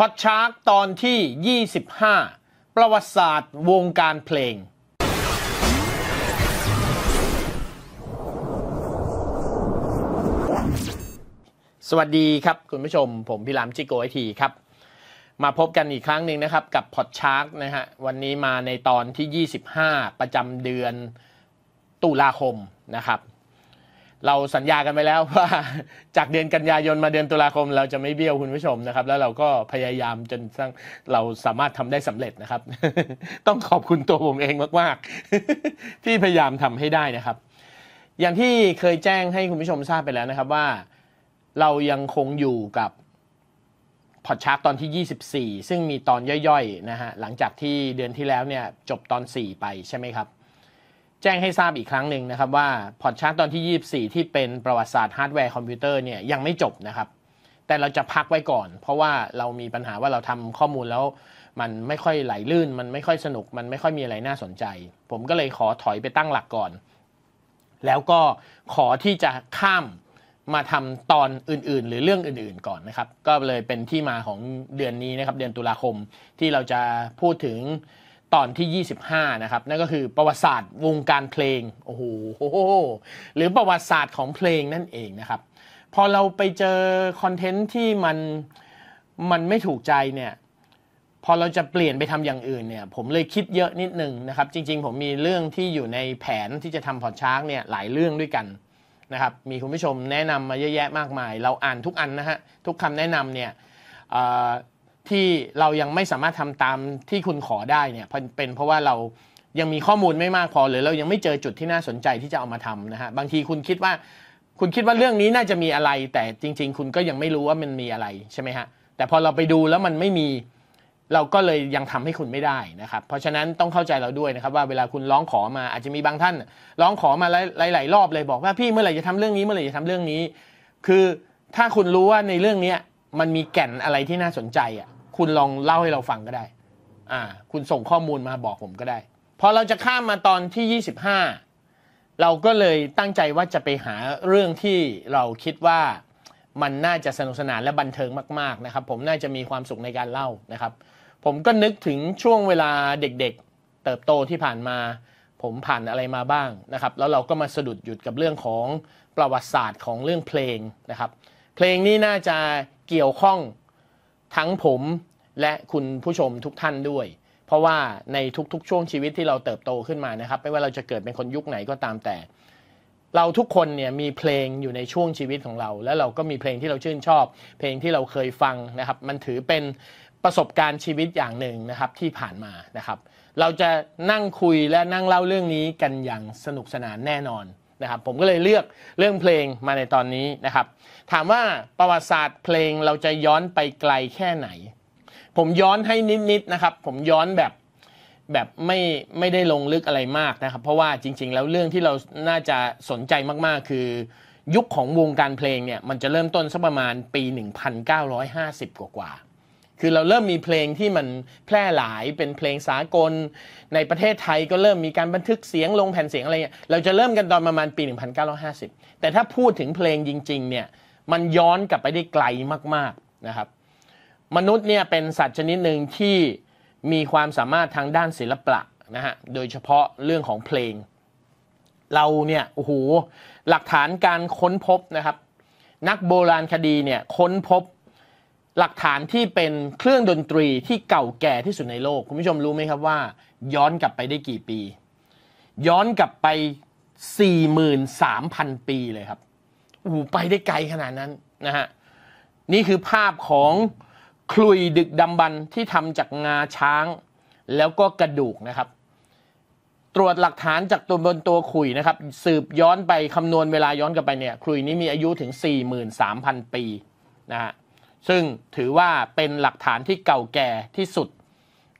พอดชาร์กตอนที่ 25 ประวัติศาสตร์วงการเพลง สวัสดีครับคุณผู้ชม ผมพิลามจิโกไอทีครับ มาพบกันอีกครั้งหนึ่งนะครับ กับพอดชาร์กนะฮะวันนี้มาในตอนที่ 25 ประจำเดือนตุลาคมนะครับเราสัญญากันไปแล้วว่าจากเดือนกันยายนมาเดือนตุลาคม เราจะไม่เบี้ยวคุณผู้ชมนะครับ แล้วเราก็พยายามจนส้เราสามารถทำได้สำเร็จนะครับ ต้องขอบคุณตัวผมเองมากๆ ที่พยายามทำให้ได้นะครับ อย่างที่เคยแจ้งให้คุณผู้ชมทราบไปแล้วนะครับว่าเรายังคงอยู่กับพอดชาร์ตตอนที่ 24 ซึ่งมีตอนย่อยๆนะฮะหลังจากที่เดือนที่แล้วเนี่ยจบตอน4ไปใช่ไหมครับแจ้งให้ทราบอีกครั้งหนึ่งนะครับว่าพอดชาร์ตตอนที่ 24 ที่เป็นประวัติศาสตร์ฮาร์ดแวร์คอมพิวเตอร์เนี่ยยังไม่จบนะครับแต่เราจะพักไว้ก่อน เพราะว่าเรามีปัญหาว่าเราทำข้อมูลแล้ว มันไม่ค่อยไหลลื่น มันไม่ค่อยสนุกมันไม่ค่อยมีอะไรน่าสนใจ ผมก็เลยขอถอยไปตั้งหลักก่อน แล้วก็ขอที่จะข้ามมาทำตอนอื่นๆ หรือเรื่องอื่นๆก่อนนะครับ ก็เลยเป็นที่มาของเดือนนี้นะครับเดือนตุลาคมที่เราจะพูดถึงตอนที่ 25 นะครับ นั่นก็คือประวัติศาสตร์วงการเพลง โอ้โห หรือประวัติศาสตร์ของเพลงนั่นเองนะครับ พอเราไปเจอคอนเทนต์ที่มันมันไม่ถูกใจเนี่ยพอเราจะเปลี่ยนไปทำอย่างอื่นเนี่ยผมเลยคิดเยอะนิดนึงนะครับ จริง ๆ ผมมีเรื่องที่อยู่ในแผนที่จะทำพอดช้างเนี่ยหลายเรื่องด้วยกันนะครับ มีคุณผู้ชมแนะนำมาเยอะแยะมากมาย เราอ่านทุกอันนะฮะทุกคำแนะนำเนี่ยที่เรายังไม่สามารถทำตามที่คุณขอได้เนี่ยเป็นเพราะว่าเรายังมีข้อมูลไม่มากพอหรือเรายังไม่เจอจุดที่น่าสนใจที่จะเอามาทำนะฮะบางทีคุณคิดว่า คุณคิดว่าเรื่องนี้น่าจะมีอะไร แต่จริง ๆ คุณก็ยังไม่รู้ว่ามันมีอะไรใช่ไหมฮะแต่พอเราไปดูแล้วมันไม่มีเราก็เลยยังทำให้คุณไม่ได้นะครับเพราะฉะนั้นต้องเข้าใจเราด้วยนะครับว่าเวลาคุณร้องขอมาอาจจะมีบางท่านร้องขอมาหลายๆรอบเลยบอกว่าพี่เมื่อไหร่จะทำเรื่องนี้เมื่อไหร่จะทำเรื่องนี้ คือถ้าคุณรู้ว่าในเรื่องนี้มันมีแก่นอะไรที่น่าสนใจอ่ะคุณลองเล่าให้เราฟังก็ได้อ่าคุณส่งข้อมูลมาบอกผมก็ได้ พอเราจะข้ามมาตอนที่ 25 เราก็เลยตั้งใจว่าจะไปหาเรื่องที่เราคิดว่ามันน่าจะสนุกสนานและบันเทิงมากๆนะครับผมน่าจะมีความสุขในการเล่านะครับ ผมก็นึกถึงช่วงเวลาเด็กๆ เติบโตที่ผ่านมา ผมผ่านอะไรมาบ้างนะครับ แล้วเราก็มาสะดุดหยุดกับเรื่องของประวัติศาสตร์ของเรื่องเพลงนะครับ เพลงนี้น่าจะเกี่ยวข้องทั้งผมและคุณผู้ชมทุกท่านด้วย เพราะว่าในทุกๆ ช่วงชีวิตที่เราเติบโตขึ้นมานะครับ ไม่ว่าเราจะเกิดเป็นคนยุคไหนก็ตามแต่ เราทุกคนเนี่ยมีเพลงอยู่ในช่วงชีวิตของเรา แล้วเราก็มีเพลงที่เราชื่นชอบ เพลงที่เราเคยฟังนะครับ มันถือเป็นประสบการณ์ชีวิตอย่างหนึ่งนะครับที่ผ่านมานะครับ เราจะนั่งคุยและนั่งเล่าเรื่องนี้กันอย่างสนุกสนานแน่นอนนะครับ ผมก็เลยเลือกเรื่องเพลงมาในตอนนี้นะครับถามว่าประวัติศาสตร์เพลงเราจะย้อนไปไกลแค่ไหน ผมย้อนให้นิดๆนนะครับ ผมย้อนแบบแบบไม่ไม่ได้ลงลึกอะไรมากนะครับ เพราะว่าจริงๆ แล้วเรื่องที่เราน่าจะสนใจมากๆ คือยุคของวงการเพลงเนี่ยมันจะเริ่มต้นสักประมาณปี 1950กว่ากว่า คือเราเริ่มมีเพลงที่มันแพร่หลายเป็นเพลงสากล ในประเทศไทยก็เริ่มมีการบันทึกเสียงลงแผ่นเสียงอะไรเงี้ยเราจะเริ่มกันตอนประมาณปี 1950 แต่ถ้าพูดถึงเพลงจริงๆเนี่ยมันย้อนกลับไปได้ไกลมากๆนะครับ มนุษย์เนี่ยเป็นสัตว์ชนิดหนึ่งที่มีความสามารถทางด้านศิลปะนะฮะโดยเฉพาะเรื่องของเพลง เราเนี่ยโอ้โหหลักฐานการค้นพบนะครับ นักโบราณคดีเนี่ยค้นพบ หลักฐานที่เป็นเครื่องดนตรีที่เก่าแก่ที่สุดในโลกคุณผู้ชมรู้ไหมครับว่า ย้อนกลับไปได้กี่ปี ย้อนกลับไป43,000ปีเลยครับโอ้ไปได้ไกลขนาดนั้นนะฮะนี่คือภาพของคลุยดึกดำบรรที่ทำจากงาช้าง แล้วก็กระดูกนะครับ ตรวจหลักฐานจากตัวบนตัวคุยนะครับสืบย้อนไปคำนวณเวลาย้อนกลับไปเนี่ยคุยนี้มีอายุถึง 43,000 ปีนะฮะซึ่งถือว่าเป็นหลักฐานที่เก่าแก่ที่สุด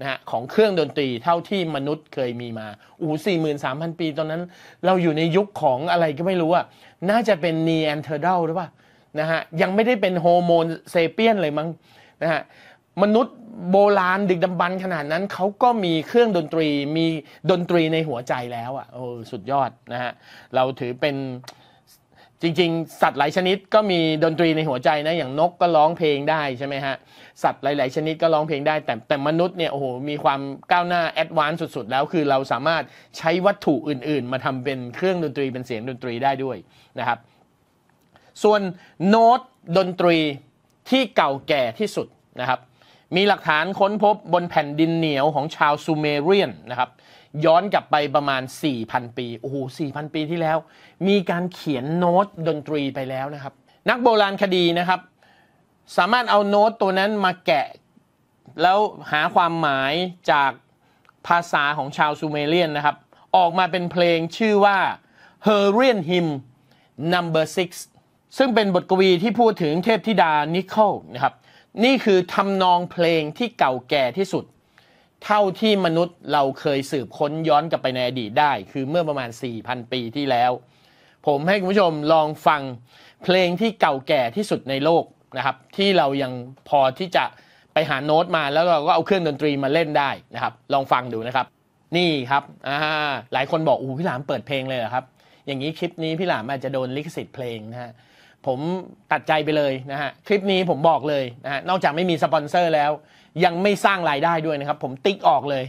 นะฮะของเครื่องดนตรีเท่าที่มนุษย์เคยมีมาอู๋สี่หมื่นสามพันปีตอนนั้น เราอยู่ในยุคของอะไรก็ไม่รู้อะน่าจะเป็นเนียนเทอร์เดลหรือเปล่านะฮะยังไม่ได้เป็นโฮโมนเซเปียนเลยมั้งนะฮะมนุษย์โบราณ ดึกดำบรรขนาดนั้น เขาก็มีเครื่องดนตรีมีดนตรีในหัวใจแล้วอะ่ะโอ้สุดยอดนะฮะเราถือเป็นจริงๆ สัตว์หลายชนิดก็มีดนตรีในหัวใจนะ อย่างนกก็ร้องเพลงได้ใช่ไหมฮะ สัตว์หลายๆชนิดก็ร้องเพลงได้ แต่แต่มนุษย์เนี่ยโอ้โหมีความก้าวหน้าแอดวานซ์สุด ๆ แล้วคือเราสามารถใช้วัตถุอื่นๆ มาทำเป็นเครื่องดนตรีเป็นเสียงดนตรีได้ด้วยนะครับ ส่วนโน้ตดนตรีที่เก่าแก่ที่สุดนะครับมีหลักฐานค้นพบบนแผ่นดินเหนียวของชาวซูเมเรียนนะครับย้อนกลับไปประมาณ 4,000 ปี โอ้โห 4,000 ปีที่แล้ว มีการเขียนโน้ตดนตรีไปแล้วนะครับ นักโบราณคดีนะครับ สามารถเอาโน้ตตัวนั้นมาแกะ แล้วหาความหมายจากภาษาของชาวซูเมเรียนนะครับ ออกมาเป็นเพลงชื่อว่า h e r i a n Hymn Number 6 ซึ่งเป็นบทกวีที่พูดถึงเทพธิดา นิโคลนะครับ นี่คือทำนองเพลงที่เก่าแก่ที่สุดเท่าที่มนุษย์เราเคยสืบค้นย้อนกลับไปในอดีตได้ คือเมื่อประมาณ 4,000 ปีที่แล้ว ผมให้คุณผู้ชมลองฟังเพลงที่เก่าแก่ที่สุดในโลกนะครับ ที่เรายังพอที่จะไปหาโน้ตมาแล้วเราก็เอาเครื่องดนตรีมาเล่นได้นะครับ ลองฟังดูนะครับ นี่ครับอ่าหลายคนบอกอู้พี่หลามเปิดเพลงเลยเหรอครับ อย่างนี้คลิปนี้พี่หลามอาจจะโดนลิขสิทธิ์เพลงนะฮะผมตัดใจไปเลยนะฮะคลิปนี้ผมบอกเลยนะฮะนอกจากไม่มีสปอนเซอร์แล้วยังไม่สร้างรายได้ด้วยนะครับ ผมติ๊กออกเลย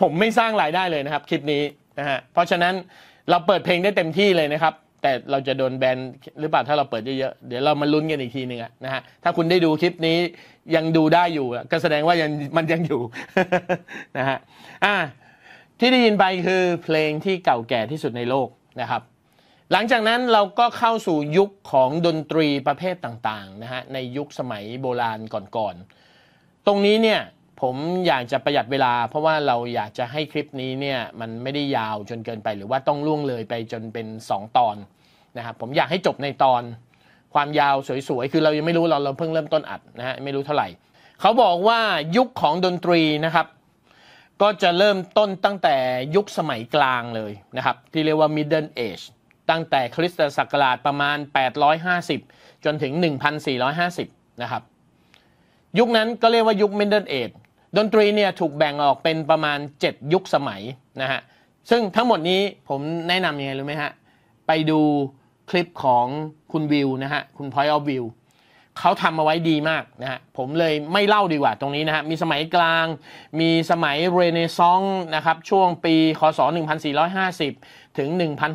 ผมไม่สร้างรายได้เลยนะครับ คลิปนี้นะฮะเพราะฉะนั้นเราเปิดเพลงได้เต็มที่เลยนะครับ แต่เราจะโดนแบนหรือเปล่าถ้าเราเปิดเยอะๆเดี๋ยวเรามาลุ้นกันอีกทีหนึ่งนะฮะถ้าคุณได้ดูคลิปนี้ยังดูได้อยู่ก็แสดงว่ายังมันยังอยู่นะฮะอ่าที่ได้ยินไปคือเพลงที่เก่าแก่ที่สุดในโลกนะครับหลังจากนั้นเราก็เข้าสู่ยุคของดนตรีประเภทต่างๆนะฮะในยุคสมัยโบราณก่อน ๆ ตรงนี้เนี่ยผมอยากจะประหยัดเวลา เพราะว่าเราอยากจะให้คลิปนี้เนี่ยมันไม่ได้ยาวจนเกินไป หรือว่าต้องล่วงเลยไปจนเป็น 2 ตอนนะครับผมอยากให้จบในตอนความยาวสวย ๆ คือเรายังไม่รู้เราเราเพิ่งเริ่มต้นอัดนะฮะไม่รู้เท่าไหร่ เขาบอกว่ายุคของดนตรีนะครับก็จะเริ่มต้นตั้งแต่ยุคสมัยกลางเลยนะครับที่เรียกว่า Middle Age ตั้งแต่คริสตศักราชประมาณ 850 จนถึง 1450 นะครับ ยุคนั้นก็เรียกว่ายุคมดเดิลเอ e ดนตรีเนี่ยถูกแบ่งออกเป็นประมาณ 7 ยุคสมัยนะฮะซึ่งทั้งหมดนี้ผมแนะนำยังไงรู้ไหมฮะไปดูคลิปของคุณวิวนะฮะคุณพอยออฟวิวเขาทำเอาไว้ดีมากนะฮะผมเลยไม่เล่าดีกว่าตรงนี้นะฮะมีสมัยกลางมีสมัยเรเนซองส์นะครับ ช่วงปีคศ1450ถึง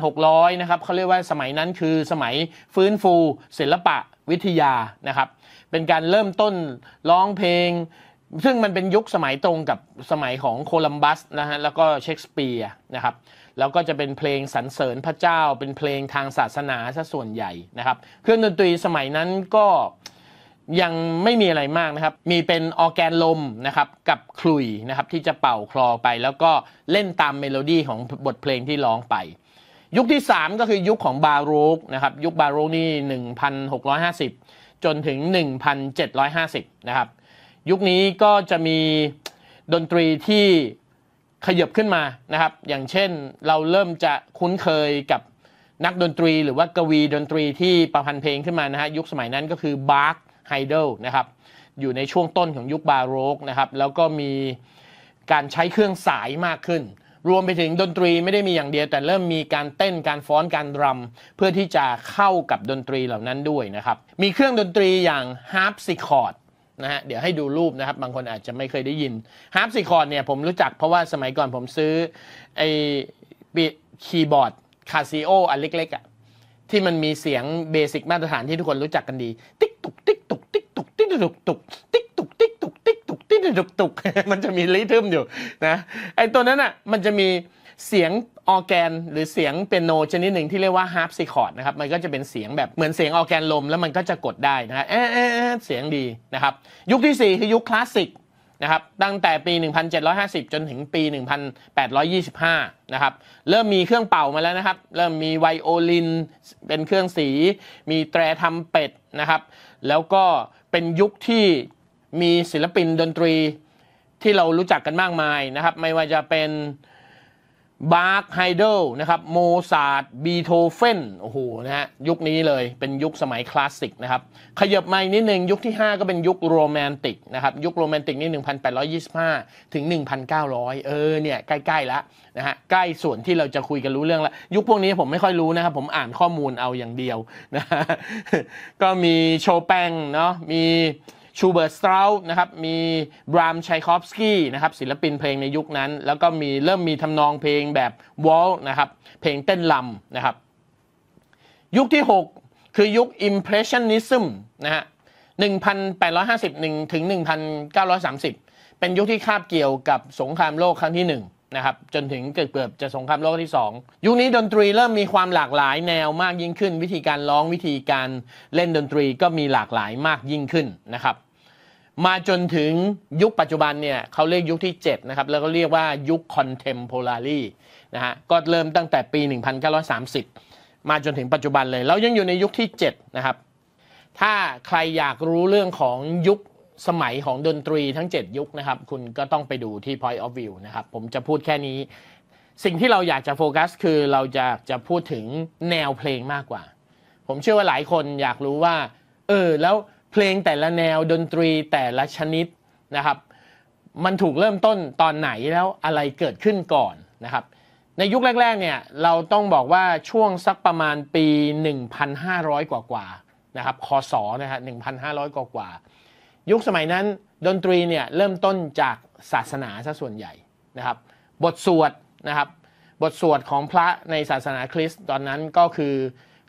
1,600 นะครับเขาเรียกว่าสมัยนั้นคือสมัยฟื้นฟูศิลปะวิทยา นะครับ เป็นการเริ่มต้นร้องเพลง ซึ่งมันเป็นยุคสมัยตรงกับสมัยของโคลัมบัสนะฮะ แล้วก็เชคสเปียร์นะครับ แล้วก็จะเป็นเพลงสรรเสริญพระเจ้า เป็นเพลงทางศาสนาซะส่วนใหญ่นะครับ เครื่องดนตรีสมัยนั้นก็ยังไม่มีอะไรมากนะครับ มีเป็นออแกนลมนะครับกับคลุยนะครับที่จะเป่าคลอไป แล้วก็เล่นตามเมโลดี้ของบทเพลงที่ร้องไป ยุคที่ 3 ก็คือยุคของบาโรกนะครับยุคบาโรกนี่ 1650 จนถึง 1750 นะครับ ยุคนี้ก็จะมีดนตรีที่ขยับขึ้นมานะครับอย่างเช่นเราเริ่มจะคุ้นเคยกับนักดนตรีหรือว่ากวีดนตรีที่ประพันธ์เพลงขึ้นมานะฮะยุคสมัยนั้นก็คือบาร์กไฮเดลนะครับ อยู่ในช่วงต้นของยุคบาโรกนะครับแล้วก็มีการใช้เครื่องสายมากขึ้น รวมไปถึงดนตรีไม่ได้มีอย่างเดียวแต่เริ่มมีการเต้นการฟ้อนการรำเพื่อที่จะเข้ากับดนตรีเหล่านั้นด้วยนะครับ มีเครื่องดนตรีอย่างฮาร์ปซิคอร์ดนะฮะเดี๋ยวให้ดูรูปนะครับบางคนอาจจะไม่เคยได้ยินฮาร์ปซิคอร์ดเนี่ยผมรู้จักเพราะว่าสมัยก่อนผมซื้อไอ้คีย์บอร์ดคาซิโออันเล็กๆอ่ะที่มันมีเสียงเบสิกมาตรฐานที่ทุกคนรู้จักกันดี ติ๊กตุกติ๊กตุกติ๊กตุกติ๊กตุกตุกติ๊กตุกติ๊กตุกติ๊กตุกติ๊กตุกตุกมันจะมีริทึมอยู่นะไอตัวนั้นอ่ะมันจะมีเสียงออแกนหรือเสียงเปียโนชนิดหนึ่งที่เรียกว่าฮาร์ปซิคอร์ดนะครับมันก็จะเป็นเสียงแบบเหมือนเสียงออแกนลม แล้วมันก็จะกดได้นะฮะเออะเสียงดีนะครับ ยุคที่4คือยุคคลาสสิกนะครับตั้งแต่ปี 1750 จนถึงปี 1825 นะครับเริ่มมีเครื่องเป่ามาแล้วนะครับ เริ่มมีไวโอลินเป็นเครื่องสี มีแตรทำเป็ดนะครับ แล้วก็เป็นยุคที่มีศิลปินดนตรีที่เรารู้จักกันมากมายนะครับ ไม่ว่าจะเป็นบาร์กไฮเดลนะครับโมซาร์ทบีโธเฟนโอ้โหนะฮะยุคนี้เลยเป็นยุคสมัยคลาสสิกนะครับ ขยับมาอีกนิดหนึ่งยุคที่ 5 ก็เป็นยุคโรแมนติกนะครับ ยุคโรแมนติกนี่ 1825 ถึง 1900 เออเนี่ย ใกล้ๆแล้วนะฮะใกล้ส่วนที่เราจะคุยกันรู้เรื่องแล้ว ยุคพวกนี้ผมไม่ค่อยรู้นะครับ ผมอ่านข้อมูลเอาอย่างเดียวนะก็มีโชแปงเนาะมีชูเบิร์ตสตรอวนะครับมีบรามชัยคอฟสกี้นะครับศิลปินเพลงในยุคนั้น แล้วก็มีเริ่มมีทำนองเพลงแบบวอลนะครับเพลงเต้นลำนะครับ ยุคที่ 6 คือยุคอิมเพรสชันนิซึมนะฮะ1 8 5งถึง 1,930 เป็นยุคที่คาบเกี่ยวกับสงครามโลกครั้งที่1นะครับจนถึงเกือบจะสงครามโลกที่ 2 ยุคนี้ดนตรีเริ่มมีความหลากหลายแนวมากยิ่งขึ้น วิธีการร้องวิธีการเล่นดนตรีก็มีหลากหลายมากยิ่งขึ้นนะครับมาจนถึงยุคปัจจุบันเนี่ยเขาเรียกยุคที่7นะครับแล้วก็เรียกว่ายุค contemporary นะฮะก็เริ่มตั้งแต่ปี 1930 มาจนถึงปัจจุบันเลยแล้วยังอยู่ในยุคที่7นะครับถ้าใครอยากรู้เรื่องของยุคสมัยของดนตรีทั้ง 7 ยุคนะครับ คุณก็ต้องไปดูที่ point of view นะครับผมจะพูดแค่นี้ สิ่งที่เราอยากจะโฟกัสคือเราจะจะพูดถึงแนวเพลงมากกว่า ผมเชื่อว่าหลายคนอยากรู้ว่าเออแล้วเพลงแต่ละแนวดนตรีแต่ละชนิดนะครับมันถูกเริ่มต้นตอนไหนแล้วอะไรเกิดขึ้นก่อนนะครับในยุคแรกๆเนี่ยเราต้องบอกว่าช่วงสักประมาณปี 1,500 กว่ากว่านะครับคศนะฮะ1,500กว่ากว่า ยุคสมัยนั้นดนตรีเนี่ยเริ่มต้นจากศาสนาซะส่วนใหญ่นะครับ บทสวดนะครับบทสวดของพระในศาสนาคริสต์ตอนนั้นก็คือ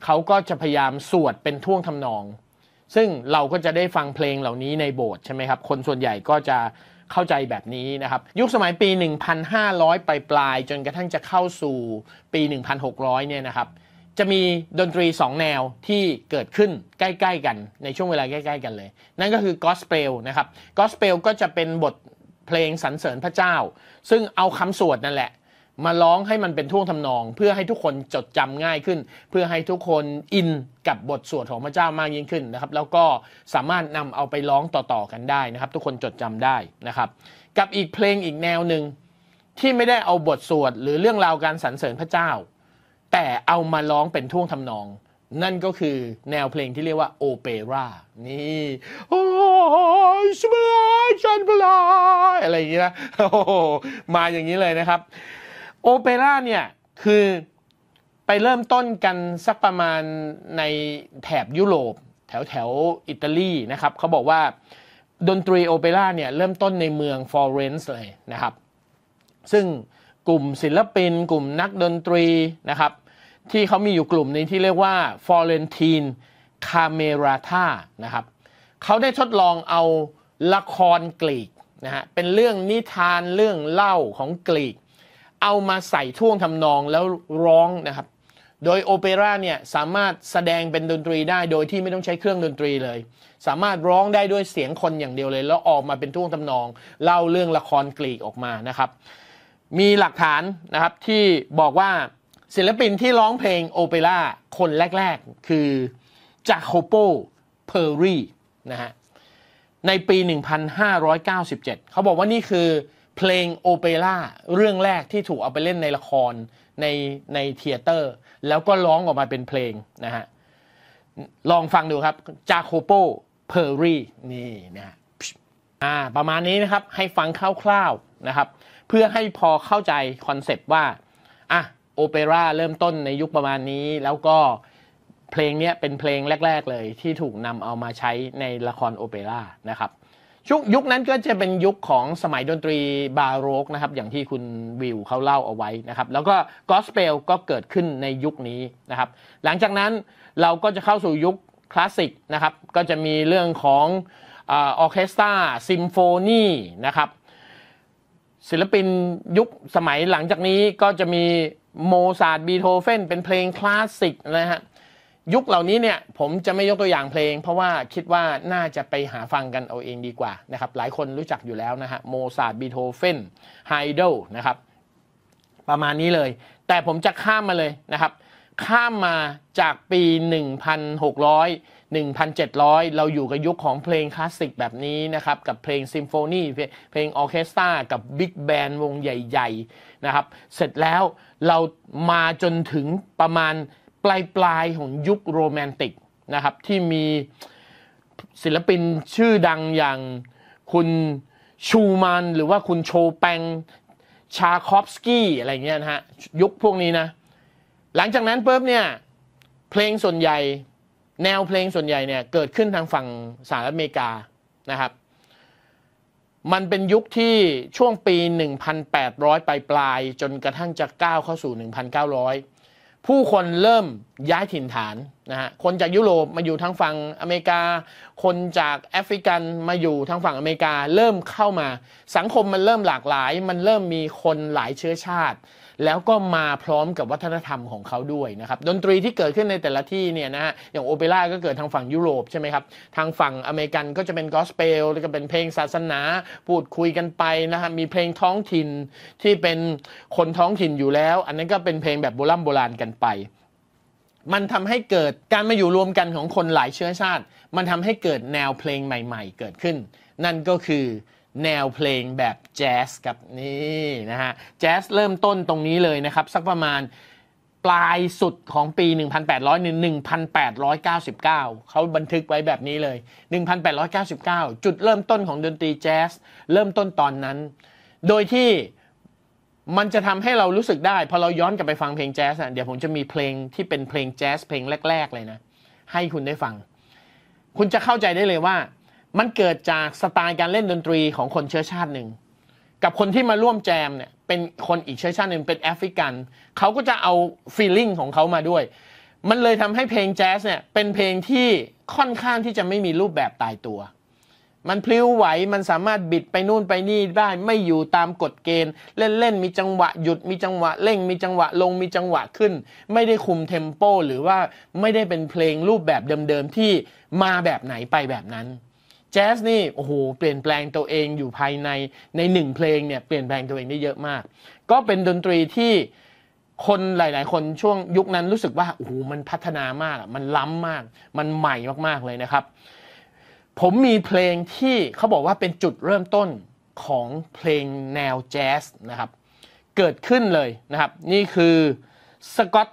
เขาก็จะพยายามสวดเป็นท่วงทำนองซึ่งเราก็จะได้ฟังเพลงเหล่านี้ในโบสถ์ใช่ไหมครับ คนส่วนใหญ่ก็จะเข้าใจแบบนี้นะครับ ยุคสมัยปี 1,500 ปลายปลายจนกระทั่งจะเข้าสู่ปี 1,600 เนี่ยนะครับ จะมีดนตรี 2 แนวที่เกิดขึ้นใกล้ๆกันในช่วงเวลาใกล้ๆกันเลย นั่นก็คือกอสเปลนะครับกอสเปลก็จะเป็นบทเพลงสรรเสริญพระเจ้า ซึ่งเอาคำสวดนั่นแหละมาร้องให้มันเป็นท่วงทำนองเพื่อให้ทุกคนจดจำง่ายขึ้น เพื่อให้ทุกคนอินกับบทสวดของพระเจ้ามากยิ่งขึ้นนะครับ แล้วก็สามารถนำเอาไปร้องต่อ ๆ กันได้นะครับ ทุกคนจดจำได้นะครับ กับอีกเพลงอีกแนวหนึ่งที่ไม่ได้เอาบทสวดหรือเรื่องราวการสรรเสริญพระเจ้า แต่เอามาร้องเป็นท่วงทำนอง นั่นก็คือแนวเพลงที่เรียกว่าโอเปร่านี่โอ้ยสบายฉันบลายอะไรอย่างนี้นะโอ้มาอย่างนี้เลยนะครับโอเปร่าเนี่ย คือไปเริ่มต้นกันสักประมาณในแถบยุโรป แถวแถวอิตาลี นะครับเขาบอกว่าดนตรีโอเปร่าเนี่ย เริ่มต้นในเมืองฟลอเรนซ์เลยนะครับ ซึ่งกลุ่มศิลปินกลุ่มนักดนตรีนะครับ ที่เขามีอยู่กลุ่มนี้ ที่เรียกว่าฟลอเรนตีนคาเมราท่านะครับเขาได้ทดลองเอาละครกรีกนะฮะเป็นเรื่องนิทานเรื่องเล่าของกรีกเอามาใส่ท่วงทำนองแล้วร้องนะครับ โดยโอเปร่าเนี่ยสามารถแสดงเป็นดนตรีได้โดยที่ไม่ต้องใช้เครื่องดนตรีเลย สามารถร้องได้ด้วยเสียงคนอย่างเดียวเลย แล้วออกมาเป็นท่วงทำนอง เล่าเรื่องละครกรีกออกมานะครับมีหลักฐานนะครับที่บอกว่าศิลปินที่ร้องเพลงโอเปร่าคนแรกๆ คือจาโคโป เพอร์รีนะฮะในปี 1597 เขาบอกว่านี่คือเพลงโอเปร่าเรื่องแรกที่ถูกเอาไปเล่นในละครในในเทเตอร์แล้วก็ร้องออกมาเป็นเพลงนะฮะลองฟังดูครับจาโคโปเพอร์รี่นี่นะอ่าประมาณนี้นะครับให้ฟังคร่าวๆนะครับ เพื่อให้พอเข้าใจคอนเซปต์ว่าอ่ะโอเปร่าเริ่มต้นในยุคประมาณนี้แล้วก็เพลงนี้เป็นเพลงแรกๆเลยที่ถูกนำเอามาใช้ในละครโอเปร่านะครับช่วงยุคนั้นก็จะเป็นยุคของสมัยดนตรีบาโรกนะครับอย่างที่คุณวิวเขาเล่าเอาไว้นะครับ แล้วก็กอสเปลก็เกิดขึ้นในยุคนี้นะครับหลังจากนั้นเราก็จะเข้าสู่ยุคคลาสสิกนะครับก็จะมีเรื่องของออเคสตรา ซิมโฟนีนะครับศิลปินยุคสมัยหลังจากนี้ก็จะมีโมซาร์ทบีโธเฟนเป็นเพลงคลาสสิกนะฮะยุคเหล่านี้เนี่ย ผมจะไม่ยกตัวอย่างเพลงเพราะว่าคิดว่าน่าจะไปหาฟังกันเอาเองดีกว่านะครับหลายคนรู้จักอยู่แล้วนะฮะโมซาร์ทบีโธเฟนไฮเดลนะครับประมาณนี้เลย แต่ผมจะข้ามมาเลยนะครับ ข้ามมาจากปี 1,600 1,700 เราอยู่กับยุคของเพลงคลาสสิกแบบนี้นะครับ กับเพลงซิมโฟนีเพลงออเคสตรากับบิ๊กแบนด์วงใหญ่ๆนะครับเสร็จแล้วเรามาจนถึงประมาณปลายปลายของยุคโรแมนติกนะครับที่มีศิลปินชื่อดังอย่างคุณชูมัน หรือว่าคุณโชแปงชาคอฟสกี้อะไรเงี้ยนะฮะ ยุคพวกนี้นะ หลังจากนั้นปุ๊บเนี่ยเพลงส่วนใหญ่แนวเพลงส่วนใหญ่เนี่ยเกิดขึ้นทางฝั่งสหรัฐอเมริกานะครับ มันเป็นยุคที่ช่วงปี 1,800 ปลายปลายจนกระทั่งจะก้าวเข้าสู่ 1,900ผู้คนเริ่มย้ายถิ่นฐานนะฮะ คนจากยุโรปมาอยู่ทางฝั่งอเมริกา คนจากแอฟริกันมาอยู่ทางฝั่งอเมริกาเริ่มเข้ามา สังคมมันเริ่มหลากหลาย มันเริ่มมีคนหลายเชื้อชาติแล้วก็มาพร้อมกับวัฒนธรรมของเขาด้วยนะครับ ดนตรีที่เกิดขึ้นในแต่ละที่เนี่ยนะฮะอย่างโอเปร่าก็เกิดทางฝั่งยุโรปใช่ไหมครับ ทางฝั่งอเมริกันก็จะเป็นกอสเปลแล้วก็เป็นเพลงศาสนา พูดคุยกันไปนะฮะมีเพลงท้องถิ่นที่เป็นคนท้องถิ่นอยู่แล้ว อันนั้นก็เป็นเพลงแบบโบราณโบราณกันไป มันทำให้เกิดการมาอยู่รวมกันของคนหลายเชื้อชาติ มันทำให้เกิดแนวเพลงใหม่ๆ เกิดขึ้น นั่นก็คือแนวเพลงแบบแจ๊สกับนี่นะฮะแจ๊สเริ่มต้นตรงนี้เลยนะครับ สักประมาณปลายสุดของปี1,800ึง1,899เขาบันทึกไว้แบบนี้เลย 1,899 จุดเริ่มต้นของดนตรีแจ๊สเริ่มต้นตอนนั้น โดยที่มันจะทำให้เรารู้สึกได้ พอเราย้อนกลับไปฟังเพลงแจ๊สเดี๋ยวผมจะมีเพลงที่เป็นเพลงแจ๊สเพลงแรกๆเลยนะ ให้คุณได้ฟัง คุณจะเข้าใจได้เลยว่ามันเกิดจากสไตล์การเล่นดนตรีของคนเชื้อชาติหนึ่ง กับคนที่มาร่วมแจมเนี่ย เป็นคนอีกเชื้อชาติหนึ่งเป็นแอฟริกันเขาก็จะเอาฟีลลิ่งของเขามาด้วย มันเลยทำให้เพลงแจ๊สเนี่ยเป็นเพลงที่ค่อนข้างที่จะไม่มีรูปแบบตายตัว มันพลิ้วไหว มันสามารถบิดไปนู่นไปนี่ได้ไม่อยู่ตามกฎเกณฑ์เล่นเล่นมีจังหวะหยุดมีจังหวะเร่งมีจังหวะลงมีจังหวะขึ้น ไม่ได้คุมเทมโปหรือว่าไม่ได้เป็นเพลงรูปแบบเดิมๆที่มาแบบไหนไปแบบนั้นแจ๊สนี่โอ้โหเปลี่ยนแปลงตัวเองอยู่ภายในในหนึ่งเพลงเนี่ยเปลี่ยนแปลงตัวเองได้เยอะมาก ก็เป็นดนตรีที่คนหลาย ๆ คนช่วงยุคนั้นรู้สึกว่าโอ้โหมันพัฒนามากมันล้ำมาก มันใหม่มากๆเลยนะครับผมมีเพลงที่เขาบอกว่าเป็นจุดเริ่มต้นของเพลงแนวแจ๊สนะครับเกิดขึ้นเลยนะครับนี่คือสกอต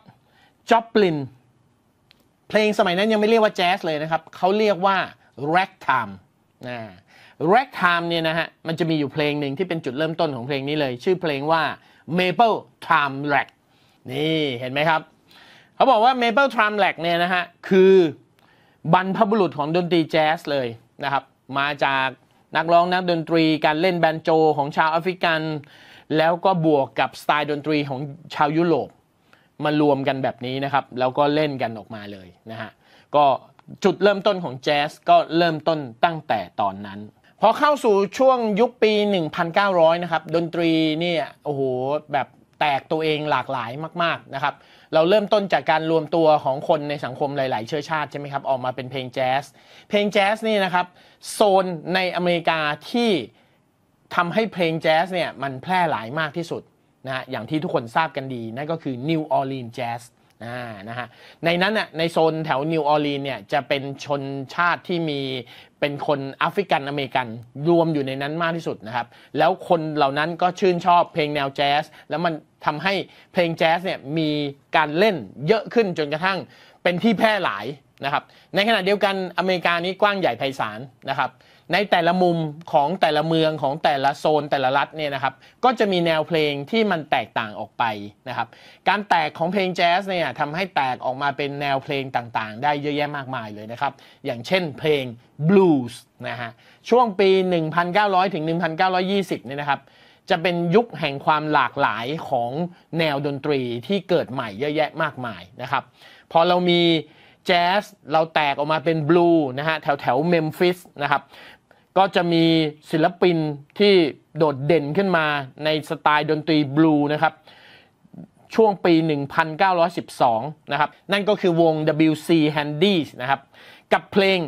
จ็อบลินเพลงสมัยนั้นยังไม่เรียกว่าแจ๊สเลยนะครับเขาเรียกว่าแร็กไทม์นะแร็กไทม์เนี่ยนะฮะมันจะมีอยู่เพลงหนึ่งที่เป็นจุดเริ่มต้นของเพลงนี้เลย ชื่อเพลงว่า Maple Time r a c นี่เห็นไหมครับ เขาบอกว่า Maple Time r a c เนี่ยนะฮะคือบรรพบุรุษของดนตรีแจ๊สเลยนะครับมาจากนักร้องนักดนตรีการเล่นแบนโจของชาวแอฟริกัน แล้วก็บวกกับสไตล์ดนตรีของชาวยุโรป มารวมกันแบบนี้นะครับแล้วก็เล่นกันออกมาเลยนะฮะก็จุดเริ่มต้นของแจ๊สก็เริ่มต้นตั้งแต่ตอนนั้น พอเข้าสู่ช่วงยุคปี 1900 นะครับดนตรีเนี่ยโอ้โหแบบแตกตัวเองหลากหลายมากๆนะครับเราเริ่มต้นจากการรวมตัวของคนในสังคมหลาย ๆเชื้อชาติใช่ไหมครับ ออกมาเป็นเพลงแจ๊สเพลงแจ๊สนี่นะครับ โซนในอเมริกาที่ทำให้เพลงแจ๊สเนี่ยมันแพร่หลายมากที่สุดนะะอย่างที่ทุกคนทราบกันดี นั่นก็คือนิวออร์ลีนแจ๊สนะฮะในนั้นน่ะในโซนแถวนิวออร์ลีนเนี่ยจะเป็นชนชาติที่มีเป็นคนแอฟริกันอเมริกันรวมอยู่ในนั้นมากที่สุดนะครับแล้วคนเหล่านั้นก็ชื่นชอบเพลงแนวแจ๊สแล้วมันทำให้เพลงแจ๊สเนี่ยมีการเล่นเยอะขึ้นจนกระทั่งเป็นที่แพร่หลายนะครับในขณะเดียวกันอเมริกานี้กว้างใหญ่ไพศาลนะครับในแต่ละมุมของแต่ละเมืองของแต่ละโซนแต่ละรัฐเนี่ยนะครับก็จะมีแนวเพลงที่มันแตกต่างออกไปนะครับการแตกของเพลงแจ๊สเนี่ยทำให้แตกออกมาเป็นแนวเพลงต่างๆ ได้เยอะแยะมากมายเลยนะครับอย่างเช่นเพลงบลูส์นะฮะช่วงปี 1900 ถึง 1920เนี่ยนะครับจะเป็นยุคแห่งความหลากหลายของแนวดนตรีที่เกิดใหม่เยอะแยะมากมายนะครับพอเรามีแจ๊สเราแตกออกมาเป็นบลูนะฮะแถวแถวเมมฟิสนะครับก็จะมีศิลปินที่โดดเด่นขึ้นมาในสไตล์ดนตรีบลูนะครับช่วงปี 1912นะครับนั่นก็คือวง W.C. Handy นะครับกับเพลง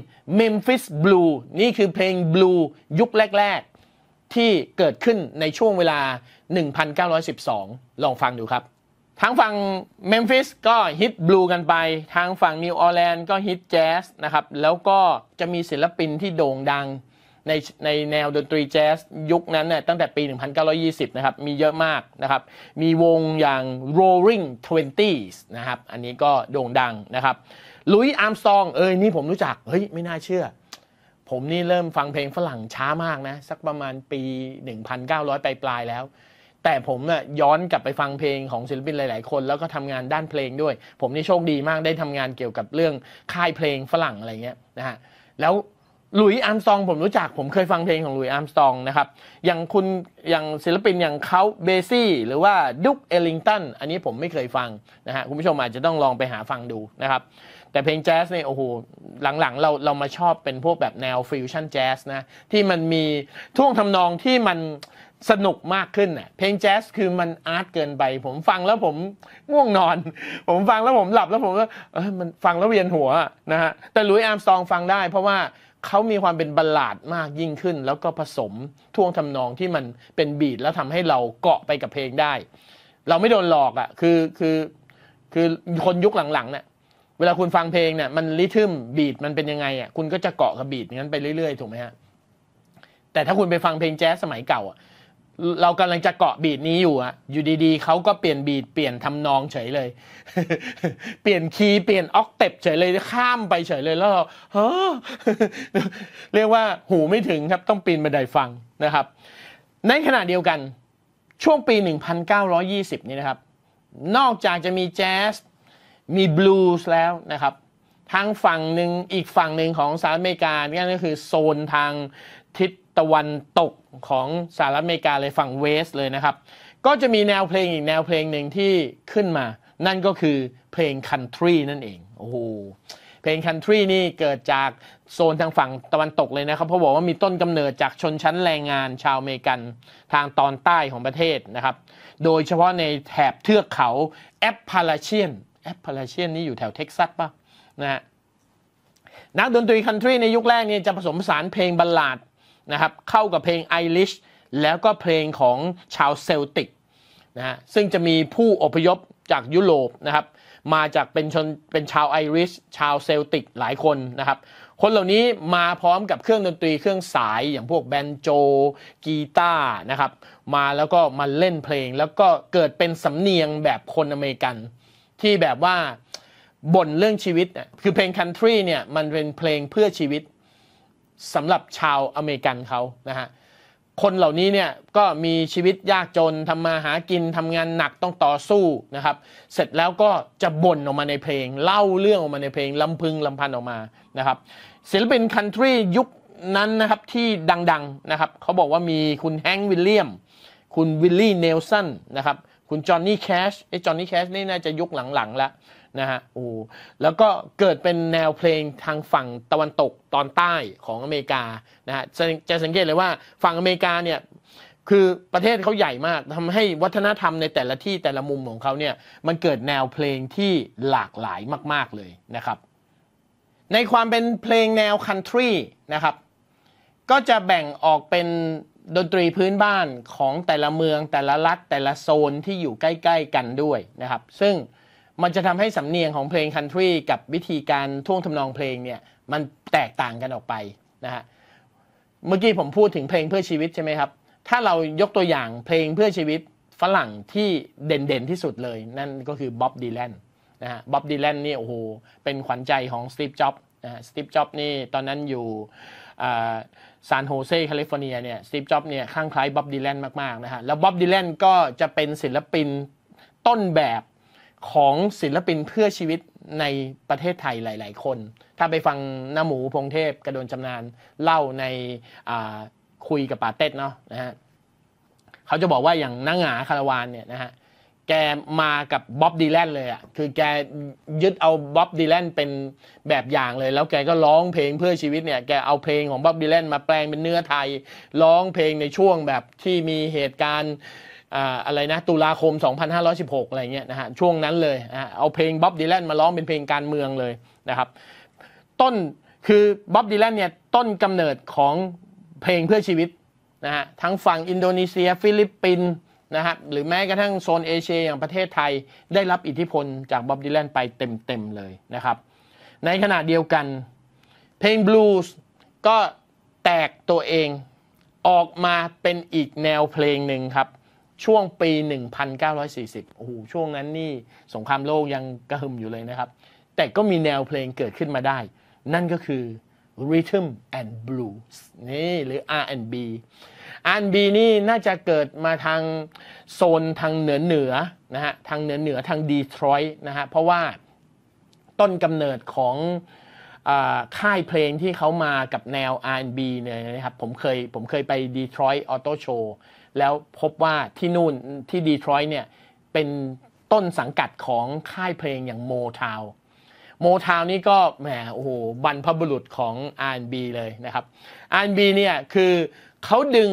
Memphis Blue นี่คือเพลงบลูยุคแรกๆ ที่เกิดขึ้นในช่วงเวลา 1912 ลองฟังดูครับทางฝั่งเมมฟิสก็ฮิตบลูกันไป ทางฝั่งนิวออร์แลนด์ก็ฮิตแจ๊สนะครับแล้วก็จะมีศิลปินที่โด่งดังในในแนวดนตรีแจ๊สยุคนั้นเนี่ยตั้งแต่ปี 1920 นะครับ มีเยอะมากนะครับ มีวงอย่าง Roaring Twenties นะครับ อันนี้ก็โด่งดังนะครับลุยอาร์มซองเอ้ยนี่ผมรู้จัก เฮ้ย ไม่น่าเชื่อ ผมนี่เริ่มฟังเพลงฝรั่งช้ามากนะ สักประมาณปี 1,900 ปลายปลายแล้ว แต่ผมน่ยย้อนกลับไปฟังเพลงของศิลปินหลายๆ คน แล้วก็ทำงานด้านเพลงด้วย ผมนี่โชคดีมากได้ทำงานเกี่ยวกับเรื่องค่ายเพลงฝรั่งอะไรเงี้ยนะฮะแล้วหลุยอาร์มสตองผมรู้จัก ผมเคยฟังเพลงของหลุยอาร์มสตองนะครับอย่างคุณอย่างศิลปินอย่างเขาเบซี่หรือว่าดุกเอลิงตันอันนี้ผมไม่เคยฟังนะฮะคุณผู้ชมอาจจะต้องลองไปหาฟังดูนะครับ แต่เพลงแจ๊สเนี่ยโอ้โหหลังๆ เราเรามาชอบเป็นพวกแบบแนวฟิวชั่นแจ๊สนะที่มันมีท่วงทำนองที่มันสนุกมากขึ้นอ่ะเพลงแจ๊สคือมันอาร์ตเกินไป ผมฟังแล้วผมง่วงนอน ผมฟังแล้วผมหลับแล้วผมก็เออมันฟังแล้วเวียนหัวนะฮะแต่ลุยอาร์มสตองฟังได้เพราะว่าเขามีความเป็นบัลลาดมากยิ่งขึ้น แล้วก็ผสมท่วงทำนองที่มันเป็นบีดแล้วทำให้เราเกาะไปกับเพลงได้ เราไม่โดนหลอกอะ่ะคือคือคือคนยุคหลังๆเนี่ยเวลาคุณฟังเพลงเนี่ย มันริทึมบีดมันเป็นยังไงอะ่ะคุณก็จะเกาะกับบีดงั้นไปเรื่อยๆ ถูกไหมฮะ แต่ถ้าคุณไปฟังเพลงแจ๊สสมัยเก่าอ่ะเรากำลังจะเกาะบีดนี้อยู่อะอยู่ดีๆเขาก็เปลี่ยนบีดเปลี่ยนทำนองเฉยเลย เปลี่ยนคีย์ เปลี่ยนออกเตปเฉยเลย ข้ามไปเฉยเลย แล้วเราเรียกว่าหูไม่ถึงครับ ต้องปีนบันไดฟังนะครับ ในขณะเดียวกันช่วงปี 1920 นี่นะครับ นอกจากจะมีแจ๊ส มีบลูส์แล้วนะครับ ทางฝั่งหนึ่งอีกฝั่งหนึ่งของสหรัฐอเมริกานี่ก็คือโซนทางทิศตะวันตกของสหรัฐอเมริกาเลยฝั่งเวสเลยนะครับ ก็จะมีแนวเพลงอีกแนวเพลงหนึ่งที่ขึ้นมา นั่นก็คือเพลงคันทรีนั่นเอง โอ้โหเพลงคันทรีนี่เกิดจากโซนทางฝั่งตะวันตกเลยนะครับ เพราะบอกว่ามีต้นกำเนิดจากชนชั้นแรงงานชาวอเมริกันทางตอนใต้ของประเทศนะครับ โดยเฉพาะในแถบเทือกเขาแอปพาลาเชียนแอปพาลาเชียนนี่อยู่แถวเท็กซัสป่ะนะฮะนักดนตรีคันทรีในยุคแรกนี่จะผสมผสานเพลงบัลลาดนะครับเข้ากับเพลง Irish แล้วก็เพลงของชาวเซลติกนะฮะซึ่งจะมีผู้อพยพจากยุโรปนะครับมาจากเป็นชนเป็นชาวไอริชชาวเซลติกหลายคนนะครับคนเหล่านี้มาพร้อมกับเครื่องดนตรีเครื่องสายอย่างพวกแบนโจกีตาร์นะครับมาแล้วก็มาเล่นเพลง แล้วก็เกิดเป็นสำเนียงแบบคนอเมริกัน ที่แบบว่าบ่นเรื่องชีวิตคือเพลงคันทรีเนี่ยมันเป็นเพลงเพื่อชีวิตสำหรับชาวอเมริกันเขานะฮะ คนเหล่านี้เนี่ยก็มีชีวิตยากจนทำมาหากินทำงานหนักต้องต่อสู้นะครับ เสร็จแล้วก็จะบ่นออกมาในเพลง เล่าเรื่องออกมาในเพลง ลำพึงลำพันออกมานะครับศิลปินคันทรียุคนั้นนะครับที่ดังๆนะครับเขาบอกว่ามีคุณแฮงค์วิลเลียมคุณวิลลี่เนลสันนะครับคุณจอห์นนี่แคชไอ้จอห์นนี่แคชนี่น่าจะยุคหลังๆแล้วนะฮะ โอ้ แล้วก็เกิดเป็นแนวเพลงทางฝั่งตะวันตกตอนใต้ของอเมริกา นะฮะจะสังเกตเลยว่าฝั่งอเมริกาเนี่ย คือประเทศเขาใหญ่มากทำให้วัฒนธรรมในแต่ละที่แต่ละมุมของเขาเนี่ย มันเกิดแนวเพลงที่หลากหลายมาก ๆ เลยนะครับ ในความเป็นเพลงแนวคันทรีนะครับ ก็จะแบ่งออกเป็นดนตรีพื้นบ้านของแต่ละเมืองแต่ละรัฐแต่ละโซนที่อยู่ใกล้ๆกันด้วยนะครับ ซึ่งมันจะทำให้สำเนียงของเพลงคันทรีกับวิธีการท่วงทำนองเพลงเนี่ยมันแตกต่างกันออกไปนะฮะเมื่อกี้ผมพูดถึงเพลงเพื่อชีวิตใช่ไหมครับ ถ้าเรายกตัวอย่างเพลงเพื่อชีวิตฝรั่งที่เด่นๆที่สุดเลย นั่นก็คือบ๊อบดีแลนนะฮะบ๊อบดีแลนนี่โอ้โหเป็นขวัญใจของสตีฟจ็อบนะฮะสตีฟจ็อบนี่ตอนนั้นอยู่ซานโฮเซแคลิฟอร์เนียเนี่ยสตีฟจ็อบเนี่ยข้างคล้ายบ๊อบดีแลนมากๆนะฮะแล้วบ๊อบดีแลนก็จะเป็นศิลปินต้นแบบของศิลปินเพื่อชีวิตในประเทศไทยหลาย ๆ คน ถ้าไปฟังน้าหมูพงเทพกระโดนจำนานเล่าในคุยกับป่าเต็ดเนาะนะฮะเขาจะบอกว่าอย่างนางหงาคารวานเนี่ยนะฮะ แกมากับบ๊อบดีแลนเลยอะ่ะคือแกยึดเอาบ๊อบดีแลนเป็นแบบอย่างเลย แล้วแกก็ร้องเพลงเพื่อชีวิตเนี่ย แกเอาเพลงของบ๊อบดีแลนมาแปลงเป็นเนื้อไทยร้องเพลงในช่วงแบบที่มีเหตุการณ์อะไรนะตุลาคม 2516อะไรเงี้ยนะฮะช่วงนั้นเลยเอาเพลงบ๊อบดีแลนมาร้องเป็นเพลงการเมืองเลยนะครับต้นคือบ๊อบดีแลนเนี่ยต้นกำเนิดของเพลงเพื่อชีวิตนะฮะทั้งฝั่งอินโดนีเซียฟิลิปปินส์นะฮะหรือแม้กระทั่งโซนเอเชีย อย่างประเทศไทย ได้รับอิทธิพลจากบ๊อบดีแลนไปเต็มๆเลยนะครับในขณะเดียวกัน เพลงบลูส์ก็แตกตัวเองออกมาเป็นอีกแนวเพลงหนึ่งครับช่วงปี 1940 โอ้โห ช่วงนั้นนี่สงครามโลกยังกระหึ่มอยู่เลยนะครับ แต่ก็มีแนวเพลงเกิดขึ้นมาได้ นั่นก็คือ Rhythm and Blues นี่หรือ R&B R&B นี่น่าจะเกิดมาทางโซนทางเหนือเหนือนะฮะทางเหนือเหนือทางดีทรอยต์นะฮะ เพราะว่าต้นกำเนิดของค่ายเพลงที่เขามากับแนว R&B เนี่ยนะครับผมเคยผมเคยไปดีทรอยต์ออโต้โชว์แล้วพบว่าที่นู่นที่ดีทรอยต์เนี่ย เป็นต้นสังกัดของค่ายเพลงอย่างโมทาวโมทาวนี่ก็แหมโอ้โหบรรพบุรุษของ R&B เลยนะครับ R&B เนี่ย คือเขาดึง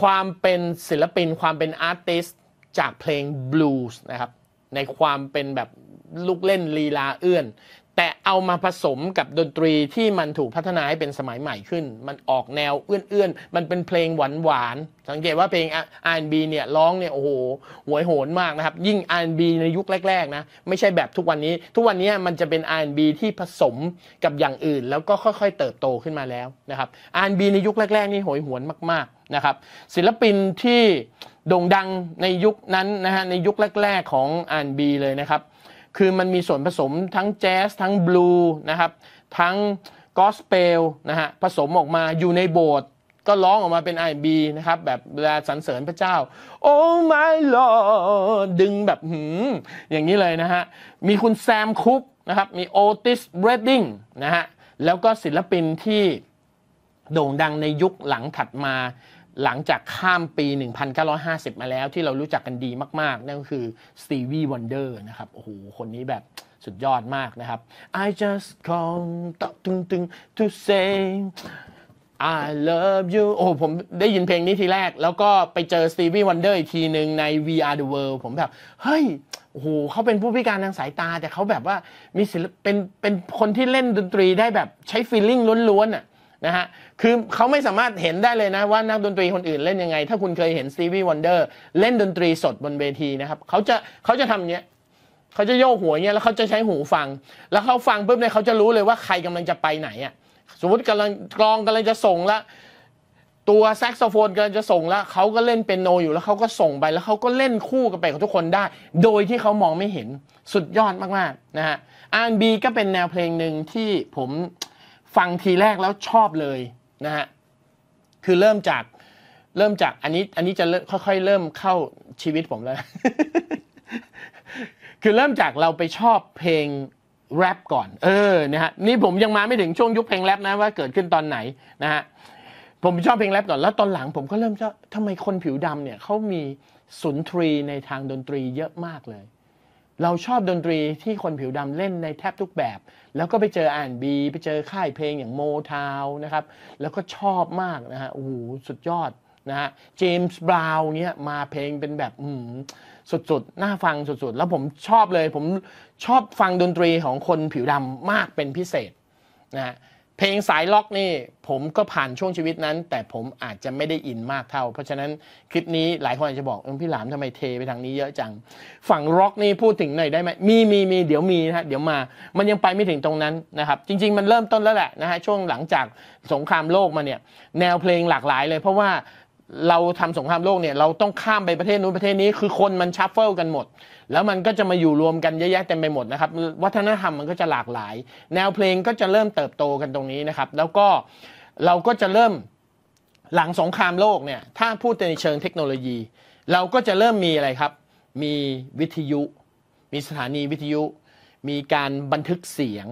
ความเป็นศิลปิน ความเป็นอาร์ติสจากเพลงบลูส์นะครับ ในความเป็นแบบลูกเล่นลีลาเอื้อนแต่เอามาผสมกับดนตรีที่มันถูกพัฒนาให้เป็นสมัยใหม่ขึ้น มันออกแนวเอื้อน ๆ มันเป็นเพลงหวานหวานสังเกตว่าเพลง R&B เนี่ยร้องเนี่ยโอ้โหหวยโหนมากนะครับยิ่ง R&B ในยุคแรก ๆ นะไม่ใช่แบบทุกวันนี้ ทุกวันนี้มันจะเป็น R&B ที่ผสมกับอย่างอื่น แล้วก็ค่อย ๆ เติบโตขึ้นมาแล้วนะครับ R&B ในยุคแรก ๆ นี่หวยหวนมาก ๆ นะครับศิลปินที่โด่งดังในยุคนั้นนะฮะในยุคแรก ๆ ของ R&B เลยนะครับคือมันมีส่วนผสมทั้งแจ๊สทั้งบลูนะครับทั้งกอสเปลนะฮะผสมออกมาอยู่ในโบสถ์ก็ร้องออกมาเป็นบีนะครับแบบเวลาสรรเสริญพระเจ้าโอ้ my lord ดึงแบบหืมอย่างนี้เลยนะฮะ มีคุณแซมคุกนะครับมีโอติสเบรดดิ้งนะฮะแล้วก็ศิลปินที่โด่งดังในยุคหลังถัดมาหลังจากข้ามปี 1950 มาแล้วที่เรารู้จักกันดีมากๆ นั่นก็คือ Stevie Wonder นะครับ โอ้โห คนนี้แบบสุดยอดมากนะครับ I just c o m e ตึงตึง to say I love you โอ้ผมได้ยินเพลงนี้ทีแรก แล้วก็ไปเจอ Stevie Wonder อีกทีหนึ่งใน We Are the World ผมแบบ เฮ้ย โอ้โห เขาเป็นผู้พิการทางสายตา แต่เขาแบบว่ามีศิลเป็นเป็นคนที่เล่นดนตรีได้แบบใช้ฟีลลิ่งล้วนๆอ่ะนะฮะ คือเขาไม่สามารถเห็นได้เลยนะว่านักดนตรีคนอื่นเล่นยังไง ถ้าคุณเคยเห็นซีวีวันเดอร์เล่นดนตรีสดบนเวทีนะครับเขาจะเขาจะทำเนี้ยเขาจะโยกหัวเงี้ยแล้วเขาจะใช้หูฟัง แล้วเขาฟังปุ๊บเนี่ยเขาจะรู้เลยว่าใครกำลังจะไปไหนอ่ะ สมมติกำลังกลองกำลังจะส่งละ ตัวแซกโซโฟนกำลังจะส่งละ เขาก็เล่นเป็นโน อยู่แล้วเขาก็ส่งไปแล้วเขาก็เล่นคู่กันไปกับทุกคนได้ โดยที่เขามองไม่เห็น สุดยอดมากๆนะฮะ อาร์บีก็เป็นแนวเพลงหนึ่งที่ผมฟังทีแรกแล้วชอบเลยนะฮะ คือเริ่มจากเริ่มจากอันนี้อันนี้จะค่อยๆเริ่มเข้าชีวิตผมแล้วคือเริ่มจากเราไปชอบเพลงแรปก่อน เออ นะฮะ นี่ผมยังมาไม่ถึงช่วงยุคเพลงแรปนะว่าเกิดขึ้นตอนไหนนะฮะ ผมชอบเพลงแรปก่อนแล้วตอนหลังผมก็เริ่มชอบทำไมคนผิวดำเนี่ยเขามีสุนทรีในทางดนตรีเยอะมากเลยเราชอบดนตรีที่คนผิวดำเล่นในแทบทุกแบบ แล้วก็ไปเจออ่านบีไปเจอค่ายเพลงอย่างโมทาวนะครับ แล้วก็ชอบมากนะฮะโอ้โหสุดยอดนะฮะเจมส์บราวน์เนี้ยมาเพลงเป็นแบบอืมสุดๆน่าฟังสุดๆ แล้วผมชอบเลย ผมชอบฟังดนตรีของคนผิวดำมากเป็นพิเศษนะเพลงสายล็อกนี่ ผมก็ผ่านช่วงชีวิตนั้น แต่ผมอาจจะไม่ได้อินมากเท่า เพราะฉะนั้นคลิปนี้หลายคนอาจจะบอกเออพี่หลามทำไมเทไปทางนี้เยอะจัง ฝั่งล็อกนี่พูดถึงหน่อยได้ไหมมีมีมีเดี๋ยวมีนะะเดี๋ยวมามันยังไปไม่ถึงตรงนั้นนะครับจริง ๆมันเริ่มต้นแล้วแหละนะฮะช่วงหลังจากสงครามโลกมาเนี่ยแนวเพลงหลากหลายเลยเพราะว่าเราทำสงครามโลกเนี่ยเราต้องข้ามไปประเทศนู้นประเทศนี้คือคนมันชัฟเฟิลกันหมด แล้วมันก็จะมาอยู่รวมกันเยอะแยะเต็มไปหมดนะครับ วัฒนธรรมมันก็จะหลากหลาย แนวเพลงก็จะเริ่มเติบโตกันตรงนี้นะครับ แล้วก็เราก็จะเริ่มหลังสงครามโลกเนี่ยถ้าพูดในเชิงเทคโนโลยี เราก็จะเริ่มมีอะไรครับ มีวิทยุ มีสถานีวิทยุ มีการบันทึกเสียง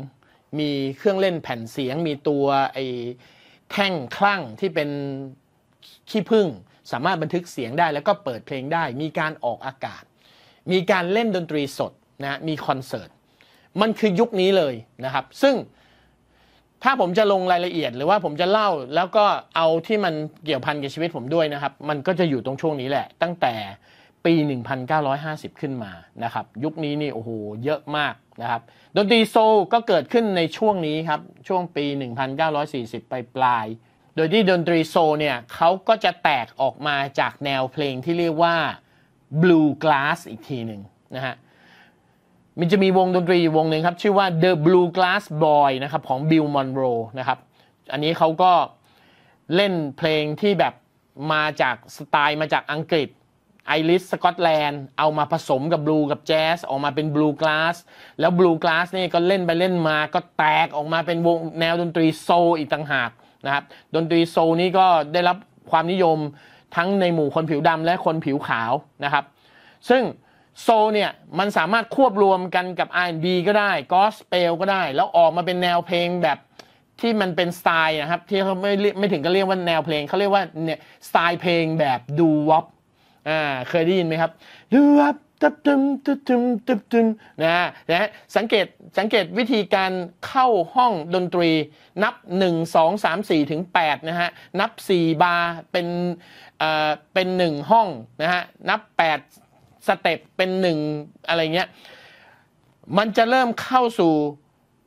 มีเครื่องเล่นแผ่นเสียง มีตัวไอ้แท่งคลั่งที่เป็นขี้พึ่งสามารถบันทึกเสียงได้แล้วก็เปิดเพลงได้ มีการออกอากาศ มีการเล่นดนตรีสดนะมีคอนเสิร์ต มันคือยุคนี้เลยนะครับซึ่งถ้าผมจะลงรายละเอียดหรือว่าผมจะเล่าแล้วก็เอาที่มันเกี่ยวพันกับชีวิตผมด้วยนะครับมันก็จะอยู่ตรงช่วงนี้แหละ ตั้งแต่ปี 1950 ขึ้นมานะครับยุคนี้นี่โอ้โหเยอะมากนะครับดนตรีโซลก็เกิดขึ้นในช่วงนี้ครับช่วงปี1940ไปปลายโดยที่ดนตรีโซเนี่ยเขาก็จะแตกออกมาจากแนวเพลงที่เรียกว่า blue glass อีกทีหนึ่งนะฮะมันจะมีวงดนตรีวงหนึ่งครับ ชื่อว่า The Blue Glass Boy นะครับของ Bill Monroe นะครับอันนี้เขาก็เล่นเพลงที่แบบมาจากสไตล์มาจากอังกฤษไอริสสกอตแลนด์เอามาผสมกับบลูกับแจ๊สออกมาเป็นบลูกลาสแล้วบลูกลาสนี่ก็เล่นไปเล่นมาก็แตกออกมาเป็นวงแนวดนตรีโซอีกต่างหากนะครับดนตรีโซนี้ก็ได้รับความนิยมทั้งในหมู่คนผิวดำและคนผิวขาวนะครับซึ่งโซเนี่ยมันสามารถควบรวมกันกับ R&B ก็ได้กอสเปลก็ได้แล้วออกมาเป็นแนวเพลงแบบที่มันเป็นสไตล์นะครับที่เขาไม่ไม่ถึงก็เรียกว่าแนวเพลงเขาเรียกว่าเนี่ยสไตล์เพลงแบบดูวอปอ่าเคยได้ยินไหมครับดูวอปตึมตึมตึมตึมตึมตึมนะนะสังเกต สังเกตวิธีการเข้าห้องดนตรีนับ 1 2 3 4 ถึง 8นะฮะ นับ 4 บาร์เป็นเอ่อเป็น 1 ห้องนะฮะ นับ8สเต็ปเป็น 1 อะไรเงี้ย มันจะเริ่มเข้าสู่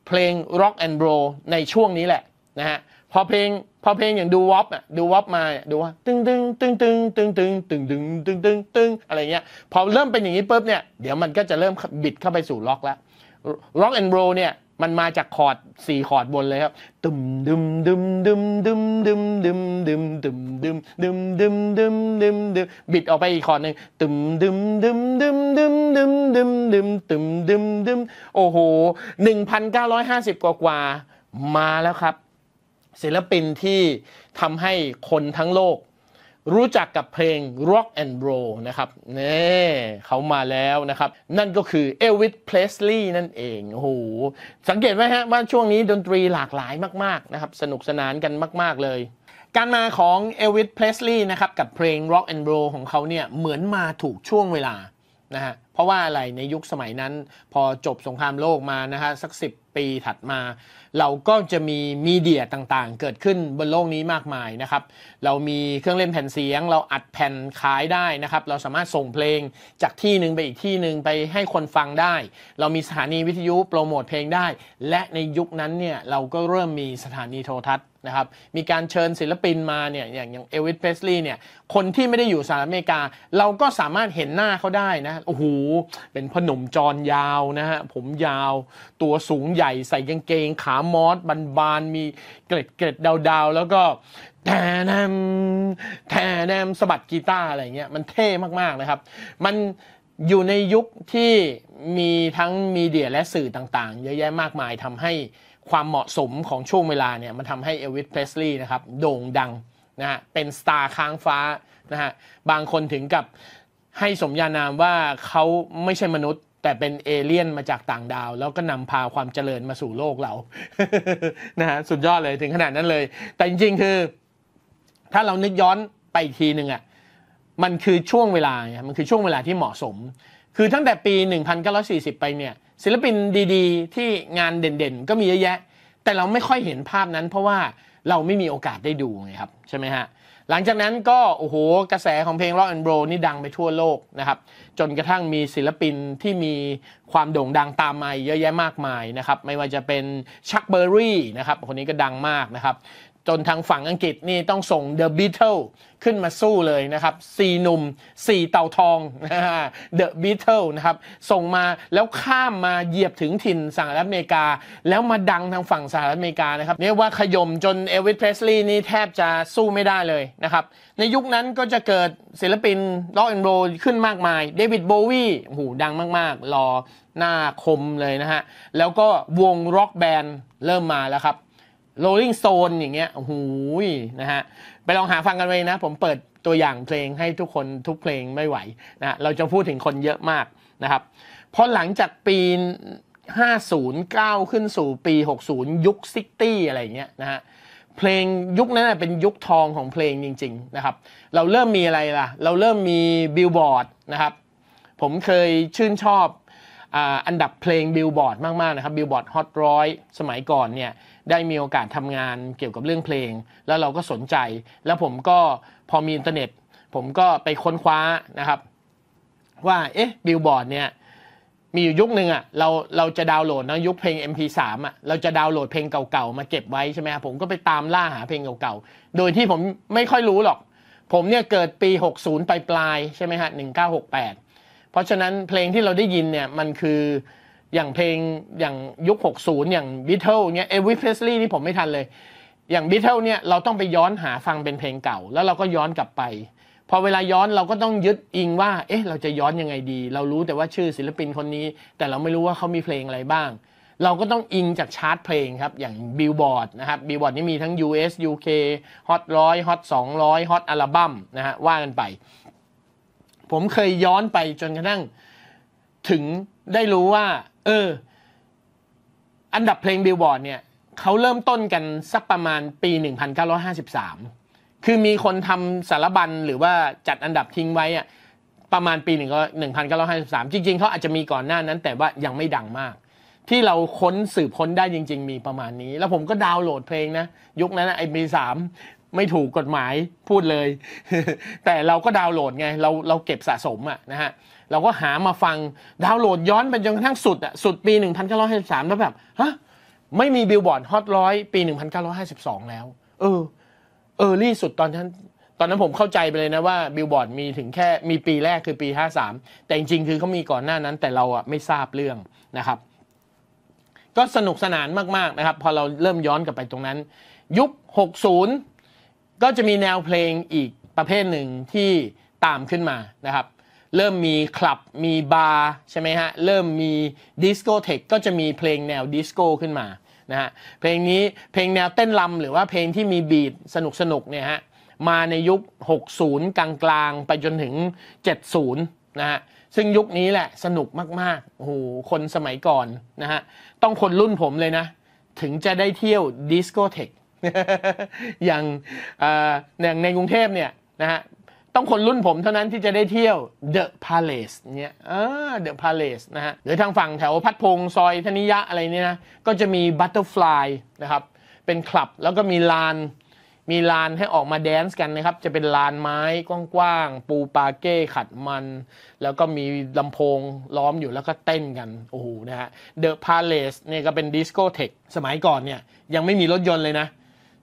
เพลง Rock and Roll ในช่วงนี้แหละนะฮะพอเพลงพอเพลงอย่างดูวอปอ่ะดูวอปมาดูว่าตึงตึงตึงตึงตึงตึงตึงตึงตึงตึงตึงอะไรเงี้ย พอเริ่มเป็นอย่างนี้ปุ๊บเนี่ยเดี๋ยวมันก็จะเริ่มบิดเข้าไปสู่ล็อกแล้วล็อกแอนด์โรเนี่ย มันมาจากคอร์ดสี่คอร์ดบนเลยครับดึมดึมดึมดึมดึมดึมดึมดึมดึมดึมดึมดึมดึมดึมดึมบิดออกไปอีกคอร์ดหนึ่งดึมดึมดึมดึมดึมดึมดึมดึมดึมดึมดึมโอ้โหหนึ่งพันเก้าร้อยห้าสิบกว่ากว่ามาแล้วครับศิลปินที่ทำให้คนทั้งโลกรู้จักกับเพลง Rock and Roll นะครับเนี่เขามาแล้วนะครับ นั่นก็คือเอลวิสเพลสลีย์นั่นเองโอ้โหสังเกตไหมฮะว่าช่วงนี้ดนตรีหลากหลายมาก ๆ นะครับ สนุกสนานกันมาก ๆเลย การมาของเอลวิสเพลสลีย์นะครับกับเพลง Rock and Roll ของเขาเนี่ยเหมือนมาถูกช่วงเวลานะฮะราะว่าอะไรในยุคสมัยนั้นพอจบสงครามโลกมานะฮะสักสิบปีถัดมา เราก็จะมีมีเดียต่างๆเกิดขึ้นบนโลกนี้มากมายนะครับเรามีเครื่องเล่นแผ่นเสียง เราอัดแผ่นขายได้นะครับเราสามารถส่งเพลงจากที่หนึ่งไปอีกที่หนึ่งไปให้คนฟังได้เรามีสถานีวิทยุโปรโมทเพลงได้ และในยุคนั้นเนี่ยเราก็เริ่มมีสถานีโทรทัศน์นะครับมีการเชิญศิลปินมาเนี่ยอย่างอย่างเอลวิสเพสลีย์เนี่ยคนที่ไม่ได้อยู่สหรัฐอเมริกา เราก็สามารถเห็นหน้าเขาได้นะ โอ้โห เป็นพนุ่มจรยาวนะฮะผมยาวตัวสูงใหญ่ ใส่กางเกง ขามอสบานๆมีเกล็ดเกล็ดดาวๆ แล้วก็แทนมแทนมสะบัดกีตาร์อะไรเงี้ยมันเท่มากๆนะครับ มันอยู่ในยุคที่มีทั้งมีเดียและสื่อต่างๆเยอะแยะมากมายทำให้ความเหมาะสมของช่วงเวลาเนี่ยมันทำให้เอลวิสเพลสลีย์นะครับโด่งดังนะฮะเป็นสตาร์ค้างฟ้านะฮะบางคนถึงกับให้สมญานามว่าเขาไม่ใช่มนุษย์ แต่เป็นเอเลี่ยนมาจากต่างดาวแล้วก็นำพาความเจริญมาสู่โลกเรานะฮะสุดยอดเลยถึงขนาดนั้นเลย แต่จริงๆ คือถ้าเรานึกย้อนไปทีหนึ่งอะ่ะมันคือช่วงเวลาเนี่ยมันคือช่วงเวลาที่เหมาะสม คือตั้งแต่ปี 1940 ไปเนี่ยศิลปินดีๆ ที่งานเด่นๆ ก็มีเยอะแยะ แต่เราไม่ค่อยเห็นภาพนั้นเพราะว่าเราไม่มีโอกาสได้ดูไงครับใช่ไหมฮะ หลังจากนั้นก็โอ้โหกระแสของเพลง Rock and Roll นี่ดังไปทั่วโลกนะครับจนกระทั่งมีศิลปินที่มีความโด่งดังตามมาเยอะแยะมากมายนะครับไม่ว่าจะเป็นชักเบอร์รี่นะครับคนนี้ก็ดังมากนะครับจนทางฝั่งอังกฤษนี่ต้องส่ง The b e a t l e ลขึ้นมาสู้เลยนะครับสี่หนุ่มสี่เต่าทองดอะบิทเทิลนะครับ ส่งมาแล้วข้ามมาเหยียบถึงถิ่นสหรัฐอเมริกา แล้วมาดังทางฝั่งสหรัฐอเมริกานะครับเรียกว่าขย่มจนเอลวิสเพรสลีย์นี่แทบจะสู้ไม่ได้เลยนะครับ ในยุคนั้นก็จะเกิดศิลปินล็อกแอนโรขึ้นมากมายเดวิดโบวีหูดังมากๆรอหน้าคมเลยนะฮะแล้วก็วงร็อกแบนด์เริ่มมาแล้วครับ Rolling s o n e อย่างเงี้ยโอ้โหนะฮะ ไปลองหาฟังกันเลยนะ ผมเปิดตัวอย่างเพลงให้ทุกคนทุกเพลงไม่ไหวนะ เราจะพูดถึงคนเยอะมากนะครับพอหลังจากปี 50ก้าวขึ้นสู่ปี 60 ยุคซิตี้อะไรเงี้ยนะฮะ เพลงยุคนั้นเป็นยุคทองของเพลงจริงๆนะครับ เราเริ่มมีอะไรล่ะ เราเริ่มมีบิลบอร์ดนะครับ ผมเคยชื่นชอบอันดับเพลงบิลบอร์ดมาก ๆ นะครับ บิลบอร์ดฮอตร้อยสมัยก่อนเนี่ยได้มีโอกาสทำงานเกี่ยวกับเรื่องเพลง แล้วเราก็สนใจ แล้วผมก็พอมีอินเทอร์เน็ต ผมก็ไปค้นคว้านะครับ ว่าเอ๊ะบิลบอร์ดเนี่ยมีอยู่ยุคหนึ่งอ่ะเราเราจะดาวน์โหลดนะยุคเพลง MP3 อ่ะเราจะดาวน์โหลดเพลงเก่าๆมาเก็บไว้ใช่ไหมครับผมก็ไปตามล่าหาเพลงเก่าๆโดยที่ผมไม่ค่อยรู้หรอก ผมเนี่ยเกิดปี 60ปลายปลายใช่ไหมฮะ1968 เพราะฉะนั้นเพลงที่เราได้ยินเนี่ยมันคืออย่างเพลงอย่างยุค 60 อย่างบิทเทิลเนี้ยเอวิฟเฟสลี่นี่ผมไม่ทันเลย อย่างบิทเทิลเนี่ยเราต้องไปย้อนหาฟังเป็นเพลงเก่า แล้วเราก็ย้อนกลับไป พอเวลาย้อนเราก็ต้องยึดอิงว่าเอ๊ะ เราจะย้อนยังไงดี เรารู้แต่ว่าชื่อศิลปินคนนี้ แต่เราไม่รู้ว่าเขามีเพลงอะไรบ้าง เราก็ต้องอิงจากชาร์ตเพลงครับ อย่างบิลบอร์ดนะครับบิลบอร์ดนี่มีทั้ง US UK Hot 100 Hot 200 Hot อัลบั้มนะฮะว่ากันไป ผมเคยย้อนไปจนกระทั่ง ถึงได้รู้ว่าเอออันดับเพลงบิลบอร์ดเนี่ยเขาเริ่มต้นกันสักประมาณปี 1953 คือมีคนทำสารบัญหรือว่าจัดอันดับทิ้งไว้อะประมาณปี1953 จริงๆเขาอาจจะมีก่อนหน้านั้นแต่ว่ายังไม่ดังมาก ที่เราค้นสืบค้นได้จริงๆมีประมาณนี้ แล้วผมก็ดาวน์โหลดเพลงนะ ยุคนั้นไอ้ปีสามไม่ถูกกฎหมายพูดเลย แต่เราก็ดาวน์โหลดไง เราเราเก็บสะสมอะนะฮะเราก็หามาฟังดาวน์โหลดย้อนไปจนกระทั่งสุดอ่ะสุดปี 1953 แล้วแบบ ฮะ ไม่มีบิลบอร์ดฮอตร้อยปี 1952 แล้ว เออเออรี่สุดตอนนั้น ตอนนั้นผมเข้าใจไปเลยนะว่าบิลบอร์ดมีถึงแค่มีปีแรกคือปี 53 แต่จริงๆ คือเขามีก่อนหน้านั้นแต่เราอ่ะไม่ทราบเรื่องนะครับ ก็สนุกสนานมากๆนะครับ พอเราเริ่มย้อนกลับไปตรงนั้น ยุค 60 ก็จะมีแนวเพลงอีกประเภทหนึ่งที่ตามขึ้นมานะครับเริ่มมีคลับมีบาร์ใช่ไหมฮะเริ่มมีดิสโกเทคก็จะมีเพลงแนวดิสโกขึ้นมานะฮะเพลงนี้เพลงแนวเต้นรำหรือว่าเพลงที่มีบีดสนุกสนุกเนี่ยฮะมาในยุค 60 กลางกลางไปจนถึง 70นะฮะซึ่งยุคนี้แหละสนุกมากๆโอ้โหคนสมัยก่อนนะฮะต้องคนรุ่นผมเลยนะ ถึงจะได้เที่ยวดิสโกเทคอย่างอย่างในกรุงเทพเนี่ยนะฮะต้องคนรุ่นผมเท่านั้นที่จะได้เที่ยวเดอะพาเลสเนี่ยเออเดอะพาเลสนะฮะ หรือทางฝั่งแถวพัดพง ซอยธนิยะอะไรเนี่ยนะ ก็จะมีบัตเตอร์ฟลายนะครับ เป็นคลับ แล้วก็มีลาน มีลานให้ออกมาแดนซ์กันนะครับ จะเป็นลานไม้กว้างๆ ปูปาเก้ขัดมัน แล้วก็มีลำโพงล้อมอยู่แล้วก็เต้นกัน โอ้โห นะฮะ เดอะพาเลสเนี่ยก็เป็นดิสโกเทค สมัยก่อนเนี่ยยังไม่มีรถยนต์เลยนะ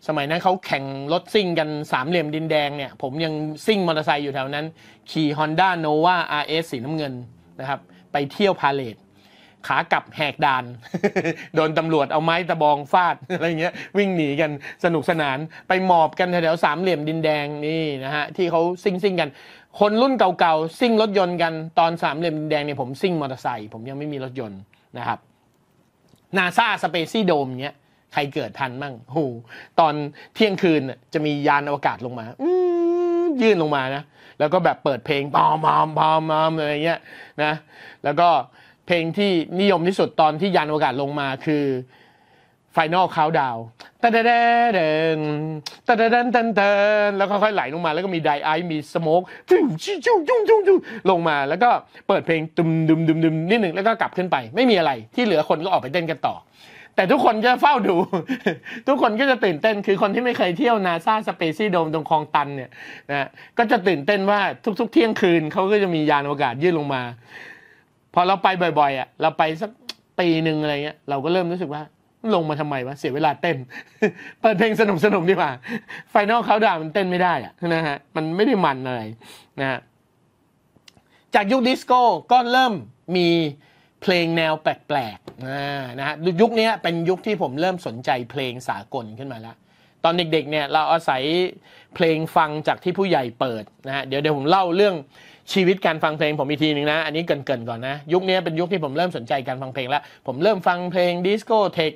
สมัยนั้นเขาแข่งรถซิ่งกันสามเหลี่ยมดินแดงเนี่ยผมยังซิ่งมอเตอร์ไซค์อยู่แถวนั้น ขี่ Honda Nova RS สีน้ำเงินนะครับไปเที่ยวพาเลทขากลับแหกด่าน โดนตำรวจเอาไม้ตะบองฟาดอะไรเงี้ยวิ่งหนีกันสนุกสนาน ไปหมอบกันแถวสามเหลี่ยมดินแดงนี่นะฮะที่เขาซิ่งซิ่งกัน คนรุ่นเก่าๆ ซิ่งรถยนต์กันตอนสามเหลี่ยมดินแดงเนี่ยผมซิ่งมอเตอร์ไซค์ผมยังไม่มีรถยนต์นะครับนาซาสเปซี่โดมเนี้ยใครเกิดทันมั่ง โห ตอนเที่ยงคืนจะมียานอวกาศลงมา ยื่นลงมานะ แล้วก็แบบเปิดเพลงปอมปอมปอมปอมอะไรเงี้ยนะ แล้วก็เพลงที่นิยมที่สุดตอนที่ยานอวกาศลงมาคือไฟนอลคาวดาวตะเดเดนตะเดเดนตันเตนแล้วค่อยๆไหลลงมา แล้วก็มีไดไอมีสโมกจุ๊จุ๊จุ๊จุ๊จุ๊จุ๊ลงมา แล้วก็เปิดเพลงดุมดุมดุมดุมนิดหนึ่งแล้วก็กลับขึ้นไปไม่มีอะไร ที่เหลือคนก็ออกไปเต้นกันต่อแต่ทุกคนจะเฝ้าดู ทุกคนก็จะตื่นเต้น คือคนที่ไม่เคยเที่ยวนาซาสเปซี่โดมตรงคลองตันเนี่ยนะ ก็จะตื่นเต้นว่าทุกๆ เที่ยงคืนเขาก็จะมียานอวกาศยื่นลงมา พอเราไปบ่อยๆ อ่ะ เราไปสักปีหนึ่งอะไรเงี้ย เราก็เริ่มรู้สึกว่า ลงมาทำไมวะเสียเวลาเต้น เปิดเพลงสนุกสนุกดีกว่า ไฟนอลเขาด่ามันเต้นไม่ได้อะนะฮะ มันไม่ได้มันอะไรนะฮะจากยุคดิสโก้ก็เริ่มมีเพลงแนวแปลกๆนะฮะ ยุคนี้เป็นยุคที่ผมเริ่มสนใจเพลงสากลขึ้นมาแล้ว ตอนเด็กๆ เนี่ยเราอาศัยเพลงฟังจากที่ผู้ใหญ่เปิดนะฮะเดี๋ยวเดี๋ยวผมเล่าเรื่อง ชีวิตการฟังเพลงผมอีกทีหนึ่งนะ อันนี้เกินๆก่อนนะ ยุคนี้เป็นยุคที่ผมเริ่มสนใจการฟังเพลงแล้ว ผมเริ่มฟังเพลงดิสโก้เทค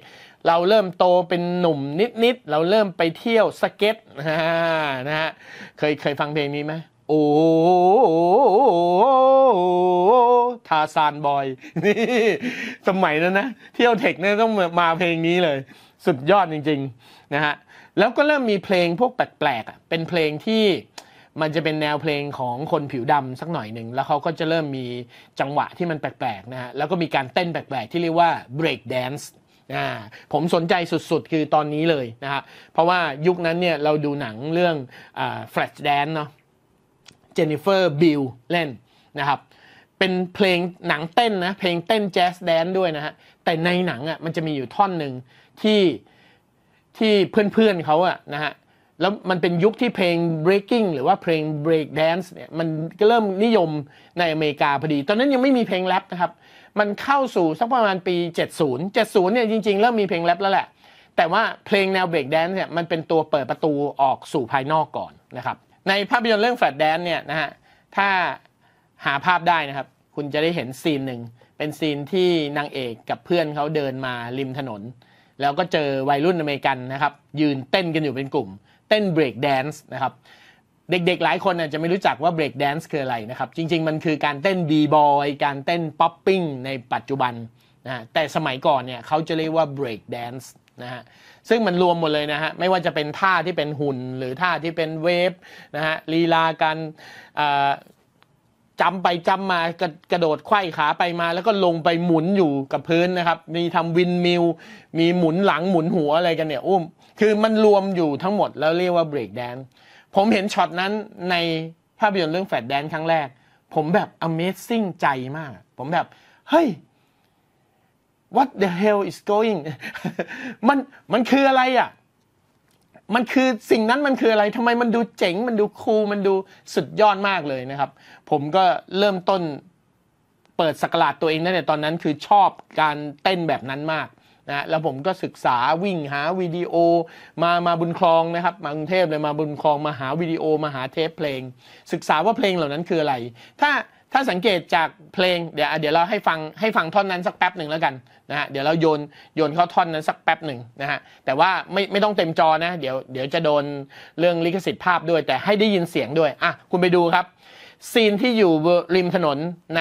เราเริ่มโตเป็นหนุ่มนิดๆ เราเริ่มไปเที่ยวสเก็ตนะฮะ เคยเคยฟังเพลงนี้ไหมโอ้ทาซานบอย นี่สมัยนั้นนะ เที่ยวเทคเนี่ยต้องมาเพลงนี้เลย สุดยอดจริงๆนะฮะ แล้วก็เริ่มมีเพลงพวกแปลกๆอ่ะ เป็นเพลงที่มันจะเป็นแนวเพลงของคนผิวดำสักหน่อยหนึ่ง แล้วเขาก็จะเริ่มมีจังหวะที่มันแปลกๆนะฮะ แล้วก็มีการเต้นแปลกๆที่เรียกว่า break dance นะผมสนใจสุดๆคือตอนนี้เลยนะฮะ เพราะว่ายุคนั้นเนี่ยเราดูหนังเรื่อง flash dance เนาะเจนนิเฟอร์บิลเล่นนะครับ เป็นเพลงหนังเต้นนะ เพลงเต้นแจ๊สแดนด้วยนะฮะ แต่ในหนังอะ่ะมันจะมีอยู่ท่อนหนึ่งที่ที่เพื่อนๆเขาอะ่ะนะฮะ แล้วมันเป็นยุคที่เพลง breaking หรือว่าเพลง break dance เนี่ยมันก็เริ่มนิยมในอเมริกาพอดี ตอนนั้นยังไม่มีเพลงแรปนะครับ มันเข้าสู่สักประมาณปี 70 70 เนี่ยจริงๆ เริ่มมีเพลงแรปแล้วแหละ แต่ว่าเพลงแนว break dance เนี่ยมันเป็นตัวเปิดประตูออกสู่ภายนอกก่อนนะครับในภาพยนตร์เรื่องแฟลชแดนเนี่ยนะฮะถ้าหาภาพได้นะครับ คุณจะได้เห็นซีนหนึ่ง เป็นซีนที่นางเอกกับเพื่อนเขาเดินมาริมถนน แล้วก็เจอวัยรุ่นอเมริกันนะครับ ยืนเต้นกันอยู่เป็นกลุ่ม เต้นเบรกแดนส์นะครับ เด็กๆ หลายคนน่จจะไม่รู้จักว่าเบรกแดนส์คืออะไรนะครับ จริงๆมันคือการเต้นบีบอยการเต้นป๊อปปิ้งในปัจจุบันนะแต่สมัยก่อนเนี่ยเขาจะเรียกว่าเบรกแดนส์นะฮะซึ่งมันรวมหมดเลยนะฮะไม่ว่าจะเป็นท่าที่เป็นหุ่นหรือท่าที่เป็นเวฟนะฮะลีลาการจำไปจำมากระกระโดดไขว้ขาไปมาแล้วก็ลงไปหมุนอยู่กับพื้นนะครับ มีทำวินมิล มีหมุนหลังหมุนหัวอะไรกันเนี่ยอุ้มคือมันรวมอยู่ทั้งหมดแล้วเรียกว่าเบรกแดนผมเห็นช็อตนั้นในภาพยนตร์เรื่องแฟดแดนครั้งแรก ผมแบบ Amazing ใจมาก ผมแบบเฮ้ย what the hell is going มันมันคืออะไรอ่ะ มันคือสิ่งนั้นมันคืออะไรทำไมมันดูเจ๋ง มันดูคูลมันดูสุดยอดมากเลยนะครับ ผมก็เริ่มต้นเปิดสกราดตัวเองนั่นแล่ตอนนั้นคือชอบการเต้นแบบนั้นมากนะแล้วผมก็ศึกษาวิ่ง หาวิดีโอ มามาบุญคลองนะครับมากรุงเทพเลยมาบุญคลอง มาหาวิดีโอ มาหาเทปเพลง ศึกษาว่าเพลงเหล่านั้นคืออะไร ถ้าถ้าสังเกตจากเพลงเดี๋ยวเดี๋ยวเราให้ฟังให้ฟังท่อนนั้นสักแป๊บหนึ่งแล้วกันนะฮะเดี๋ยวเราโยนโยนเข้าท่อนนั้นสักแป๊บหนึ่งนะฮะแต่ว่าไม่ไม่ต้องเต็มจอนะเดี๋ยวเดี๋ยวจะโดนเรื่องลิขสิทธิ์ภาพด้วย แต่ให้ได้ยินเสียงด้วยอ่ะคุณไปดูครับ ซีนที่อยู่ริมถนนใน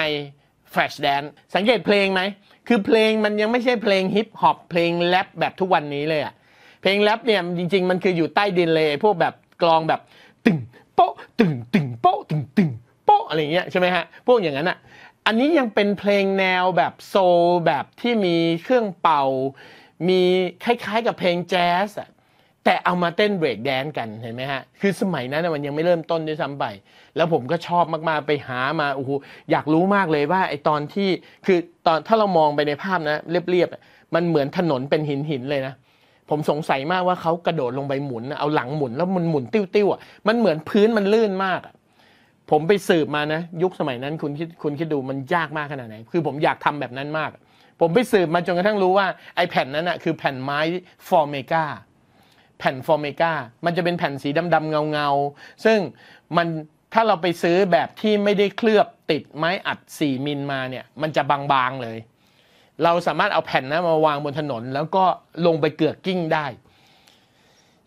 แฟลชแดนสังเกตเพลงไหมคือเพลงมันยังไม่ใช่เพลงฮิปฮอปเพลงแรปแบบทุกวันนี้เลยอะเพลงแรปเนี่ยจริงๆมันคืออยู่ใต้ดินเลยพวกแบบกลองแบบตึงโป๊ะตึงตึงโป๊ะตึงตึงอะไรเงี้ยใช่ไหมฮะ พวกอย่างนั้นอ่ะ อันนี้ยังเป็นเพลงแนวแบบโซลแบบที่มีเครื่องเป่า มีคล้ายๆกับเพลงแจ๊สอ่ะ แต่เอามาเต้นเบรกแดนกันเห็นไหมฮะ คือสมัยนั้นมันยังไม่เริ่มต้นด้วยซ้ำไป แล้วผมก็ชอบมากๆ ไปหามาโอ้โหอยากรู้มากเลยว่าไอตอนที่ คือตอนถ้าเรามองไปในภาพนะเรียบๆ มันเหมือนถนนเป็นหินหินเลยนะ ผมสงสัยมากว่าเขากระโดดลงไปหมุน เอาหลังหมุนแล้วมันหมุนติ้วๆอ่ะ มันเหมือนพื้นมันลื่นมากผมไปสืบมานะ ยุคสมัยนั้นคุณคิดคุณคิดดูมันยากมากขนาดไหน คือผมอยากทำแบบนั้นมาก ผมไปสืบมาจนกระทั่งรู้ว่าไอ้แผ่นนั้นอะคือแผ่นไม้ฟอร์เมกาแผ่นฟอร์เมกามันจะเป็นแผ่นสีดำๆเงาๆ ซึ่งมันถ้าเราไปซื้อแบบที่ไม่ได้เคลือบติดไม้อัด 4มิลมาเนี่ยมันจะบางๆเลย เราสามารถเอาแผ่นนั้นมาวางบนถนน แล้วก็ลงไปเกือกกิ้งได้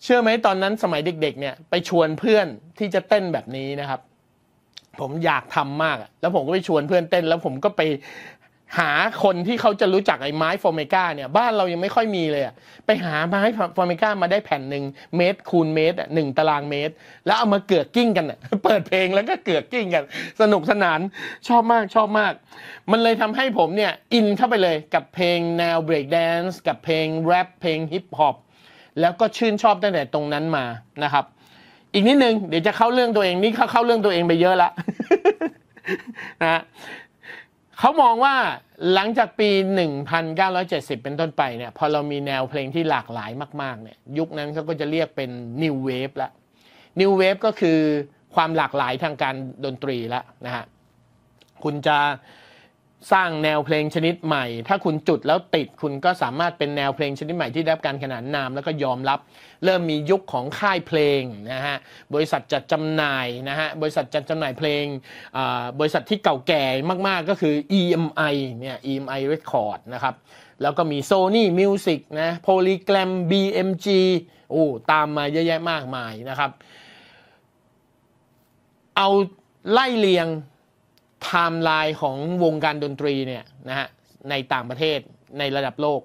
เชื่อไหมตอนนั้นสมัยเด็ก ๆ เนี่ยไปชวนเพื่อนที่จะเต้นแบบนี้นะครับผมอยากทำมาก แล้วผมก็ไปชวนเพื่อนเต้น แล้วผมก็ไปหาคนที่เขาจะรู้จักไอ้ไม้ฟอร์เมกาเนี่ย บ้านเรายังไม่ค่อยมีเลยไปหาไม้ฟอร์เมกามาได้แผ่นหนึ่งเมตรคูณเมตรหนึ่งตารางเมตร แล้วเอามาเกือกกิ้งกันเปิดเพลงแล้วก็เกือกกิ้งกันสนุกสนานชอบมากชอบมาก มันเลยทำให้ผมเนี่ยอินเข้าไปเลยกับเพลงแนวเบรกแดนซ์กับเพลงแรปเพลงฮิปฮอปแล้วก็ชื่นชอบตั้งแต่ตรงนั้นมานะครับอีกนิดนึง เดี๋ยวจะเข้าเรื่องตัวเองนี่เขาเข้าเรื่องตัวเองไปเยอะละนะเขามองว่าหลังจากปี 1970 เป็นต้นไปเนี่ย พอเรามีแนวเพลงที่หลากหลายมากๆ เนี่ย ยุคนั้นเขาก็จะเรียกเป็น New Wave ละ New Wave ก็คือความหลากหลายทางการดนตรีละนะฮะคุณจะสร้างแนวเพลงชนิดใหม่ ถ้าคุณจุดแล้วติดคุณก็สามารถเป็นแนวเพลงชนิดใหม่ที่ได้รับการขนานนามแล้วก็ยอมรับ เริ่มมียุคของค่ายเพลงนะฮะบริษัทจัดจำหน่ายนะฮะบริษัทจัดจำหน่ายเพลงบริษัทที่เก่าแก่มากๆก็คือ EMI เนี่ย EMI Record นะครับแล้วก็มี Sony Music นะ Polygram BMG โอ้ตามมาเยอะแยะมากมายนะครับเอาไล่เรียงไทม์ไลน์ของวงการดนตรีเนี่ยนะฮะในต่างประเทศในระดับโลก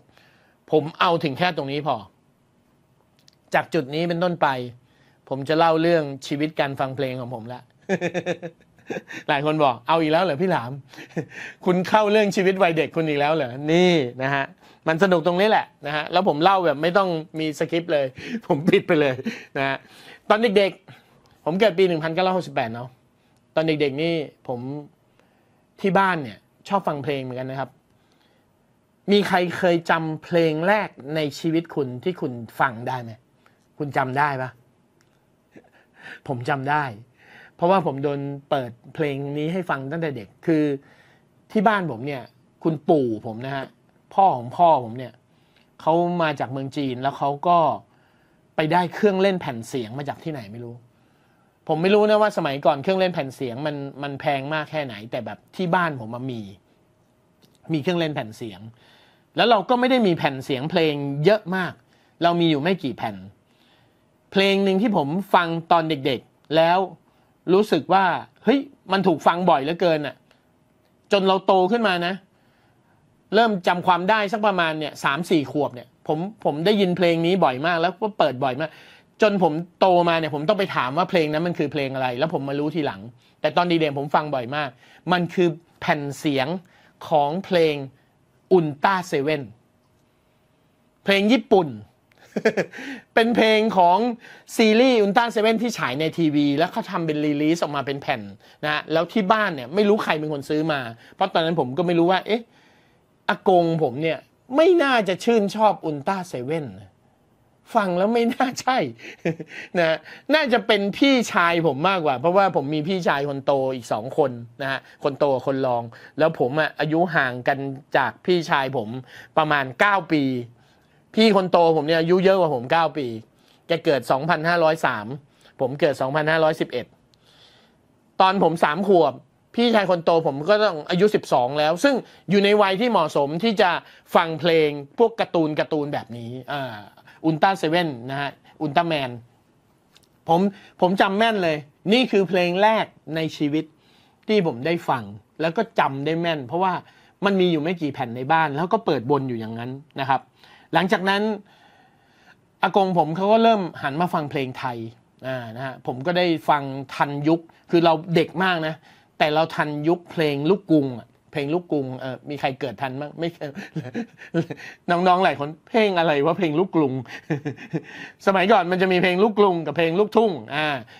ผมเอาถึงแค่ตรงนี้พอ จากจุดนี้เป็นต้นไป ผมจะเล่าเรื่องชีวิตการฟังเพลงของผมละหลายคนบอกเอาอีกแล้วเหรอพี่หลาม คุณเข้าเรื่องชีวิตวัยเด็กคุณอีกแล้วเหรอนี่นะฮะ มันสนุกตรงนี้แหละนะฮะ แล้วผมเล่าแบบไม่ต้องมีสคริปต์เลย ผมปิดไปเลย นะฮะตอนเด็ก ๆ ผมเกิดปี 1968 เนาะตอนเด็ก ๆนี่ผมที่บ้านเนี่ย ชอบฟังเพลงเหมือนกันนะครับ มีใครเคยจำเพลงแรกในชีวิตคุณที่คุณฟังได้ไหม คุณจำได้ปะผมจำได้ เพราะว่าผมโดนเปิดเพลงนี้ให้ฟังตั้งแต่เด็ก คือที่บ้านผมเนี่ย คุณปู่ผมนะฮะ พ่อของพ่อผมเนี่ยเขามาจากเมืองจีน แล้วเขาก็ไปได้เครื่องเล่นแผ่นเสียงมาจากที่ไหนไม่รู้ผมไม่รู้นะว่าสมัยก่อนเครื่องเล่นแผ่นเสียงมันมันแพงมากแค่ไหนแต่แบบที่บ้านผมมันมี มีเครื่องเล่นแผ่นเสียง แล้วเราก็ไม่ได้มีแผ่นเสียงเพลงเยอะมาก เรามีอยู่ไม่กี่แผ่น เพลงหนึ่งที่ผมฟังตอนเด็กๆ แล้วรู้สึกว่าเฮ้ยมันถูกฟังบ่อยเหลือเกินอะจนเราโตขึ้นมานะ เริ่มจำความได้สักประมาณเนี่ยสามสี่ขวบเนี่ยผมผมได้ยินเพลงนี้บ่อยมาก แล้วก็เปิดบ่อยมากจนผมโตมาเนี่ยผมต้องไปถามว่าเพลงนั้นมันคือเพลงอะไร แล้วผมมารู้ทีหลัง แต่ตอนดีเด่นผมฟังบ่อยมาก มันคือแผ่นเสียงของเพลงอุลตราเซเว่นเพลงญี่ปุ่น เป็นเพลงของซีรีส์อุลตราเซเว่นที่ฉายในทีวี แล้วเขาทำเป็นรีลีสออกมาเป็นแผ่นนะแล้วที่บ้านเนี่ยไม่รู้ใครเป็นคนซื้อมา เพราะตอนนั้นผมก็ไม่รู้ว่าเอ๊ะอากงผมเนี่ยไม่น่าจะชื่นชอบอุลตราเซเว่นฟังแล้วไม่น่าใช่นะ น่าจะเป็นพี่ชายผมมากกว่า เพราะว่าผมมีพี่ชายคนโตอีกสองคนนะฮะ คนโตกับคนรอง แล้วผมอะอายุห่างกันจากพี่ชายผมประมาณ 9 ปี พี่คนโตผมเนี่ยอายุเยอะกว่าผม 9 ปีแกเกิด 2503ผมเกิด2511ตอนผม3ขวบ พี่ชายคนโตผมก็ต้องอายุ12 แล้ว ซึ่งอยู่ในวัยที่เหมาะสมที่จะฟังเพลงพวกการ์ตูนการ์ตูนแบบนี้อ่าอุลตร้าเซเว่นนะฮะอุลตร้าแมนผมผมจำแม่นเลย นี่คือเพลงแรกในชีวิตที่ผมได้ฟัง แล้วก็จำได้แม่น เพราะว่ามันมีอยู่ไม่กี่แผ่นในบ้าน แล้วก็เปิดบนอยู่อย่างนั้นนะครับ หลังจากนั้นอากงผมเขาก็เริ่มหันมาฟังเพลงไทยอ่านะฮะผมก็ได้ฟังทันยุคคือเราเด็กมากนะ แต่เราทันยุคเพลงลูกกุุงเพลงลูกกรุง มีใครเกิดทันบ้างไม่น้องๆหลายคนเพลงอะไรว่าเพลงลูกกรุง สมัยก่อนมันจะมีเพลงลูกกรุง กับเพลงลูกทุ่ง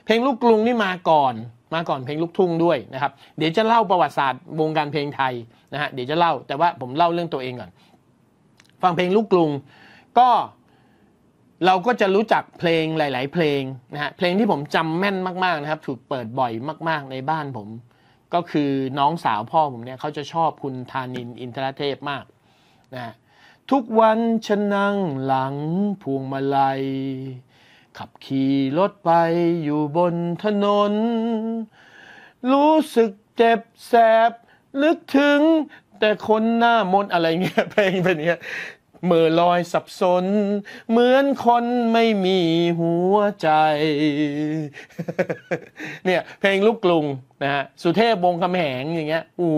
เพลงลูกกรุงนี่มาก่อน มาก่อนเพลงลูกทุ่งด้วย นะครับ เดี๋ยวจะเล่าประวัติศาสตร์วงการเพลงไทยนะฮะเดี๋ยวจะเล่าแต่ว่าผมเล่าเรื่องตัวเองก่อนฟังเพลงลูกกรุง ก็เราก็จะรู้จักเพลงหลาย ๆ เพลงนะฮะ เพลงที่ผมจำแม่นมากๆนะครับ ถูกเปิดบ่อยมาก ๆในบ้านผมก็คือน้องสาวพ่อผมเนี่ยเขาจะชอบคุณธานินอินทรเทพมากนะทุกวันฉันนั่งหลังพวงมาลัย ขับขี่รถไปอยู่บนถนน รู้สึกเจ็บแสบลึกถึง แต่คนหน้ามน อะไรเงี้ยเพลงเป็นเงี้ยเมื่อลอยสับสน เหมือนคนไม่มีหัวใจเนี่ยเพลงลูกกรุงนะฮะสุเทพวงคำแหงอย่างเงี้ยอู้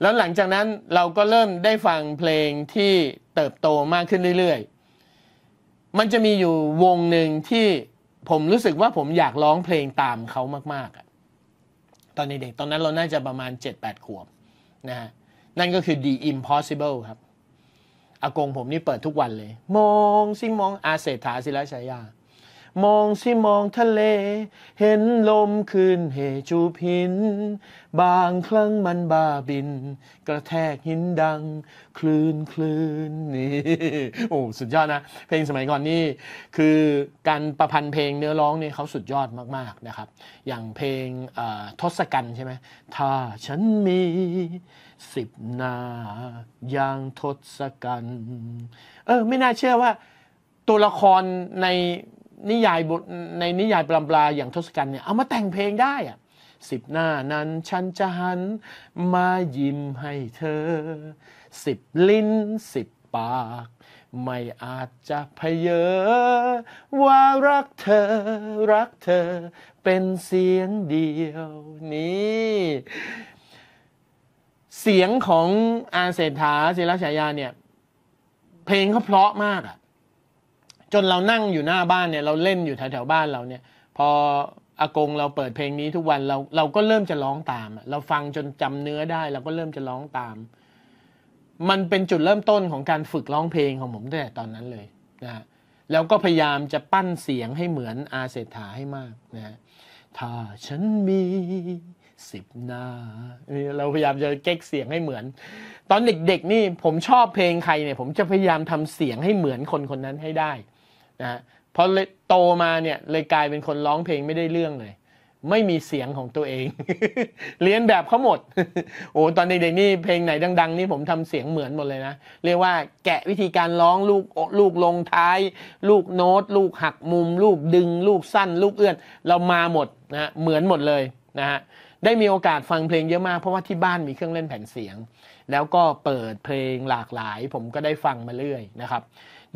แล้วหลังจากนั้นเราก็เริ่มได้ฟังเพลงที่เติบโตมากขึ้นเรื่อยๆ มันจะมีอยู่วงหนึ่งที่ผมรู้สึกว่าผมอยากร้องเพลงตามเขามากๆ ตอนเด็กตอนนั้นเราน่าจะประมาณ 7-8 ขวบนะฮะนั่นก็คือ The Impossible ครับอากงผมนี่เปิดทุกวันเลย มองสิมองอาเศรษฐาศิลาชายา มองสิมองทะเล เห็นลมคืนเหจูพิน บางครั้งมันบาบิน กระแทกหินดัง คลื่นคลื่นนี่โอ้สุดยอดนะ เพลงสมัยก่อนนี่ คือการประพันธ์เพลงเนื้อร้องเนี่ยเขาสุดยอดมากๆนะครับ อย่างเพลงทศกัณฐ์ใช่ไหม ถ้าฉันมีสิบนายางทศกัณฐ์เออ ไม่น่าเชื่อว่า ตัวละครในนิยายบทในนิยายปลาปลาอย่างทศกัณฐ์เนี่ย เอามาแต่งเพลงได้อะสิบหน้านั้นฉันจะหันมายิ้มให้เธอ สิบลิ้นสิบปาก ไม่อาจจะพเยอว่ารักเธอ รักเธอ เป็นเสียงเดียวนี้เสียงของอาเศรษฐาศิลฉายาเนี่ย เพลงเขาเพราะมากอะจนเรานั่งอยู่หน้าบ้านเนี่ยเราเล่นอยู่แถวๆบ้านเราเนี่ย พออากงเราเปิดเพลงนี้ทุกวันเรา เราก็เริ่มจะร้องตามเราฟังจนจำเนื้อได้ เราก็เริ่มจะร้องตาม มันเป็นจุดเริ่มต้นของการฝึกร้องเพลงของผมตั้งแต่ตอนนั้นเลยนะแล้วก็พยายามจะปั้นเสียงให้เหมือนอาเศรษฐาให้มากนะถ้าฉันมีสิบหน้าเราพยายามจะเก๊กเสียงให้เหมือน ตอนเด็กๆ นี่ผมชอบเพลงใครเนี่ยผมจะพยายามทำเสียงให้เหมือนคนคนนั้นให้ได้นะพอโตมาเนี่ยเลยกลายเป็นคนร้องเพลงไม่ได้เรื่องเลย ไม่มีเสียงของตัวเองเรียนแบบเขาหมด โอ้ตอนเด็กๆนี่เพลงไหนดังๆนี่ผมทำเสียงเหมือนหมดเลยนะเรียกว่าแกะวิธีการร้องลูกลูกลงท้าย ลูกโน้ตลูกหักมุมลูกดึงลูกสั้น ลูกเอื้อนเรามาหมดนะเหมือนหมดเลยนะฮะได้มีโอกาสฟังเพลงเยอะมาก เพราะว่าที่บ้านมีเครื่องเล่นแผ่นเสียง แล้วก็เปิดเพลงหลากหลายผมก็ได้ฟังมาเรื่อยนะครับ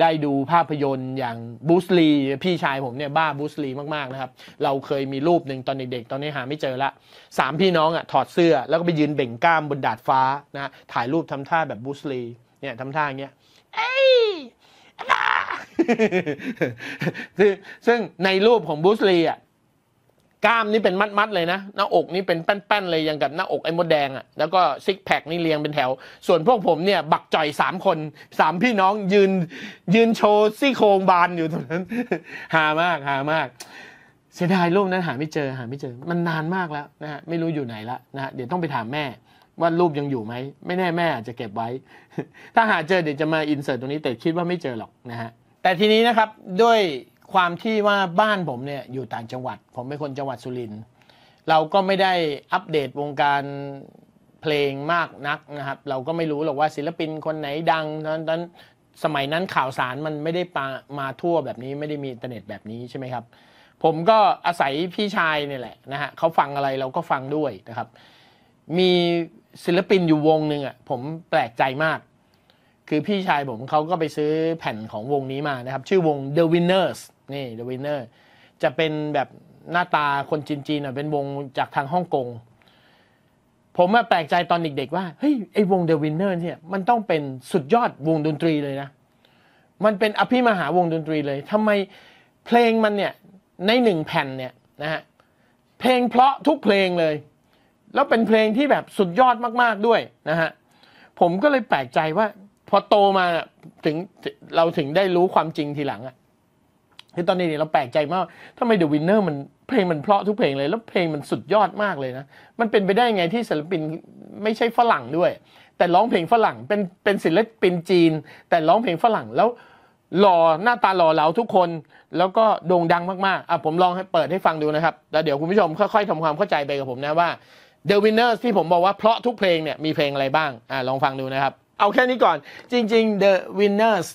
ได้ดูภาพยนตร์อย่างบูสลีพี่ชายผมเนี่ยบ้าบูสลีมากๆนะครับเราเคยมีรูปหนึ่งตอนเด็กๆตอนนี้หาไม่เจอละสามพี่น้องอ่ะถอดเสื้อแล้วก็ไปยืนเบ่งกล้ามบนดาดฟ้านะถ่ายรูปทำท่าแบบบูสลีเนี่ยทำท่าอย่างเงี้ยเอ้ยซึ่งในรูปของบูสลีอ่ะกล้ามนี่เป็นมัดๆเลยนะหน้าอกนี่เป็นแป้น ๆ เลยอย่างกับหน้าอกไอ้มดแดงอ่ะแล้วก็ซิกแพคนี่เรียงเป็นแถว ส่วนพวกผมเนี่ยบักจ่อยสามคนสามพี่น้อง ยืน ยืนโชว์ ซี่โครงบานอยู่ตรงนั้น หามากหามากเสียดายรูปนั้นหาไม่เจอหาไม่เจอมันนานมากแล้วนะฮะ ไม่รู้อยู่ไหนละนะฮะ เดี๋ยวต้องไปถามแม่ ว่ารูปยังอยู่ไหมไม่แน่แม่อาจจะเก็บไว้ ถ้าหาเจอเดี๋ยวจะมาอินเสิร์ตตรงนี้ แต่คิดว่าไม่เจอหรอกนะฮะแต่ทีนี้นะครับด้วยความที่ว่าบ้านผมเนี่ยอยู่ต่างจังหวัด ผมเป็นคนจังหวัดสุรินทร์เราก็ไม่ได้อัปเดตวงการเพลงมากนักนะครับ เราก็ไม่รู้หรอกว่าศิลปินคนไหนดังนั้นนั้นสมัยนั้นข่าวสารมันไม่ได้มามาทั่วแบบนี้ ไม่ได้มีอินเทอร์เน็ตแบบนี้ใช่ไหมครับ ผมก็อาศัยพี่ชายเนี่ยแหละ นะฮะเขาฟังอะไรเราก็ฟังด้วยนะครับ มีศิลปินอยู่วงหนึ่งอ่ะ ผมแปลกใจมาก คือพี่ชายผมเขาก็ไปซื้อแผ่นของวงนี้มานะครับชื่อวง The Winners นี่ The Winner จะเป็นแบบหน้าตาคนจีนๆเป็นวงจากทางฮ่องกงผมแปลกใจตอนเด็กๆว่าเฮ้ยไอ้วง The Winner เนี่ยมันต้องเป็นสุดยอดวงดนตรีเลยนะมันเป็นอภิมหาวงดนตรีเลยทำไมเพลงมันเนี่ยในหนึ่งแผ่นเนี่ยนะฮะเพลงเพราะทุกเพลงเลย แล้วเป็นเพลงที่แบบสุดยอดมาก ๆด้วยนะฮะผมก็เลยแปลกใจว่าพอโตมาถึงเราถึงได้รู้ความจริงทีหลังอะคือตอนนี้เราแปลกใจมากทำไมเดอะวินเนอร์มันเพลงมันเพราะทุกเพลงเลย แล้วเพลงมันสุดยอดมากเลยนะ มันเป็นไปได้ไงที่ศิลปินไม่ใช่ฝรั่งด้วย แต่ร้องเพลงฝรั่ง เป็นเป็นศิลปินจีน แต่ร้องเพลงฝรั่ง แล้วหล่อหน้าตาหล่อเหลาทุกคน แล้วก็โด่งดังมากๆ อ่ะผมลองให้เปิดให้ฟังดูนะครับ แล้วเดี๋ยวคุณผู้ชมค่อยๆทำความเข้าใจไปกับผมนะว่าเดวินเนอร์ที่ผมบอกว่าเพราะทุกเพลงเนี่ยมีเพลงอะไรบ้าง อ่ะลองฟังดูนะครับ เอาแค่นี้ก่อน จริง ๆ The Winners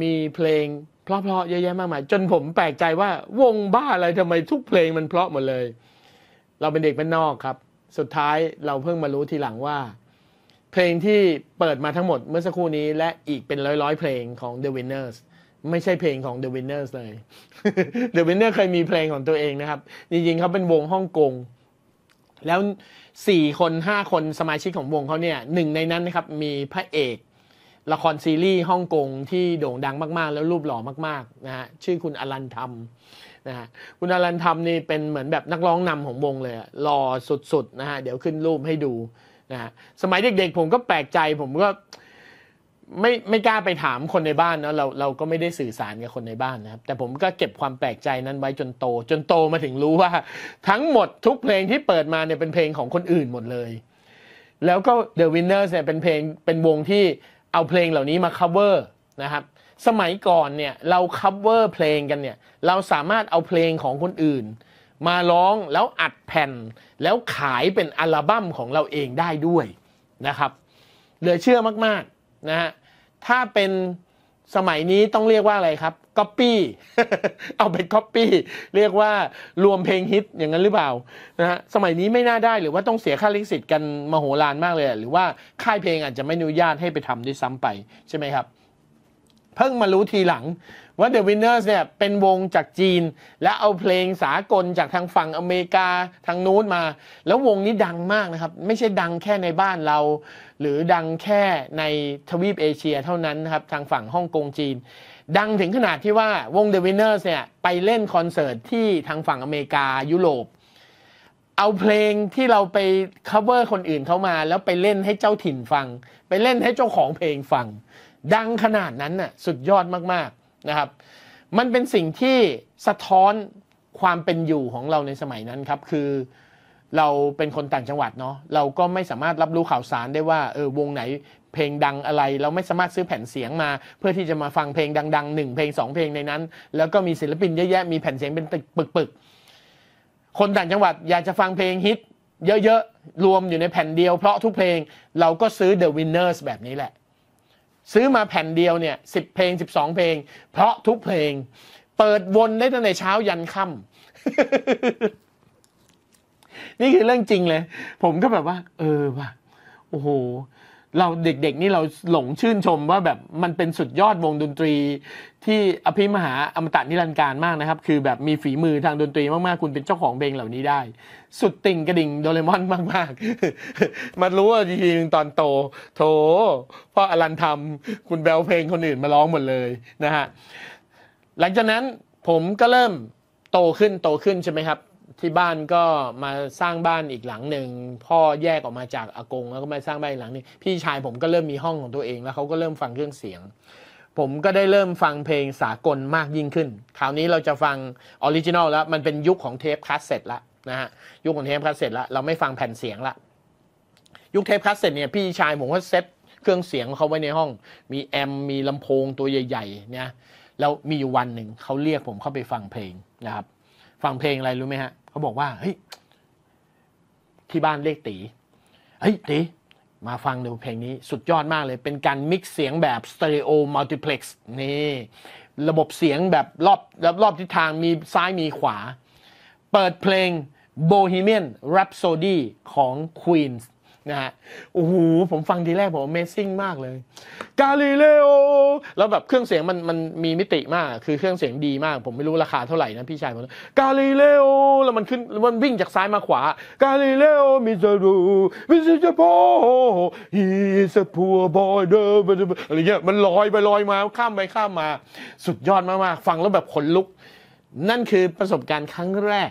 มีเพลงเพราะ ๆ เยอะแยะมากมายจนผมแปลกใจว่าวงบ้าอะไรทำไมทุกเพลงมันเพราะหมดเลย เราเป็นเด็กเป็นนอกครับ สุดท้ายเราเพิ่งมารู้ทีหลังว่า เพลงที่เปิดมาทั้งหมดเมื่อสักครู่นี้และอีกเป็นร้อยๆเพลงของ The Winners ไม่ใช่เพลงของ The Winners เลย The Winners เคยมีเพลงของตัวเองนะครับจริงๆเขาเป็นวงฮ่องกงแล้ว 4 คน 5 คนสมาชิกของวงเขาเนี่ยหนึ่งในนั้นนะครับ มีพระเอกละครซีรีส์ฮ่องกงที่โด่งดังมากๆ แล้วรูปหล่อมากๆนะฮะชื่อคุณอลันธรรมนะฮะคุณอลันธรรมนี่เป็นเหมือนแบบนักร้องนำของวงเลยหล่อสุดๆนะฮะเดี๋ยวขึ้นรูปให้ดูนะฮะสมัยเด็กๆผมก็แปลกใจผมก็ไม่ไม่กล้าไปถามคนในบ้านเนาะเราเราก็ไม่ได้สื่อสารกับคนในบ้านนะครับ แต่ผมก็เก็บความแปลกใจนั้นไว้จนโต จนโตมาถึงรู้ว่า ทั้งหมดทุกเพลงที่เปิดมาเนี่ยเป็นเพลงของคนอื่นหมดเลย แล้วก็ The Winners เนี่ยเป็นเพลงเป็นวงที่เอาเพลงเหล่านี้มา cover นะครับ สมัยก่อนเนี่ยเรา cover เพลงกันเนี่ยเราสามารถเอาเพลงของคนอื่นมาร้องแล้วอัดแผ่น แล้วขายเป็นอัลบั้มของเราเองได้ด้วยนะครับ เหลือเชื่อมากๆนะฮะถ้าเป็นสมัยนี้ต้องเรียกว่าอะไรครับก๊อปปี้เอาไปก๊อปปี้เรียกว่ารวมเพลงฮิตอย่างนั้นหรือเปล่านะฮะสมัยนี้ไม่น่าได้หรือว่าต้องเสียค่าลิขสิทธิ์กันมโหฬารมากเลย หรือว่าค่ายเพลงอาจจะไม่อนุญาตให้ไปทำด้วยซ้ำไปใช่ไหมครับ เพิ่งมารู้ทีหลังว่า The Winners เนี่ยเป็นวงจากจีน และเอาเพลงสากลจากทางฝั่งอเมริกาทางนู้นมา แล้ววงนี้ดังมากนะครับ ไม่ใช่ดังแค่ในบ้านเรา หรือดังแค่ในทวีปเอเชีย เท่านั้นนะครับทางฝั่งฮ่องกงจีนดังถึงขนาดที่ว่าวง The Winners เนี่ยไปเล่นคอนเสิร์ตที่ทางฝั่งอเมริกายุโรป เอาเพลงที่เราไป cover คนอื่นเข้ามา แล้วไปเล่นให้เจ้าถิ่นฟัง ไปเล่นให้เจ้าของเพลงฟัง ดังขนาดนั้นน่ะสุดยอดมากๆนะครับ มันเป็นสิ่งที่สะท้อนความเป็นอยู่ของเราในสมัยนั้นครับคือเราเป็นคนต่างจังหวัดเนาะเราก็ไม่สามารถรับรู้ข่าวสารได้ว่าเออวงไหนเพลงดังอะไร เราไม่สามารถซื้อแผ่นเสียงมาเพื่อที่จะมาฟังเพลงดังๆหนึ่งเพลงสองเพลงในนั้น แล้วก็มีศิลปินเยอะแยะมีแผ่นเสียงเป็นปึกปึกๆคนต่างจังหวัดอยากจะฟังเพลงฮิต เยอะๆ รวมอยู่ในแผ่นเดียวเพราะทุกเพลง เราก็ซื้อ The Winners แบบนี้แหละ ซื้อมาแผ่นเดียวเนี่ยสิเพลง12เพลง เพราะทุกเพลง เปิดวนได้ตั้งแต่เช้ายันค่ำนี่คือเรื่องจริงเลยผมก็แบบว่า เออว่ะโอ้โหเราเด็กๆนี่เราหลงชื่นชมว่าแบบมันเป็นสุดยอดวงดนตรี ที่อภิมหาอมตะนิรันดร์การมากนะครับ คือแบบมีฝีมือทางดนตรีมาก ๆ คุณเป็นเจ้าของเพลงเหล่านี้ได้ สุดติ่งกระดิ่งโดเรมอนมาก ๆมานรู้ว่าจริงๆตอนโตโถพ่ออลันทำคุณแบลเพลงคนอื่นมาร้องหมดเลยนะฮะหลังจากนั้นผมก็เริ่มโตขึ้นโตขึ้นใช่ไหมครับที่บ้านก็มาสร้างบ้านอีกหลังหนึ่ง พ่อแยกออกมาจากอากงแล้วก็มาสร้างบ้านอีกหลังนึงพี่ชายผมก็เริ่มมีห้องของตัวเองแล้วเขาก็เริ่มฟังเครื่องเสียง ผมก็ได้เริ่มฟังเพลงสากลมากยิ่งขึ้น คราวนี้เราจะฟังออริจินอลแล้วมันเป็นยุคของเทปคาสเซ็ตละนะฮะยุคของเทปคาสเซ็ตละเราไม่ฟังแผ่นเสียงละ ยุคเทปคาสเซ็ตเนี่ยพี่ชายผมก็เซ็ตเครื่องเสียงเขาไว้ในห้อง มีแอมมีลำโพงตัวใหญ่ ๆ เนี่ยแล้วมีวันหนึ่งเขาเรียกผมเข้าไปฟังเพลงนะครับฟังเพลงอะไรรู้ไหมฮะ เขาบอกว่าเฮ้ยที่บ้านเรียกตีเฮ้ยตี มาฟังดูเพลงนี้สุดยอดมากเลย เป็นการมิกซ์เสียงแบบสเตอริโอมัลติเพล็กซ์นี่ระบบเสียงแบบรอบรอบทิศทางมีซ้ายมีขวา เปิดเพลง Bohemian Rhapsody ของ Queen's นะฮะโอ้โหผมฟังทีแรก ผมเมซิ่งมากเลย กาลิเลโอแล้วแบบเครื่องเสียงมันมันมีมิติมากคือเครื่องเสียงดีมาก ผมไม่รู้ราคาเท่าไหร่นะพี่ชายผมกาลิเลโอแล้วมันขึ้นมันวิ่งจากซ้ายมาขวากาลิเลโอมิเซรูมิเซจโปฮีสปัวบอยเดอร์อะไรเงี้ยมันลอยไปลอยมา ข้ามไปข้ามมา สุดยอดมากๆฟังแล้วแบบขนลุก นั่นคือประสบการณ์ครั้งแรก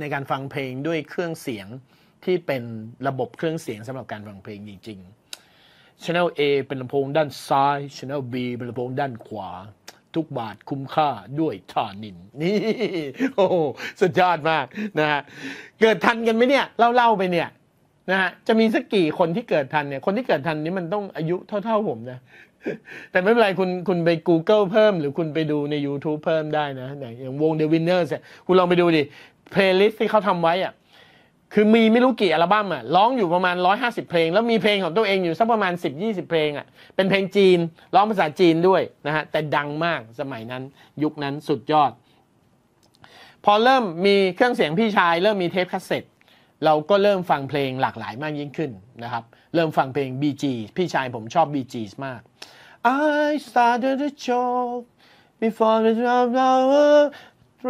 ในการฟังเพลงด้วยเครื่องเสียงที่เป็นระบบเครื่องเสียงสำหรับการฟังเพลงจริงๆ Channel A เป็นลำโพงด้านซ้าย Channel B เป็นลำโพงด้านขวา ทุกบาทคุ้มค่าด้วยท่านินนี่ โอ้ สุดยอดมากนะฮะ เกิดทันกันไหมเนี่ย เล่าๆไปเนี่ยนะฮะ จะมีสักกี่คนที่เกิดทันเนี่ย คนที่เกิดทันนี้มันต้องอายุเท่าๆผมนะ แต่ไม่เป็นไรคุณ คุณไป Google เพิ่ม หรือคุณไปดูใน YouTube เพิ่มได้นะอย่างวง The Winners เนี่ยคุณลองไปดูดิ เพลย์ลิสต์ที่เขาทำไว้อะคือมีไม่รู้กี่อัลบั้มอ่ะร้องอยู่ประมาณ 150 เพลง แล้วมีเพลงของตัวเองอยู่สักประมาณ 10-20 เพลงอ่ะเป็นเพลงจีน ร้องภาษาจีนด้วยนะฮะแต่ดังมากสมัยนั้นยุคนั้นสุดยอด พอเริ่มมีเครื่องเสียงพี่ชาย เริ่มมีเทปคาสเซ็ตเราก็เริ่มฟังเพลงหลากหลายมากยิ่งขึ้นนะครับ เริ่มฟังเพลง BG พี่ชายผมชอบ BG มาก I started to choke before the d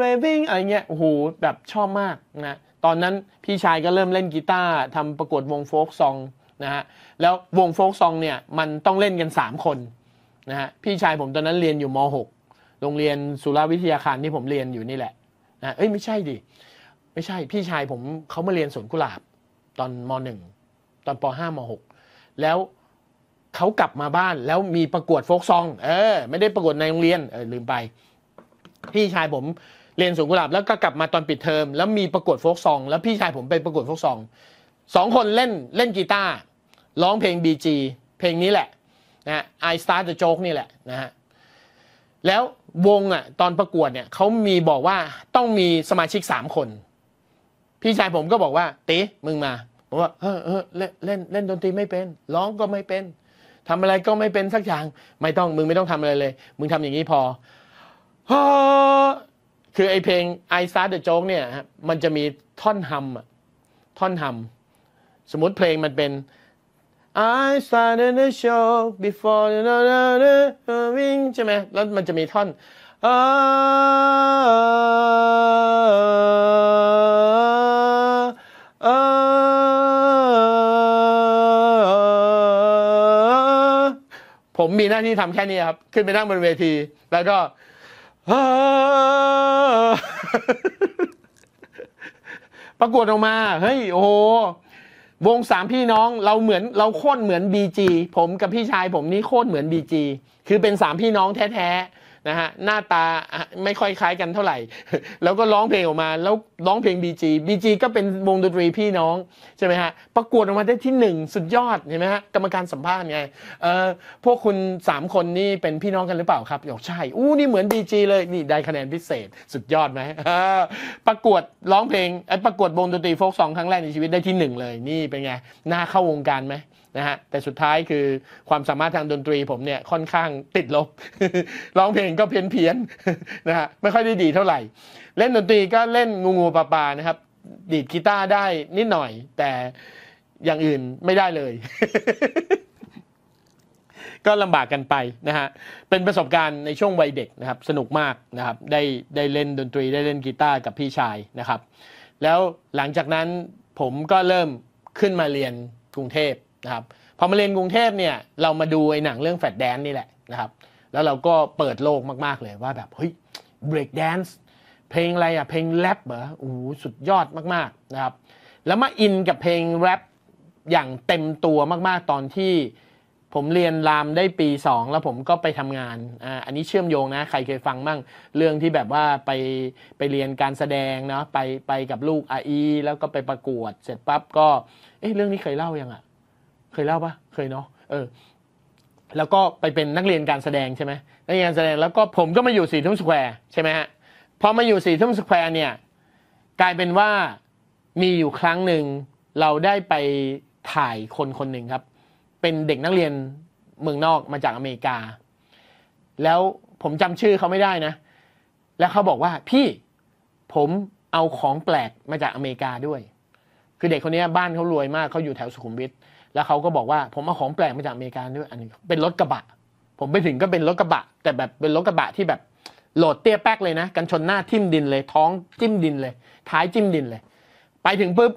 r a v i n g อะไรเงี้ยโอ้โหแบบชอบมากนะตอนนั้นพี่ชายก็เริ่มเล่นกีตาร์ทำประกวดวงโฟกซองนะฮะแล้ววงโฟกซองเนี่ย มันต้องเล่นกัน 3 คน นะฮะพี่ชายผมตอนนั้นเรียนอยู่ม .6 โรงเรียนสุรวิทยาคารที่ผมเรียนอยู่นี่แหละนะเอ้ยไม่ใช่ดิไม่ใช่พี่ชายผมเขามาเรียนสวนกุหลาบ ตอนม .1 ตอนป .5 ม .6 แล้วเขากลับมาบ้านแล้วมีประกวดโฟกซอง เออ ไม่ได้ประกวดในโรงเรียนเออลืมไป พี่ชายผมเรียนสวนกุหลาบแล้วก็กลับมาตอนปิดเทอมแล้วมีประกวดโฟกซอง แล้วพี่ชายผมไปประกวดโฟกซองสองคนเล่นเล่นกีตาร์ร้องเพลง BG เพลงนี้แหละนะ I Start the Joke นี่แหละนะฮะแล้ววงอ่ะตอนประกวดเนี่ยเขามีบอกว่าต้องมีสมาชิกสามคน พี่ชายผมก็บอกว่าติมึงมาผมว่าเออเออเล่นเล่นเล่นดนตรีไม่เป็นร้องก็ไม่เป็นทำอะไรก็ไม่เป็นสักอย่าง ไม่ต้อง มึงไม่ต้องทำอะไรเลย มึงทำอย่างนี้พอคือไอเพลง I Start the Joke เนี่ย มันจะมีท่อนฮัมอะท่อนฮัม สมมติเพลงมันเป็น I started the show before the ring ใช่ไหม แล้วมันจะมีท่อนผมมีหน้าที่ทำแค่นี้ครับ ขึ้นไปนั่งบนเวที แล้วก็ประกวดออกมา เฮ้ย โอ้ วงสามพี่น้องเราเหมือน เราโค่นเหมือนบีจีผมกับพี่ชายผมนี่โค่นเหมือนบีจีคือเป็นสามพี่น้องแท้ ๆนะฮะหน้าตาไม่ค่อยคล้ายกันเท่าไหร่ แล้วก็ร้องเพลงออกมา แล้วร้องเพลง BG BG ก็เป็นวงดนตรีพี่น้องใช่ไหมฮะประกวดออกมาได้ที่หนึ่งสุดยอดเห็นไหมฮะกรรมการสัมภาษณ์ไงเออพวกคุณ 3 คนนี่เป็นพี่น้องกันหรือเปล่าครับบอกใช่อู้นี่เหมือน BG เลยนี่ได้คะแนนพิเศษสุดยอดไหมประกวดร้องเพลงประกวดวงดนตรีโฟกซองครั้งแรกในชีวิตได้ที่หนึ่งเลยนี่เป็นไงหน้าเข้าวงการไหมนะฮะ แต่สุดท้ายคือความสามารถทางดนตรีผมเนี่ยค่อนข้างติดลบ ร้องเพลงก็เพี้ยนเพี้ยนนะฮะ ไม่ค่อยได้ดีเท่าไหร่ เล่นดนตรีก็เล่นงูงูปลาปลานะครับ ดีดกีตาร์ได้นิดหน่อย แต่อย่างอื่นไม่ได้เลย ก็ลำบากกันไปนะฮะ เป็นประสบการณ์ในช่วงวัยเด็กนะครับ สนุกมากนะครับ ได้ได้เล่นดนตรีได้เล่นกีตาร์กับพี่ชายนะครับ แล้วหลังจากนั้นผมก็เริ่มขึ้นมาเรียนกรุงเทพนะครับพอมาเรียนกรุงเทพเนี่ยเรามาดูไอ้หนังเรื่องแฟดแดนนี่แหละนะครับแล้วเราก็เปิดโลกมาก ๆ เลยว่าแบบ เฮ้ยเบรกแดนซ์เพลงอะไรอะเพลงแรปเหรอโอ้สุดยอดมากๆนะครับแล้วมาอินกับเพลงแรปอย่างเต็มตัวมาก ๆ ตอนที่ ผมเรียนรามได้ปี 2 แล้วผมก็ไปทำงานอ่าอันนี้เชื่อมโยงนะ ใครเคยฟังมั่ง เรื่องที่แบบว่าไปไปเรียนการแสดงเนาะไปไปกับลูกอาอีแล้วก็ไปประกวดเสร็จปั๊บก็เอ๊ะเรื่องนี้เคยเล่ายังอะเคยเล่าปะเคยเนาะ เออ แล้วก็ไปเป็นนักเรียนการแสดงใช่ไหมนักเรียนการแสดง แล้วก็ผมก็มาอยู่สี่ทุ่มสแควร์ใช่ไหมฮะ พอมาอยู่สี่ทุ่มสแควร์เนี่ย กลายเป็นว่ามีอยู่ครั้งหนึ่งเราได้ไปถ่ายคนคนหนึ่งครับ เป็นเด็กนักเรียนเมืองนอกมาจากอเมริกา แล้วผมจำชื่อเขาไม่ได้นะ แล้วเขาบอกว่าพี่ผมเอาของแปลกมาจากอเมริกาด้วย คือเด็กคนนี้บ้านเขารวยมากเขาอยู่แถวสุขุมวิทแล้วเขาก็บอกว่าผมเอาของแปลกมาจากอเมริกาด้วยอันนี้เป็นรถกระบะ ผมไปถึงก็เป็นรถกระบะ แต่แบบเป็นรถกระบะที่แบบโหลดเตี้ยแป๊กเลยนะ กันชนหน้าทิ่มดินเลย ท้องจิ้มดินเลย ท้ายจิ้มดินเลย ไปถึงปุ๊บ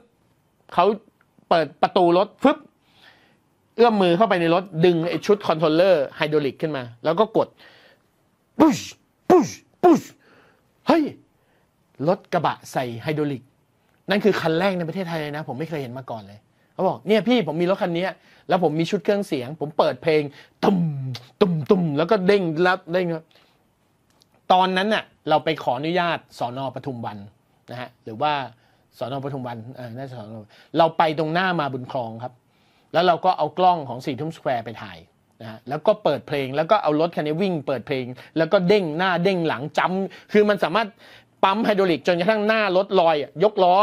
เขาเปิดประตูรถปุ๊บเอื้อมมือเข้าไปในรถดึงไอชุดคอนโทรลเลอร์ไฮดรอลิกขึ้นมา แล้วก็กดปุชปุชปุชเฮ้ยรถกระบะใส่ไฮดรอลิกนั่นคือคันแรกในประเทศไทยเลยนะ ผมไม่เคยเห็นมาก่อนเลยเขาบอกเนี่ยพี่ผมมีรถคันนี้แล้วผมมีชุดเครื่องเสียง ผมเปิดเพลงตุ่มตุ่มตุ่มแล้วก็เด้งรับเด้งตอนนั้นน่ะเราไปขออนุญาตสอนอปทุมวันนะฮะหรือว่าสอนอปทุมวันเออน่าจะสอนอเราไปตรงหน้ามาบุญคลองครับ แล้วเราก็เอากล้องของสี่ทุ่มสแควร์ไปถ่ายนะฮะแล้วก็เปิดเพลงแล้วก็เอารถคันนี้วิ่งเปิดเพลง แล้วก็เด้งหน้าเด้งหลังจำคือมันสามารถปั๊มไฮดรอลิก จนกระทั่งหน้ารถลอยยกล้อ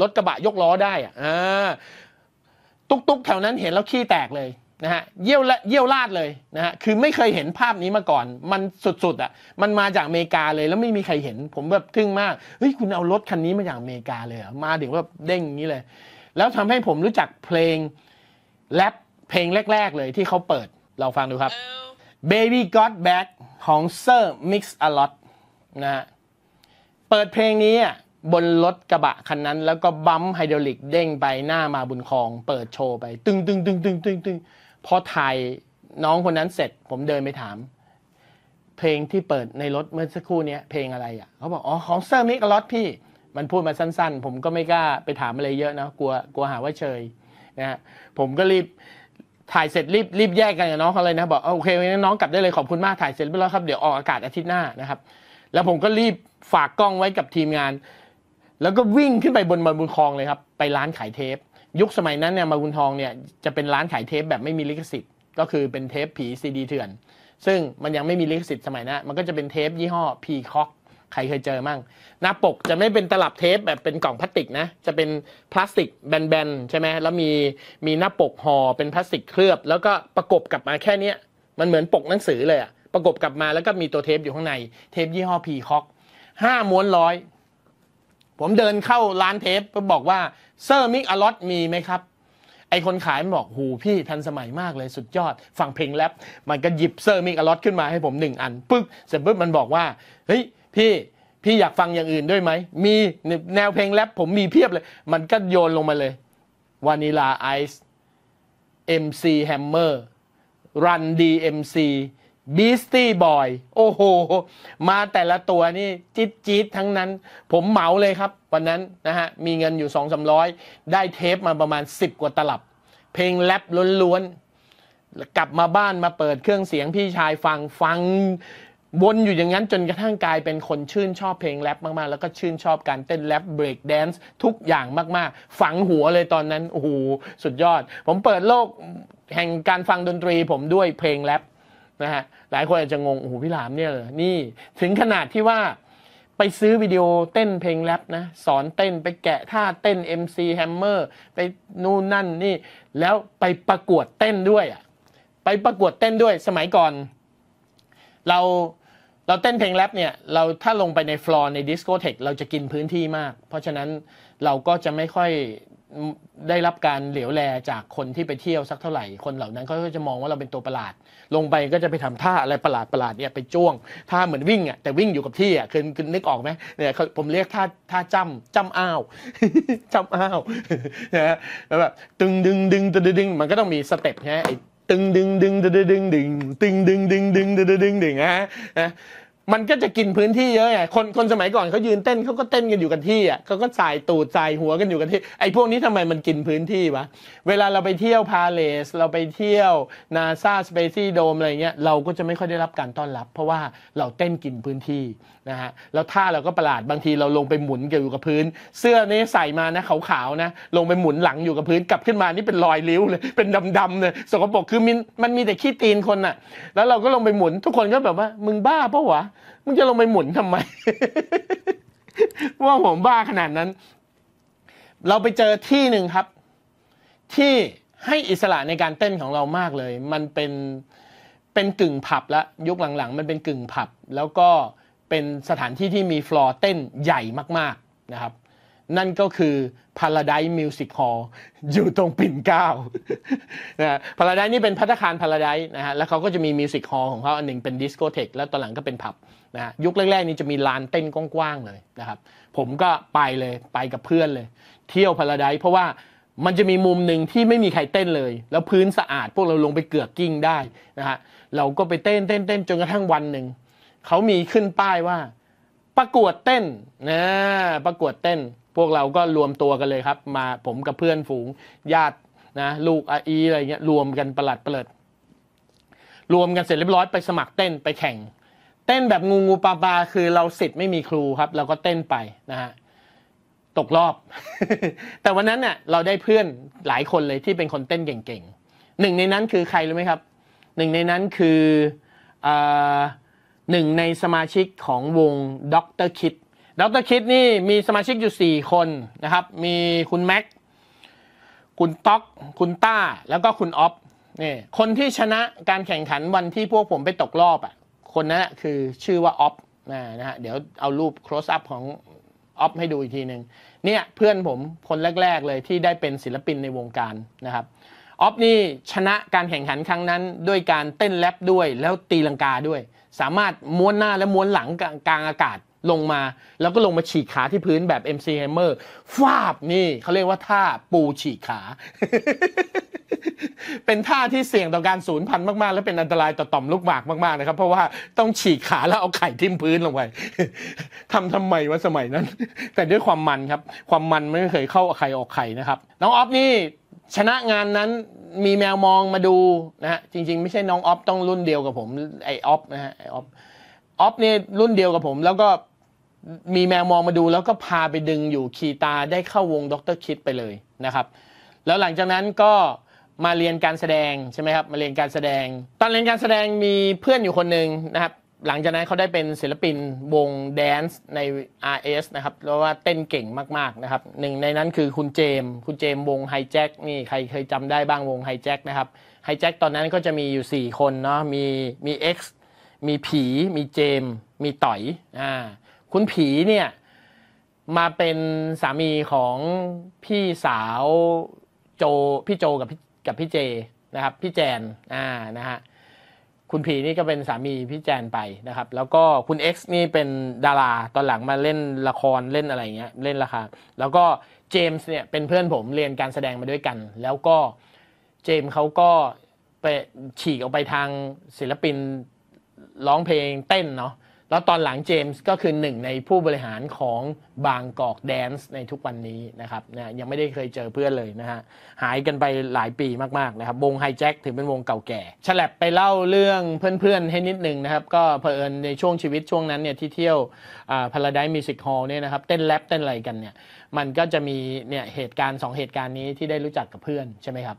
รถกระบะยกล้อได้อ่ะตุกตุกแถวนั้นเห็นแล้วขี้แตกเลยนะฮะเยี่ยวละเยี่ยวลาดเลยนะฮะ คือไม่เคยเห็นภาพนี้มาก่อน มันสุดๆอ่ะ มันมาจากอเมริกาเลย แล้วไม่มีใครเห็น ผมแบบทึ่งมาก เฮ้ย คุณเอารถคันนี้มาจากอเมริกาเลย มาเดี๋ยวแบบเด้งอย่างนี้เลย แล้วทำให้ผมรู้จักเพลงแรปเพลงแรกๆเลยที่เขาเปิด เราฟังดูครับ Baby Got Back ของ Sir Mix a Lot นะฮะ เปิดเพลงนี้อ่ะบนรถกระบะคันนั้น แล้วก็บัมไฮดรอลิกเด้งไปหน้ามาบุญคลอง เปิดโชว์ไปตึงตึงตึงตึงตึงตึงพอถ่ายน้องคนนั้นเสร็จผมเดินไปถาม เพลงที่เปิดในรถเมื่อสักครู่นี้เพลงอะไรอ่ะเขาบอกอ๋อของเซอร์มิกลอตพี่มันพูดมาสั้น ๆ ผมก็ไม่กล้าไปถามอะไรเยอะนะกลัวกลัวหาว่าเชยนะะผมก็รีบ ถ่ายเสร็จรีบรีบแยกกันกับน้องเขาเลยนะบอกโอเคน้องกลับได้เลยขอบคุณมากถ่ายเสร็จไปแล้วครับเดี๋ยวออกอากาศอาทิตย์หน้านะครับ แล้วผมก็รีบฝากกล้องไว้กับทีมงานแล้วก็วิ่งขึ้นไปบนมาบุญทองเลยครับไปร้านขายเทป ยุคสมัยนั้นเนี่ยมาบุญทองเนี่ยจะเป็นร้านขายเทปแบบไม่มีลิขสิทธิ์ ก็คือเป็นเทปผีซีดี เถื่อน ซึ่งมันยังไม่มีลิขสิทธิ์สมัยนะั้นมันก็จะเป็นเทปยี่ห้อพีคอกใครเคยเจอมั่งหน้าปกจะไม่เป็นตลับเทปแบบเป็นกล่องพลาสติกนะ จะเป็นพลาสติกแบนๆใช่ไหมแล้วมีมีหน้าปกห่อเป็นพลาสติกเคลือบ แล้วก็ประกบกลับมาแค่นี้มันเหมือนปกหนังสือเลยอะประกบกลับมาแล้วก็มีตัวเทปอยู่ข้างในเทปยี่ห้อพีคอกห้าม้วนร้อยผมเดินเข้าร้านเทปบอกว่าเซอร์มิกอลอตมีไหมครับ ไอคนขายบอกหูพี่ทันสมัยมากเลยสุดยอด ฟังเพลงแรปมันก็หยิบเซอร์มิกอลอตขึ้นมาให้ผมหนึ่งอัน ปึ๊บเสร็จปึ๊บมันบอกว่าเฮ้ย พี่ พี่อยากฟังอย่างอื่นด้วยไหมมีแนวเพลงแรปผมมีเพียบเลย มันก็โยนลงมาเลย วานิลาไอซ์เเอ็มมมซีแฮอร์รันดีเอ็มซีบีสตี้บอยโอ้โห มาแต่ละตัวนี่จิ๊ดจี๊ดทั้งนั้น ผมเหมาเลยครับ วันนั้นนะฮะ มีเงินอยู่สองสามร้อยได้เทปมาประมาณ 10 กว่าตลับ เพลงแรปล้วนๆ กลับมาบ้านมาเปิดเครื่องเสียงพี่ชายฟังฟังวนอยู่อย่างนั้นจนกระทั่งกลายเป็นคนชื่นชอบเพลงแรปมากๆ แล้วก็ชื่นชอบการเต้นแรปเบรกแดนซ์ทุกอย่างมากๆฝังหัวเลยตอนนั้นโอ้โหสุดยอด ผมเปิดโลกแห่งการฟังดนตรี ผมด้วยเพลงแรปนะฮะหลายคนอาจจะงงโอ้โหพี่หลามเนี่ยเนี่ถึงขนาดที่ว่าไปซื้อวิดีโอเต้นเพลงแรปนะสอนเต้นไปแกะท่าเต้น MC Hammer ไปนู่นนั่นนี่แล้วไปประกวดเต้นด้วยอ่ะไปประกวดเต้นด้วยสมัยก่อน เราเราเต้นเพลงแรปเนี่ยเราถ้าลงไปในฟลอร์ในดิสโกเทคเราจะกินพื้นที่มาก เพราะฉะนั้นเราก็จะไม่ค่อยได้รับการเหลียวแลจากคนที่ไปเที่ยวสักเท่าไหร่คนเหล่านั้นก็จะมองว่าเราเป็นตัวประหลาดลงไปก็จะไปทำท่าอะไรประหลาดประหลาดเนี่ยไปจ้วง ท่าเหมือนวิ่งอ่ะแต่วิ่งอยู่กับที่อ่ะคือคือนึกออกไหมเนี่ยผมเรียกท่าท่าจำจำอ้าวจำอ้าวนะแล้วแบบตึงดึงดึงดึงดึงมันก็ต้องมีสเต็ปนะไอ้ตึงดึงดึงดึงดึงดึงตึงดึงดึงดึงดึงดึงดึงฮะมันก็จะกินพื้นที่เยอะไงคนคนสมัยก่อนเขายืนเต้นเขาก็เต้นกันอยู่กันที่อ่ะเขาก็สายตูดสายหัวกันอยู่กันที่ ไอ้พวกนี้ทำไมมันกินพื้นที่วะเวลาเราไปเที่ยวพาเลสเราไปเที่ยวนาซาสเปซี่โดมอะไรเงี้ยเราก็จะไม่ค่อยได้รับการต้อนรับ เพราะว่าเราเต้นกินพื้นที่นะฮะแล้วท่าเราก็ประหลาดบางทีเราลงไปหมุนเกี่ยวกับพื้น เสื้อนี่ใส่มานะขาวๆนะลงไปหมุนหลังอยู่กับพื้นกลับขึ้นมานี่เป็นรอยริ้วเลยเป็นดำๆเลยสกปรกคือมันมันมีแต่ขี้ตีนคนอะแล้วเราก็ลงไปหมุนทุกคนก็แบบว่า มึงบ้าปะวะ มึงจะลงไปหมุนทำไม ว่าผมบ้าขนาดนั้น เราไปเจอที่หนึ่งครับ ที่ให้อิสระในการเต้นของเรามากเลย มันเป็นเป็นกึ่งผับละยุคหลังๆมันเป็นกึ่งผับ แล้วก็เป็นสถานที่ที่มีฟลอร์เต้นใหญ่มากๆนะครับนั่นก็คือ Paradise Music Hall อยู่ตรงปิ่นเก้านะพาราไดนี่เป็นพัฒคารพาราไดนะฮะแล้วเขาก็จะมีมิวสิกฮอลล์ของเขาอันหนึ่งเป็นดิสโกเทคแล้วตอนหลังก็เป็นผับนะยุคแรก ๆนี่จะมีลานเต้นกว้างๆ เลยนะครับผมก็ไปเลยไปกับเพื่อนเลย เที่ยวพาราไดเพราะว่ามันจะมีมุมหนึ่งที่ไม่มีใครเต้นเลย แล้วพื้นสะอาดพวกเราลงไปเกือกกิ้งได้นะฮะเราก็ไปเต้นเต้นเต้นจนกระทั่งวันหนึ่งเขามีขึ้นป้ายว่า ประกวดเต้น นะ ประกวดเต้น พวกเราก็รวมตัวกันเลยครับ มาผมกับเพื่อนฝูงญาตินะ ลูกอาอีอะไรเงี้ย รวมกันประหลัดปรเลิดรวมกันเสร็จเรียบร้อยไปสมัครเต้นไปแข่ง เต้นแบบงูงูปลาปลาคือเราสิทธิ์ไม่มีครูครับเราก็เต้นไปนะฮะตกรอบ แต่วันนั้นเนี่ยเราได้เพื่อนหลายคนเลยที่เป็นคนเต้นเก่งๆหนึ่งในนั้นคือใครรู้ไหมครับหนึ่งในนั้นคืออหนึ่งในสมาชิกของวงด็อกเตอร์คิดด็อกเตอร์คิดนี่มีสมาชิกอยู่ 4 คนนะครับ มีคุณแม็กคุณต๊อก คุณต้า แล้วก็คุณออฟนี่คนที่ชนะการแข่งขันวันที่พวกผมไปตกรอบอ่ะ คนนั้นคือชื่อว่าออฟนะฮะ เดี๋ยวเอารูปครอสอัพของออฟให้ดูอีกทีหนึ่งเนี่ยเพื่อนผม คนแรก ๆเลยที่ได้เป็นศิลปินในวงการนะครับออฟนี่ชนะการแข่งขันครั้งนั้นด้วยการเต้นแรปด้วยแล้วตีลังกาด้วยสามารถม้วนหน้าและม้วนหลังกลางอากาศลงมา แล้วก็ลงมาฉีกขาที่พื้นแบบ MC Hammer ฟาบนี่ เขาเรียกว่าท่าปูฉีกขา เป็นท่าที่เสี่ยงต่อการสูญพันธุ์มากๆ และเป็นอันตรายต่อต่อมลูกหมากมาก ๆ นะครับ เพราะว่าต้องฉีกขาแล้วเอาไข่ทิ่มพื้นลงไปทำทำไมวะสมัยนั้น แต่ด้วยความมันครับ ความมันไม่เคยเข้าใครออกไข่นะครับน้องออฟนี่ชนะงานนั้นมีแมวมองมาดูนะฮะจริงๆ ไม่ใช่น้องออฟต้องรุ่นเดียวกับผมไอออฟนะฮะไอออฟออฟเนี่ยรุ่นเดียวกับผม แล้วก็มีแมวมองมาดูแล้วก็พาไปดึงอยู่คีตาได้เข้าวงด็อกเตอร์คิดไปเลยนะครับแล้วหลังจากนั้นก็มาเรียนการแสดงใช่ไหมครับมาเรียนการแสดง ตอนเรียนการแสดงมีเพื่อนอยู่คนหนึ่งนะครับหลังจากนั้นเขาได้เป็นศิลปินวงแดนซ์ใน RS นะครับ เพราะว่าเต้นเก่งมาก ๆ นะครับหนึ่งในนั้นคือคุณเจม คุณเจมวงไฮแจ็ค นี่ใครเคยจำได้บ้างวงไฮแจ็คนะครับไฮแจ็คตอนนั้นก็จะมีอยู่ 4 คนเนาะมีมี X มีผีมีเจม มีต่อยอ่าคุณผีเนี่ยมาเป็นสามีของพี่สาวโจพี่โจกับพี่กับพี่เจนะครับ พี่แจนอ่านะฮะคุณผีนี่ก็เป็นสามีพี่แจนไปนะครับ แล้วก็คุณ X นี่เป็นดาราตอนหลังมาเล่นละครเล่นอะไรเงี้ยเล่นละครแล้วก็เจมส์เนี่ยเป็นเพื่อนผมเรียนการแสดงมาด้วยกัน แล้วก็เจมส์เขาก็ไปฉีกออกไปทางศิลปินร้องเพลงเต้นเนาะแล้วตอนหลังเจมส์ก็คือหนึ่งในผู้บริหารของบางกอกแดนซ์ในทุกวันนี้นะครับนะยังไม่ได้เคยเจอเพื่อนเลยนะฮะหายกันไปหลายปีมากๆนะครับ วงไฮแจ็คถือเป็นวงเก่าแก่ฉลับไปเล่าเรื่องเพื่อนๆให้นิดนึงนะครับ ก็เพอเอิญในช่วงชีวิตช่วงนั้นเนี่ยที่เที่ยวอ่าพาราไดซ์มิวสิกฮอลล์เนี่ยนะครับ เต้นแรปเต้นอะไรกันเนี่ย มันก็จะมีเนี่ยเหตุการณ์ 2 เหตุการณ์นี้ที่ได้รู้จักกับเพื่อนใช่ไหมครับ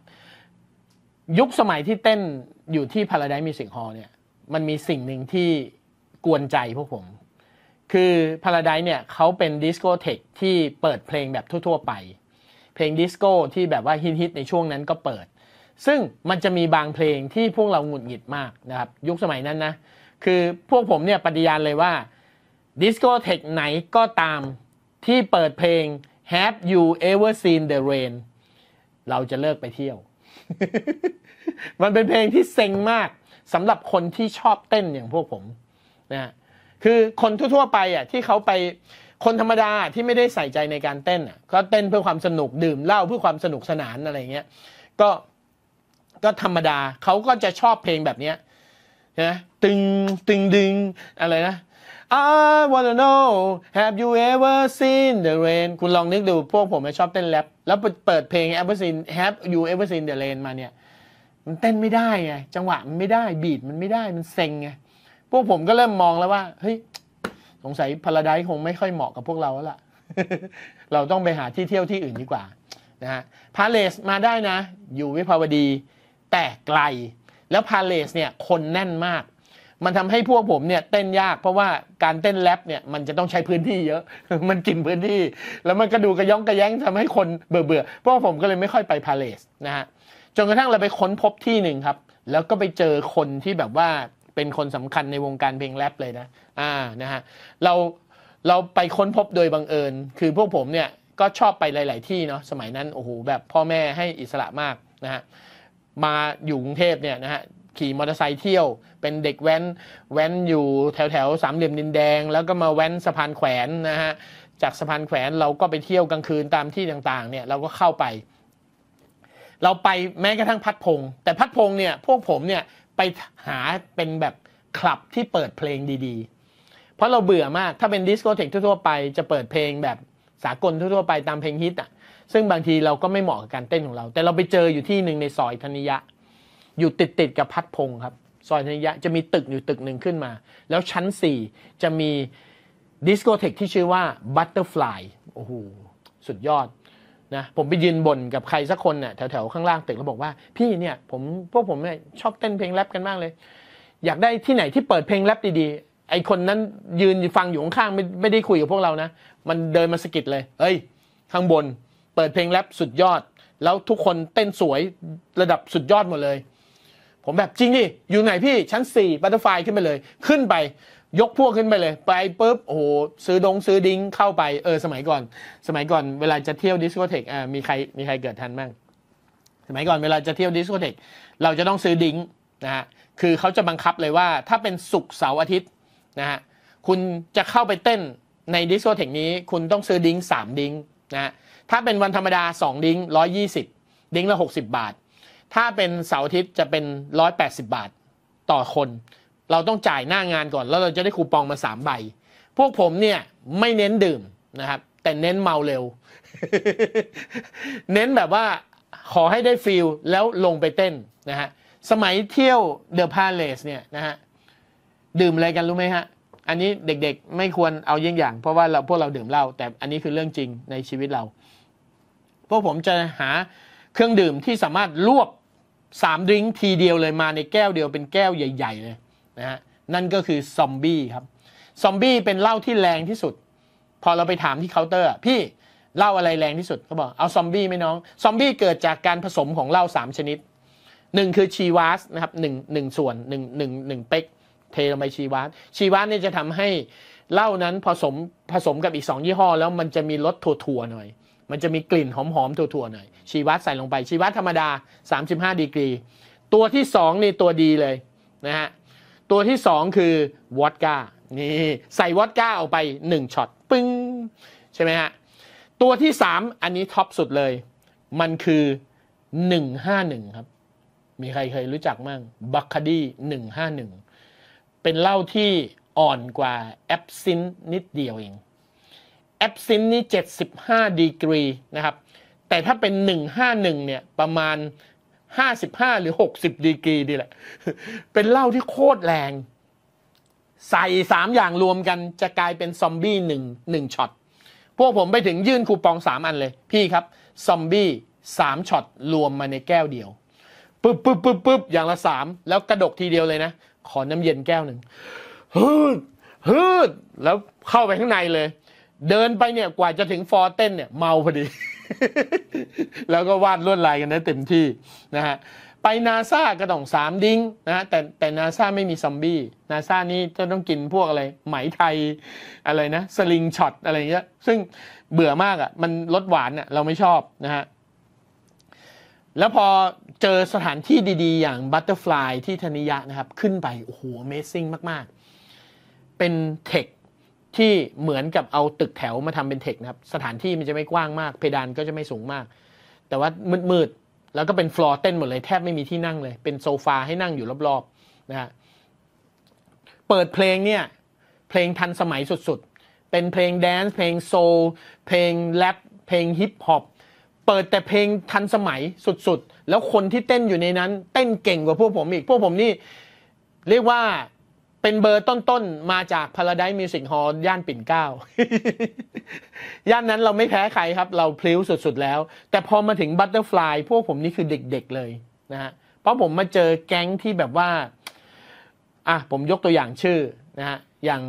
ยุคสมัยที่เต้นอยู่ที่พาราไดซ์มิวสิกฮอลล์เนี่ยมันมีสิ่งหนึ่งที่กวนใจพวกผม คือ Paradise เนี่ยเขาเป็นดิสโกเทคที่เปิดเพลงแบบทั่ว ๆ ไป เพลงดิสโก้ที่แบบว่าฮิตๆในช่วงนั้นก็เปิด ซึ่งมันจะมีบางเพลงที่พวกเราหงุดหงิดมากนะครับ ยุคสมัยนั้นนะ คือพวกผมเนี่ยปฏิญาณเลยว่าดิสโกเทคไหนก็ตามที่เปิดเพลง Have you ever seen the rain เราจะเลิกไปเที่ยว มันเป็นเพลงที่เซ็งมากสำหรับคนที่ชอบเต้นอย่างพวกผมนะคือคนทั่วๆไปอ่ะที่เขาไปคนธรรมดาที่ไม่ได้ใส่ใจในการเต้นอ่ะก็เต้นเพื่อความสนุกดื่มเหล้าเพื่อความสนุกสนานอะไรเงี้ยก็ก็ธรรมดาเขาก็จะชอบเพลงแบบเนี้ยนะตึงตึงดึงอะไรนะ I wanna know Have you ever seen the rain คุณลองนึกดูพวกผมชอบเต้นแรปแล้วเปิดเพลง Ever seen Have you ever seen the rain มาเนี่ยมันเต้นไม่ได้ไงจังหวะมันไม่ได้ บีดมันไม่ได้มันเซ็งไงพวกผมก็เริ่มมองแล้วว่าเฮ้ยสงสัยพาราไดซ์คงไม่ค่อยเหมาะกับพวกเราแล้วล่ะ เราต้องไปหาที่เที่ยวที่อื่นดีกว่านะฮะพาเลสมาได้นะอยู่วิภาวดีแต่ไกลแล้วพาเลสเนี่ยคนแน่นมากมันทำให้พวกผมเนี่ยเต้นยาก เพราะว่าการเต้นแรปเนี่ยมันจะต้องใช้พื้นที่เยอะ มันกินพื้นที่ แล้วมันกระดูกระย้องกระแย้งทำให้คนเบื่อเบื่อพวกผมก็เลยไม่ค่อยไปพาเลสนะฮะจนกระทั่งเราไปค้นพบที่หนึ่งครับ แล้วก็ไปเจอคนที่แบบว่าเป็นคนสำคัญในวงการเพลงแรปเลยนะอ่า นะฮะ เรา เราไปค้นพบโดยบังเอิญ คือพวกผมเนี่ย ก็ชอบไปหลายๆที่เนาะ สมัยนั้น โอ้โห แบบพ่อแม่ให้อิสระมากนะฮะ มาอยู่กรุงเทพเนี่ยนะฮะ ขี่มอเตอร์ไซค์เที่ยว เป็นเด็กแว้น แว้นอยู่แถวแถวสามเหลี่ยมดินแดง แล้วก็มาแว้นสะพานแขวนนะฮะ จากสะพานแขวนเราก็ไปเที่ยวกลางคืนตามที่ต่าง ๆ เนี่ย เราก็เข้าไป เราไปแม้กระทั่งพัดพง แต่พัดพงเนี่ย พวกผมเนี่ยไปหาเป็นแบบคลับที่เปิดเพลงดี ๆ เพราะเราเบื่อมากถ้าเป็นดิสโกเทคทั่วๆไปจะเปิดเพลงแบบสากลทั่วๆไปตามเพลงฮิตอ่ะ ซึ่งบางทีเราก็ไม่เหมาะกับการเต้นของเรา แต่เราไปเจออยู่ที่หนึ่งในซอยธนิยะ อยู่ติดติดกับพัดพงครับ ซอยธนิยะจะมีตึกอยู่ตึกหนึ่งขึ้นมา แล้วชั้น 4 จะมีดิสโกเทคที่ชื่อว่าบัตเตอร์ฟลายโอ้โห สุดยอดนะผมไปยืนบ่นกับใครสักคนเนี่ยแถวๆ ข้างล่างตึกแล้วบอกว่า พี่เนี่ยผมพวกผมเนี่ยชอบเต้นเพลงแรปกันมากเลย อยากได้ที่ไหนที่เปิดเพลงแรปดีๆ ไอคนนั้นยืนฟังอยู่ข้างๆไม่ไม่ได้คุยกับพวกเรานะ มันเดินมาสกิดเลยเอ้ย ข้างบนเปิดเพลงแรปสุดยอด แล้วทุกคนเต้นสวยระดับสุดยอดหมดเลย ผมแบบจริงดิ อยู่ไหนพี่ชั้น 4 บัตเตอร์ไฟขึ้นไปเลยขึ้นไปยกพวกขึ้นไปเลย ไปปุ๊บโอ้โหซื้อดงซื้อดิงเข้าไปเออสมัยก่อนสมัยก่อนเวลาจะเที่ยวดิสโกเทกอ่ามีใครมีใครเกิดทันบ้างสมัยก่อนเวลาจะเที่ยวดิสโกเทกเราจะต้องซื้อดิงนะฮะคือเขาจะบังคับเลยว่าถ้าเป็นศุกร์เสาร์อาทิตย์นะฮะคุณจะเข้าไปเต้นในดิสโกเทกนี้ คุณต้องซื้อดิงสามดิงนะฮะถ้าเป็นวันธรรมดาสองดิงร้อยยี่สิบดิงละหกสิบบาท ถ้าเป็นเสาร์อาทิตย์จะเป็นร้อยแปดสิบบาทต่อคนเราต้องจ่ายหน้างานก่อน แล้วเราจะได้คูปองมาสามใบ พวกผมเนี่ย ไม่เน้นดื่มนะครับแต่เน้นเมาเร็ว เน้นแบบว่าขอให้ได้ฟิลแล้วลงไปเต้นนะฮะ สมัยเที่ยวเดอะพาเลสเนี่ยนะฮะดื่มอะไรกัน รู้ไหมฮะ อันนี้เด็กๆไม่ควรเอาเยี่ยงอย่างเพราะว่าเราพวกเราดื่มเหล้าแต่อันนี้คือเรื่องจริงในชีวิตเรา พวกผมจะหาเครื่องดื่มที่สามารถรวบสามดริงทีเดียวเลยมาในแก้วเดียวเป็นแก้วใหญ่ๆเลยนะฮะนั่นก็คือซอมบี้ครับซอมบี้เป็นเหล้าที่แรงที่สุด พอเราไปถามที่เคาน์เตอร์ พี่เหล้าอะไรแรงที่สุดเขาบอกเอาซอมบี้ไหมน้องซอมบี้เกิดจากการผสมของเหล้าสามชนิดหนึ่งคือชีวาสนะครับหนึ่งหนึ่งส่วนหนึ่งหนึ่งหนึ่งเป๊ก เทลงไปชีวาสชีวาสเนี่ยจะทำให้เหล้านั้นผสมผสมกับอีก 2 ยี่ห้อ แล้วมันจะมีรสถั่วๆหน่อย มันจะมีกลิ่นหอมๆถั่วๆ หน่อยชีวัสใส่ลงไปชีวัสธรรมดา35ดีกรีตัวที่2นี่ตัวดีเลยนะฮะตัวที่ 2 คือวอดก้า นี่ใส่วอดก้าเอาไป 1ช็อต ปึ้ง ใช่ไหมฮะตัวที่ 3 อันนี้ท็อปสุดเลยมันคือ 151 ครับ มีใครเคยรู้จักมั่งบัคคดี้151 เป็นเหล้าที่อ่อนกว่าแอปซินนิดเดียวเองแอปซินนี่75ดีกรีนะครับ แต่ถ้าเป็น 151 เนี่ย ประมาณห้าสิบห้าหรือหกสิบดีกรีดีแหละ เป็นเหล้าที่โคตรแรง ใส่สามอย่างรวมกันจะกลายเป็นซอมบี้หนึ่งหนึ่งช็อตพวกผมไปถึงยื่นคูปองสามอันเลย พี่ครับ ซอมบี้สามช็อตรวมมาในแก้วเดียวปึ๊บปึ๊บปึ๊บปึ๊บอย่างละสามแล้วกระดกทีเดียวเลยนะ ขอน้ำเย็นแก้วหนึ่งฮึดฮึดแล้วเข้าไปข้างในเลย เดินไปเนี่ยกว่าจะถึงฟอร์เต้นเนี่ยเมาพอดีแล้วก็วาดลวดลายกันได้เต็มที่นะฮะไปนาซากระดองสามดิ้งนะฮะแต่แต่นาซาไม่มีซอมบี้นาซานี่จะต้องกินพวกอะไร ไหมไทยอะไรนะสลิงช็อตอะไรเงี้ยซึ่งเบื่อมากอะ่ะมันรสหวานอะ่ะเราไม่ชอบนะฮะแล้วพอเจอสถานที่ดีๆ อย่างบัตเตอร์ฟลายที่ธนิยะนะครับ ขึ้นไป โอ้โหเมซิ่งมากๆ เป็นเทคที่เหมือนกับเอาตึกแถวมาทำเป็นเทคนะครับสถานที่มันจะไม่กว้างมากเพดานก็จะไม่สูงมาก แต่ว่ามืดๆแล้วก็เป็นฟลอร์เต้นหมดเลยแทบไม่มีที่นั่งเลย เป็นโซฟาให้นั่งอยู่รอบๆนะฮะเปิดเพลงเนี่ยเพลงทันสมัยสุดๆเป็นเพลงแดนซ์เพลงโซลเพลงแรปเพลงฮิปฮอปเปิดแต่เพลงทันสมัยสุดๆแล้วคนที่เต้นอยู่ในนั้น เต้นเก่งกว่าพวกผมอีกพวกผมนี่เรียกว่าเป็นเบอร์ต้นๆ มาจาก Paradise Music Hall ย่านปิ่นเก้า ย่านนั้นเราไม่แพ้ใครครับ เราพลิ้วสุดๆ แล้ว แต่พอมาถึง Butterfly พวกผมนี่คือเด็กๆเลยนะฮะเพราะผมมาเจอแก๊งที่แบบว่า อ่ะผมยกตัวอย่างชื่อนะฮะอย่าง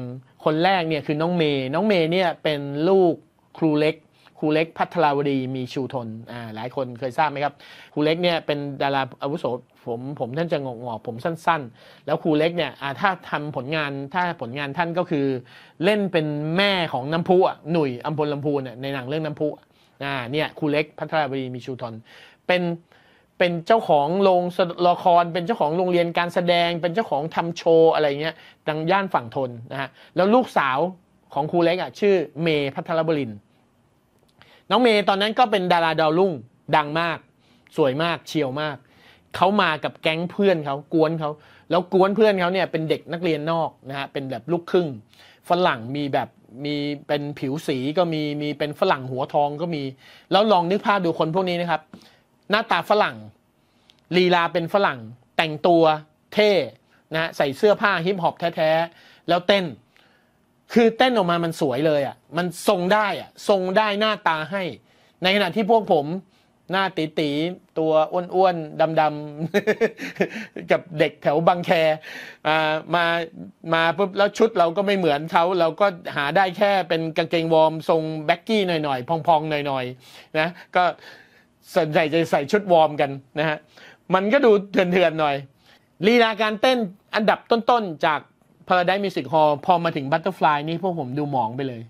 คนแรกเนี่ยคือน้องเมย์น้องเมย์เนี่ยเป็นลูกครูเล็ก ครูเล็กพัทราวดีมีชูทนอ่าหลายคนเคยทราบไหมครับ ครูเล็กเนี่ยเป็นดาราอาวุโสผมผมท่านจะงอกงอกผมสั้นๆ แล้วครูเล็กเนี่ยถ้าทำผลงาน ถ้าผลงานท่านก็คือเล่นเป็นแม่ของน้ำพุหนุ่ยอัมพลลำพูนในหนังเรื่องน้ำพุอ่าเนี่ยครูเล็กพัทรบดีมีชูทนเป็นเป็นเจ้าของโรงละคร เป็นเจ้าของโรงเรียนการแสดง เป็นเจ้าของทำโชว์อะไรเงี้ยดังย่านฝั่งทนนะฮะแล้วลูกสาวของครูเล็กอ่ะชื่อเมย์พัทรบริน น้องเมย์ตอนนั้นก็เป็นดาราดาวรุ่งดังมากสวยมากเชียวมากเขามากับแก๊งเพื่อนเขากวนเขาแล้วกวนเพื่อนเขาเนี่ยเป็นเด็กนักเรียนนอกนะฮะเป็นแบบลูกครึ่งฝรั่งมีแบบมีเป็นผิวสีก็มีมีเป็นฝรั่งหัวทองก็มี แล้วลองนึกภาพดูคนพวกนี้นะครับ หน้าตาฝรั่ง ลีลาเป็นฝรั่ง แต่งตัวเท่นะใส่เสื้อผ้าฮิปฮอปแท้ๆแล้วเต้นคือเต้นออกมามันสวยเลยอะ่ะมันทรงได้อะ่ะทรงได้หน้าตาให้ในขณะที่พวกผมหน้าตีตีตัวอ้วนๆดำ ๆ กับเด็กแถวบางแคมามาปุ๊บแล้วชุดเราก็ไม่เหมือนเขาเราก็หาได้แค่เป็นกางเกงวอร์ม ทรงแบ็กกี้หน่อย ๆ พอง ๆ หน่อยๆนะก็สนใจจะใส่ชุดวอร์มกันนะฮะมันก็ดูเถื่อนๆหน่อยลีลาการเต้นอันดับต้น ๆ จาก Paradise Music Hall พอมาถึง Butterfly นี่พวกผมดูหมองไปเลย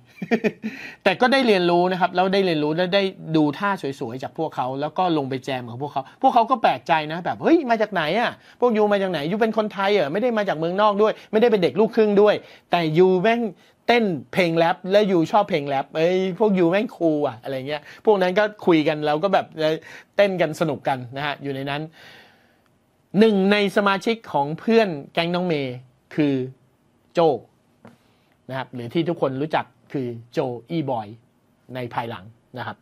แต่ก็ได้เรียนรู้นะครับ แล้วได้เรียนรู้แล้วได้ดูท่าสวยๆจากพวกเขา แล้วก็ลงไปแจมกับพวกเขา พวกเขาก็แปลกใจนะ แบบเฮ้ย มาจากไหนอ่ะพวกยูมาจากไหนยูเป็นคนไทยเหรอ ไม่ได้มาจากเมืองนอกด้วย ไม่ได้เป็นเด็กลูกครึ่งด้วย แต่ยูแม่งเต้นเพลงแรปและยูชอบเพลงแรปเอ้ยพวกยูแม่งครูอ่ะอะไรเงี้ย พวกนั้นก็คุยกันแล้วก็แบบเต้นกันสนุกกันนะฮะอยู่ในนั้นหนึ่งในสมาชิกของเพื่อนแก๊งน้องเมย์คือโจนะครับหรือที่ทุกคนรู้จักคือโจอีบอยในภายหลังนะครับ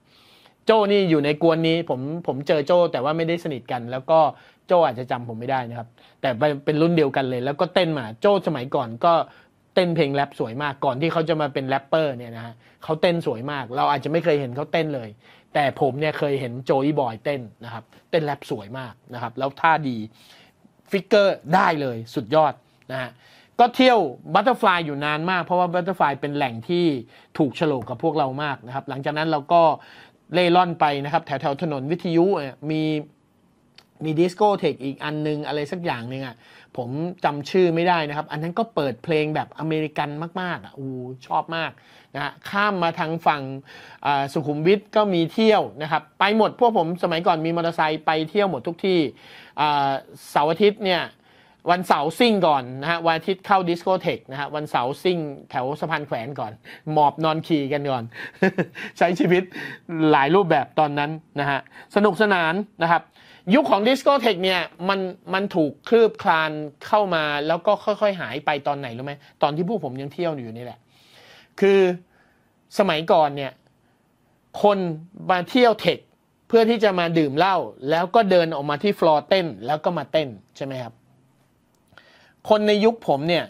โจนี่อยู่ในกวนนี้ผมผมเจอโจ แต่ว่าไม่ได้สนิทกัน แล้วก็โจอาจจะจำผมไม่ได้นะครับ แต่เป็นรุ่นเดียวกันเลย แล้วก็เต้นมาโจ สมัยก่อนก็เต้นเพลงแรปสวยมากก่อนที่เขาจะมาเป็นแรปเปอร์เนี่ยนะฮะเขาเต้นสวยมาก เราอาจจะไม่เคยเห็นเขาเต้นเลย แต่ผมเนี่ยเคยเห็นโจอีบอยเต้นนะครับ เต้นแรปสวยมากนะครับ แล้วท่าดีฟิกเกอร์ได้เลยสุดยอดนะฮะก็เที่ยวบัตเตอร์ฟลายอยู่นานมากเพราะว่าบัตเตอร์ฟลายเป็นแหล่งที่ถูกฉลกกับพวกเรามากนะครับ หลังจากนั้นเราก็เล่ล่อนไปนะครับแถวแถวถนนวิทยุมีมีดิสโก้เทคอีกอันนึง อะไรสักอย่างหนึ่งอ่ะผมจำชื่อไม่ได้นะครับ อันนั้นก็เปิดเพลงแบบอเมริกันมาก ๆอ่ะอูชอบมากนะข้ามมาทางฝั่งสุขุมวิทก็มีเที่ยวนะครับ ไปหมดพวกผมสมัยก่อนมีมอเตอร์ไซค์ไปเที่ยวหมดทุกที่เสาร์อาทิตย์เนี่ยวันเสาร์ซิ่งก่อนนะฮะ วันอาทิตย์เข้าดิสโกเทคนะฮะ วันเสาร์ซิ่ง แถวสะพานแขวนก่อน หมอบนอนขี่กันก่อน ใช้ชีวิตหลายรูปแบบตอนนั้นนะฮะ สนุกสนานนะครับ ยุคของดิสโกเทคเนี่ยมันมันถูกคลืบคลานเข้ามาแล้วก็ค่อยๆ หายไปตอนไหนรู้ไหมตอนที่ผู้ผมยังเที่ยวอยู่นี่แหละ คือสมัยก่อนเนี่ยคนมาเที่ยวเทคเพื่อที่จะมาดื่มเหล้าแล้วก็เดินออกมาที่ฟลอร์เต้น แล้วก็มาเต้นใช่ไหมครับคนในยุคผมเนี่ย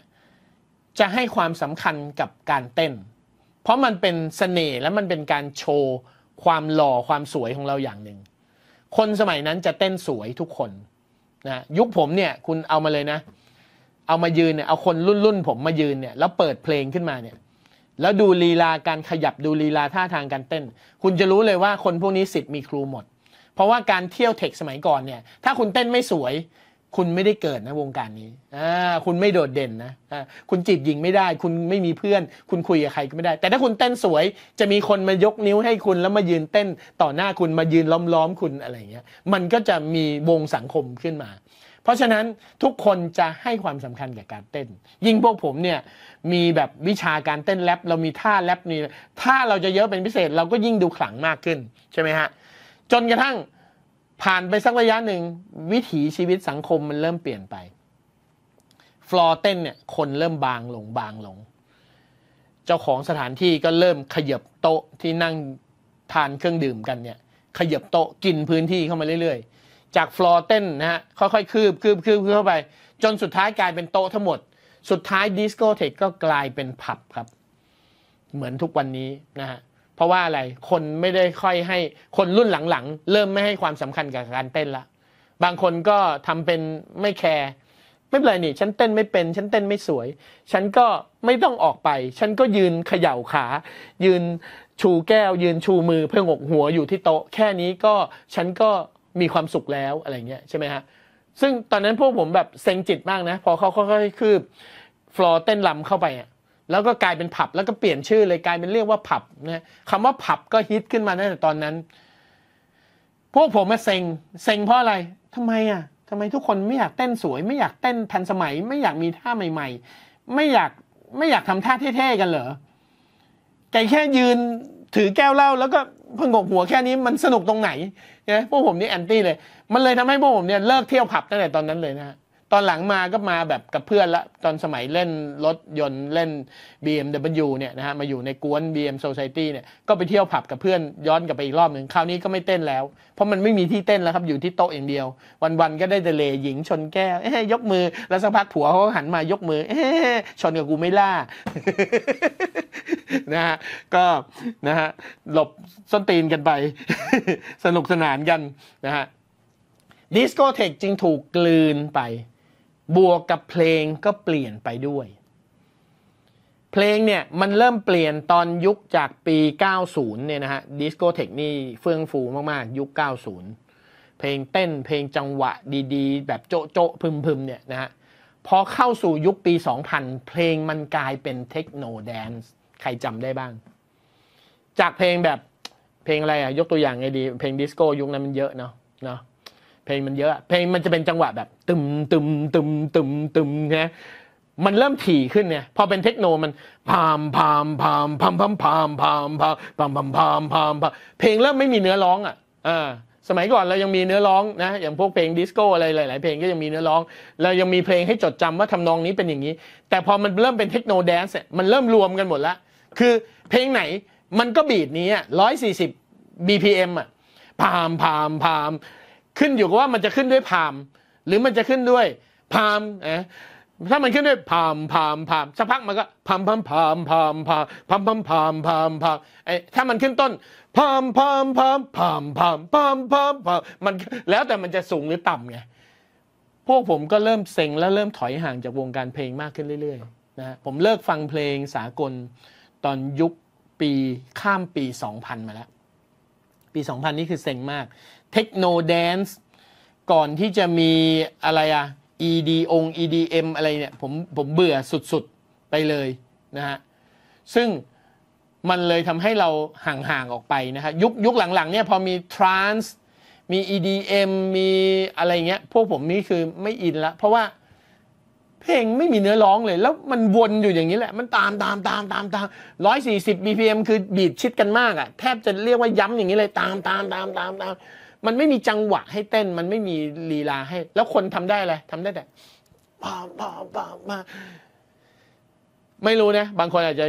จะให้ความสำคัญกับการเต้น เพราะมันเป็นสเสน่ห์และมันเป็นการโชว์ความหล่อความสวยของเราอย่างหนึ่ง คนสมัยนั้นจะเต้นสวยทุกคนนะยุคผมเนี่ยคุณเอามาเลยนะ เอามายืนเนี่ยเอาคนรุ่นรุ่นผมมายืนเนี่ยแล้วเปิดเพลงขึ้นมาเนี่ยแล้วดูลีลาการขยับดูลีลาท่าทางการเต้น คุณจะรู้เลยว่าคนพวกนี้สิทธิ์มีครูหมด เพราะว่าการเที่ยวเทคสมัยก่อนเนี่ยถ้าคุณเต้นไม่สวยคุณไม่ได้เกิดนะวงการนี้อ่าคุณไม่โดดเด่นนะอ่าคุณจีบหญิงไม่ได้ คุณไม่มีเพื่อน คุณคุยกับใครก็ไม่ได้ แต่ถ้าคุณเต้นสวย จะมีคนมายกนิ้วให้คุณแล้วมายืนเต้นต่อหน้าคุณมายืนล้อมๆคุณอะไรเงี้ย มันก็จะมีวงสังคมขึ้นมา เพราะฉะนั้นทุกคนจะให้ความสำคัญกับการเต้น ยิ่งพวกผมเนี่ยมีแบบวิชาการเต้นแรปเรามีท่าแรปนี่ถ้าเราจะเยอะเป็นพิเศษเราก็ยิ่งดูขลังมากขึ้นใช่ไหมฮะ จนกระทั่งผ่านไปสักระยะหนึ่งวิถีชีวิตสังคมมันเริ่มเปลี่ยนไปฟลอเต้นเนี่ยคนเริ่มบางลงบางลง เจ้าของสถานที่ก็เริ่มขยับโต๊ะที่นั่งทานเครื่องดื่มกันเนี่ยขยับโต๊ะ กินพื้นที่เข้ามาเรื่อยๆ จากฟลอเต้นนะฮะค่อยๆ คืบคืบคืบเข้าไป จนสุดท้ายกลายเป็นโต๊ะทั้งหมด สุดท้ายดิสโกเทคก็กลายเป็นผับครับ เหมือนทุกวันนี้นะฮะเพราะว่าอะไร คนไม่ได้ค่อยให้คนรุ่นหลังๆเริ่มไม่ให้ความสำคัญกับการเต้นละ บางคนก็ทำเป็นไม่แคร์ไม่เป็นไรนี่ฉันเต้นไม่เป็นฉันเต้นไม่สวย ฉันก็ไม่ต้องออกไป ฉันก็ยืนเขย่าขา ยืนชูแก้ว ยืนชูมือเพื่องกหัวอยู่ที่โต๊ะ แค่นี้ก็ฉันก็มีความสุขแล้วอะไรเงี้ยใช่ไหมฮะซึ่งตอนนั้นพวกผมแบบเซ็งจิตมากนะพอเขาค่อยๆคืบฟลอร์เต้นลำเข้าไปอ่ะแล้วก็กลายเป็นผับแล้วก็เปลี่ยนชื่อเลยกลายเป็นเรียกว่าผับนะคำว่าผับก็ฮิตขึ้นมาตั้งแต่ตอนนั้น พวกผมมาเซ็งเซ็งเพราะอะไรทำไมอ่ะ ทำไมทุกคนไม่อยากเต้นสวย ไม่อยากเต้นทันสมัย ไม่อยากมีท่าใหม่ ๆ ไม่อยากไม่อยากทำท่าเท่ๆกันเหรอแกแค่ยืน ถือแก้วเหล้าแล้วก็พงกหัวแค่นี้มันสนุกตรงไหนนะพวกผมนี่แอนตี้เลย มันเลยทำให้พวกผมเนี่ย เลิกเที่ยวผับตั้งแต่ตอนนั้นเลยนะฮะตอนหลังมาก็มาแบบกับเพื่อนละตอนสมัยเล่นรถยนต์เล่น BMW เนี่ยนะฮะมาอยู่ในกวน BM Society เนี่ยก็ไปเที่ยวผับกับเพื่อนย้อนกลับไปอีกรอบหนึ่ง คราวนี้ก็ไม่เต้นแล้ว เพราะมันไม่มีที่เต้นแล้วครับ อยู่ที่โต๊ะอย่างเดียว วัน ๆ ก็ได้แต่เลหญิงชนแก้วเอยกมือ แล้วสักพักผัวเขาหันมายกมือเอชนกับกูไม่ล่านะฮะก็นะฮะหลบส้นตีนกันไป สนุกสนานกันนะฮะดิสโกเทคจึงถูกกลืนไปบวกกับเพลงก็เปลี่ยนไปด้วย เพลงเนี่ยมันเริ่มเปลี่ยนตอนยุคจากปี 90 เนี่ยนะฮะดิสโกเทคนี่เฟื่องฟูมากๆ ยุค 90 เพลงเต้นเพลงจังหวะดีๆ แบบโจ๊ะโจ๊ะพึมมเนี่ยนะฮะพอเข้าสู่ยุคปี 2000 เพลงมันกลายเป็นเทคโนแดนซ์ใครจำได้บ้าง จากเพลงแบบเพลงอะไรอะยกตัวอย่างไงดีเพลงดิสโก้ยุคนั้นมันเยอะเนาะเนาะเพลงมันเยอะ เพลงมันจะเป็นจังหวะแบบตึมตึมตึมตึมตึมนะมันเริ่มถี่ขึ้นเนี่ย พอเป็นเทคโนมันพามพามพามพามพามพามพามพามพามพามพามพามเพลงเริ่มไม่มีเนื้อร้องอ่ะอ่าสมัยก่อนเรายังมีเนื้อร้องนะ อย่างพวกเพลงดิสโก้อะไรหลาย ๆ เพลงก็ยังมีเนื้อร้อง เรายังมีเพลงให้จดจำว่าทำนองนี้เป็นอย่างนี้ แต่พอมันเริ่มเป็นเทคโนแดนซ์มันเริ่มรวมกันหมดละคือเพลงไหนมันก็บีดนี้ร้อยสี่สิบ BPM อ่ะ พามพามพามขึ้นอยู่กับว่ามันจะขึ้นด้วยพามหรือมันจะขึ้นด้วยพามนะถ้ามันขึ้นด้วยพามพามพามสักพักมันก็พามพามพามพามพามพามพามพามพามพามไอ้ถ้ามันขึ้นต้นพามพามพามพามพามพามพามพามมันแล้วแต่มันจะสูงหรือต่ำไง พวกผมก็เริ่มเซ็งและเริ่มถอยห่างจากวงการเพลงมากขึ้นเรื่อยๆนะผมเลิกฟังเพลงสากลตอนยุคปีข้ามปี2000มาแล้ว ปี2000นี่คือเซ็งมากเทคโนแดนซ์ก่อนที่จะมีอะไรอะ ED องค์ EDM อะไรเนี่ยผมผมเบื่อสุดๆ ไปเลยนะฮะ ซึ่งมันเลยทำให้เราห่างๆ ออกไปนะฮะ ยุคยุคหลังๆ เนี่ย พอมี ทรานส์มี EDM มีอะไรเงี้ยพวกผมนี่คือไม่อินละเพราะว่าเพลงไม่มีเนื้อร้องเลยแล้วมันวนอยู่อย่างนี้แหละ มันตามตามตามตามตามร้อยสี่สิบ BPM คือบีบชิดกันมากอะะแทบจะเรียกว่าย้ำอย่างนี้เลยตามตามตามตามตามมันไม่มีจังหวะให้เต้นมันไม่มีลีลาให้ แล้วคนทำได้อะไรทำได้แต่ปาปาปามาไม่รู้นะบางคนอาจจะ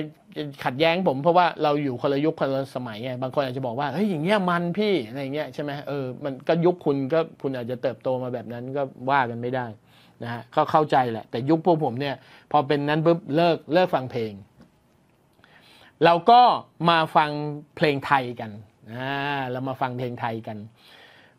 ขัดแย้งผม เพราะว่าเราอยู่คนละยุคคนละสมัยไงบางคนอาจจะบอกว่าเฮ้ยอย่างเงี้ยมันพี่อะไรเงี้ยใช่ไหมเออมันก็ยุคคุณก็ คุณอาจจะเติบโตมาแบบนั้นก็ว่ากันไม่ได้ นะฮะก็เข้าใจแหละแต่ยุคพวกผมเนี่ย พอเป็นนั้นปุ๊บเลิก เลิกฟังเพลง เราก็มาฟังเพลงไทยกันอ่าเรามาฟังเพลงไทยกัน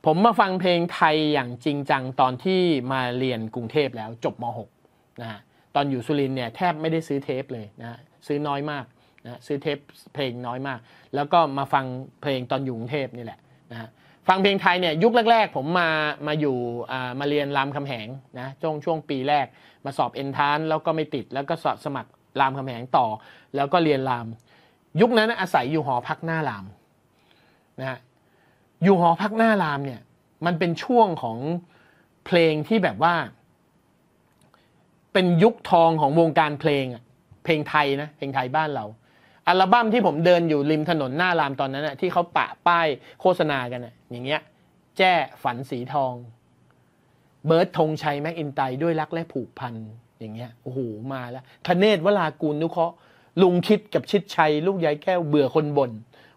ผมมาฟังเพลงไทยอย่างจริงจังตอนที่มาเรียนกรุงเทพแล้วจบม .6 นะฮะตอนอยู่สุรินเนี่ยแทบไม่ได้ซื้อเทปเลยนะซื้อน้อยมากนะซื้อเทปเพลงน้อยมาก แล้วก็มาฟังเพลงตอนอยู่กรุงเทพนี่แหละนะฟังเพลงไทยเนี่ยยุคแรก ๆผมมามาอยู่มาเรียนรามคำแหงนะช่วงช่วงปีแรกมาสอบเอนทานแล้วก็ไม่ติดแล้วก็สอบสมัครรามคำแหงต่อ แล้วก็เรียนราม ยุคนั้นอาศัยอยู่หอพักหน้ารามนะฮะอยู่หอพักหน้ารามเนี่ยมันเป็นช่วงของเพลงที่แบบว่า เป็นยุคทองของวงการเพลงเพลงไทยนะเพลงไทยบ้านเรา อัลบั้มที่ผมเดินอยู่ริมถนนหน้ารามตอนนั้นนะที่เขาปะป้ายโฆษณากันอะอย่างเงี้ยแจ้ฝันสีทอง เบิร์ดธงชัยแม็กอินไตด้วยรักและผูกพันอย่างเงี้ยโอ้โหมาแล้วคเนศวรากูลนุเคราะห์ลุงคิดกับชิดชัย ลูกยายแก้วเบื่อคนบน่น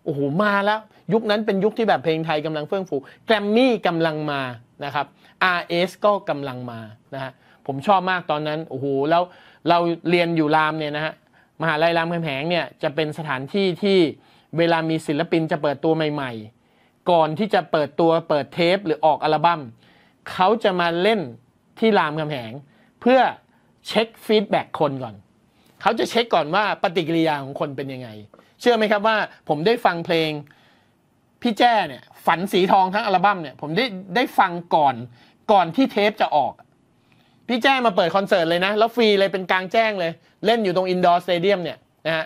โอ้โห มาแล้วยุคนั้นเป็นยุคที่แบบเพลงไทยกำลังเฟื่องฟูแกรมมี่กำลังมานะครับ RS ก็กำลังมานะฮะผมชอบมากตอนนั้นโอ้โหแล้ว เราเรียนอยู่รามเนี่ยนะฮะมหาลัยรามคำแหงเนี่ยจะเป็นสถานที่ที่เวลามีศิลปินจะเปิดตัวใหม่ๆ ก่อนที่จะเปิดตัวเปิดเทป หรือออกอัลบัม้มเขาจะมาเล่นที่รามคำแหง เพื่อเช็คฟีดแบ็กคนก่อนเขาจะเช็คก่อนว่าปฏิกิริยาของคนเป็นยังไงชื่อไหมครับว่าผมได้ฟังเพลงพี่แจ้เนี่ยฝันสีทองทั้งอัลบั้มเนี่ยผมได้ได้ฟังก่อนก่อนที่เทปจะออกพี่แจ้มาเปิดคอนเสิร์ตเลยนะแล้วฟรีเลยเป็นกลางแจ้งเลยเล่นอยู่ตรงอินดอร์สเตเดียมเนี่ยนะฮะ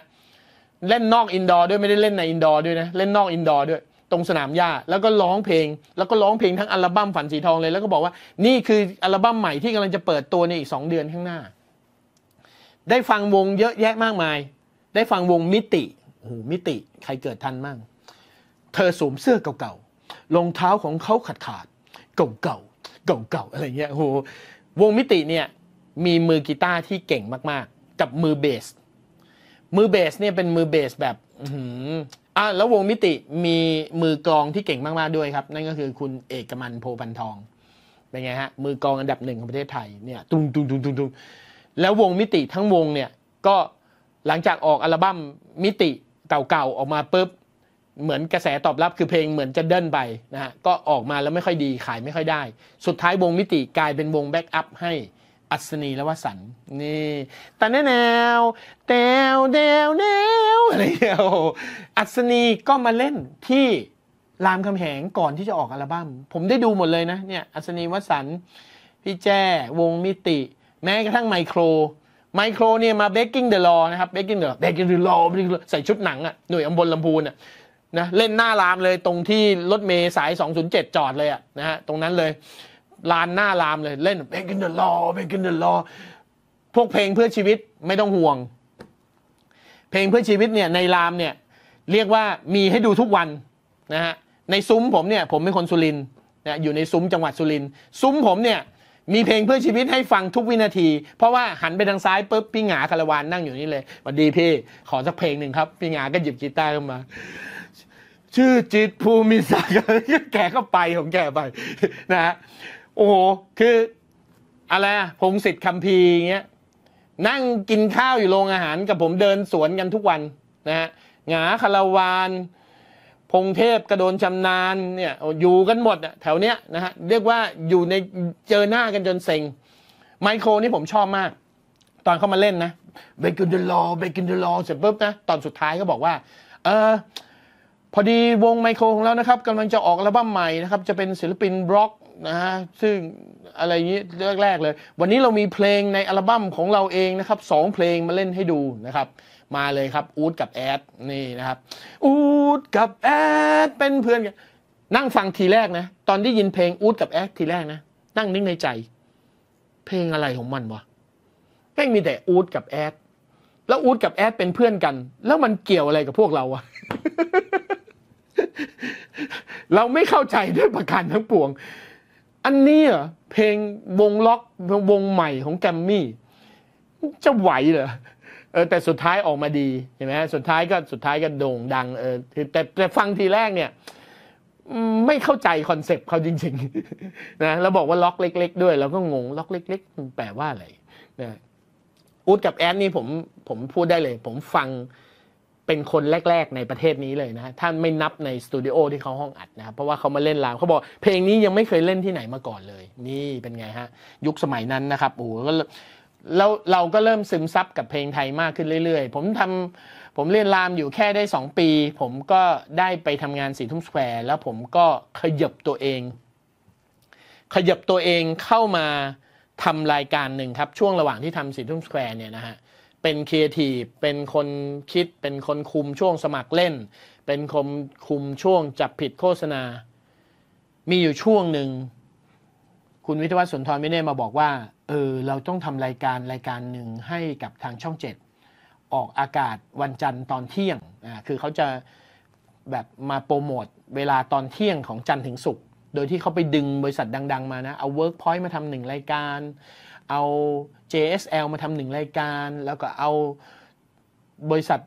เล่นนอกอินดอร์ด้วยไม่ได้เล่นในอินดอร์ด้วยนะเล่นนอกอินดอร์ด้วยตรงสนามหญ้าแล้วก็ร้องเพลง แล้วก็ร้องเพลงทั้งอัลบั้มฝันสีทองเลยแล้วก็บอกว่านี่คืออัลบั้มใหม่ที่กำลังจะเปิดตัวในอีก2เดือนข้างหน้า ได้ฟังวงเยอะแยะมากมาย ได้ฟังวงมิติโอ้โหมิติใครเกิดทันมั่ง เธอสวมเสื้อเก่าๆรองเท้าของเขาขาดขาดเก่าๆเก่าๆอะไรเงี้ยโอ้โหวงมิติเนี่ยมีมือกีตาร์ที่เก่งมาก ๆ กับมือเบส มือเบสเนี่ยเป็นมือเบสแบบอือ่าแล้ววงมิติมีมือกลองที่เก่งมากๆด้วยครับ นั่นก็คือคุณเอกมันโพพันทอง เป็นไงฮะมือกลองอันดับหนึ่งของประเทศไทยเนี่ยตุ้งตุ้งตุ้งตุ้งตุ้งแล้ววงมิติทั้งวงเนี่ยก็หลังจากออกอัลบั้มมิติเก่าๆ ออกมาปุ๊บ เหมือนกระแสตอบรับคือเพลงเหมือนจะเดินไปนะฮะก็ออกมาแล้วไม่ค่อยดี ขายไม่ค่อยได้ สุดท้ายวงมิติกลายเป็นวงแบ็กอัพให้อัศนีและวสัน นี่แต่แนวแนวแนวแนวอะไรเงี้ยอัศนีก็มาเล่นที่รามคำแหงก่อนที่จะออกอัลบัม้มผมได้ดูหมดเลยนะเนี่ย อัศนีวสัน พี่แจ้วงมิติ แม้กระทั่งไมโครไมโครเนี่ยมาเบกกิ้งเดอะลอนะครับเบกกิ้งเดอะเบกกิ้งเดอะลอใส่ชุดหนังอะหน่วยอำบลลำพูนอะนะเล่นหน้ารามเลยตรงที่รถเมย์สาย 207 จอดเลยอะนะฮะตรงนั้นเลยลานหน้ารามเลยเล่นเบกกิ้งเดอะลอเบกกิ้งเดอะลอพวกเพลงเพื่อชีวิตไม่ต้องห่วง เพลงเพื่อชีวิตเนี่ยในรามเนี่ยเรียกว่ามีให้ดูทุกวันนะฮะในซุ้มผมเนี่ย ผมเป็นคนสุรินนะอยู่ในซุ้มจังหวัดสุริน ซุ้มผมเนี่ยมีเพลงเพื่อชีวิตให้ฟังทุกวินาที เพราะว่าหันไปทางซ้ายปุ๊บพี่หงาคารวานนั่งอยู่นี่เลยสวัสดีพี่ขอสักเพลงหนึ่งครับพี่หงาก็หยิบกีตาร์ขึ้นมา ชื่อจิตภูมิศักดิ์แกก็ไปของแกไปนะฮะโอ้โหคือ อะไรพงศิษฐ์คำพีเงี้ยนั่งกินข้าวอยู่โรงอาหารกับผมเดินสวนกันทุกวันนะฮะหงาคารวานพงเทพกระโดนชำนาญเนี่ยอยู่กันหมดอะแถวเนี้ยนะฮะเรียกว่าอยู่ในเจอหน้ากันจนเซ็งไมโครนี่ผมชอบมาก ตอนเข้ามาเล่นนะเบกินเดลอเบกินเดลอเสร็จปุ๊บนะตอนสุดท้ายก็บอกว่า เออพอดีวงไมโครของเรานะครับกำลังจะออกอัลบั้มใหม่นะครับ จะเป็นศิลปินบล็อกนะฮะซึ่งอะไรนี้แรก ๆ เลย วันนี้เรามีเพลงในอัลบั้มของเราเองนะครับสองเพลงมาเล่นให้ดูนะครับมาเลยครับอูดกับแอดนี่นะครับ อูดกับแอดเป็นเพื่อนกัน นั่งฟังทีแรกนะตอนที่ยินเพลงอูดกับแอดทีแรกนะนั่งนึกในใจ เพลงอะไรของมันวะแม่งมีแต่อูดกับแอดแล้วอูดกับแอดเป็นเพื่อนกัน แล้วมันเกี่ยวอะไรกับพวกเราอะเราไม่เข้าใจด้วยประการทั้งปวง อันนี้เหรอเพลงวงล็อกวงใหม่ของแกมมี่ จะไหวเหรออแต่สุดท้ายออกมาดีใช่ไหมสุดท้ายก็สุดท้ายก็โด่งดังเออแต่แต่ฟังทีแรกเนี่ย ไม่เข้าใจคอนเซปต์เขาจริงๆนะเราบอกว่าล็อกเล็กๆ ด้วยเราก็งงล็อกเล็กๆแปลว่าอะไรนะอูดกับแอดนี่ผมผมพูดได้เลย ผมฟังเป็นคนแรกๆในประเทศนี้เลยนะท่านไม่นับในสตูดิโอที่เขาห้องอัดนะเพราะว่าเขามาเล่นลาวเขาบอกเพลงนี้ยังไม่เคยเล่นที่ไหนมาก่อนเลย นี่เป็นไงฮะ ยุคสมัยนั้นนะครับโอ้โหก็แล้วเราก็เริ่มซึมซับกับเพลงไทยมากขึ้นเรื่อยๆ ผมทำผมเรียนรามอยู่แค่ได้ 2 ปี ผมก็ได้ไปทำงานสีทุ่มสแควร์แล้วผมก็ขยับตัวเอง ขยับตัวเองเข้ามาทำรายการหนึ่งครับช่วงระหว่างที่ทำสีทุ่มสแควร์เนี่ยนะฮะเป็นครีเอทีฟเป็นคนคิดเป็นคนคุมช่วงสมัครเล่น เป็นคนคุมช่วงจับผิดโฆษณา มีอยู่ช่วงหนึ่งคุณวิทวัฒน์สุนทรไม่ได้มาบอกว่า เออ เราต้องทำรายการรายการหนึ่งให้กับทางช่องเจ็ดออกอากาศวันจันทร์ตอนเที่ยง อ่า คือเขาจะแบบมาโปรโมทเวลาตอนเที่ยงของจันทร์ถึงศุกร์ โดยที่เขาไปดึงบริษัทดัง ๆมานะ เอา Workpoint มาทำหนึ่งรายการ เอา JSL มาทำหนึ่งรายการ แล้วก็เอาบริษัท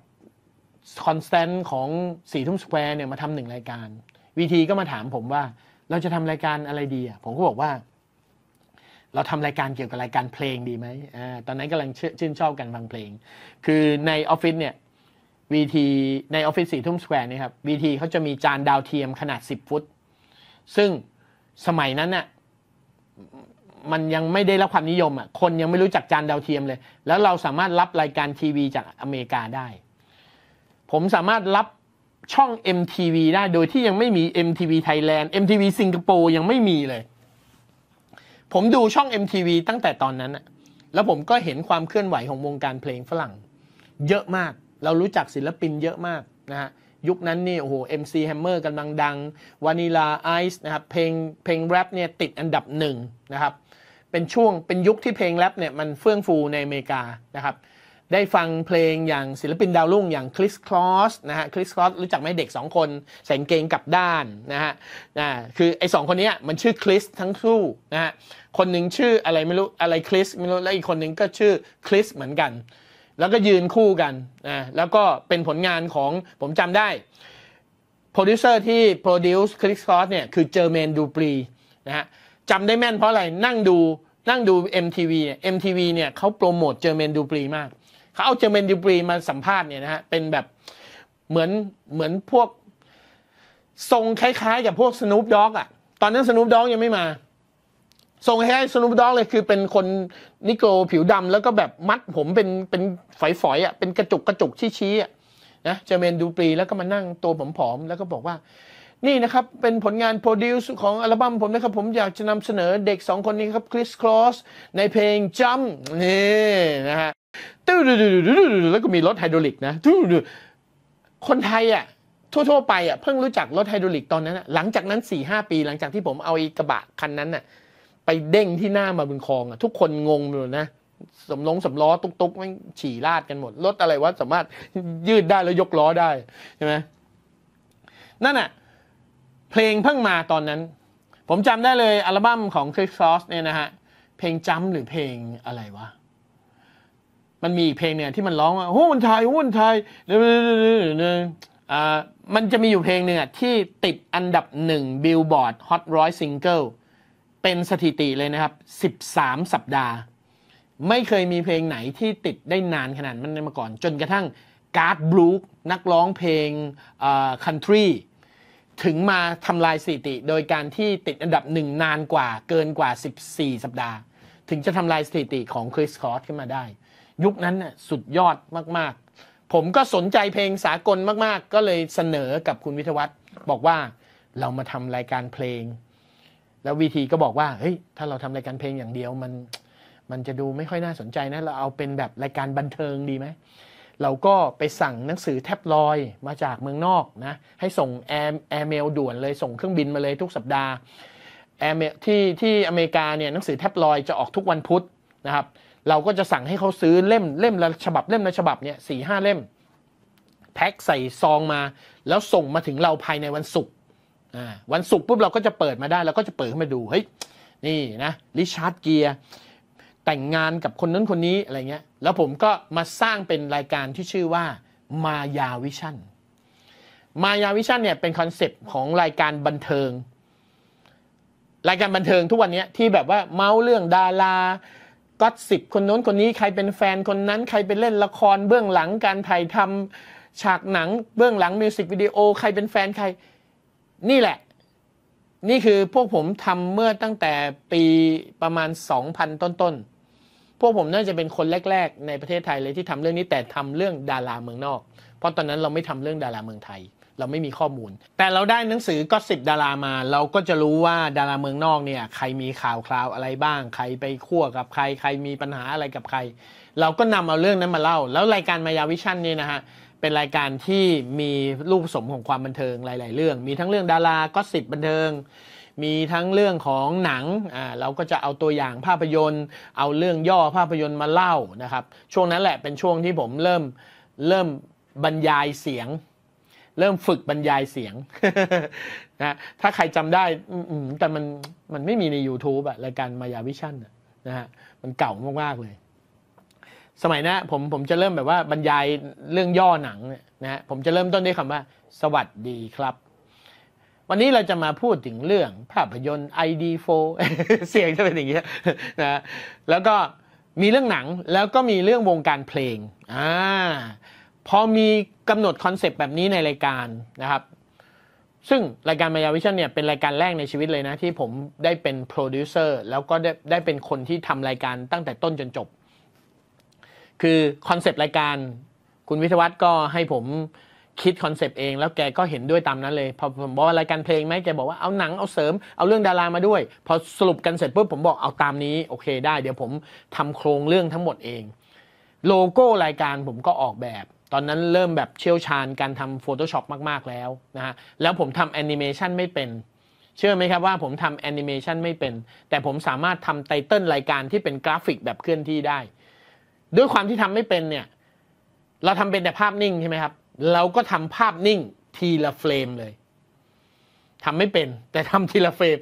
คอนสแตนต์ของสี่ทุ่มสแควร์เนี่ยมาทำหนึ่งรายการ วิธีก็มาถามผมว่าเราจะทำรายการอะไรดีอ่ะ ผมก็บอกว่าเราทำรายการเกี่ยวกับรายการเพลงดีไหมอตอนนั้นกำลังชื่นชอบกันฟังเพลง คือในออฟฟิศเนี่ยวีทีในออฟฟิศสี่ทุ่มสแควร์นี่ครับวีทีเขาจะมีจานดาวเทียมขนาด 10 ฟุต ซึ่งสมัยนั้นน่ะมันยังไม่ได้รับความนิยมอ่ะ คนยังไม่รู้จักจานดาวเทียมเลย แล้วเราสามารถรับรายการทีวีจากอเมริกาได้ ผมสามารถรับช่อง MTV ได้โดยที่ยังไม่มี MTV Thailand MTV สิงคโปร์ยังไม่มีเลยผมดูช่อง MTV ตั้งแต่ตอนนั้นอะแล้วผมก็เห็นความเคลื่อนไหวของวงการเพลงฝรั่งเยอะมาก เรารู้จักศิลปินเยอะมากนะฮะ ยุคนั้นนี่โอ้โห MC Hammer กำลังดังวานิลาไอซ์นะครับ เพลง เพลงแรปเนี่ยติดอันดับหนึ่งนะครับ เป็นช่วง เป็นยุคที่เพลงแรปเนี่ยมันเฟื่องฟูในอเมริกานะครับ ได้ฟังเพลงอย่างศิลปินดาวรุ่งอย่างคริสคลอสนะฮะคริสคลอสรู้จักไหมเด็ก 2 คนแสงเกงกลับด้านนะฮะนะคือไอ้สองคนนี้มันชื่อคริสทั้งคู่นะฮะคนหนึ่งชื่ออะไรไม่รู้อะไรคริสไม่รู้แล้วอีกคนหนึ่งก็ชื่อคริสเหมือนกัน แล้วก็ยืนคู่กันนะแล้วก็เป็นผลงานของผมจำได้ โปรดิวเซอร์ที่โปรดิวส์คริสคอสเนี่ยคือเจอเมนดูปรีนะฮะจำได้แม่นเพราะอะไร นั่งดูนั่งดู MTV เนี่ย MTV เนี่ยเขาโปรโมทเจอเมนดูปรีมากเขาเอาเจอเมนดูปรีมาสัมภาษณ์เนี่ยนะฮะเป็นแบบเหมือนเหมือนพวกทรงคล้ายๆกับพวกสนนปด็อกอะตอนนั้นสนนปด็อกยังไม่มาส่งให้สนุปด็อกเลยคือเป็นคนนิโกผิวดำแล้วก็แบบมัดผมเป็นเป็นฝอยๆอ่ะเป็นกระจุกกระจุกชี้ๆอ่ะนะเจเมนดูปรีแล้วก็มานั่งตัวผมผอมแล้วก็บอกว่า นี่นะครับ เป็นผลงานโปรดิวซ์ของอัลบั้มผมนะครับ ผมอยากจะนำเสนอเด็ก 2 คนนี้ครับ คริสคลอส ในเพลงจัมนี่นะฮะตูู้แล้วก็มีรถไฮดรอลิกนะตูู้คนไทยอ่ะทั่วๆไปอ่ะเพิ่งรู้จักรถไฮดรอลิกตอนนั้นหลังจากนั้น4หปี หลังจากที่ผมเอาอีกระบะคันนั้นน่ะไปเด้งที่หน้ามาบึงคลองอ่ะทุกคนงงเลยนะสำลงสำล้อตุ๊กตุ๊กม่ฉี่ลาดกันหมดรถอะไรวะ สามารถยืดได้แล้วยกล้อได้ใช่ไหมนั่นอ่ะ เพลงเพิ่งมาตอนนั้น ผมจำได้เลยอัลบั้มของคริสซอสเนี่ยนะฮะ เพลงจำหรือเพลงอะไรวะ มันมีเพลงเนี่ยที่มันร้องว่าหุ้นไทยหุ่นไทยเนอ่ามันจะมีอยู่เพลงหนึ่งอ่ะที่ติดอันดับหนึ่งบิลบอร์ดฮอตร้อยซิงเกิลเป็นสถิติเลยนะครับ 13 สัปดาห์ ไม่เคยมีเพลงไหนที่ติดได้นานขนาดนั้นมาก่อน จนกระทั่งการ์ดบลูคนักร้องเพลงคันทรีถึงมาทำลายสถิติโดยการที่ติดอันดับหนึ่งนานกว่าเกินกว่า 14 สัปดาห์ ถึงจะทำลายสถิติของคริสคอร์ขึ้นมาได้ ยุคนั้นน่ะสุดยอดมากๆ ผมก็สนใจเพลงสากลมากๆ ก็เลยเสนอกับคุณวิทวัฒน์บอกว่าเรามาทำรายการเพลงแล้ววีทีก็บอกว่าเฮ้ยถ้าเราทำรายการเพลงอย่างเดียวมันมันจะดูไม่ค่อยน่าสนใจนะเราเอาเป็นแบบรายการบันเทิงดีไหมเราก็ไปสั่งหนังสือแทบลอย มาจากเมืองนอกนะให้ส่งแอร์แอร์เมลด่วนเลยส่งเครื่องบินมาเลยทุกสัปดาห์แอร์เมลที่ที่อเมริกาเนี่ยหนังสือแทบลอยจะออกทุกวันพุธนะครับเราก็จะสั่งให้เขาซื้อเล่มเล่มละฉบับเล่มละฉบับเนี่ยสี่ห้าเล่มแพ็คใส่ซองมา แล้วส่งมาถึงเราภายในวันศุกร์วันศุกร์ปุ๊บเราก็จะเปิดมาได้เราก็จะเปิดขึ้นมาดูเฮ้ยนี่นะริชาร์ดเกียร์แต่งงานกับคนนั้นคนนี้อะไรเงี้ยแล้วผมก็มาสร้างเป็นรายการที่ชื่อว่ามายาวิชั่นมายาวิชั่นเนี่ยเป็นคอนเซปต์ของรายการบันเทิง รายการบันเทิงทุกวันนี้ที่แบบว่าเมาเรื่องดาราก็สิบคนนน้นคนนี้ใครเป็นแฟนคนนั้นใครไปเล่นละคร เบื้องหลังการถ่ายทำฉากหนังเบื้องหลังมิวสิกวิดีโอใครเป็นแฟนใครนี่แหละ นี่คือพวกผมทำเมื่อตั้งแต่ปีประมาณ2,000ต้นๆ พวกผมน่าจะเป็นคนแรกๆ ในประเทศไทยเลยที่ทำเรื่องนี้ แต่ทำเรื่องดาราเมืองนอก เพราะตอนนั้นเราไม่ทำเรื่องดาราเมืองไทย เราไม่มีข้อมูล แต่เราได้หนังสือก็สิบดารามา เราก็จะรู้ว่าดาราเมืองนอกเนี่ย ใครมีข่าวคราวอะไรบ้าง ใครไปขั่วกับใคร ใครมีปัญหาอะไรกับใคร เราก็นำเอาเรื่องนั้นมาเล่า แล้วรายการมายาวิชั่นนี่นะฮะเป็นรายการที่มีรูปสมของความบันเทิงหลายๆเรื่อง มีทั้งเรื่องดาราก็สิบบันเทิง มีทั้งเรื่องของหนังอ่าเราก็จะเอาตัวอย่างภาพยนตร์ เอาเรื่องย่อภาพยนตร์มาเล่านะครับ ช่วงนั้นแหละเป็นช่วงที่ผมเริ่มเริ่มบรรยายเสียง เริ่มฝึกบรรยายเสียงนะ ถ้าใครจำได้แต่มันมันไม่มีใน YouTube อะรายการมายาวิชั่นนะฮะ มันเก่ามากๆเลยสมัยนะผมผมจะเริ่มแบบว่าบรรยายเรื่องย่อหนังนะฮะผมจะเริ่มต้นด้วยคำว่าสวัสดีครับ วันนี้เราจะมาพูดถึงเรื่องภาพยนตร์ ID4 เสียงจะเป็นอย่างเงี้ยนะแล้วก็มีเรื่องหนังแล้วก็มีเรื่องวงการเพลงอ่าพอมีกำหนดคอนเซปต์แบบนี้ในรายการนะครับซึ่งรายการมายาวิชั่นเนี่ยเป็นรายการแรกในชีวิตเลยนะ ที่ผมได้เป็นโปรดิวเซอร์แล้วก็ได้ได้เป็นคนที่ทำรายการตั้งแต่ต้นจนจบคือคอนเซปต์รายการ คุณวิทวัตก็ให้ผมคิดคอนเซปต์เอง แล้วแกก็เห็นด้วยตามนั้นเลยพอผมบอกว่ารายการเพลงไหมแกบอกว่าเอาหนังเอาเสริมเอาเรื่องดารามาด้วย พอสรุปกันเสร็จปุ๊บผมบอกเอาตามนี้ โอเคได้ เดี๋ยวผมทำโครงเรื่องทั้งหมดเอง โลโก้รายการผมก็ออกแบบ ตอนนั้นเริ่มแบบเชี่ยวชาญการทำ Photoshop มากๆแล้วนะฮะแล้วผมทำแอนิเมชันไม่เป็นเชื่อไหมครับว่าผมทำแอนิเมชันไม่เป็นแต่ผมสามารถทำไตเติลรายการที่เป็นกราฟิกแบบเคลื่อนที่ได้ด้วยความที่ทำไม่เป็นเนี่ย เราทำเป็นแต่ภาพนิ่งใช่ไหมครับ เราก็ทำภาพนิ่งทีละเฟรมเลยทำไม่เป็น แต่ทำทีละเฟรม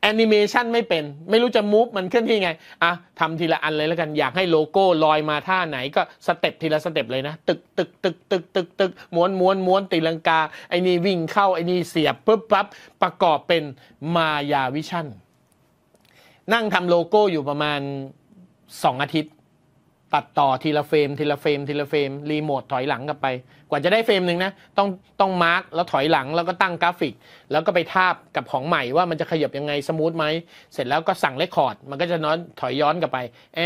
แอนิเมชันไม่เป็นไม่รู้จะมูฟมันเคลื่อนที่ไง อ่ะทำทีละอันเลยแล้วกัน อยากให้โลโก้ลอยมาท่าไหน ก็สเต็ปทีละสเต็ปเลยนะ ตึกตึกตึกตึกตึกตึกม้วนม้วนม้วนตีลังกา ไอ้นี่วิ่งเข้าไอ้นี่เสียบปุ๊บปั๊บ ประกอบเป็นมายาวิชั่นนั่งทำโลโก้อยู่ประมาณ 2 อาทิตย์ตัดต่อทีละเฟรมทีละเฟรมทีละเฟรมรีโมทถอยหลังกลับไป กว่าจะได้เฟรมหนึ่งนะต้องต้องมาร์กแล้วถอยหลังแล้วก็ตั้งกราฟิก แล้วก็ไปทาบกับของใหม่ว่ามันจะขยับยังไงสมูทไหม เสร็จแล้วก็สั่งเลคคอร์ดมันก็จะน้อนถอยย้อนกลับไปแอ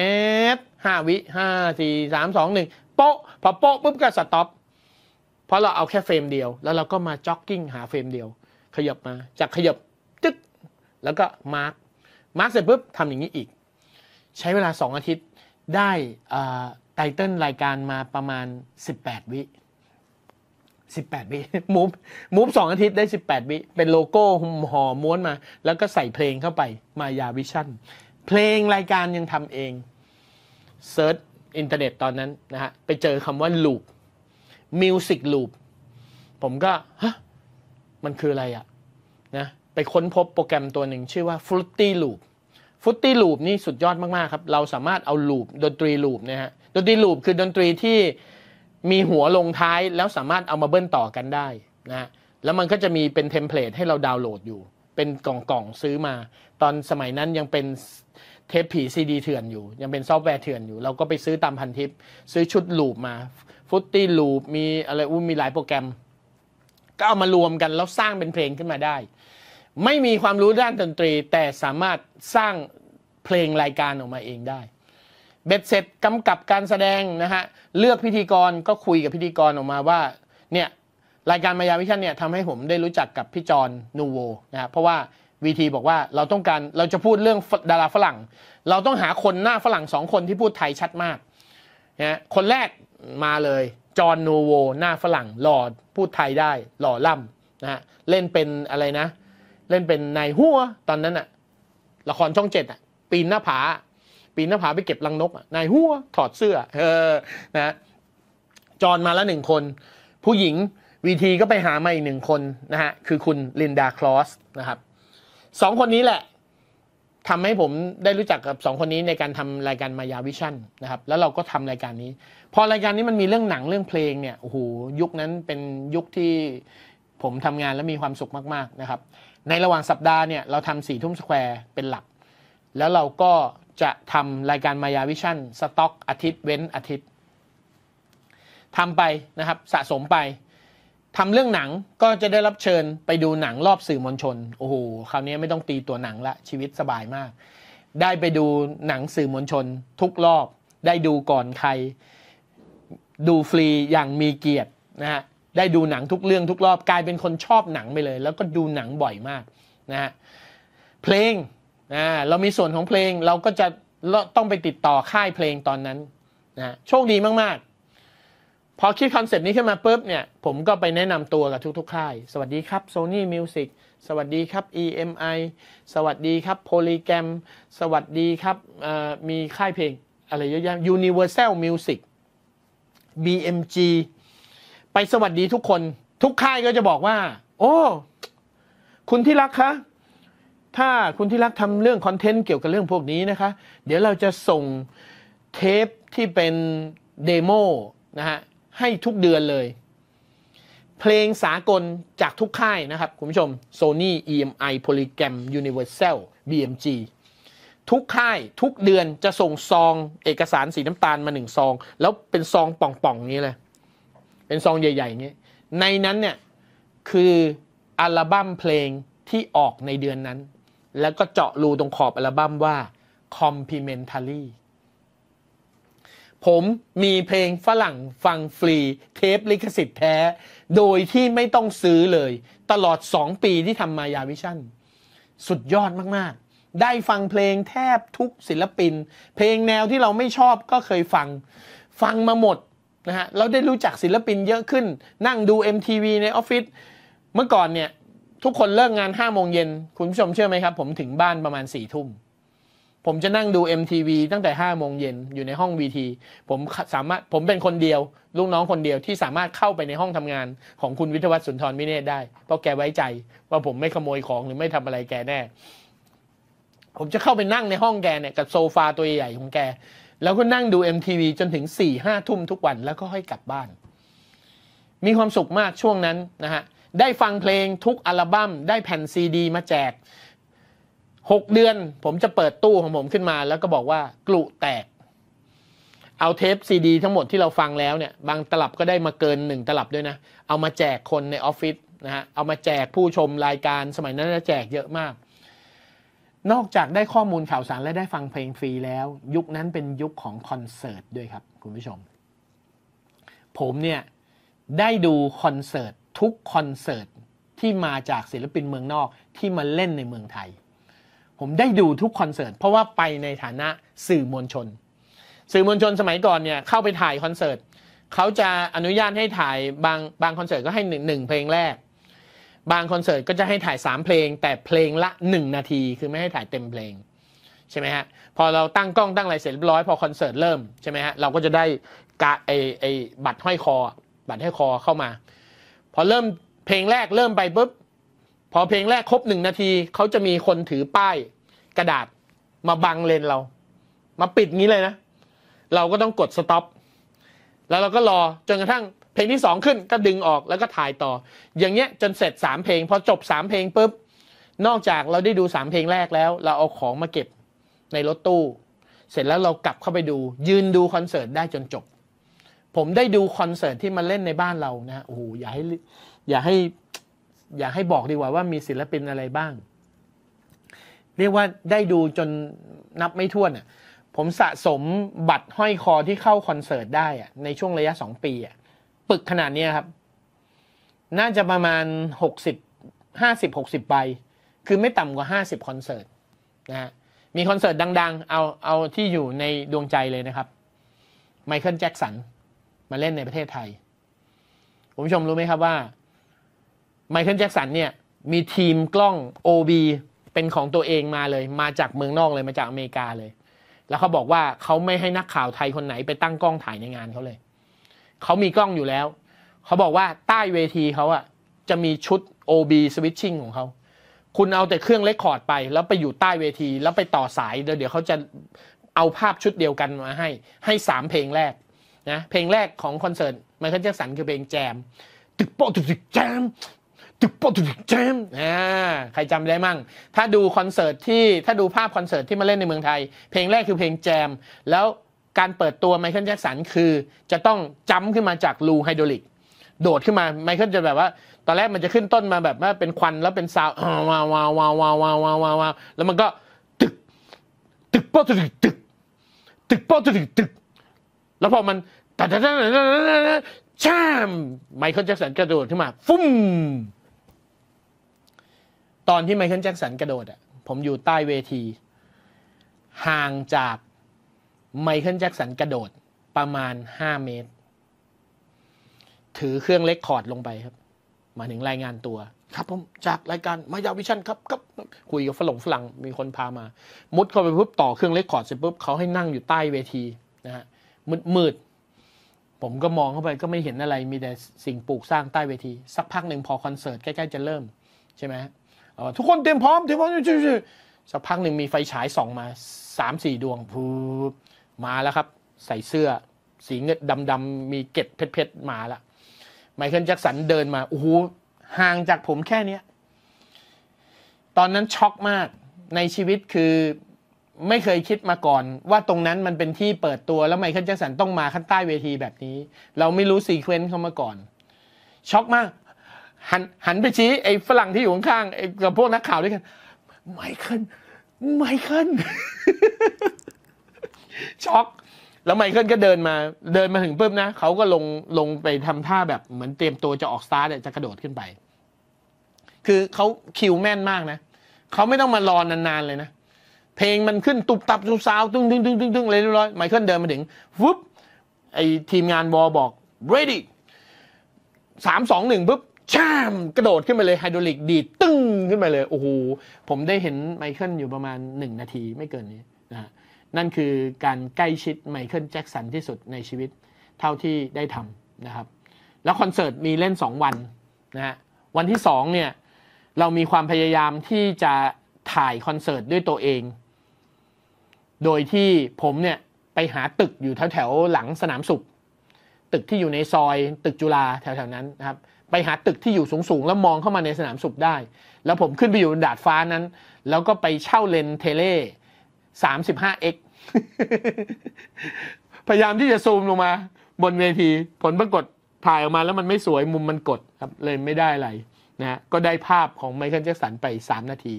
ดห้าวิห้าสี่สามสองหนึ่งโป๊ะพอโป๊ะปุ๊บก็สต็อปเพราะเราเอาแค่เฟรมเดียว แล้วเราก็มาจ็อกกิ้งหาเฟรมเดียว ขยับมาจากขยับตึ๊กแล้วก็มาร์กมาร์กเสร็จปุ๊บทำอย่างนี้อีกใช้เวลางอาทิตย์ได้ไตเติลรายการมาประมาณ 18 วิ18 วิมูฟ มูฟสองอาทิตย์ได้ 18 วิ เป็นโลโก้ห่มหอม้วนมา แล้วก็ใส่เพลงเข้าไปมายาวิชั่นเพลงรายการยังทำเองเซิร์ชอินเทอร์เน็ตตอนนั้นนะฮะไปเจอคำว่าลูปมิวสิกลูปผมก็ ฮะ มันคืออะไรอะนะไปค้นพบโปรแกรมตัวหนึ่งชื่อว่า Fruity Loop ฟุตตี้ลูปนี่สุดยอดมาก ๆ ครับ เราสามารถเอาลูปดนตรีลูปนะฮะ ดนตรีลูปคือดนตรีที่มีหัวลงท้าย แล้วสามารถเอามาเบิ้ลต่อกันได้นะแล้วมันก็จะมีเป็นเทมเพลตให้เราดาวน์โหลดอยู่ เป็นกล่อง ๆ ซื้อมา ตอนสมัยนั้นยังเป็นเทปผีซีดีเถื่อนอยู่ ยังเป็นซอฟต์แวร์เถื่อนอยู่ เราก็ไปซื้อตามพันทิป ซื้อชุดลูปมาฟุตตี้ลูปมีอะไรอู้มีหลายโปรแกรม ก็เอามารวมกันแล้วสร้างเป็นเพลงขึ้นมาได้ไม่มีความรู้ด้านดนตรี แต่สามารถสร้างเพลงรายการออกมาเองได้ เบ็ดเสร็จกำกับการแสดงนะฮะ เลือกพิธีกรก็คุยกับพิธีกรออกมาว่า เนี่ยรายการมายาวิชั่นเนี่ยทำให้ผมได้รู้จักกับพี่จอนนูโวนะฮะเพราะว่าวีทีบอกว่าเราต้องการเราจะพูดเรื่องดาราฝรั่ง เราต้องหาคนหน้าฝรั่งสองคนที่พูดไทยชัดมากนะคนแรกมาเลยจอ์นนูโวหน้าฝรั่งหล่อพูดไทยได้ หล่อล่ำนะฮะเล่นเป็นอะไรนะเล่นเป็นนายหัวตอนนั้นอะละครช่องเจ็ดอะปีนหน้าผา ปีนหน้าผาไปเก็บรังนกนายหัวถอดเสื้อ เออ นะจอนมาแล้วหนึ่งคน ผู้หญิง วีทีก็ไปหามาอีกหนึ่งคนนะฮะ คือคุณลินดาคลอสนะครับ สองคนนี้แหละทำให้ผมได้รู้จักกับสองคนนี้ในการทำรายการมายาวิชั่นนะครับ แล้วเราก็ทำรายการนี้ พอรายการนี้มันมีเรื่องหนังเรื่องเพลงเนี่ย โอ้โห ยุคนั้นเป็นยุคที่ผมทำงานแล้วมีความสุขมากๆนะครับในระหว่างสัปดาห์เนี่ย เราทำสี่ทุ่มสแควร์เป็นหลัก แล้วเราก็จะทำรายการมายาวิชั่น สต็อกอาทิตย์เว้นอาทิตย์ ทำไปนะครับสะสมไป ทำเรื่องหนังก็จะได้รับเชิญไปดูหนังรอบสื่อมวลชน โอ้โห คราวนี้ไม่ต้องตีตัวหนังละชีวิตสบายมาก ได้ไปดูหนังสื่อมวลชนทุกรอบ ได้ดูก่อนใคร ดูฟรีอย่างมีเกียรตินะฮะได้ดูหนังทุกเรื่องทุกรอบ กลายเป็นคนชอบหนังไปเลย แล้วก็ดูหนังบ่อยมากนะฮะเพลงนะเรามีส่วนของเพลงเราก็จะต้องไปติดต่อค่ายเพลงตอนนั้นนะโชคดีมากๆ พอคิดคอนเซปต์นี้ขึ้นมาปุ๊บเนี่ยผมก็ไปแนะนำตัวกับทุกๆค่าย สวัสดีครับ Sony Music สวัสดีครับ EMI สวัสดีครับ Polygram สวัสดีครับมีค่ายเพลง อะไรเยอะแยะ Universal Music BMG ไปสวัสดีทุกคนทุกค่ายก็จะบอกว่า โอ้ คุณที่รักคะถ้าคุณที่รักทำเรื่องคอนเทนต์เกี่ยวกับเรื่องพวกนี้นะคะ เดี๋ยวเราจะส่งเทปที่เป็นเดโมนะฮะให้ทุกเดือนเลย เพลงสากลจากทุกค่ายนะครับ คุณผู้ชม Sony EMI Polygram Universal BMG ทุกค่ายทุกเดือนจะส่งซองเอกสารสีน้ำตาลมาหนึ่งซอง แล้วเป็นซองป่องๆนี้เลยเป็นซองใหญ่ๆอย่างเงี้ยในนั้นเนี่ย คืออัลบั้มเพลงที่ออกในเดือนนั้น แล้วก็เจาะรูตรงขอบอัลบั้มว่า c o m p l i m e n t a r y ผมมีเพลงฝรั่งฟังฟรี เทปลิขสิทธิ์แท้โดยที่ไม่ต้องซื้อเลย ตลอด 2 ปีที่ทำมายาวิชั่น สุดยอดมากๆ ได้ฟังเพลงแทบทุกศิลปิน เพลงแนวที่เราไม่ชอบก็เคยฟังฟังมาหมดนะฮะเราได้รู้จักศิลปินเยอะขึ้น นั่งดู MTV ในออฟฟิศเมื่อก่อนเนี่ยทุกคนเลิกงานห้าโมงเย็น คุณผู้ชมเชื่อไหมครับ ผมถึงบ้านประมาณสี่ทุ่มผมจะนั่งดู MTV ตั้งแต่ห้าโมงเย็นอยู่ในห้อง VT ผมสามารถผมเป็นคนเดียว ลูกน้องคนเดียวที่สามารถเข้าไปในห้องทำงานของคุณวิทวัฒน์สุนทรวิเนศได้ เพราะแกไว้ใจว่าผมไม่ขโมยของหรือไม่ทำอะไรแกแน่ผมจะเข้าไปนั่งในห้องแกเนี่ยกับโซฟาตัวใหญ่ ของแกแล้วก็นั่งดู MTV จนถึง4ี่ห้าทุ่มทุกวัน แล้วก็ค่อยกลับบ้าน มีความสุขมากช่วงนั้นนะฮะได้ฟังเพลงทุกอัลบัม้ม ได้แผ่นซีดีมาแจก 6 เดือนผมจะเปิดตู้ของผมขึ้นมา แล้วก็บอกว่ากลุแตก เอาเทปซีดีทั้งหมดที่เราฟังแล้วเนี่ยบางตลับก็ได้มาเกินหนึ่งตลับด้วยนะเอามาแจกคนในออฟฟิศนะฮะเอามาแจกผู้ชมรายการสมัยนั้นแจกเยอะมากนอกจากได้ข้อมูลข่าวสารและได้ฟังเพลงฟรีแล้วยุคนั้นเป็นยุคของคอนเสิร์ตด้วยครับคุณผู้ชม ผมเนี่ยได้ดูคอนเสิร์ตทุกคอนเสิร์ตที่มาจากศิลปินเมืองนอกที่มาเล่นในเมืองไทย ผมได้ดูทุกคอนเสิร์ตเพราะว่าไปในฐานะสื่อมวลชน สื่อมวลชนสมัยก่อนเนี่ยเข้าไปถ่ายคอนเสิร์ตเขาจะอนุญาตให้ถ่ายบางบางคอนเสิร์ตก็ให้หนึ่งเพลงแรกบางคอนเสิร์ตก็จะให้ถ่าย 3 เพลงแต่เพลงละ 1 นาทีคือไม่ให้ถ่ายเต็มเพลงใช่ไหมฮะพอเราตั้งกล้องตั้งอะไรเสร็จเรียบร้อยพอคอนเสิร์ตเริ่มใช่ไหมฮะเราก็จะได้กะไอไอบัตรห้อยคอ บัตรห้อยคอเข้ามา พอเริ่มเพลงแรกเริ่มไปปุ๊บพอเพลงแรกครบหนึ่งนาที เขาจะมีคนถือป้ายกระดาษมาบังเลนเรา มาปิดงี้เลยนะ เราก็ต้องกดสต็อปแล้วเราก็รอจนกระทั่งเพลงที่ 2 ขึ้นก็ดึงออกแล้วก็ถ่ายต่อ อย่างเงี้ยจนเสร็จ3เพลงพอจบ 3 เพลงปุ๊บ นอกจากเราได้ดู 3 เพลงแรกแล้ว เราเอาของมาเก็บในรถตู้ เสร็จแล้วเรากลับเข้าไปดูยืนดูคอนเสิร์ตได้จนจบ ผมได้ดูคอนเสิร์ตที่มาเล่นในบ้านเรานะโอ้โห อย่าให้อย่าให้อย่าให้บอกดีกว่าว่ามีศิลปินอะไรบ้าง เรียกว่าได้ดูจนนับไม่ถ้วนอ่ะผมสะสมบัตรห้อยคอที่เข้าคอนเสิร์ตได้อ่ะในช่วงระยะ2 ปีอ่ะปึกขนาดนี้ครับ น่าจะประมาณหกสิบห้าสิบหกสิบใบคือไม่ต่ำกว่าห้าสิบคอนเสิร์ตนะฮะมีคอนเสิร์ตดัง ๆเอาเอาที่อยู่ในดวงใจเลยนะครับไมเคิลแจ็กสันมาเล่นในประเทศไทยผู้ชมรู้ไหมครับว่าไมเคิลแจ็กสันเนี่ยมีทีมกล้อง OB เป็นของตัวเองมาเลย มาจากเมืองนอกเลยมาจากอเมริกาเลย แล้วเขาบอกว่าเขาไม่ให้นักข่าวไทยคนไหนไปตั้งกล้องถ่ายในงานเขาเลยเขามีกล้องอยู่แล้ว เขาบอกว่าใต้เวทีเขาอะจะมีชุด OB switching ของเขา คุณเอาแต่เครื่องเลคคอร์ดไป แล้วไปอยู่ใต้เวที แล้วไปต่อสาย เดี๋ยวเดี๋ยวเขาจะเอาภาพชุดเดียวกันมาให้ให้สามเพลงแรกนะเพลงแรกของคอนเสิร์ตมัคก็จะสันคือเพลงแจมตึกโปตึกตึกแจมตึกโปตึกแจมอ่าใครจำได้มั่ง ถ้าดูคอนเสิร์ตที่ถ้าดูภาพคอนเสิร์ตที่มาเล่นในเมืองไทย เพลงแรกคือเพลงแจม แล้วการเปิดตัวไมเคิลแจ็คสันคือจะต้องจ้ำขึ้นมาจากรูไฮดรอลิก โดดขึ้นมาไมเคิลจะแบบว่า ตอนแรกมันจะขึ้นต้นมาแบบว่าเป็นควันแล้วเป็นซาววาววาววาววาววาววาววาาวแล้วมันก็ตึกตึกป๊อตึกตึกตึกป๊อตึกตึก แล้วพอมันแต่แต่แต่แช่มไมเคิลแจ็คสันกระโดดขึ้นมา ฟุ้ม ตอนที่ไมเคิลแจ็คสันกระโดดอ่ะผมอยู่ใต้เวที ห่างจากไมเคิลแจ็กสันกระโดด ประมาณห้าเมตร ถือเครื่องเล็กคอร์ดลงไปครับ มาถึงรายงานตัว ครับผม จากรายการมายาวิชั่นครับ ครับ คุยกับฝรั่งฝรั่งมีคนพามา มุดเข้าไปปุ๊บ ต่อเครื่องเล็กคอร์ดเสร็จปุ๊บเขาให้นั่งอยู่ใต้เวที นะฮะมืดมืด ผมก็มองเข้าไป ก็ไม่เห็นอะไร มีแต่สิ่งปลูกสร้างใต้เวที สักพักหนึ่งพอคอนเสิร์ตใกล้ๆจะเริ่มใช่ไหมทุกคนเตรียมพร้อมเตรียมพร้อมสักพักหนึ่งมีไฟฉายส่องมาสามสี่ดวงปุ๊บมาแล้วครับใส่เสื้อสีเงินดำๆมีเก็ดเพชรๆมาละไมเคิลแจ็คสันเดินมาโอ้โหห่างจากผมแค่นี้ตอนนั้นช็อกมากในชีวิตคือไม่เคยคิดมาก่อน ว่าตรงนั้นมันเป็นที่เปิดตัว แล้ว ไมเคิลแจ็คสันต้องมาขั้นใต้เวทีแบบนี้ เราไม่รู้ซีเควนต์เขามาก่อน ช็อกมาก หันหันไปชี้ไอ้ฝรั่งที่อยู่ข้างๆกับพวกนักข่าวด้วยกันไมเคิลไมเคิลช็อกแล้วไมเคิลก็เดินมา เดินมาถึงปุ๊บนะ เขาก็ลง ลงไปทำท่าแบบเหมือนเตรียมตัวจะออกสตาร์ทจะกระโดดขึ้นไป คือเขาคิวแม่นมากนะ เขาไม่ต้องมารอนาน ๆเลยนะ เพลงมันขึ้นตุบตับซุบซาวตึ้งตึ้งตึ้งตึ้งตึ้งเลยเร้อยไมเคิลเดินมาถึงฟึบไอทีมงานวอบอก ready สามสองหนึ่งปุ๊บชามกระโดดขึ้นไปเลยไฮดรอลิกดีดตึ้งขึ้นไปเลย โอ้โห ผมได้เห็นไมเคิลอยู่ประมาณหนึ่งนาที ไม่เกินนี้นะนั่นคือการใกล้ชิดไมเคิลแจ็กสันที่สุดในชีวิตเท่าที่ได้ทำนะครับแล้วคอนเสิร์ตมีเล่น 2 วันนะฮะวันที่2เนี่ยเรามีความพยายามที่จะถ่ายคอนเสิร์ตด้วยตัวเอง โดยที่ผมเนี่ยไปหาตึกอยู่แถวแถวหลังสนามสุข ตึกที่อยู่ในซอย ตึกจุฬาแถวแถวนั้นนะครับไปหาตึกที่อยู่สูง ๆ แล้วมองเข้ามาในสนามสุขได้ แล้วผมขึ้นไปอยู่บนดาดฟ้านั้น แล้วก็ไปเช่าเลนเทเล่ 35x พยายามที่จะซูมลงมา บนเวที ผลปรากฏถ่ายออกมาแล้วมันไม่สวยมุมมันกดครับเลยไม่ได้อะไรนะก็ได้ภาพของไมเคิลแจ็สันไป 3 นาที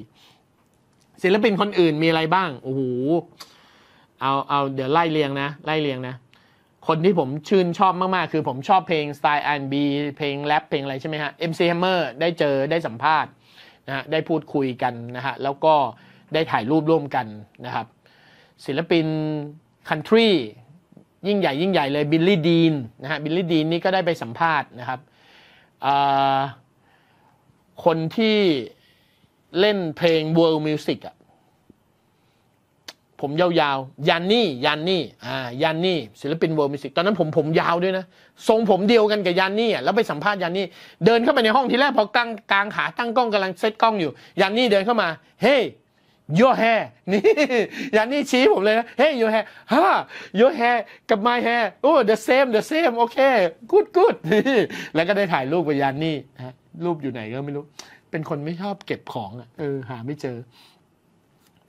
ศิลปินคนอื่นมีอะไรบ้าง โอ้โห เอาเอาเดี๋ยวไล่เรียงนะ ไล่เรียงนะ คนที่ผมชื่นชอบมากๆ คือผมชอบเพลงสไตล์อนบีเพลงแรปเพลงอะไรใช่ไหมฮะ MC Hammer ได้เจอได้สัมภาษณ์นะฮะได้พูดคุยกันนะฮะแล้วก็ได้ถ่ายรูปร่วมกันนะครับ ศิลปินคันทรียิ่งใหญ่ ยิ่งใหญ่เลยบิลลี่ดีนนะฮะบิลลี่ดีนนี่ก็ได้ไปสัมภาษณ์นะครับคนที่เล่นเพลง world music อะผมยาวๆยันนี่ยันนี่อ่ายันนี่ศิลปิน world music ตอนนั้นผมผมยาวด้วยนะ ทรงผมเดียวกันกับยันนี่อ่ะแล้วไปสัมภาษณ์ยันนี่เดินเข้าไปในห้องทีแรกพอกลางกลางขาตั้งกล้องกำลังเซตกล้องอยู่ ยันนี่เดินเข้ามาเฮ้ hey, your hair นี่ยานนี่ชี้ผมเลยนะเฮ้ your hair ฮ่า your hair กับ my hair โอ้ the same the same โอเค good good นี่แล้วก็ได้ถ่ายรูปกับยานนี่ะรูปอยู่ไหนก็ไม่รู้ เป็นคนไม่ชอบเก็บของอ่ะเออ หาไม่เจอ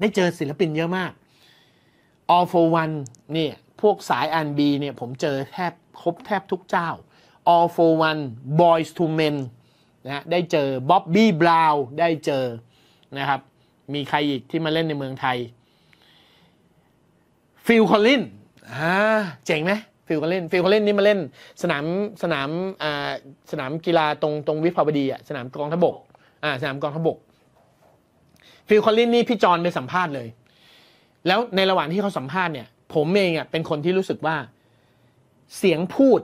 ได้เจอศิลปินเยอะมาก all for one เนี่ยพวกสายอันบีเนี่ยผมเจอแทบครบแทบทุกเจ้า all for one boys to men นะได้เจอบ๊อบบี้บราวได้เจอนะครับมีใครอีกที่มาเล่นในเมืองไทยฟิลคอลลินเจ๋งไหมฟิลคอลลินฟิลคอลลินนี่มาเล่น สนามสนามสนามกีฬาตรงตรงวิภาวดีอ่ะสนามกองทบกอ่าสนามกองทบกฟิลคอลลินนี่พี่จอนไปสัมภาษณ์เลย แล้วในระหว่างที่เขาสัมภาษณ์เนี่ย ผมเองอ่ะเป็นคนที่รู้สึกว่า เสียงพูด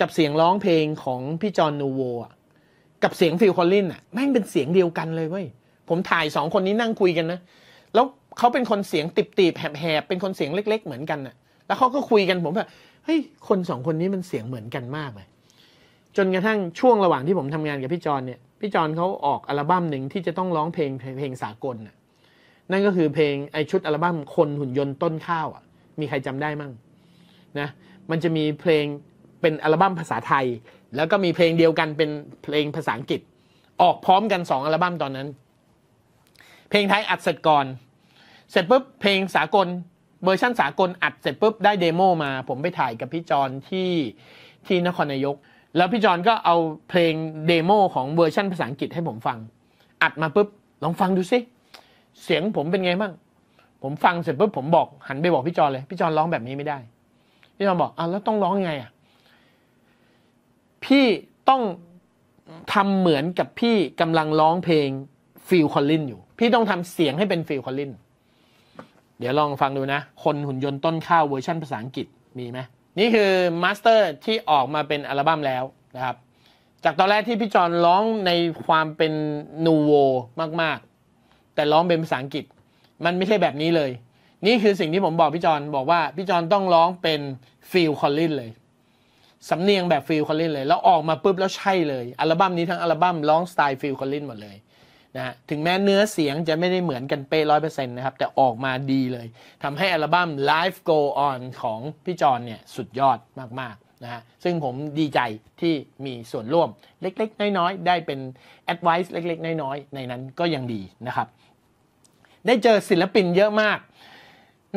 กับเสียงร้องเพลงของพี่จอนนูโวกับเสียงฟิลคอลลินอ่ะแม่งเป็นเสียงเดียวกันเลยเว้ยผมถ่ายสองคนนี้นั่งคุยกันนะ แล้วเขาเป็นคนเสียงติบตีบแหบๆ เป็นคนเสียงเล็กๆ เหมือนกันน่ะ แล้วเขาก็คุยกัน ผมแบบเฮ้ย คนสองคนนี้มันเสียงเหมือนกันมากเลย จนกระทั่งช่วงระหว่างที่ผมทำงานกับพี่จอนเนี่ย พี่จอนเขาออกอัลบั้มหนึ่งที่จะต้องร้องเพลงเพลงสากลน่ะ นั่นก็คือเพลงไอชุดอัลบั้มคนหุ่นยนต์ต้นข้าวอ่ะ มีใครจำได้มั่งนะ มันจะมีเพลงเป็นอัลบั้มภาษาไทย แล้วก็มีเพลงเดียวกันเป็นเพลงภาษาอังกฤษ ออกพร้อมกันสองอัลบั้มตอนนั้นเพลงไทยอัดเสร็จก่อน เสร็จปุ๊บเพลงสากลเวอร์ชั่นสากลอัดเสร็จปุ๊บได้เดโมมา ผมไปถ่ายกับพี่จอนที่ที่นครนายก แล้วพี่จอนก็เอาเพลงเดโม ของเวอร์ชั่นภาษาอังกฤษให้ผมฟัง อัดมาปุ๊บลองฟังดูสิเสียงผมเป็นไงบ้างผมฟังเสร็จปุ๊บผมบอกหันไปบอกพี่จอนเลย พี่จอนร้องแบบนี้ไม่ได้ พี่จอนบอกอ่ะแล้วต้องร้องไงอ่ะพี่ต้องทำเหมือนกับพี่กำลังร้องเพลงฟิลคอลลินอยู่พี่ต้องทำเสียงให้เป็นฟิลคอลลินเดี๋ยวลองฟังดูนะ คนหุ่นยนต์ต้นข้าวเวอร์ชันภาษาอังกฤษมีไหม นี่คือมาสเตอร์ที่ออกมาเป็นอัลบั้มแล้วนะครับ จากตอนแรกที่พี่จอนร้องในความเป็นนูโวมากๆ แต่ร้องเป็นภาษาอังกฤษ มันไม่ใช่แบบนี้เลย นี่คือสิ่งที่ผมบอกพี่จอนบอกว่าพี่จอนต้องร้องเป็นฟิลคอลลินเลยสำเนียงแบบฟิลคอลลินเลยแล้วออกมาปุ๊บแล้วใช่เลยอัลบั้มนี้ทั้งอัลบั้มร้องสไตล์ฟิลคอลลินหมดเลยนะถึงแม้เนื้อเสียงจะไม่ได้เหมือนกันเป๊ะร้อยเปอร์เซ็นต์นะครับ แต่ออกมาดีเลยทำให้อัลบั้ม Life Go On ของพี่จอนเนี่ยสุดยอดมากๆนะฮะซึ่งผมดีใจที่มีส่วนร่วมเล็กๆ น้อย ๆ ได้เป็น advice เล็ก ๆน้อย ๆ ในนั้นก็ยังดีนะครับ ได้เจอศิลปินเยอะมาก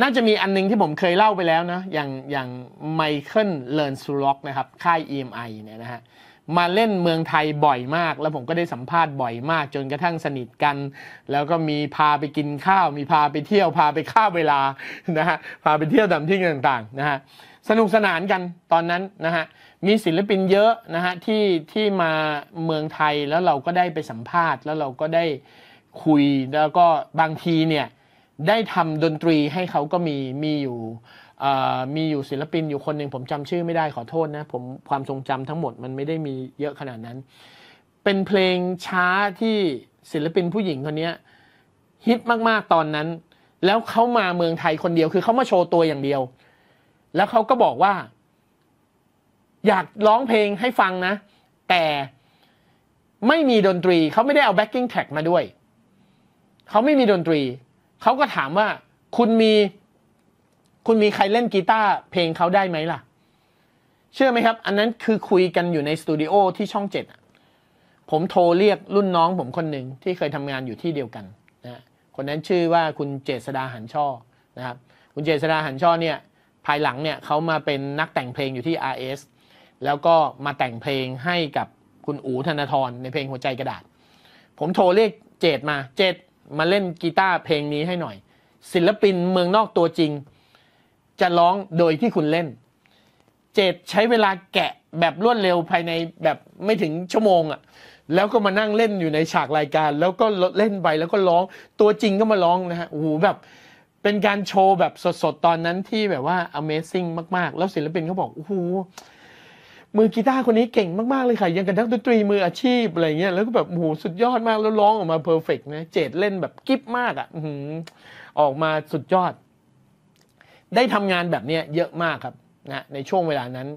น่าจะมีอันนึงที่ผมเคยเล่าไปแล้วนะอย่างอย่างไมเคิลเลิร์นซูล็อกนะครับค่าย EMI เนี่ยนะฮะมาเล่นเมืองไทยบ่อยมาก แล้วผมก็ได้สัมภาษณ์บ่อยมาก จนกระทั่งสนิทกัน แล้วก็มีพาไปกินข้าว มีพาไปเที่ยว พาไปข้าวเวลานะฮะพาไปเที่ยวตามที่ต่างๆนะฮะสนุกสนานกันตอนนั้นนะฮะมีศิลปินเยอะนะฮะที่ที่มาเมืองไทยแล้วเราก็ได้ไปสัมภาษณ์ แล้วเราก็ได้คุย แล้วก็บางทีเนี่ย ได้ทำดนตรีให้เขาก็มีมีอยู่มีอยู่ศิลปินอยู่คนหนึ่ง ผมจำชื่อไม่ได้ขอโทษนะ ผมความทรงจำทั้งหมดมันไม่ได้มีเยอะขนาดนั้น เป็นเพลงช้าที่ศิลปินผู้หญิงคนนี้ ฮิตมากๆตอนนั้น แล้วเขามาเมืองไทยคนเดียวคือเขามาโชว์ตัวอย่างเดียว แล้วเขาก็บอกว่า อยากร้องเพลงให้ฟังนะ แต่ไม่มีดนตรี เขาไม่ได้เอาแบ็กกิ้งแท็กมาด้วยเขาไม่มีดนตรีเขาก็ถามว่าคุณมีคุณมีใครเล่นกีตาร์เพลงเขาได้ไหมล่ะ เชื่อไหมครับ อันนั้นคือคุยกันอยู่ในสตูดิโอที่ช่องเจ็ดผมโทรเรียกรุ่นน้องผมคนหนึ่งที่เคยทำงานอยู่ที่เดียวกันนะคนนั้นชื่อว่าคุณเจษดาหันช่อ นะครับ คุณเจษดาหันช่อเนี่ยภายหลังเนี่ยเขามาเป็นนักแต่งเพลงอยู่ที่ RS แล้วก็มาแต่งเพลงให้กับคุณอู๋ธนารในเพลงหัวใจกระดาษ ผมโทรเรียกเจดมา เจดมาเล่นกีตาร์เพลงนี้ให้หน่อย ศิลปินเมืองนอกตัวจริงจะร้องโดยที่คุณเล่นเจดใช้เวลาแกะแบบรวดเร็วภายในแบบไม่ถึงชั่วโมงอะ่ะแล้วก็มานั่งเล่นอยู่ในฉากรายการ แล้วก็เล่นไป แล้วก็ร้องตัวจริงก็มาร้องนะฮะโอ้โหแบบเป็นการโชว์แบบสดๆ ตอนนั้นที่แบบว่า Amazing มากๆ แล้วศิลปินเขาบอก โอ้โหมือกีตาร์คนนี้เก่งมากๆ เลยค่ะ ยังกันทักดนตรีมืออาชีพอะไรเงี้ยแล้วก็แบบโอ้โหสุดยอดมากแล้วร้องออกมาเพอร์เฟกนะเจดเล่นแบบกิฟมากอะ่ะออกมาสุดยอดได้ทำงานแบบนี้เยอะมากครับนะในช่วงเวลานั้น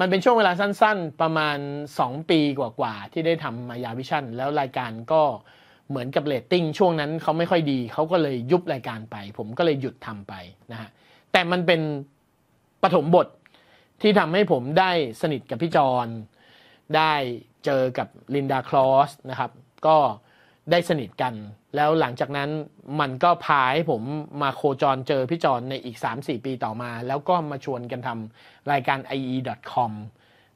มันเป็นช่วงเวลาสั้นๆ ประมาณ 2 ปีกว่าๆที่ได้ทำมายาวิชั่น แล้วรายการก็เหมือนกับเลตติ้ง ช่วงนั้นเขาไม่ค่อยดี เขาก็เลยยุบรายการไป ผมก็เลยหยุดทำไปนะฮะแต่มันเป็นปฐมบทที่ทำให้ผมได้สนิทกับพี่จอนได้เจอกับลินดาคลอสนะครับ ก็ได้สนิทกัน แล้วหลังจากนั้นมันก็พาให้ผมมาโคจรเจอพี่จอนในอีก 3-4 ปีต่อมา แล้วก็มาชวนกันทำรายการ ie.com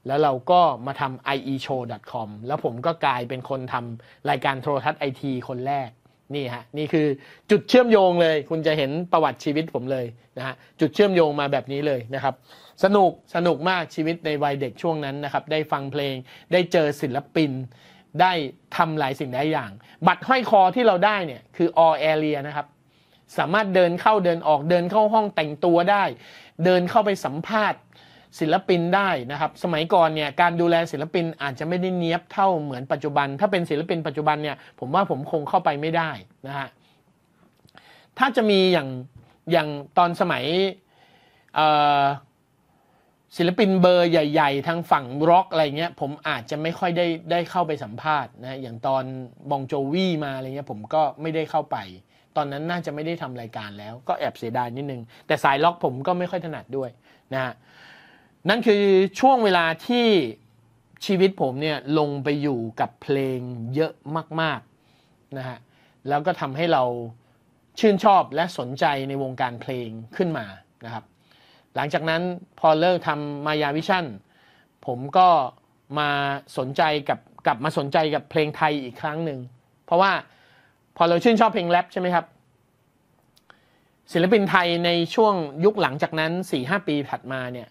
แล้วเราก็มาทำ ieshow.com แล้วผมก็กลายเป็นคนทำรายการโทรทัศน์ไอทีคนแรก นี่ฮะนี่คือจุดเชื่อมโยงเลย คุณจะเห็นประวัติชีวิตผมเลยนะฮะจุดเชื่อมโยงมาแบบนี้เลยนะครับ สนุกสนุกมากชีวิตในวัยเด็กช่วงนั้นนะครับได้ฟังเพลงได้เจอศิลปินได้ทำหลายสิ่งหลายอย่าง บัตรห้อยคอที่เราได้เนี่ยคือ all area นะครับ สามารถเดินเข้าเดินออกเดินเข้าห้องแต่งตัวได้ เดินเข้าไปสัมภาษณ์ ศิลปินได้นะครับ สมัยก่อนเนี่ยการดูแลศิลปินอาจจะไม่ได้เนียบเท่าเหมือนปัจจุบัน ถ้าเป็นศิลปินปัจจุบันเนี่ยผมว่าผมคงเข้าไปไม่ได้นะฮะถ้าจะมีอย่าง อย่างตอนสมัยศิลปินเบอร์ใหญ่ ๆ ทางฝั่งร็อกอะไรเงี้ยผมอาจจะไม่ค่อยได้ได้เข้าไปสัมภาษณ์นะ อย่างตอนบองโจวี่มาอะไรเงี้ยผมก็ไม่ได้เข้าไป ตอนนั้นน่าจะไม่ได้ทำรายการแล้วก็แอบเสียดายนิดนึง แต่สายล็อกผมก็ไม่ค่อยถนัดด้วยนะฮะนั่นคือช่วงเวลาที่ชีวิตผมเนี่ยลงไปอยู่กับเพลงเยอะมากๆนะฮะ แล้วก็ทำให้เราชื่นชอบและสนใจในวงการเพลงขึ้นมานะครับหลังจากนั้นพอเลิกทำมายาวิชั่นผมก็มาสนใจกับกลับมาสนใจกับเพลงไทยอีกครั้งหนึ่ง เพราะว่าพอเราชื่นชอบเพลงแรปใช่ไหมครับ ศิลปินไทยในช่วงยุคหลังจากนั้น 4-5 ปีถัดมาเนี่ย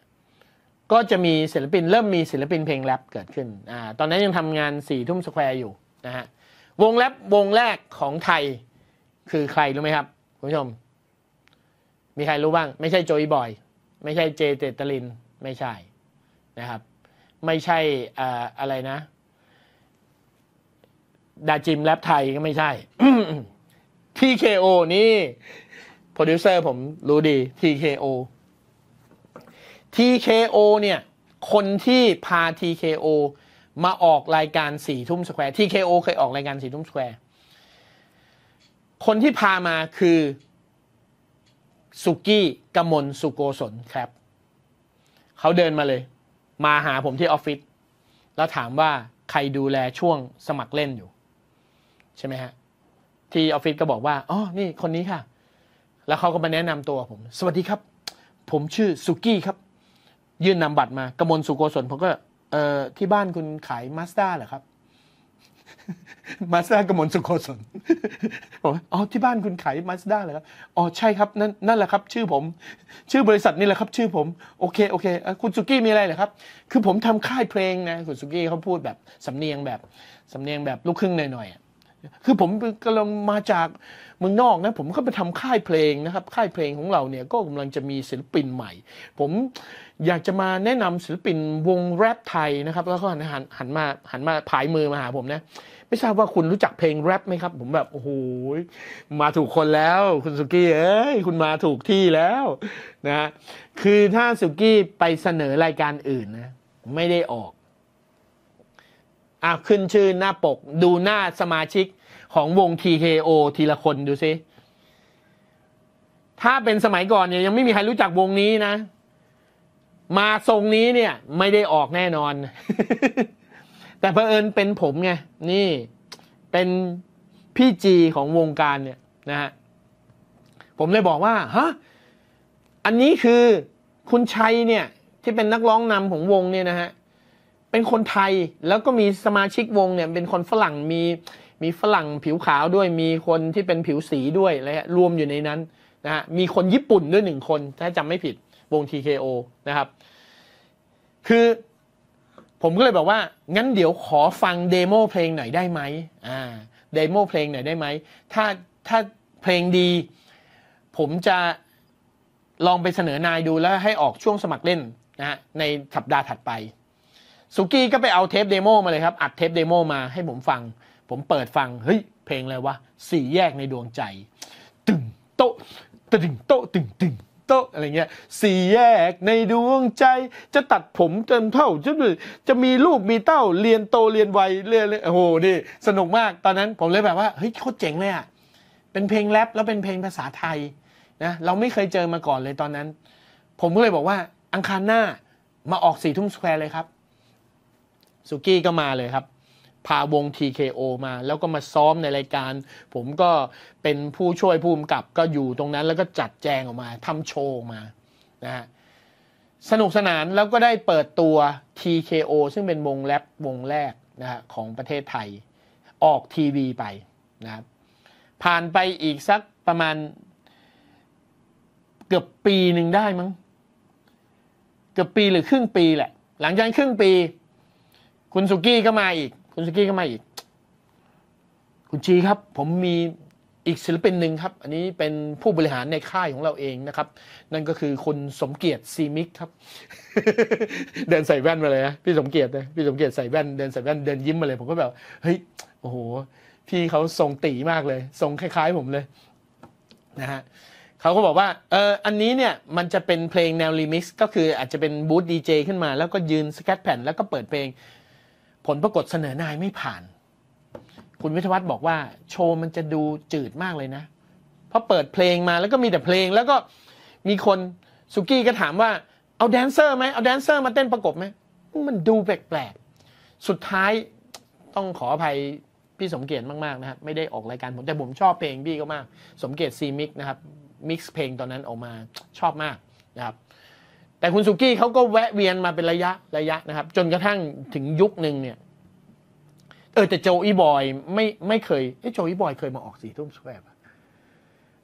ก็จะมีศิลปิน เริ่มมีศิลปินเพลงแรปเกิดขึ้นอ่าตอนนั้นยังทำงานสี่ทุ่มสแควร์อยู่นะฮะวงแรปวงแรกของไทยคือใครรู้ไหมครับ คุณผู้ชมมีใครรู้บ้างไม่ใช่โจยบอยไม่ใช่เจเตตลิน ไม่ใช่นะครับ ไม่ใช่อะไรนะดาจิมแลบไทย ก็ไม่ใช่ TKO นี่โปรดิวเซอร์ผมรู้ดี TKO TKO เนี่ย คนที่พา TKO มาออกรายการสี่ทุ่มสแควร์ TKO เคยออกรายการสี่ทุ่มสแควร์คนที่พามาคือสุกี้กมลสุโกศลครับเขาเดินมาเลย มาหาผมที่ออฟฟิศแล้วถามว่าใครดูแลช่วงสมัครเล่นอยู่ ใช่ไหมฮะที่ออฟฟิศก็บอกว่าอ๋อนี่คนนี้ค่ะ แล้วเขาก็มาแนะนำตัวผม สวัสดีครับ ผมชื่อสุกี้ครับ ยื่นนาบัตรมากมลสุโกศลผมก็เอ่อที่บ้านคุณขายมาสด้าเหรอครับมาสด้ากมลสุโคศนบอกอ๋อที่บ้านคุณขายมาสด้าเหรอครับอ๋อใช่ครับนั่นนั่นแหละครับ ชื่อผม ชื่อบริษัทนี่แหละครับ ชื่อผมโอเค โอเค คุณสุกี้มีอะไรเหรอครับ คือผมทำค่ายเพลงนะ คุณสุกี้เขาพูดแบบสำเนียงแบบ สำเนียงแบบลูกครึ่งหน่อยๆคือผมกำลังมาจากเมืองนอกนะผมก็ไปทำค่ายเพลงนะครับ ค่ายเพลงของเราเนี่ยก็กำลังจะมีศิลปินใหม่ ผมอยากจะมาแนะนำศิลปินวงแรปไทยนะครับ แล้วก็หันหันมาหันมาผายมือมาหาผมนะไม่ทราบว่าคุณรู้จักเพลงแรปไหมครับ ผมแบบโอ้โหมาถูกคนแล้วคุณสุกี้เอ้ยคุณมาถูกที่แล้วนะคือถ้าสุกี้ไปเสนอรายการอื่นนะไม่ได้ออกอ่ะขึ้นชื่อหน้าปกดูหน้าสมาชิกของวง TKO ทีละคนดูซิถ้าเป็นสมัยก่อนเนี่ยยังไม่มีใครรู้จักวงนี้นะ มาทรงนี้เนี่ยไม่ได้ออกแน่นอน แต่เพอเอิญเป็นผมไงนี่เป็นพี่จีของวงการเนี่ยนะฮะผมเลยบอกว่าฮะอันนี้คือคุณชัยเนี่ย ที่เป็นนักร้องนำของวง เนี่ยนะฮะเป็นคนไทยแล้วก็มีสมาชิกวงเนี่ยเป็นคนฝรั่งมีมีฝรั่งผิวขาวด้วยมีคนที่เป็นผิวสีด้วยอะไรรวมอยู่ในนั้นนะฮะมีคนญี่ปุ่นด้วยหนึ่งคน ถ้าจำไม่ผิดวง TKO นะครับคือผมก็เลยบอกว่างั้นเดี๋ยวขอฟังเดโมเพลงหน่อยได้ไหมอ่าเดโมเพลงหน่อยได้ไหมถ้าถ้าเพลงดี ผมจะลองไปเสนอนายดูแล้วให้ออกช่วงสมัครเล่นนะฮะในสัปดาห์ถัดไปสุกี้ก็ไปเอาเทปเดโมมาเลยครับอัดเทปเดโมมาให้ผมฟัง ผมเปิดฟังเฮ้ยเพลงอะไรวะสี่แยกในดวงใจตึงโตตึงโตตึงตึงโตอะไรเงี้ยสี่แยกในดวงใจจะตัดผมจนเท่าจะจะมีลูกมีเต้าเรียนโตเรียนวัยเรื่อยๆโอ้โหนี่สนุกมากตอนนั้นผมเลยแบบว่าเฮ้ยโคตรเจ๋งเลยอ่ะเป็นเพลงแรปแล้วเป็นเพลงภาษาไทยนะเราไม่เคยเจอมาก่อนเลยตอนนั้นผมก็เลยบอกว่าอังคารหน้ามาออกสี่ทุ่มสแควร์เลยครับสุกี้ก็มาเลยครับ พาวง TKO มาแล้วก็มาซ้อมในรายการ ผมก็เป็นผู้ช่วยผู้กกับก็อยู่ตรงนั้นแล้วก็จัดแจงออกมาทำโชว์มานะฮะสนุกสนานแล้วก็ได้เปิดตัว TKO ซึ่งเป็นวงแรปวงแรกนะฮะของประเทศไทยออกทีวี ไปนะผ่านไปอีกสักประมาณเกือบปีหนึ่งได้มั้ง เกือบปีหรือครึ่งปีแหละ หลังจากครึ่งปีคุณสุกี้ก็มาอีก คุณสุกี้ก็มาอีก คุณชีครับ ผมมีอีกศิลปินหนึ่งครับ อันนี้เป็นผู้บริหารในค่ายของเราเองนะครับ นั่นก็คือคุณสมเกียรติซีมิกครับ เดินใส่แว่นมาเลยนะ พี่สมเกียรตินะ พี่สมเกียรติใส่แว่น เดินใส่แว่น เดินยิ้มมาเลย ผมก็แบบ เฮ้ย โอ้โห พี่เขาทรงตีมากเลย ทรงคล้าย ๆ ผมเลยนะฮะเขาก็บอกว่าเอออันนี้เนี่ย มันจะเป็นเพลงแนวรีมิกซ์ ก็คืออาจจะเป็นบูธดีเจขึ้นมา แล้วก็ยืนสแกตแผ่น แล้วก็เปิดเพลงผลปรากฏเสนอนายไม่ผ่าน คุณวิทวัฒน์บอกว่า โชว์มันจะดูจืดมากเลยนะพอเปิดเพลงมา แล้วก็มีแต่เพลง แล้วก็มีคนสุกี้ก็ถามว่า เอาแดนเซอร์ไหมเอาแดนเซอร์มาเต้นประกบไหม มันดูแปลกๆ สุดท้ายต้องขออภัยพี่สมเกียรติมาก ๆนะครับ ไม่ได้ออกรายการผม แต่ผมชอบเพลงพี่ก็มาก สมเกียรติซีมิกนะครับมิกซ์เพลงตอนนั้นออกมาชอบมากนะครับแต่คุณสุกี้เขาก็แวะเวียนมาเป็นระยะระยะนะครับ จนกระทั่งถึงยุคหนึ่งเนี่ยเออแต่โจอีบอยไม่ไม่เคยเอโจอีบอยเคยมาออกสี่ทุ่มสแควร์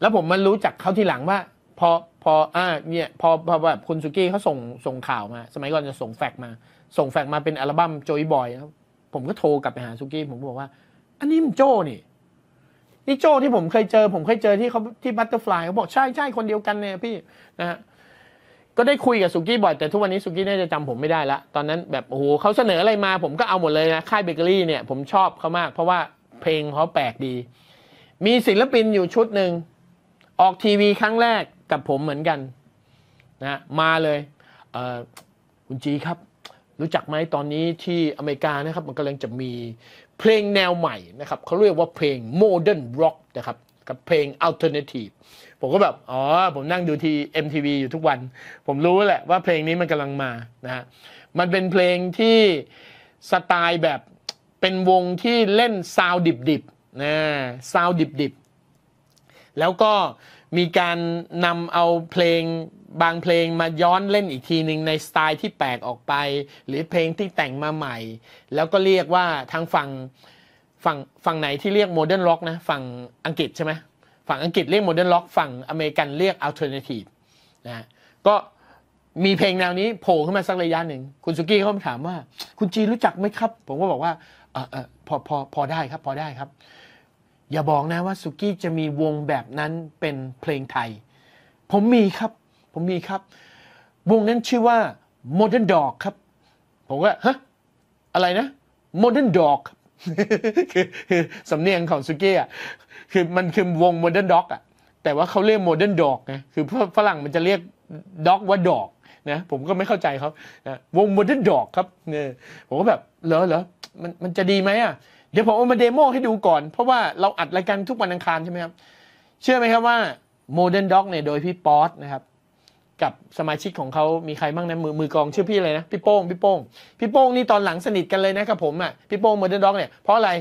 แล้วผมมันรู้จักเขาทีหลังว่า พอพออ่าเนี่ย พอพอแบบคุณสุกี้เขาส่งส่งข่าวมา สมัยก่อนจะส่งแฟกมา ส่งแฟกมาเป็นอัลบั้มโจอีบอยผมก็โทรกลับไปหาสุกี้ผมบอกว่า อันนี้มันโจนี่นี่โจที่ผมเคยเจอ ผมเคยเจอที่เขาที่บัตเตอร์ฟลายเขาบอกใช่ใช่คนเดียวกันเนี่ยพี่นะฮะก็ได้คุยกับสุกี้บ่อย แต่ทุกวันนี้สุกี้น่าจะจำผมไม่ได้ละตอนนั้นแบบโอ้โหเขาเสนออะไรมาผมก็เอาหมดเลยนะ ค่ายเบเกอรี่เนี่ย ผมชอบเขามากเพราะว่าเพลงเขาแปลกดี มีศิลปินอยู่ชุดหนึ่งออกทีวีครั้งแรกกับผมเหมือนกันนะมาเลยเคุณจีครับ รู้จักไหมตอนนี้ที่อเมริกานะครับมันกำลังจะมีเพลงแนวใหม่นะครับเขาเรียกว่าเพลงโมเดิร์นร็อกนะครับกับเพลงอัลเทอร์เนทีฟผมก็แบบ อ๋อ ผมนั่งดูที MTV อยู่ทุกวัน ผมรู้แหละว่าเพลงนี้มันกำลังมานะฮะมันเป็นเพลงที่สไตล์แบบเป็นวงที่เล่นซาวดิบดิบนะซาวดิบดิบแล้วก็มีการนำเอาเพลงบางเพลงมาย้อนเล่นอีกทีหนึ่งในสไตล์ที่แปลกออกไป หรือเพลงที่แต่งมาใหม่ แล้วก็เรียกว่าทางฝั่งฝั่งฝั่งไหนที่เรียกโมเดิร์นร็อกนะ ฝั่งอังกฤษใช่ไหมฝั่งอังกฤษเรียกโมเดิร์นล็อกฝั่งอเมริกันเรียกอัลเทอร์เนทีฟนะก็มีเพลงแนวนี้ โผล่ขึ้นมาสักระยะหนึ่งคุณสุกี้เขาถามว่า คุณจีรู้จักไหมครับ ผมก็บอกว่าเออเออพอพอพอได้ครับ พอได้ครับ อย่าบอกนะว่าสุกี้จะมีวงแบบนั้นเป็นเพลงไทย ผมมีครับ ผมมีครับ วงนั้นชื่อว่า Modern Dog ครับ ผมก็ฮะ อะไรนะ Modern Dog คือคือสำเนียงของซูเกะคือมันคือวงโมเดิร์นด็อกอ่ะ แต่ว่าเขาเรียกโมเดิร์นดอกไงคือฝรั่งมันจะเรียกด็อกว่าดอกนะผมก็ไม่เข้าใจเขาวงโมเดิร์นดอกครับเนี่ยผมก็แบบ เหรอเหรอมันมันจะดีไหมอ่ะเดี๋ยวผมเอามาเดโมให้ดูก่อน เพราะว่าเราอัดรายการทุกวันอังคารใช่ไหมครับ เชื่อไหมครับว่าโมเดิร์นด็อกเนี่ยโดยพี่ป๊อตนะครับกับสมาชิกของเขามีใครบ้างนะ มือมือกองชื่อพี่อะไรนะพี่โป้งพี่โป้งพี่โป้งนี่ตอนหลังสนิทกันเลยนะครับผมอ่ะพี่โป้งโมเดิร์นด็อกเนี่ย เพราะอะไร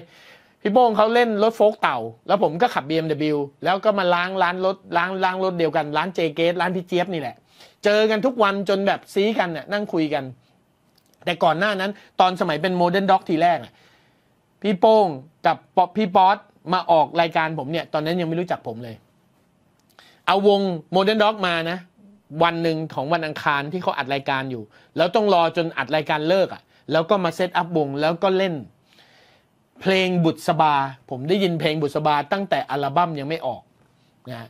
พี่โป้งเขาเล่นรถโฟกเต่า แล้วผมก็ขับ BMW แล้วก็มาล้างร้านรถล้างล้างรถเดียวกัน ร้านเจเกตร้านพี่เจี๊ยบนี่แหละ เจอกันทุกวันจนแบบซีกันเนี่ยนั่งคุยกัน แต่ก่อนหน้านั้นตอนสมัยเป็นโมเดิร์นด็อกทีแรกอ่ะพี่โป้งกับพี่ป๊อตมาออกรายการผมเนี่ย ตอนนั้นยังไม่รู้จักผมเลย เอาวงโมเดิร์นด็อกมานะวันหนึ่งของวันอังคารที่เขาอัดรายการอยู่ แล้วต้องรอจนอัดรายการเลิกอ่ะแล้วก็มาเซตอัพวงแล้วก็เล่น เพลงบุตรสบา ผมได้ยินเพลงบุตรสบาตั้งแต่อัลบั้มยังไม่ออกนะ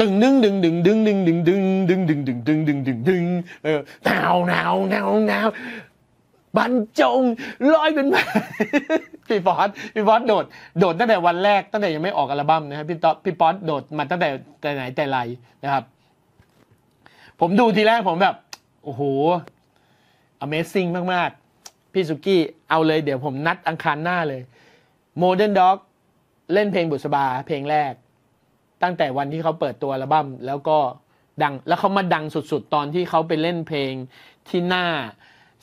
ตึงดึงดึงดึง ดึงดึงดึงดึงดึงดึงดึงดึงดึงดึงดึงเออหนาวหนาวหนาวหนาวบรรจงลอยเป็นพี่๊อตพี่๊อตโดดโดดตั้งแต่วันแรกตั้งแต่ยังไม่ออกอัลบั้มนะครับพี่ต๊อพี่ป๊อตโดดมาตั้งแต่แต่ไหนแต่ไรนะครับผมดูทีแรกผมแบบโอ้โห Amazing มาก ๆ พี่สุกี้เอาเลยเดี๋ยวผมนัดอังคารหน้าเลย Modern Dog เล่นเพลงบุษบาเพลงแรก ตั้งแต่วันที่เขาเปิดตัวอัลบั้มแล้วก็ดังแล้วเขามาดังสุด ๆ ตอนที่เขาไปเล่นเพลงที่หน้า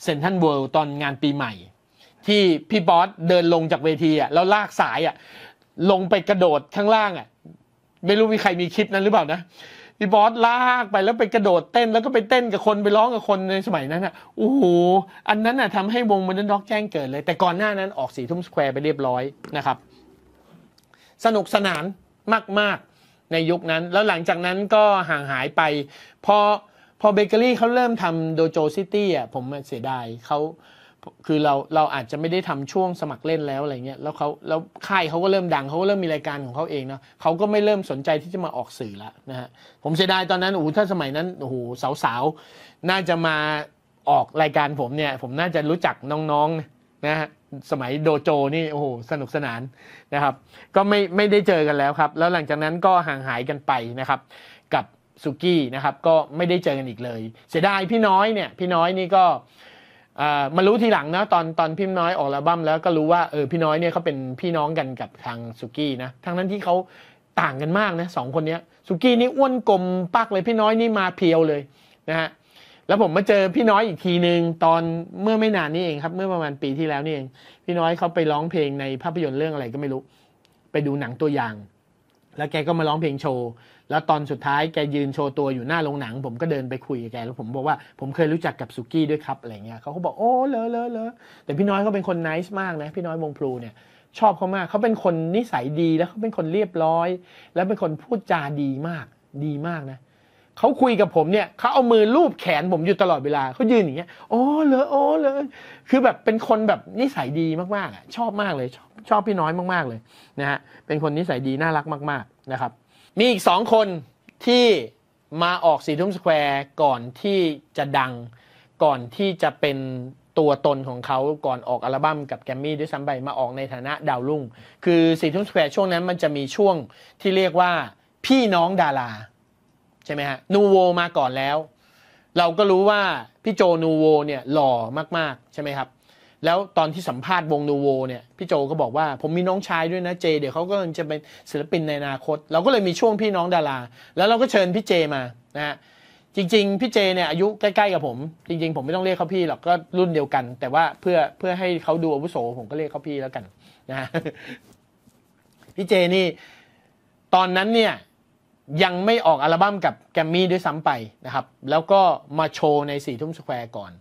เซนทันเวิลด์ตอนงานปีใหม่ ที่พี่บอสเดินลงจากเวทีอ่ะแล้วลากสายอ่ะลงไปกระโดดข้างล่างอ่ะไม่รู้มีใครมีคลิปนั้นหรือเปล่านะพีบอสลากไปแล้วไปกระโดดเต้นแล้วก็ไปเต้นกับคนไปร้องกับคนในสมัยนั้นอ่ะโอ้โหอันนั้นอ่ะทำให้วงมันด็อกแจ้งเกิดเลยแต่ก่อนหน้านั้นออกสีทุ่มสแควร์ไปเรียบร้อยนะครับ สนุกสนานมาก ๆ ในยุคนั้น แล้วหลังจากนั้นก็ห่างหายไป พอพอเบเกอรี่เขาเริ่มทำโดโจซิตี้อ่ะผมเสียดายเขาคือเราเราอาจจะไม่ได้ทำช่วงสมัครเล่นแล้วอะไรเงี้ยแล้วเขาแล้วค่ายเขาก็เริ่มดังเขาก็เริ่มมีรายการของเขาเองเนาะเขาก็ไม่เริ่มสนใจที่จะมาออกสื่อละนะฮะผมเสียดายตอนนั้นโอ้ถ้าสมัยนั้นโอ้โหสาวๆน่าจะมาออกรายการผมเนี่ย ผมน่าจะรู้จักน้องๆนะฮะสมัยโดโจนี่โอ้โหสนุกสนานนะครับ ก็ไม่ไม่ได้เจอกันแล้วครับแล้วหลังจากนั้นก็ห่างหายกันไปนะครับ กับสุกี้นะครับ ก็ไม่ได้เจอกันอีกเลย เสียดายพี่น้อยเนี่ยพี่น้อยนี่ก็มารู้ทีหลังนะตอนตอนพี่น้อยออกอัลบั้มแล้วก็รู้ว่าเออพี่น้อยเนี่ยเขาเป็นพี่น้องกันกับทางสุกี้นะทั้งนั้นที่เขาต่างกันมากนะสองคนนี้สุกี้นี่อ้วนกลมปักเลยพี่น้อยนี่มาเพียวเลยนะฮะแล้วผมมาเจอพี่น้อยอีกทีหนึ่งตอนเมื่อไม่นานนี่เองครับเมื่อประมาณปีที่แล้วนี่เองพี่น้อยเขาไปร้องเพลงในภาพยนตร์เรื่องอะไรก็ไม่รู้ไปดูหนังตัวอย่าง แล้วแกก็มาร้องเพลงโชว์แล้วตอนสุดท้ายแกยืนโชว์ตัวอยู่หน้าโรงหนังผมก็เดินไปคุยกับแกแล้วผมบอกว่าผมเคยรู้จักกับสุกี้ด้วยครับอะไรเงี้ยเขาก็บอกโอ้เลอะเลอะเลอะแต่พี่น้อยเขาเป็นคนนิสมากนะ พี่น้อยวงพลูเนี่ย ชอบเขามากเขาเป็นคนนิสัยดีแล้วเขาเป็นคนเรียบร้อย แล้วเป็นคนพูดจาดีมากดีมากนะเขาคุยกับผมเนี่ยเขาเอามือลูบแขนผมอยู่ตลอดเวลาเขายืนอย่างเงี้ยโอ้เลอะโอ้เลอะคือแบบเป็นคนแบบนิสัยดีมากๆอ่ะชอบมากเลยชอบชอบพี่น้อยมากๆเลย นะฮะเป็นคนนิสัยดีน่ารักมาก ๆ นะครับมีอีกสองคนที่มาออกสีทุ่มสแควร์ก่อนที่จะดังก่อนที่จะเป็นตัวตนของเขาก่อนออกอัลบั้มกับแกมมี่ด้วยซ้ำไปมาออกในฐานะดาวรุ่ง คือสีทุ่มสแควร์ช่วงนั้นมันจะมีช่วงที่เรียกว่าพี่น้องดาราใช่ไหมฮะนูโวมาก่อนแล้ว เราก็รู้ว่า พี่โจนูโวเนี่ยหล่อมากๆ ใช่ไหมครับแล้วตอนที่สัมภาษณ์วงนูโวเนี่ยพี่โจก็บอกว่า ผมมีน้องชายด้วยนะ เจเดี๋ยวเขาก็จะเป็นศิลปินในอนาคต เราก็เลยมีช่วงพี่น้องดารา แล้วเราก็เชิญพี่เจมานะฮะจริงๆพี่เจเนี่ยอายุใกล้ๆกับผม จริง ๆผมไม่ต้องเรียกเขาพี่หรอกก็รุ่นเดียวกัน แต่ว่าเพื่อเพื่อให้เขาดูอาวุโสผมก็เรียกเขาพี่แล้วกันนะพี่เจนี่ตอนนั้นเนี่ยยังไม่ออกอัลบั้มกับแกมมี่ด้วยซ้ำไปนะครับแล้วก็มาโชว์ในสี่ทุ่มสแควร์ก่อน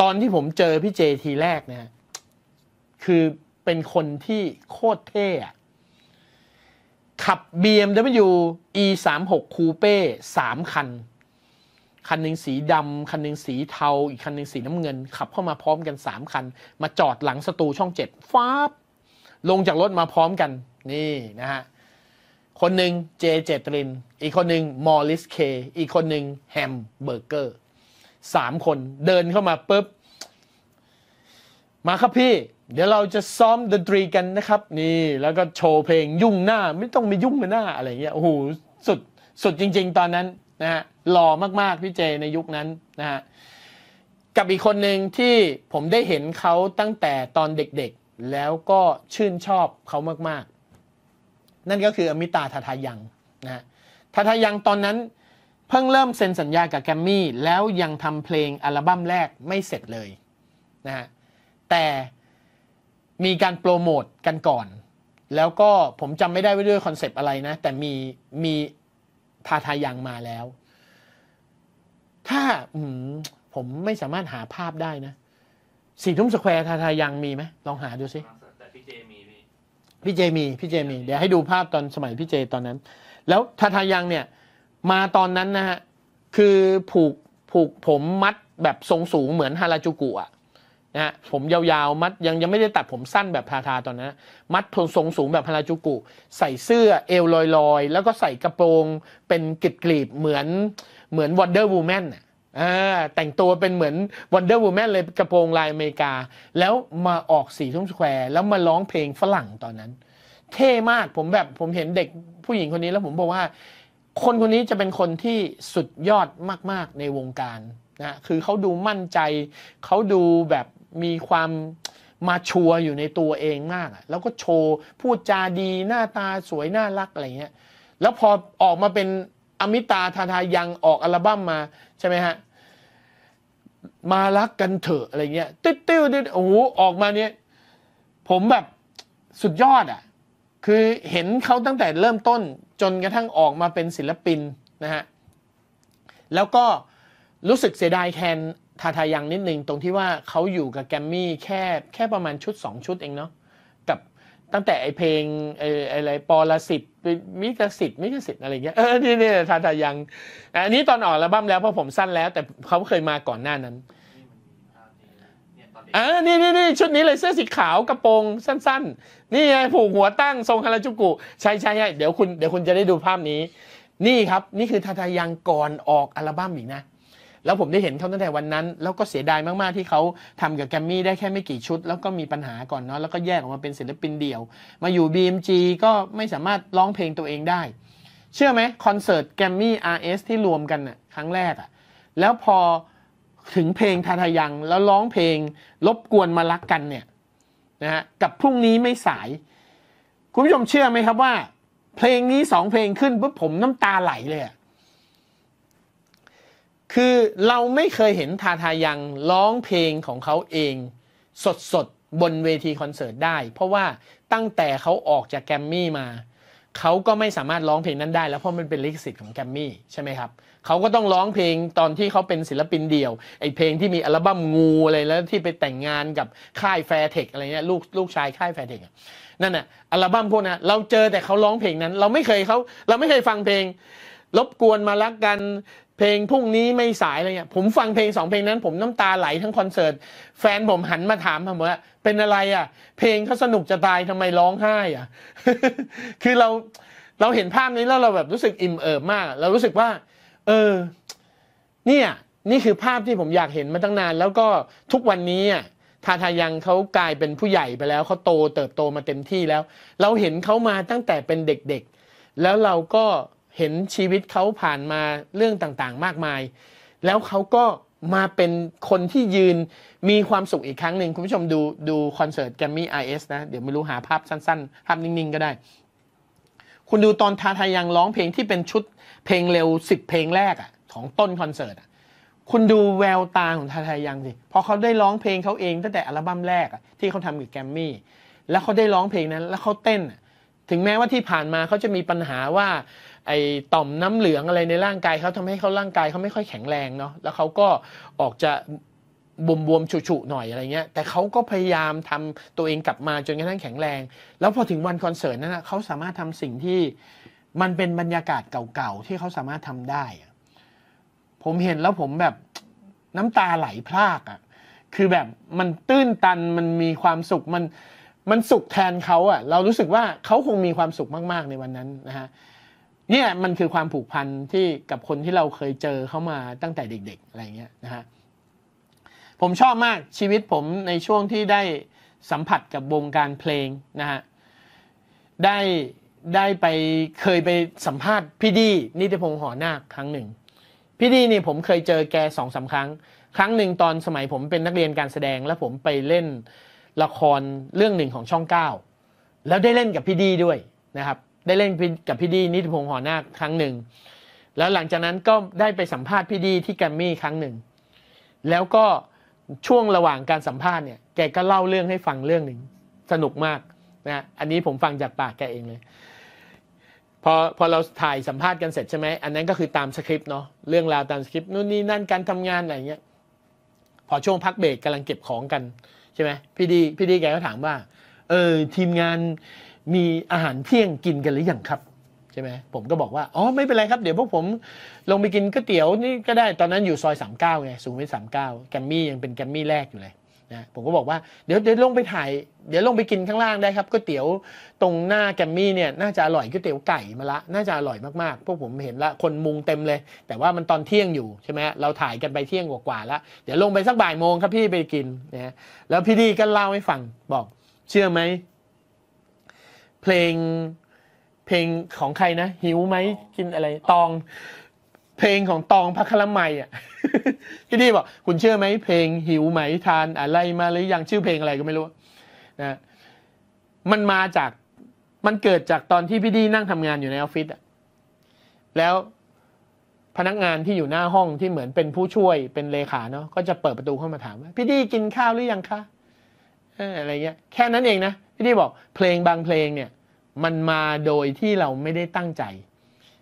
ตอนที่ผมเจอพี่เจทีแรกนะคือเป็นคนที่โคตรเท่อะขับ BMW E36 คูเป้สามคัน คันหนึ่งสีดำคันหนึ่งสีเทาอีกคันหนึ่งสีน้ำเงิน ขับเข้ามาพร้อมกันสามคัน มาจอดหลังสตูช่องเจ็ดฟ้าบลงจากรถมาพร้อมกัน นี่นะฮะคนหนึ่งเจเจตริน อีกคนหนึ่งมอริสเคอีกคนหนึ่งแฮมเบอร์เกอร์สามคนเดินเข้ามาปุ๊บ มาครับพี่ เดี๋ยวเราจะซ้อมดนตรีกันนะครับ นี่ แล้วก็โชว์เพลงยุ่งหน้าไม่ต้องมียุ่งมาหน้า อะไรเงี้ยโอ้โหสุดสุดจริงๆตอนนั้นนะฮะหล่อมากๆ พี่เจ ในยุคนั้นนะฮะกับอีกคนหนึ่งที่ผมได้เห็นเขาตั้งแต่ตอนเด็กๆ แล้วก็ชื่นชอบเขามากๆ นั่นก็คืออมิตาทาทายังนะทาทายังตอนนั้นเพิ่งเริ่มเซ็นสัญญากับแกมมี่แล้วยังทำเพลงอัลบั้มแรกไม่เสร็จเลยนะฮะแต่มีการโปรโมทกันก่อน แล้วก็ผมจำไม่ได้ว่าด้วยคอนเซปต์อะไรนะแต่มีมีทาทายังมาแล้ว ถ้าผมไม่สามารถหาภาพได้นะสี่ทุ่มสแควร์ทาทายังมีไหมลองหาดูสิแต่พีเจมีพี่เจ มี พี่เจ มี เดี๋ยวให้ดูภาพตอนสมัยพี่เจตอนนั้น แล้วทาทายังเนี่ยมาตอนนั้นนะฮะคือผูกผูกผมมัดแบบทรงสูงเหมือนฮาราจูกุอะนะผมยาวๆมัดยังยังไม่ได้ตัดผมสั้นแบบทาทาตอนนั้น มัดทนทรงสูงแบบฮาราจูกุ ใส่เสื้อเอวลอยๆแล้วก็ใส่กระโปรงเป็นกิดกรีบเหมือนเหมือนวันเดอร์วูแมนอ่ะแต่งตัวเป็นเหมือนวันเดอร์วูแมนเลยกระโปรงลายอเมริกาแล้วมาออกสีทุ่มสแควร์แล้วมาร้องเพลงฝรั่งตอนนั้น เท่มากผมแบบผมเห็นเด็กผู้หญิงคนนี้แล้วผมบอกว่าคนคนนี้จะเป็นคนที่สุดยอดมาก ๆในวงการนะคือเขาดูมั่นใจ เขาดูแบบมีความมาชัวอยู่ในตัวเองมากแล้วก็โชว์พูดจาดีหน้าตาสวยน่ารักอะไรเงี้ยแล้วพอออกมาเป็นอมิตาทาทายังออกอัลบั้มมาใช่ไหมฮะมารักกันเถอะอะไรเงี้ยติ๊ดติ๊ดติ้วโอ้โหออกมาเนี่ย ผมแบบสุดยอดอ่ะ คือเห็นเขาตั้งแต่เริ่มต้นจนกระทั่งออกมาเป็นศิลปินนะฮะ แล้วก็รู้สึกเสียดายแทนทาทายังนิดนึงตรงที่ว่าเขาอยู่กับแกมมี่แค่แค่ประมาณชุด 2 ชุดเองเนาะกับตั้งแต่ไอเพลงไออะไรปอละสิบมิตสิทธิ์ มิตสิทธิ์ อะไรเงี้ยเออนี่นี่ทาทายัง อันนี้ตอนออกอัลบั้มแล้วเพราะผมสั้นแล้วแต่เขาเคยมาก่อนหน้านั้นออนี่นี่นี่ชุดนี้เลยเสื้อสีขาวกระโปรงสั้น ๆ นี่ไงผูกหัวตั้งทรงฮาราจุกุ ใช่ใช่ใช่เดี๋ยวคุณ เดี๋ยวคุณจะได้ดูภาพนี้ นี่ครับ นี่คือทาทายังก่อนออกอัลบั้มอีกนะ แล้วผมได้เห็นเขาตั้งแต่วันนั้น แล้วก็เสียดายมากๆ ที่เขาทำกับแกมมี่ได้แค่ไม่กี่ชุด แล้วก็มีปัญหาก่อนเนาะ แล้วก็แยกออกมาเป็นศิลปินเดี่ยว มาอยู่ BMG ก็ไม่สามารถร้องเพลงตัวเองได้ เชื่อไหมคอนเสิร์ตแกมมี่ RS ที่รวมกันน่ะครั้งแรกอะ แล้วพอถึงเพลงทาทายังแล้วร้องเพลงรบกวนมารักกันเนี่ยนะฮะกับพรุ่งนี้ไม่สาย คุณผู้ชมเชื่อไหมครับว่า เพลงนี้สองเพลงขึ้นปุ๊บผมน้ำตาไหลเลยคือเราไม่เคยเห็นทาทายังร้องเพลงของเขาเอง สดสดบนเวทีคอนเสิร์ตได้ เพราะว่าตั้งแต่เขาออกจากแกมมี่มา เขาก็ไม่สามารถร้องเพลงนั้นได้แล้วเพราะมันเป็นลิขสิทธิ์ของแกมมี่ใช่ไหมครับเขาก็ต้องร้องเพลงตอนที่เขาเป็นศิลปินเดี่ยวไอเพลงที่มีอัลบั้มงูอะไรแล้วที่ไปแต่งงานกับค่ายแฟร์เทคอะไรเนี่ยลูกลูกชายค่ายแฟร์เทคนั่นน่ะอัลบั้มพวกนั้นเราเจอแต่เขาร้องเพลงนั้น เราไม่เคยเขาเราไม่เคยฟังเพลงรบกวนมารักกันเพลงพรุ่งนี้ไม่สายอะไรเงี้ยผมฟังเพลงสองเพลงนั้น ผมน้ำตาไหลทั้งคอนเสิร์ตแฟนผมหันมาถามผมว่าเป็นอะไรอ่ะเพลงเขาสนุกจะตายทำไมร้องไห้อ่ะคือเราเราเห็นภาพนี้แล้วเราแบบรู้สึกอิ่มเอิบมากเรารู้สึกว่าเออเนี่ยนี่คือภาพที่ผมอยากเห็นมาตั้งนานแล้วก็ทุกวันนี้อ่ะทาทายังเขากลายเป็นผู้ใหญ่ไปแล้ว เขาโตเติบโตมาเต็มที่แล้ว เราเห็นเขามาตั้งแต่เป็นเด็กๆ แล้วเราก็เห็นชีวิตเขาผ่านมาเรื่องต่างๆ มากมาย แล้วเขาก็มาเป็นคนที่ยืนมีความสุขอีกครั้งหนึ่งคุณผู้ชมดูดูคอนเสิร์ตแกมมี่ไอเอสนะเดี๋ยวไม่รู้หาภาพสั้นๆ ภาพนิ่งๆ ก็ได้ คุณดูตอนทาทายังร้องเพลงที่เป็นชุดเพลงเร็วสิบเพลงแรกอ่ะของต้นคอนเสิร์ตอ่ะคุณดูแววตาของทาทายังสิพอเขาได้ร้องเพลงเขาเองตั้งแต่อัลบั้มแรกอ่ะที่เขาทำกับแกมมี่แล้วเขาได้ร้องเพลงนั้น แล้วเขาเต้น ถึงแม้ว่าที่ผ่านมาเขาจะมีปัญหาว่าไอ้ต่อมน้ำเหลืองอะไรในร่างกายเขาทำให้เขาร่างกายเขาไม่ค่อยแข็งแรงเนาะแล้วเขาก็ออกจะบวมๆฉุๆ หน่อยอะไรเงี้ย แต่เขาก็พยายามทำตัวเองกลับมาจนกระทั่งแข็งแรง แล้วพอถึงวันคอนเสิร์ตนั้นนะเขาสามารถทำสิ่งที่มันเป็นบรรยากาศเก่าๆที่เขาสามารถทำได้ ผมเห็นแล้วผมแบบน้ำตาไหลพรากอะ่ะ คือแบบมันตื้นตันมันมีความสุขมันมันสุขแทนเขาอะ่ะเรารู้สึกว่าเขาคงมีความสุขมากๆในวันนั้นนะฮะเนี่ยมันคือความผูกพันที่กับคนที่เราเคยเจอเข้ามาตั้งแต่เด็กๆ อะไรเงี้ยนะฮะผมชอบมากชีวิตผมในช่วงที่ได้สัมผัสกับวงการเพลงนะฮะได้ได้ไปเคยไปสัมภาษณ์พี่ดี นิติพงษ์หอนาคครั้งหนึ่งพี่ดีนี่ผมเคยเจอแกสองสาครั้ง ครั้งหนึ่งตอนสมัยผมเป็นนักเรียนการแสดง แล้วผมไปเล่นละครเรื่องหนึ่งของช่องเก้าแล้วได้เล่นกับพี่ดีด้วยนะครับได้เล่นกับพี่ดี นิติพงษ์หอนาคครั้งหนึ่งแล้วหลังจากนั้นก็ได้ไปสัมภาษณ์พี่ดีที่แกรมมี่ครั้งหนึ่งแล้วก็ช่วงระหว่างการสัมภาษณ์เนี่ยแกก็เล่าเรื่องให้ฟังเรื่องหนึ่งสนุกมากนะอันนี้ผมฟังจากปากแกเองเลยพอพอเราถ่ายสัมภาษณ์กันเสร็จใช่ไหม อันนั้นก็คือตามสคริปต์เนาะ เรื่องราวตามสคริปต์นู่นนี่นั่นการทำงานอะไรเงี้ย พอช่วงพักเบรกกาลังเก็บของกันใช่ไหมพี่ดี พี่ดีแกก็ถามว่า เออทีมงานมีอาหารเที่ยงกินกันหรือยังครับใช่ไหมผมก็บอกว่า อ๋อไม่เป็นไรครับ เดี๋ยวพวกผมลงไปกินก๋วยเตี๋ยวนี่ก็ได้ ตอนนั้นอยู่ซอยสามเก้าไงสูงวิทสามเก้าแกมมี่ยังเป็นแกมมี่แรกอยู่เลยนะผมก็บอกว่าเดี๋ยวเดี๋ยวลงไปถ่ายเดี๋ยวลงไปกินข้างล่างได้ครับก๋วยเตี๋ยวตรงหน้าแกมมี่เนี่ยน่าจะอร่อยก๋วยเตี๋ยวไก่มาละ น่าจะอร่อยมากๆพวกผมเห็นละคนมุงเต็มเลยแต่ว่ามันตอนเที่ยงอยู่ใช่ไหมเราถ่ายกันไปเที่ยงกว่าๆแล้วเดี๋ยวลงไปสักบ่ายโมงครับพี่ไปกินนะแล้วพี่ดีก็เล่าให้ฟังบอกเชื่อไหม เพลงเพลงของใครนะหิวไหมกินอะไรตองเพลงของตองพัคละไมอ่ะพี่ดีบอกคุณเชื่อไหมเพลงหิวไหมทานอะไรมาหรือยังชื่อเพลงอะไรก็ไม่รู้นะมันมาจากมันเกิดจากตอนที่พี่ดีนั่งทำงานอยู่ในออฟฟิศอ่ะแล้วพนักงานที่อยู่หน้าห้องที่เหมือนเป็นผู้ช่วยเป็นเลขาเนาะก็จะเปิดประตูเข้ามาถามว่าพี่ดีกินข้าวหรือยังคะอะไรเงี้ยแค่นั้นเองนะพี่ดีบอกเพลงบางเพลงเนี่ยมันมาโดยที่เราไม่ได้ตั้งใจ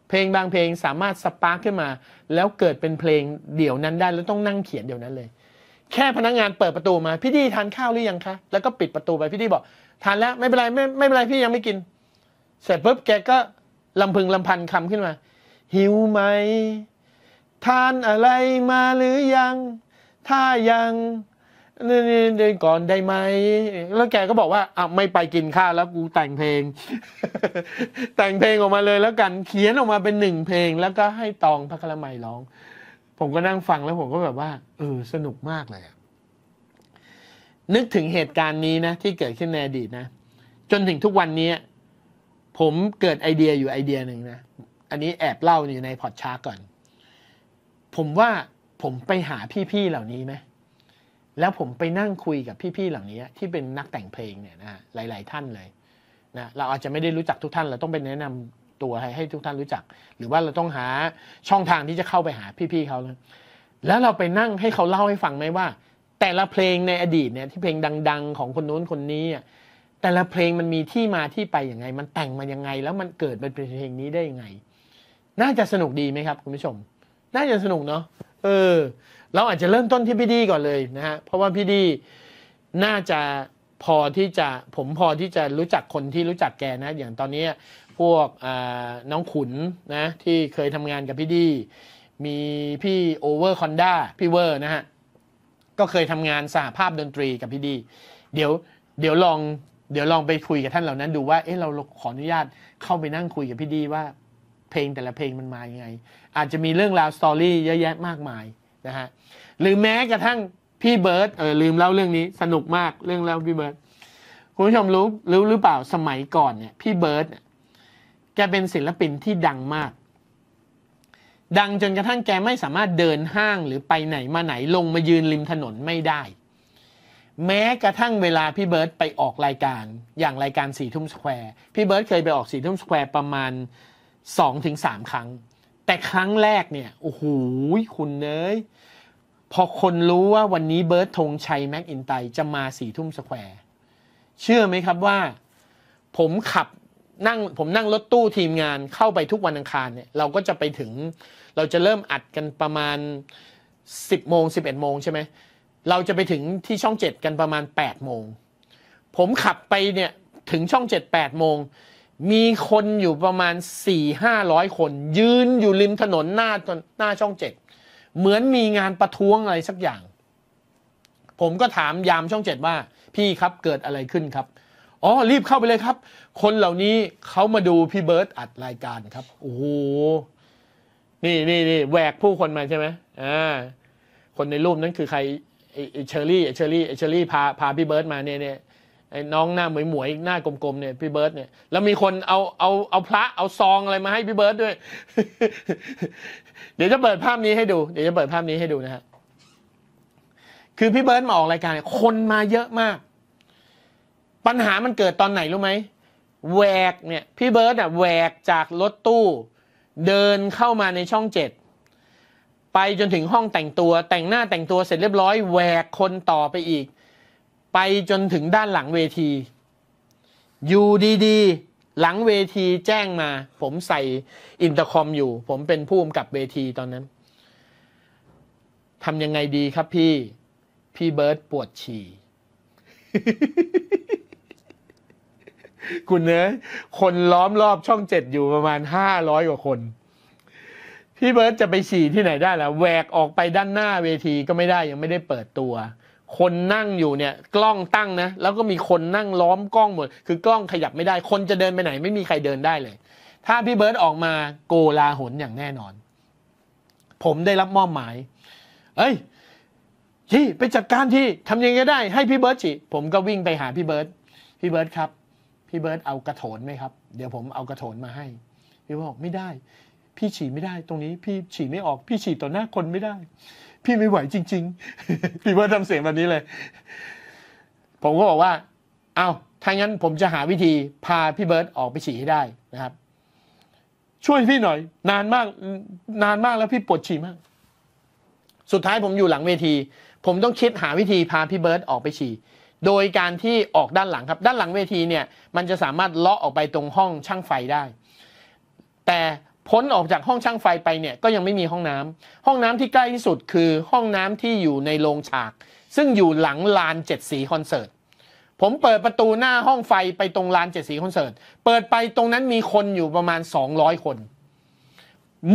เพลงบางเพลงสามารถสปาร์กขึ้นมา แล้วเกิดเป็นเพลงเดี่ยวนั้นได้แล้วต้องนั่งเขียนเดี๋ยวนั้นเลย แค่พนักงานเปิดประตูมา พี่ดีทานข้าวหรือยังคะ แล้วก็ปิดประตูไปพี่ดีบอก ทานแล้วไม่เป็นไรไม่ไม่เป็นไรพี่ยังไม่กิน เสร็จปุ๊บแกก็ ลำพึงลำพันคำขึ้นมาหิวไหมทานอะไรมาหรือยัง ถ้ายังนี่ก่อนได้ไหม แล้วแกก็บอกว่าอ่ะไม่ไปกินข้าวแล้วกูแต่งเพลง แต่งเพลงออกมาเลยแล้วกัน เขียนออกมาเป็นหนึ่งเพลง แล้วก็ให้ตองพัคละไมร้อง ผมก็นั่งฟังแล้วผมก็แบบว่าเออสนุกมากเลยนึกถึงเหตุการณ์นี้นะที่เกิดขึ้นในอดีตนะจนถึงทุกวันนี้ ผมเกิดไอเดียอยู่ไอเดียหนึ่งนะอันนี้แอบเล่าอยู่ในพอดชาร์ก่อน ผมว่าผมไปหาพี่ๆเหล่านี้ไหมแล้วผมไปนั่งคุยกับพี่ๆเหล่านี้ที่เป็นนักแต่งเพลงเนี่ยนะหลาย ๆ ท่านเลยนะเราอาจจะไม่ได้รู้จักทุกท่าน เราต้องไปแนะนำตัวให้ทุกท่านรู้จัก หรือว่าเราต้องหาช่องทางที่จะเข้าไปหาพี่ๆเขาแล้วแล้วเราไปนั่งให้เขาเล่าให้ฟังไหมว่าแต่ละเพลงในอดีตเนี่ยที่เพลงดังๆ ของคนโน้นคนนี้อ่ะแต่ละเพลงมันมีที่มาที่ไปอย่างไง มันแต่งมายังไง แล้วมันเกิดเป็นเพลงนี้ได้ยังไง น่าจะสนุกดีไหมครับคุณผู้ชม น่าจะสนุกเนาะเออเราอาจจะเริ่มต้นที่พี่ดีก่อนเลยนะฮะ เพราะว่าพี่ดีน่าจะพอที่จะผมพอที่จะรู้จักคนที่รู้จักแกนะ อย่างตอนนี้พวกน้องขุนนะที่เคยทำงานกับพี่ดีมีพี่โอเวอร์คอนด้าพี่เวอร์นะฮะก็เคยทำงานสาภาพดนตรีกับพี่ดีเดี๋ยวเดี๋ยวลองเดี๋ยวลองไปคุยกับท่านเหล่านั้นดูว่าเอ๊ะเราขออนุญาตเข้าไปนั่งคุยกับพี่ดีว่าเพลงแต่ละเพลงมันมาอย่างไง อาจจะมีเรื่องราวสตอรี่เยอะแยะมากมายนะฮะหรือแม้กระทั่งพี่เบิร์ตเออ ลืมเล่าเรื่องนี้ สนุกมาก เรื่องเล่าพี่เบิร์ตคุณผู้ชมรู้รู้หรือเปล่า สมัยก่อนเนี่ย พี่เบิร์ตแกเป็นศิลปินที่ดังมาก ดังจนกระทั่งแกไม่สามารถเดินห้างหรือไปไหนมาไหนลงมายืนริมถนนไม่ได้ แม้กระทั่งเวลาพี่เบิร์ตไปออกรายการ อย่างรายการสี่ทุ่มสแควร์พี่เบิร์ตเคยไปออกสี่ทุ่มสแควร์ประมาณ2-3ครั้ง แต่ครั้งแรกเนี่ย โอ้โหคุณเนยพอคนรู้ว่าวันนี้เบิร์ตธงชัย แม็กอินไตจะมาสี่ทุ่มสแควร์เชื่อไหมครับว่าผมขับนั่งผมนั่งรถตู้ทีมงานเข้าไปทุกวันอังคารเนี่ยเราก็จะไปถึงเราจะเริ่มอัดกันประมาณ 10 โมง 11 โมงใช่ไหมเราจะไปถึงที่ช่อง 7 กันประมาณ 8 โมง ผมขับไปเนี่ยถึงช่อง 7 8 โมง มีคนอยู่ประมาณ 4 500 คน ยืนอยู่ริมถนนหน้าหน้าช่อง7เหมือนมีงานประท้วงอะไรสักอย่าง ผมก็ถามยามช่องเจ็ดว่า พี่ครับเกิดอะไรขึ้นครับ อ๋อ รีบเข้าไปเลยครับ คนเหล่านี้เขามาดูพี่เบิร์ตอัดรายการครับ โอ้โห นี่นี่นี่แหวกผู้คนมาใช่ไหมอ่าคนในรูปนั้นคือใครไอเชอรี่อเชอรี่อเชอรี่พาพาพี่เบิร์ตมาเนี่ยเนี่ยไอ้น้องหน้าเหมยหมวยหน้ากลมๆเนี่ย พี่เบิร์ตเนี่ย แล้วมีคนเอาเอาเอาพระเอาซองอะไรมาให้พี่เบิร์ตด้วยเดี๋ยวจะเปิดภาพนี้ให้ดู เดี๋ยวจะเปิดภาพนี้ให้ดูนะฮะคือพี่เบิร์ดมาออกรายการ คนมาเยอะมาก ปัญหามันเกิดตอนไหนรู้ไหมแหวกเนี่ยพี่เบิร์ดอ่ะแหวกจากรถตู้ เดินเข้ามาในช่องเจ็ดไปจนถึงห้องแต่งตัวแต่งหน้าแต่งตัวเสร็จเรียบร้อยแหวกคนต่อไปอีก ไปจนถึงด้านหลังเวที อยู่ดีๆหลังเวทีแจ้งมา ผมใส่อินเตอร์คอมอยู่ ผมเป็นผู้กำกับเวทีตอนนั้นทำยังไงดีครับพี่พี่เบิร์ตปวดฉี่ คุณเนะคนล้อมรอบช่องเจ็ดอยู่ประมาณห้าร้อยกว่าคน พี่เบิร์ตจะไปฉี่ที่ไหนได้ล่ะแหวกออกไปด้านหน้าเวทีก็ไม่ได้ยังไม่ได้เปิดตัวคนนั่งอยู่เนี่ยกล้องตั้งนะ แล้วก็มีคนนั่งล้อมกล้องหมด คือกล้องขยับไม่ได้ คนจะเดินไปไหน ไม่มีใครเดินได้เลย ถ้าพี่เบิร์ตออกมาโกลาหนอย่างแน่นอน ผมได้รับมอบหมาย เอ้ยที่ ไปจัดการที่ทำยังไงได้ ให้พี่เบิร์ตจิผมก็วิ่งไปหาพี่เบิร์ตพี่เบิร์ตครับ พี่เบิร์ตเอากระโถนไหมครับ เดี๋ยวผมเอากระโถนมาให้ พี่บอกไม่ได้ พี่ฉี่ไม่ได้ตรงนี้ พี่ฉี่ไม่ออก พี่ฉี่ต่อหน้าคนไม่ได้พี่ไม่ไหวจริงๆพี่เบิร์ดทำเสียงแบบนี้เลย ผมก็บอกว่า เอา้าถ้างั้นผมจะหาวิธีพาพี่เบิร์ดออกไปฉี่ให้ได้นะครับ ช่วยพี่หน่อย นานมากนานมากแล้วพี่ปวดฉี่มาก สุดท้ายผมอยู่หลังเวที ผมต้องคิดหาวิธีพาพี่เบิร์ดออกไปฉี่โดยการที่ออกด้านหลังครับด้านหลังเวทีเนี่ย มันจะสามารถเลาะออกไปตรงห้องช่างไฟได้ แต่พ้นออกจากห้องช่างไฟไปเนี่ยก็ยังไม่มีห้องน้ำ ห้องน้ำที่ใกล้ที่สุดคือห้องน้ำที่อยู่ในโรงฉาก ซึ่งอยู่หลังลานเจ็ดสีคอนเสิร์ตผมเปิดประตูหน้าห้องไฟไปตรงลานเจ็ดสีคอนเสิร์ตเปิดไปตรงนั้นมีคนอยู่ประมาณ 200 คน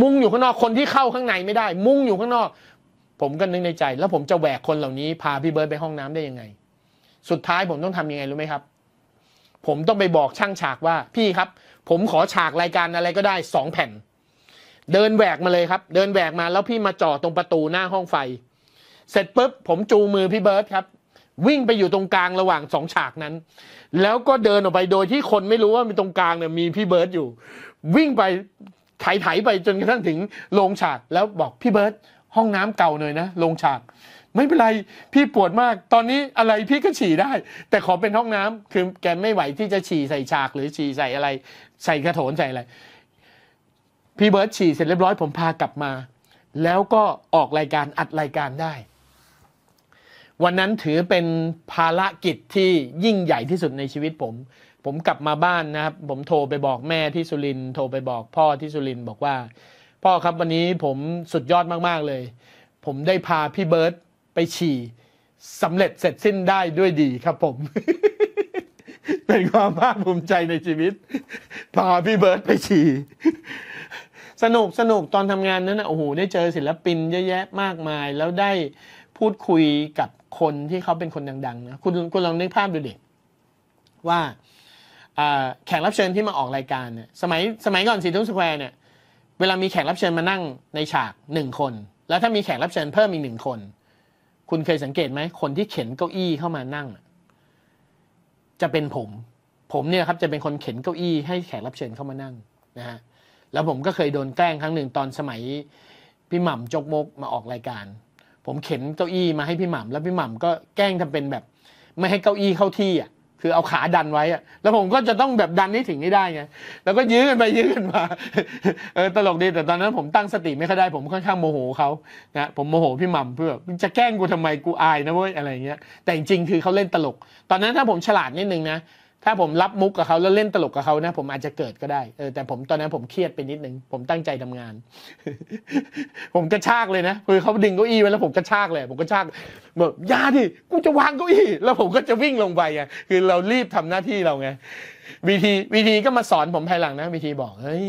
มุงอยู่ข้างนอกคนที่เข้าข้างในไม่ได้ มุงอยู่ข้างนอก ผมก็นึกในใจ แล้วผมจะแหวกคนเหล่านี้พาพี่เบิร์ดไปห้องน้ำได้ยังไง สุดท้ายผมต้องทำยังไงรู้ไหมครับ ผมต้องไปบอกช่างฉากว่า พี่ครับผมขอฉากรายการอะไรก็ได้สองแผ่น เดินแหวกมาเลยครับ เดินแหวกมาแล้วพี่มาจ่อตรงประตูหน้าห้องไฟ เสร็จปุ๊บ ผมจูมือพี่เบิร์ตครับ วิ่งไปอยู่ตรงกลางระหว่างสองฉากนั้น แล้วก็เดินออกไปโดยที่คนไม่รู้ว่ามีตรงกลางเนี่ยมีพี่เบิร์ตอยู่ วิ่งไปไถ่ไปจนกระทั่งถึงโรงฉากแล้วบอกพี่เบิร์ตห้องน้ำเก่าหน่อยนะโรงฉาก ไม่เป็นไรพี่ปวดมาก ตอนนี้อะไรพี่ก็ฉี่ได้ แต่ขอเป็นห้องน้ำ คือแกไม่ไหวที่จะฉี่ใส่ฉากหรือฉี่ใส่อะไรใส่กระโถนใส่อะไรพี่เบิร์ตฉี่ เสร็จเรียบร้อย ผมพากลับมา แล้วก็ออกรายการอัดรายการได้ วันนั้นถือเป็นภารกิจที่ยิ่งใหญ่ที่สุดในชีวิตผม ผมกลับมาบ้านนะครับ ผมโทรไปบอกแม่ที่สุรินโทรไปบอกพ่อที่สุรินบอกว่า พ่อครับวันนี้ผมสุดยอดมาก ๆ เลย ผมได้พาพี่เบิร์ตไปฉี่สำเร็จเสร็จสิ้นได้ด้วยดีครับผมเป็นความภาคภูมิใจในชีวิต พาพี่เบิร์ตไปฉี่สนุกสนุกตอนทำงานนั้นนะโอ้โหได้เจอศิลปินเยอะแยะมากมาย แล้วได้พูดคุยกับคนที่เขาเป็นคนดังๆ นะ คุณคุณลองนึกภาพดูเด็ก ว่าแขกรับเชิญที่มาออกรายการเนี่ยสมัยสมัยก่อนสีทุ่งสแควร์เนี่ยเวลามีแขกรับเชิญมานั่งในฉากหนึ่งคน แล้วถ้ามีแขกรับเชิญเพิ่มอีกหนึ่งคน คุณเคยสังเกตไหมคนที่เข็นเก้าอี้เข้ามานั่งจะเป็นผม ผมเนี่ยครับจะเป็นคนเข็นเก้าอี้ให้แขกรับเชิญเข้ามานั่งนะฮะแล้วผมก็เคยโดนแกล้งครั้งหนึ่งตอนสมัย พี่หม่ำจกมกมาออกรายการ ผมเข็นเก้าอี้มาให้พี่หม่ำแล้วพี่หม่ำก็แกล้งทำเป็นแบบ ไม่ให้เก้าอี้เข้าที่อ่ะคือเอาขาดันไว้อะแล้วผมก็จะต้องแบบดันให้ถึงให้ได้ไง แล้วก็ยื้อกันไปยื้อกันมา เออตลกดีแต่ตอนนั้นผมตั้งสติไม่ค่อยได้ผมค่อนข้างโมโหเขานะผมโมโหพี่หม่ำเพื่อ จะแกล้งกูทำไมกูอายนะเว้ยอะไรเงี้ย แต่จริงๆ คือเขาเล่นตลก ตอนนั้นถ้าผมฉลาดนิดนึงนะถ้าผมรับมุกกับเขาแล้วเล่นตลกกับเขานะผมอาจจะเกิดก็ได้เออแต่ผมตอนนั้นผมเครียดไปนิดนึงผมตั้งใจทำงาน ผมกระชากเลยนะคือเขาดึงเก้าอี้ไว้แล้วผมกระชากเลย ผมกระชากแบบยาดิกูจะวางเก้าอี้แล้วผมก็จะวิ่งลงไปอ่ะคือเรารีบทำหน้าที่เราไงวิธีวิธีก็มาสอนผมภายหลังนะวิธีบอกเฮ้ย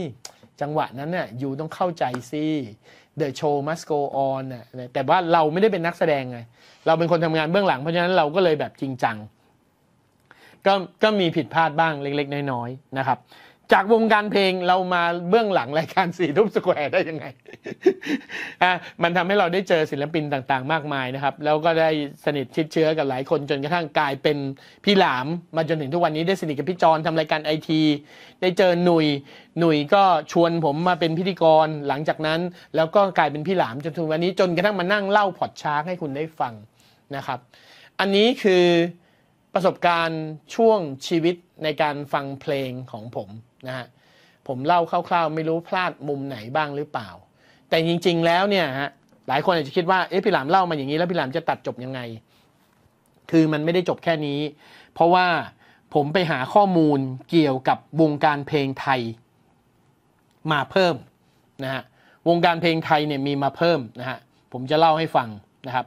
จังหวะนั้นเน่ยอยู่ต้องเข้าใจซิเดอะโชว์มัสโกออนน่ะแต่ว่าเราไม่ได้เป็นนักแสดงไงเราเป็นคนทำงานเบื้องหลังเพราะฉะนั้นเราก็เลยแบบจริงจังก็ ก็มีผิดพลาดบ้างเล็กๆ น้อยๆนะครับ จากวงการเพลงเรามาเบื้องหลังรายการสี่ทุ่มสแควร์ได้ยังไงอ่ะมันทำให้เราได้เจอศิลปินต่างๆ มากมายนะครับ แล้วก็ได้สนิทชิดเชื้อกับหลายคนจนกระทั่งกลายเป็นพี่หลาม มาจนถึงทุกวันนี้ได้สนิทกับพี่จอนทำรายการไอทีได้เจอหนุย หนุยก็ชวนผมมาเป็นพิธีกรหลังจากนั้น แล้วก็กลายเป็นพี่หลามจนถึงวันนี้จนกระทั่งมานั่งเล่าพอดช้างให้คุณได้ฟังนะครับ อันนี้คือประสบการณ์ช่วงชีวิตในการฟังเพลงของผมนะฮะผมเล่าคร่าวๆไม่รู้พลาดมุมไหนบ้างหรือเปล่า แต่จริงๆแล้วเนี่ยฮะหลายคนอาจจะคิดว่าเอ๊ะพี่หลามเล่ามาอย่างนี้แล้วพี่หลามจะตัดจบยังไง คือมันไม่ได้จบแค่นี้ เพราะว่าผมไปหาข้อมูลเกี่ยวกับวงการเพลงไทย มาเพิ่มนะฮะวงการเพลงไทยเนี่ยมีมาเพิ่มนะฮะผมจะเล่าให้ฟังนะครับ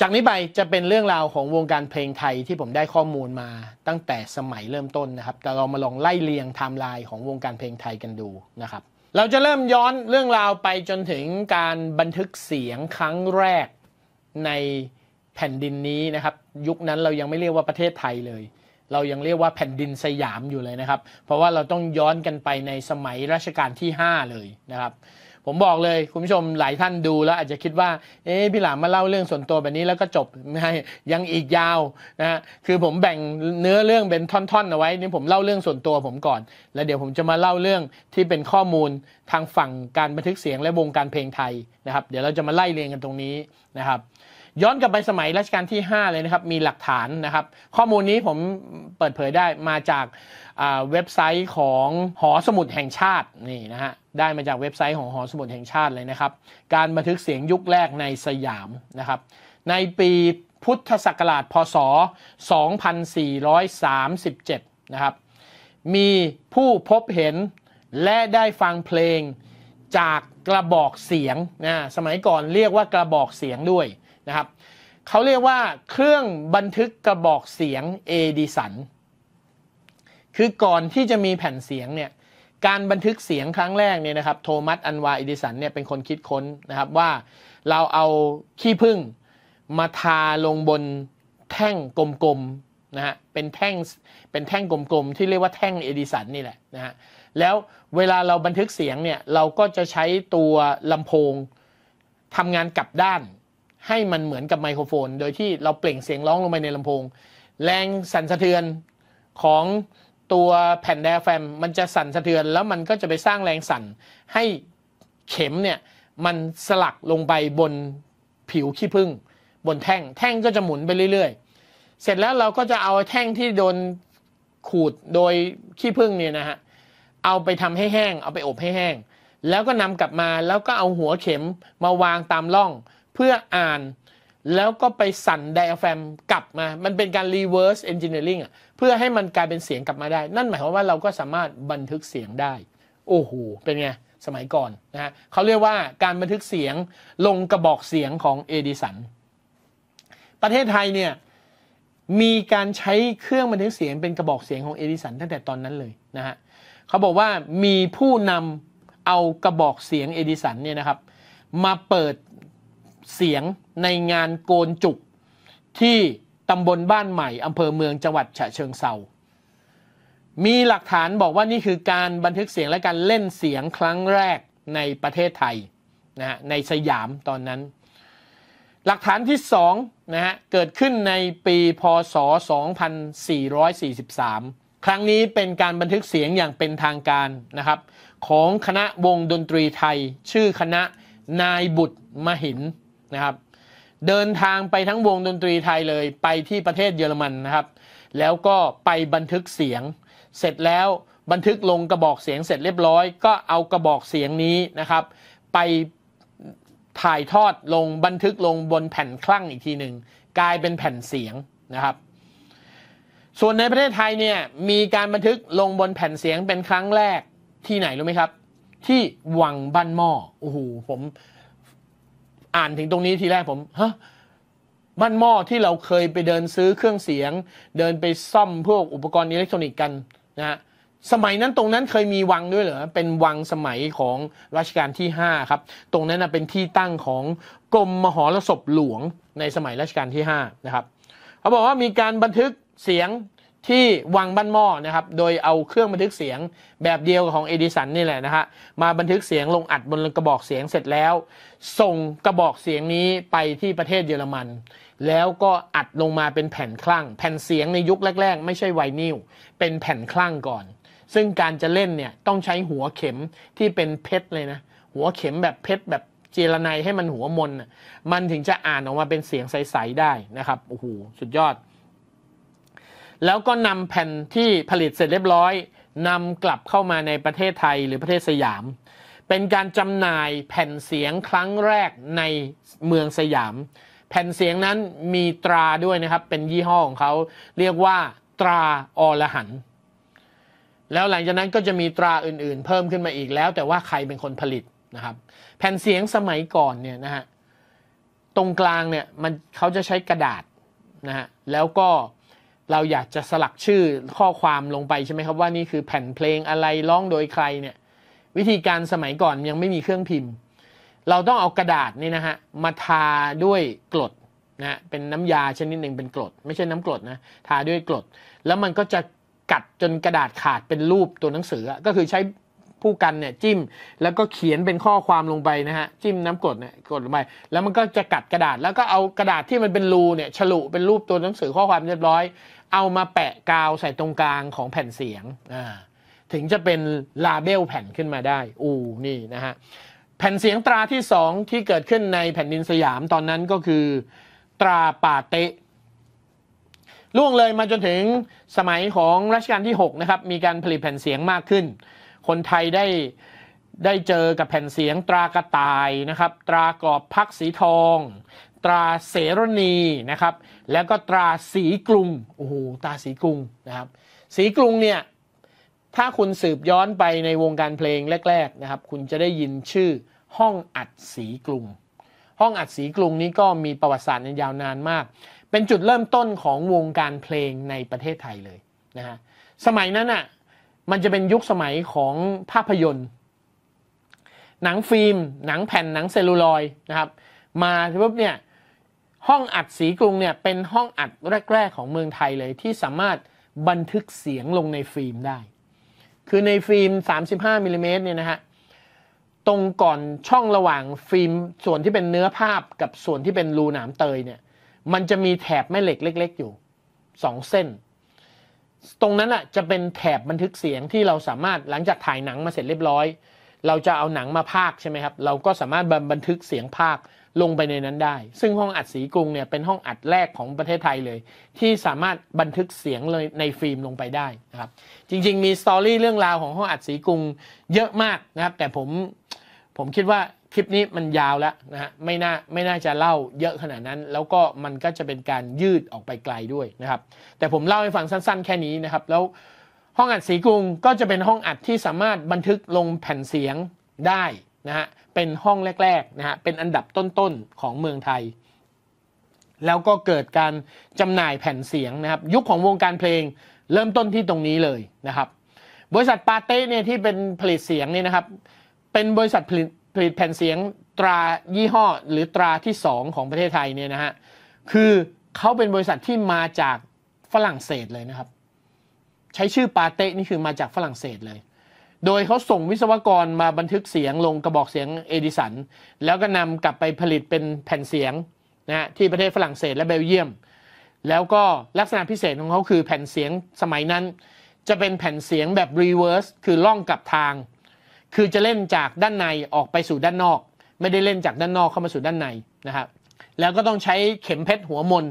จากนี้ไป จะเป็นเรื่องราวของวงการเพลงไทยที่ผมได้ข้อมูลมาตั้งแต่สมัยเริ่มต้นนะครับแต่เรามาลองไล่เรียงไทม์ไลน์ของวงการเพลงไทยกันดูนะครับ เราจะเริ่มย้อนเรื่องราวไปจนถึงการบันทึกเสียงครั้งแรกในแผ่นดินนี้นะครับ ยุคนั้นเรายังไม่เรียกว่าประเทศไทยเลย เรายังเรียกว่าแผ่นดินสยามอยู่เลยนะครับ เพราะว่าเราต้องย้อนกันไปในสมัยรัชกาลที่ 5 เลยนะครับผมบอกเลยคุณผู้ชมหลายท่านดูแล้วอาจจะคิดว่าเอ๊พี่หลามมาเล่าเรื่องส่วนตัวแบบนี้แล้วก็จบไม่ยังอีกยาวนะะคือผมแบ่งเนื้อเรื่องเป็นท่อนๆเอาไว้นี่ผมเล่าเรื่องส่วนตัวผมก่อนแล้วเดี๋ยวผมจะมาเล่าเรื่องที่เป็นข้อมูลทางฝั่งการบันทึกเสียงและวงการเพลงไทยนะครับ เดี๋ยวเราจะมาไล่เรียงกันตรงนี้นะครับ ย้อนกลับไปสมัยรัชกาลที่5เลยนะครับมีหลักฐานนะครับ ข้อมูลนี้ผมเปิดเผยได้มาจากเว็บไซต์ของหอสมุดแห่งชาตินี่นะฮะได้มาจากเว็บไซต์ของหอสมุดแห่งชาติเลยนะครับการบันทึกเสียงยุคแรกในสยามนะครับในปีพุทธศักราชพศ 2437นะครับมีผู้พบเห็นและได้ฟังเพลงจากกระบอกเสียงนะสมัยก่อนเรียกว่ากระบอกเสียงด้วยนะครับเขาเรียกว่าเครื่องบันทึกกระบอกเสียงเอดิสันคือก่อนที่จะมีแผ่นเสียงเนี่ย การบันทึกเสียงครั้งแรกเนี่ยนะครับ โทมัส อันวาอิดิสัน เนี่ย เป็นคนคิดค้นนะครับว่าเราเอาขี้ผึ้งมาทาลงบนแท่งกลมๆนะฮะ เป็นแท่งเป็นแท่งกลมๆที่เรียกว่าแท่งเอดิสันนี่แหละนะฮะ แล้วเวลาเราบันทึกเสียงเนี่ยเราก็จะใช้ตัวลำโพงทำงานกลับด้านให้มันเหมือนกับไมโครโฟน โดยที่เราเปล่งเสียงร้องลงไปในลำโพง แรงสั่นสะเทือนของตัวแผ่นแดแฟมมันจะสั่นสะเทือน แล้วมันก็จะไปสร้างแรงสั่นให้เข็มเนี่ยมันสลักลงไปบนผิวขี้ผึ้งบนแท่งแท่งก็จะหมุนไปเรื่อยๆเสร็จแล้วเราก็จะเอาแท่งที่โดนขูดโดยขี้ผึ้งเนี่ยนะฮะเอาไปทำให้แห้งเอาไปอบให้แห้ง แล้วก็นำกลับมาแล้วก็เอาหัวเข็มมาวางตามร่องเพื่ออ่านแล้วก็ไปสั่นไดอะแฟมกลับมา มันเป็นการรีเวิร์สเอนจิเนียริงอ่ะ เพื่อให้มันกลายเป็นเสียงกลับมาได้ นั่นหมายความว่าเราก็สามารถบันทึกเสียงได้ โอ้โห เป็นไง สมัยก่อนนะฮะเขาเรียกว่าการบันทึกเสียงลงกระบอกเสียงของเอดิสัน ประเทศไทยเนี่ย มีการใช้เครื่องบันทึกเสียงเป็นกระบอกเสียงของเอดิสันตั้งแต่ตอนนั้นเลยนะฮะเขาบอกว่ามีผู้นำเอากระบอกเสียงเอดิสันเนี่ยนะครับ มาเปิดเสียงในงานโกนจุก ที่ตำบลบ้านใหม่อำเภอเมืองจังหวัดฉะเชิงเซามีหลักฐานบอกว่านี่คือการบันทึกเสียงและการเล่นเสียงครั้งแรกในประเทศไทยนะฮะในสยามตอนนั้น หลักฐานที่2นะฮะเกิดขึ้นในปีพศ2443 ครั้งนี้เป็นการบันทึกเสียงอย่างเป็นทางการนะครับ ของคณะวงดนตรีไทย ชื่อคณะนายบุตรมหินนะครับเดินทางไปทั้งวงดนตรีไทยเลยไปที่ประเทศเยอรมันนะครับ แล้วก็ไปบันทึกเสียงเสร็จแล้วบันทึกลงกระบอกเสียงเสร็จเรียบร้อย ก็เอากระบอกเสียงนี้นะครับ ไปถ่ายทอดลงบันทึกลงบนแผ่นคลั่งอีกทีหนึ่งกลายเป็นแผ่นเสียงนะครับ ส่วนในประเทศไทยเนี่ยมีการบันทึกลงบนแผ่นเสียงเป็นครั้งแรกที่ไหน รู้ไหมครับ ที่วังบ้านหม้อโอ้โหผมอ่านถึงตรงนี้ทีแรกผมฮะบ้านหม้อที่เราเคยไปเดินซื้อเครื่องเสียง เดินไปซ่อมพวกอุปกรณ์อิเล็กทรอนิกส์กันนะะสมัยนั้นตรงนั้นเคยมีวังด้วยเหรอเป็นวังสมัยของรัชกาลที่5ครับตรงนั้นเป็นที่ตั้งของกรมมหรสพหลวงในสมัยรัชกาลที่5นะครับเขาบอกว่ามีการบันทึกเสียงที่วังบ้านหม้อนะครับ โดยเอาเครื่องบันทึกเสียงแบบเดียวกับของเอดิสันนี่แหละนะฮะ มาบันทึกเสียงลงอัดบนกระบอกเสียงเสร็จแล้ว ส่งกระบอกเสียงนี้ไปที่ประเทศเยอรมัน แล้วก็อัดลงมาเป็นแผ่นคลั่ง แผ่นเสียงในยุคแรก ๆไม่ใช่ไวนิลเป็นแผ่นคลั่งก่อน ซึ่งการจะเล่นเนี่ยต้องใช้หัวเข็มที่เป็นเพชรเลยนะหัวเข็มแบบเพชรแบบเจรไนให้มันหัวมนมันถึงจะอ่านออกมาเป็นเสียงใสๆได้นะครับโอ้โหสุดยอดแล้วก็นำแผ่นที่ผลิตเสร็จเรียบร้อยนำกลับเข้ามาในประเทศไทยหรือประเทศสยาม เป็นการจำหน่ายแผ่นเสียงครั้งแรกในเมืองสยาม แผ่นเสียงนั้นมีตราด้วยนะครับ เป็นยี่ห้อของเขาเรียกว่าตราอรหัน แล้วหลังจากนั้นก็จะมีตราอื่นๆ เพิ่มขึ้นมาอีกแล้ว แต่ว่าใครเป็นคนผลิตนะครับ แผ่นเสียงสมัยก่อนเนี่ยนะฮะตรงกลางเนี่ยมันเขาจะใช้กระดาษนะฮะแล้วก็เราอยากจะสลักชื่อข้อความลงไปใช่ไหมครับว่านี่คือแผ่นเพลงอะไรร้องโดยใครเนี่ยวิธีการสมัยก่อนยังไม่มีเครื่องพิมพ์ เราต้องเอากระดาษนี่นะฮะ มาทาด้วยกรดนะเป็นน้ำยาชนิดหนึ่งเป็นกรด ไม่ใช่น้ำกรดนะทาด้วยกรด แล้วมันก็จะกัดจนกระดาษขาดเป็นรูปตัวหนังสือก็คือใช้ผู้กันเนี่ยจิ้ม แล้วก็เขียนเป็นข้อความลงไปนะฮะจิ้มน้ำกรดเนี่ยกดลงไปแล้วมันก็จะกัดกระดาษ แล้วก็เอากระดาษที่มันเป็นรูเนี่ยฉลุเป็นรูปตัวหนังสือข้อความเรียบร้อยเอามาแปะกาวใส่ตรงกลางของแผ่นเสียงถึงจะเป็นลาเบลแผ่นขึ้นมาได้ อูนี่นะฮะ แผ่นเสียงตราที่สองที่เกิดขึ้นในแผ่นดินสยามตอนนั้นก็คือตราป่าเตะ ล่วงเลยมาจนถึงสมัยของรัชกาลที่6นะครับ มีการผลิตแผ่นเสียงมากขึ้น คนไทยได้ได้เจอกับแผ่นเสียงตรากระต่ายนะครับ ตรากรอบพักสีทองตราเสรณีนะครับแล้วก็ตราสีกรุงโอ้โหตราสีกรุงนะครับสีกรุงเนี่ยถ้าคุณสืบย้อนไปในวงการเพลงแรกๆนะครับคุณจะได้ยินชื่อห้องอัดสีกรุง ห้องอัดสีกรุงนี้ก็มีประวัติศาสตร์ยาวนานมาก เป็นจุดเริ่มต้นของวงการเพลงในประเทศไทยเลยนะฮะสมัยนั้นอ่ะมันจะเป็นยุคสมัยของภาพยนตร์ หนังฟิล์มหนังแผ่นหนังเซลลูลอยนะครับมาปุ๊บเนี่ยห้องอัดสีกรุงเนี่ยเป็นห้องอัดแรกๆของเมืองไทยเลยที่สามารถบันทึกเสียงลงในฟิล์มได้ คือในฟิล์ม 35มิลิเมตรเนี่ยนะฮะ ตรงก่อนช่องระหว่างฟิล์มส่วนที่เป็นเนื้อภาพกับส่วนที่เป็นรูหนามเตยเนี่ย มันจะมีแถบแม่เหล็กเล็กๆอยู่ 2 เส้น ตรงนั้นอ่ะจะเป็นแถบบันทึกเสียงที่เราสามารถหลังจากถ่ายหนังมาเสร็จเรียบร้อย เราจะเอาหนังมาพากใช่ไหมครับ เราก็สามารถบันทึกเสียงพากลงไปในนั้นได้ ซึ่งห้องอัดสีกรุงเนี่ยเป็นห้องอัดแรกของประเทศไทยเลย ที่สามารถบันทึกเสียงเลยในฟิล์มลงไปได้นะครับจริงๆ มีสตอรี่เรื่องราวของห้องอัดสีกรุงเยอะมากนะครับแต่ผมผมคิดว่าคลิปนี้มันยาวแล้วนะฮะไม่น่าไม่น่าจะเล่าเยอะขนาดนั้น แล้วก็มันก็จะเป็นการยืดออกไปไกลด้วยนะครับแต่ผมเล่าให้ฟังสั้น ๆแค่นี้นะครับแล้วห้องอัดสีกรุงก็จะเป็นห้องอัดที่สามารถบันทึกลงแผ่นเสียงได้นะฮะเป็นห้องแรกๆนะฮะ เป็นอันดับต้นๆ ของเมืองไทย แล้วก็เกิดการจำหน่ายแผ่นเสียงนะครับ ยุคของวงการเพลงเริ่มต้นที่ตรงนี้เลยนะครับ บริษัทปาเต้เนี่ยที่เป็นผลิตเสียงเนี่ยนะครับ เป็นบริษัทผลิตผลิตแผ่นเสียงตรายี่ห้อหรือตราที่ 2 ของประเทศไทยเนี่ยนะฮะ คือเขาเป็นบริษัทที่มาจากฝรั่งเศสเลยนะครับ ใช้ชื่อปาเต้นี่คือมาจากฝรั่งเศสเลยโดยเขาส่งวิศวกรมาบันทึกเสียงลงกระบอกเสียงเอดิสันแล้วก็นำกลับไปผลิตเป็นแผ่นเสียงนะที่ประเทศฝรั่งเศส และเบลเยียม แล้วก็ลักษณะพิเศษของเขาคือแผ่นเสียงสมัยนั้น จะเป็นแผ่นเสียงแบบรีเวิร์สคือล่องกลับทาง คือจะเล่นจากด้านในออกไปสู่ด้านนอก ไม่ได้เล่นจากด้านนอกเข้ามาสู่ด้านในนะครับแล้วก็ต้องใช้เข็มเพชรหัวมน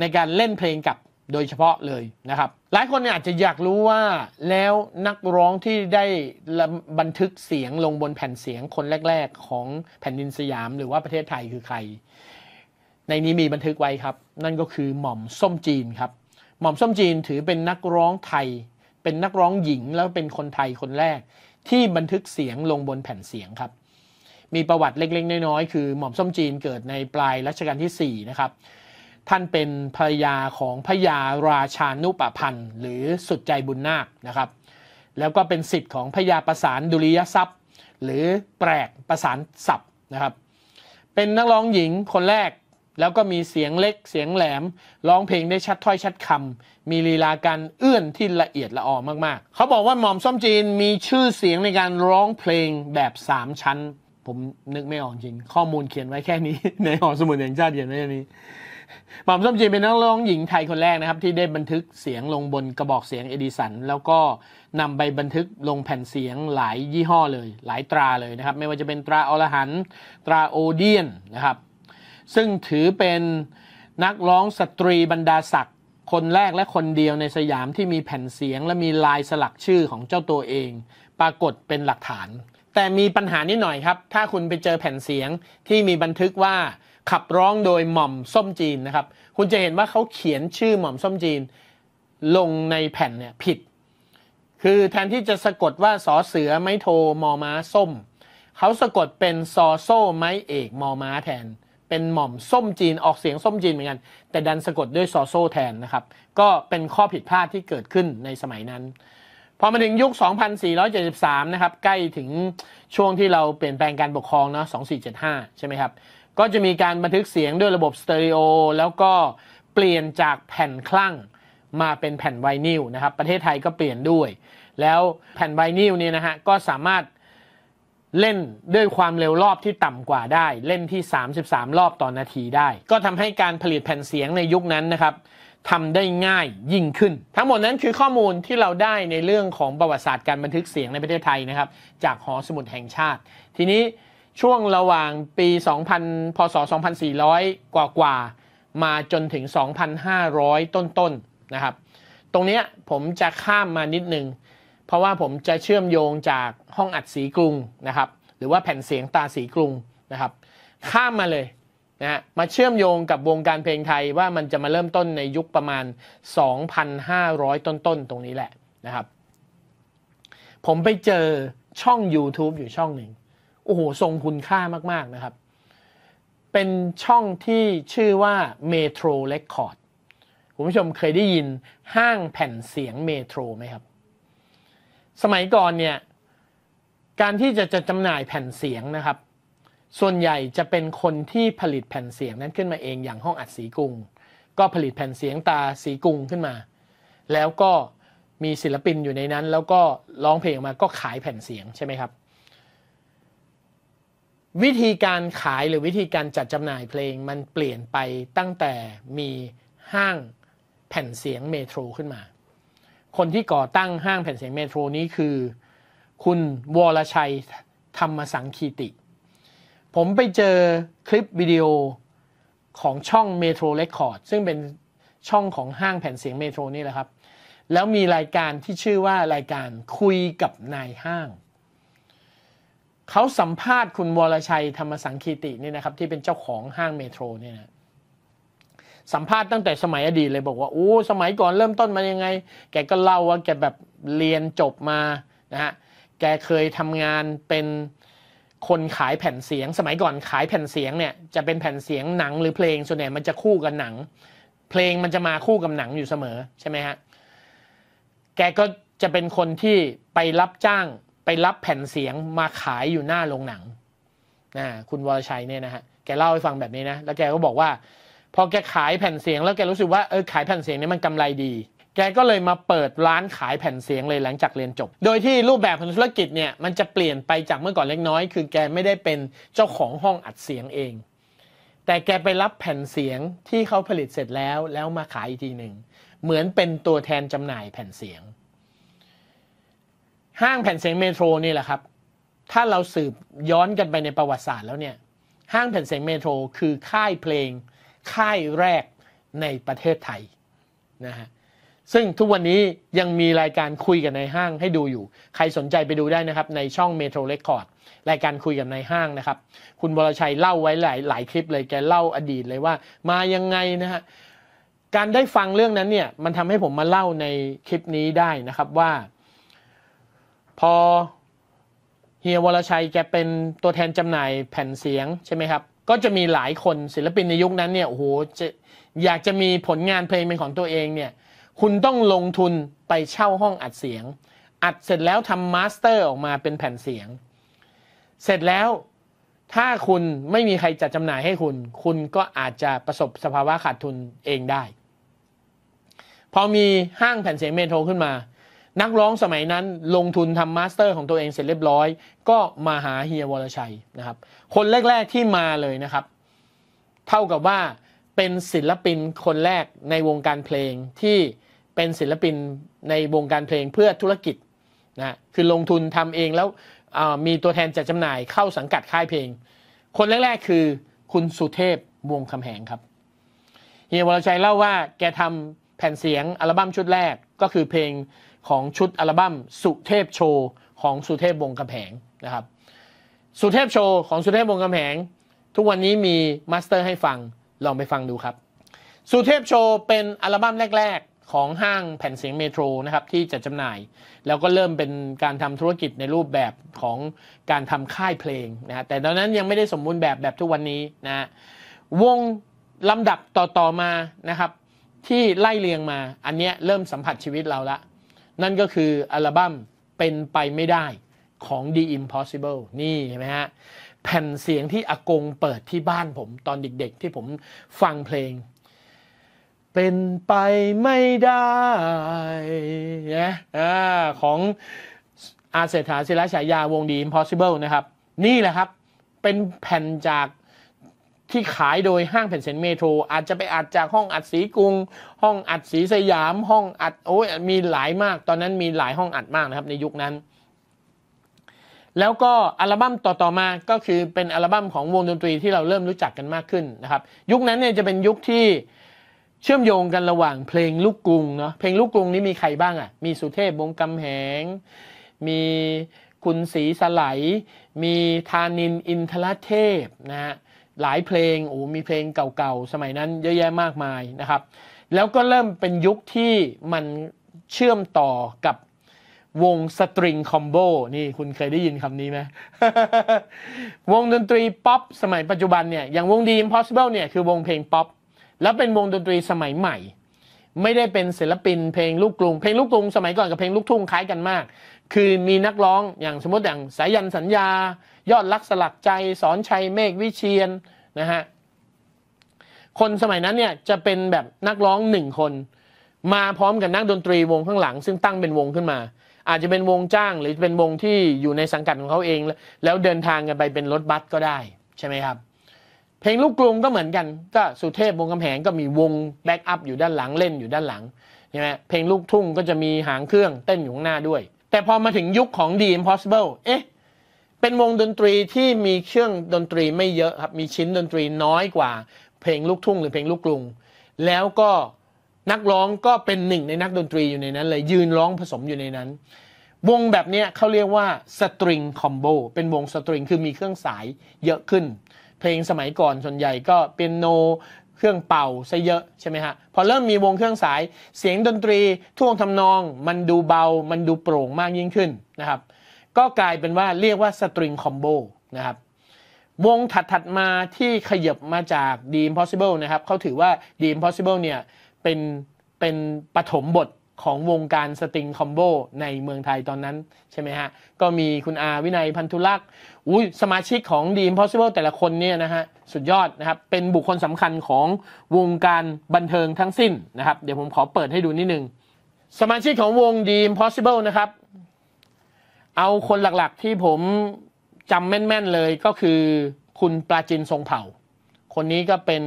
ในการเล่นเพลงกับโดยเฉพาะเลยนะครับ หลายคนอาจจะอยากรู้ว่าแล้วนักร้องที่ได้บันทึกเสียงลงบนแผ่นเสียงคนแรกๆ ของแผ่นดินสยามหรือว่าประเทศไทยคือใคร ในนี้มีบันทึกไว้ครับ นั่นก็คือหม่อมส้มจีนครับ หม่อมส้มจีนถือเป็นนักร้องไทย เป็นนักร้องหญิงแล้วเป็นคนไทยคนแรก ที่บันทึกเสียงลงบนแผ่นเสียงครับ มีประวัติเล็กๆ น้อยๆคือหม่อมส้มจีนเกิดในปลายรัชกาลที่4นะครับท่านเป็นภรรยาของพญาราชานุปพันธ์ หรือสุดใจบุญนาคนะครับ แล้วก็เป็นสิทธิ์ของพญาประสานดุริยทรัพย์ หรือแปลกประสานศัพท์นะครับ เป็นนักร้องหญิงคนแรกแล้วก็มีเสียงเล็กเสียงแหลมร้องเพลงได้ชัดถ้อย ชัดคำมีลีลาการเอื้อนที่ละเอียดละออมากๆ เขาบอกว่าหม่อมส้มจีนมีชื่อเสียงในการร้องเพลงแบบ3ชั้น ผมนึกไม่ออกจริง ข้อมูลเขียนไว้แค่นี้ในหอสมุดแห่งชาติเขียนไว้แค่นี้หม่อมส้มจีนเป็นนักร้องหญิงไทยคนแรกนะครับ ที่ได้บันทึกเสียงลงบนกระบอกเสียงเอดิสัน แล้วก็นำไปบันทึกลงแผ่นเสียงหลายยี่ห้อเลยหลายตราเลยนะครับไม่ว่าจะเป็นตราอรหันตราโอเดียนนะครับซึ่งถือเป็นนักร้องสตรีบรรดาศักดิ์คนแรกและคนเดียวในสยามที่มีแผ่นเสียงและมีลายสลักชื่อของเจ้าตัวเอง ปรากฏเป็นหลักฐาน แต่มีปัญหานิดหน่อยครับถ้าคุณไปเจอแผ่นเสียงที่มีบันทึกว่าขับร้องโดยหม่อมส้มจีนนะครับ คุณจะเห็นว่าเขาเขียนชื่อหม่อมส้มจีนลงในแผ่นเนี่ยผิด คือแทนที่จะสะกดว่าสอเสือไม้โทมอม้าส้ม เขาสะกดเป็นซอโซ่ไม้เอกมอม้าแทน เป็นหม่อมส้มจีนออกเสียงส้มจีนเหมือนกัน แต่ดันสะกดด้วยซอโซ่แทนนะครับ ก็เป็นข้อผิดพลาดที่เกิดขึ้นในสมัยนั้น พอมาถึงยุค2473นะครับใกล้ถึงช่วงที่เราเปลี่ยนแปลงการปกครองเนาะ2475ใช่ไหมครับก็จะมีการบันทึกเสียงด้วยระบบสเตอริโอแล้วก็เปลี่ยนจากแผ่นคลั่งมาเป็นแผ่นไวนิลนะครับ ประเทศไทยก็เปลี่ยนด้วย แล้วแผ่นไวนิลเนี่ยนะฮะก็สามารถเล่นด้วยความเร็วรอบที่ต่ำกว่าได้ เล่นที่ 33 รอบต่อนนาทีได้ ก็ทำให้การผลิตแผ่นเสียงในยุคนั้นนะครับทำได้ง่ายยิ่งขึ้น ทั้งหมดนั้นคือข้อมูลที่เราได้ในเรื่องของประวัติศาสตร์การบันทึกเสียงในประเทศไทยนะครับจากหอสมุดแห่งชาติ ทีนี้ช่วงระหว่างปี 2000พศ 2400 กว่ากว่ามาจนถึง 2,500 ต้นๆนนะครับ ตรงนี้ผมจะข้ามมานิดนึงเพราะว่าผมจะเชื่อมโยงจากห้องอัดสีกรุงนะครับ หรือว่าแผ่นเสียงตาสีกรุงนะครับ ข้ามมาเลยนะมาเชื่อมโยงกับวงการเพลงไทยว่ามันจะมาเริ่มต้นในยุคประมาณ 2,500 ต้นๆตตรงนี้แหละนะครับ ผมไปเจอช่อง YouTube อยู่ช่องหนึ่งโอ้โหทรงคุณค่ามาก ๆ นะครับ เป็นช่องที่ชื่อว่า Metro Record คุณผู้ชมเคยได้ยินห้างแผ่นเสียงเมโทรไหมครับสมัยก่อนเนี่ยการที่จะจะจำหน่ายแผ่นเสียงนะครับ ส่วนใหญ่จะเป็นคนที่ผลิตแผ่นเสียงนั้นขึ้นมาเองอย่างห้องอัดสีกุ้งก็ผลิตแผ่นเสียงตาสีกุ้งขึ้นมา แล้วก็มีศิลปินอยู่ในนั้น แล้วก็ร้องเพลงออกมาก็ขายแผ่นเสียงใช่ไหมครับวิธีการขายหรือวิธีการจัดจำหน่ายเพลง มันเปลี่ยนไปตั้งแต่มีห้างแผ่นเสียงเมโทรขึ้นมา คนที่ก่อตั้งห้างแผ่นเสียงเมโทรนี้คือ คุณวรชัยธรรมสังคีติ ผมไปเจอคลิปวิดีโอของช่องเมโทรเรคคอร์ดซึ่งเป็นช่องของห้างแผ่นเสียงเมโทรนี่แหละครับ แล้วมีรายการที่ชื่อว่ารายการคุยกับนายห้างเขาสัมภาษณ์คุณวรชัยธรรมสังคีตินี่นะครับที่เป็นเจ้าของห้างเมโทรเนี่ยนะสัมภาษณ์ตั้งแต่สมัยอดีตเลยบอกว่าโอ้สมัยก่อนเริ่มต้นมายังไง แกก็เล่าว่าแกแบบเรียนจบมานะฮะแกเคยทำงานเป็นคนขายแผ่นเสียง สมัยก่อนขายแผ่นเสียงเนี่ยจะเป็นแผ่นเสียงหนังหรือเพลง ส่วนใหญ่มันจะคู่กับหนัง เพลงมันจะมาคู่กับหนังอยู่เสมอใช่ไหมฮะแกก็จะเป็นคนที่ไปรับจ้างไปรับแผ่นเสียงมาขายอยู่หน้าโรงหนังนะคุณวรชัยเนี่ยนะฮะ แก เล่าให้ฟังแบบนี้นะ แล้วแกก็บอกว่า พอแกขายแผ่นเสียง แล้วแกรู้สึกว่าเออขายแผ่นเสียงนี้มันกำไรดี แกก็เลยมาเปิดร้านขายแผ่นเสียงเลยหลังจากเรียนจบ โดยที่รูปแบบของธุรกิจเนี่ยมันจะเปลี่ยนไปจากเมื่อก่อนเล็กน้อย คือแกไม่ได้เป็นเจ้าของห้องอัดเสียงเอง แต่แกไปรับแผ่นเสียงที่เขาผลิตเสร็จแล้วแล้วมาขายอีกทีหนึ่ง เหมือนเป็นตัวแทนจำหน่ายแผ่นเสียงห้างแผ่นเสียงเมโทรนี่แหละครับ ถ้าเราสืบย้อนกันไปในประวัติศาสตร์แล้วเนี่ย ห้างแผ่นเสียงเมโทร คือค่ายเพลงค่ายแรกในประเทศไทยนะฮะ ซึ่งทุกวันนี้ยังมีรายการคุยกับนในห้างให้ดูอยู่ ใครสนใจไปดูได้นะครับในช่อง Metro Record รายการคุยกับนห้างนะครับ คุณบรชัยเล่าไว้หลายหลายคลิปเลยแกเล่าอดีตเลยว่ามายังไงนะฮะ การได้ฟังเรื่องนั้นเนี่ยมันทำให้ผมมาเล่าในคลิปนี้ได้นะครับว่าพอเฮียวรชัยแกเป็นตัวแทนจำหน่ายแผ่นเสียงใช่ไหมครับก็จะมีหลายคนศิลปินในยุคนั้นเนี่ยโอ้โหจะอยากจะมีผลงานเพลงเป็นของตัวเองเนี่ยคุณต้องลงทุนไปเช่าห้องอัดเสียง อัดเสร็จแล้วทำมาสเตอร์ออกมาเป็นแผ่นเสียง เสร็จแล้วถ้าคุณไม่มีใครจัดจำหน่ายให้คุณคุณก็อาจจะประสบสภาวะขาดทุนเองได้ พอมีห้างแผ่นเสียงเมโทรขึ้นมานักร้องสมัยนั้นลงทุนทำมาสเตอร์ของตัวเองเสร็จเรียบร้อย ก็มาหาเฮียวรชัยนะครับ คนแรกๆ ที่มาเลยนะครับ เท่ากับว่าเป็นศิลปินคนแรกในวงการเพลง ที่เป็นศิลปินในวงการเพลงเพื่อธุรกิจนะคือลงทุนทำเองแล้วมีตัวแทนจัดจำหน่ายเข้าสังกัดค่ายเพลง คนแรกๆ คือคุณสุเทพวงคำแหงครับเฮียวรชัยเล่าว่าแกทำแผ่นเสียงอัลบั้มชุดแรกก็คือเพลงของชุดอัลบั้มสุเทพโชว์ของสุเทพวงกำแพงนะครับสุเทพโชว์ของสุเทพวงกำแพงทุกวันนี้มีมาสเตอร์ให้ฟัง ลองไปฟังดูครับ สุเทพโชว์เป็นอัลบั้มแรกๆ ของห้างแผ่นเสียงเมโทรนะครับที่จะจำหน่าย แล้วก็เริ่มเป็นการทำธุรกิจในรูปแบบของการทำค่ายเพลงนะแต่ตอนนั้นยังไม่ได้สมบูรณ์แบบ แบบทุกวันนี้นะวงลำดับต่อๆมานะครับที่ไล่เรียงมาอันนี้เริ่มสัมผัสชีวิตเราละนั่นก็คืออัลบั้มเป็นไปไม่ได้ของ The Impossible นี่เห็นไหมฮะ แผ่นเสียงที่อากงเปิดที่บ้านผม ตอนเด็กๆที่ผมฟังเพลง เป็นไปไม่ได้นะของอาเศรษฐาศิลาฉายาวงดี Impossible นะครับ นี่แหละครับเป็นแผ่นจากที่ขายโดยห้างแผ่นเสนเมโทรอาจจะไปอัดจากห้องอัดสีกรุง ห้องอัดสีสยาม ห้องอัดโอ้ยมีหลายมาก ตอนนั้นมีหลายห้องอัดมากนะครับ ในยุคนั้น แล้วก็อัลบั้มต่อ ๆ มาก็คือเป็นอัลบั้มของวงดนตรีที่เราเริ่มรู้จักกันมากขึ้นนะครับ ยุคนั้นเนี่ยจะเป็นยุคที่เชื่อมโยงกันระหว่างเพลงลูกกรุงเนาะเพลงลูกกรุงนี้มีใครบ้างอะ่ะมีสุเทพวงกำแหง มีคุณศรีสไล มีธานินอินทรเทพนะฮะหลายเพลงโอ้ มีเพลงเก่าๆ สมัยนั้นเยอะแยะมากมายนะครับ แล้วก็เริ่มเป็นยุคที่มันเชื่อมต่อกับวงสตริงคอมโบนี่คุณเคยได้ยินคำนี้ไหมวงดนตรีป๊อปสมัยปัจจุบันเนี่ยอย่างวงดี e Impossible เนี่ยคือวงเพลงป๊อปแล้วเป็นวงดนตรีสมัยใหม่ ไม่ได้เป็นศิลปินเพลงลูกกรุงเพลงลูกกรุงสมัยก่อนกับเพลงลูกทุ่งคล้ายกันมากคือมีนักร้องอย่างสมมติอย่างสายันสัญญา ยอดลักสลักใจสอนชัยเมฆวิเชียนนะฮะคนสมัยนั้นเนี่ยจะเป็นแบบนักร้องหนึ่งคน มาพร้อมกับนักดนตรีวงข้างหลังซึ่งตั้งเป็นวงขึ้นมา อาจจะเป็นวงจ้างหรือเป็นวงที่อยู่ในสังกัดของเขาเอง แล้วเดินทางกันไปเป็นรถบัสก็ได้ใช่ไหมครับเพลงลูกกรุงก็เหมือนกัน ก็สุเทพวงกำแหงก็มีวงแบ็กอัพอยู่ด้านหลังเล่นอยู่ด้านหลังใช่ไหมเพลงลูกทุ่งก็จะมีหางเครื่องเต้นอยู่ข้างหน้าด้วยแต่พอมาถึงยุคของ The Impossible เอ๊ะ เป็นวงดนตรีที่มีเครื่องดนตรีไม่เยอะครับ มีชิ้นดนตรีน้อยกว่าเพลงลูกทุ่งหรือเพลงลูกกรุง แล้วก็นักร้องก็เป็นหนึ่งในนักดนตรีอยู่ในนั้นเลย ยืนร้องผสมอยู่ในนั้น วงแบบนี้เขาเรียกว่าสตริงคอมโบเป็นวงสตริงคือมีเครื่องสายเยอะขึ้น เพลงสมัยก่อนส่วนใหญ่ก็เป็นโนเครื่องเป่าซะเยอะ ใช่ไหมฮะพอเริ่มมีวงเครื่องสายเสียงดนตรี ท่วงทำนอง มันดูเบา มันดูโปร่งมากยิ่งขึ้นนะครับก็กลายเป็นว่าเรียกว่าสตริงคอมโบนะครับวงถัดๆมาที่ขยับมาจาก The Impossible นะครับเขาถือว่า The Impossible เนี่ยเป็นเป็นปฐมบทของวงการสตริงคอมโบในเมืองไทยตอนนั้นใช่ไหมฮะก็มีคุณอาวินัยพันธุลักษ์อุ้ยสมาชิกของ The Impossible แต่ละคนเนี่ยนะฮะสุดยอดนะครับเป็นบุคคลสำคัญของวงการบันเทิงทั้งสิ้นนะครับ เดี๋ยวผมขอเปิดให้ดูนิดนึงสมาชิกของวง The Impossible นะครับ เอาคนหลักๆที่ผมจำแม่นๆเลยก็คือคุณปราจินทรงเผ่า คนนี้ก็เป็น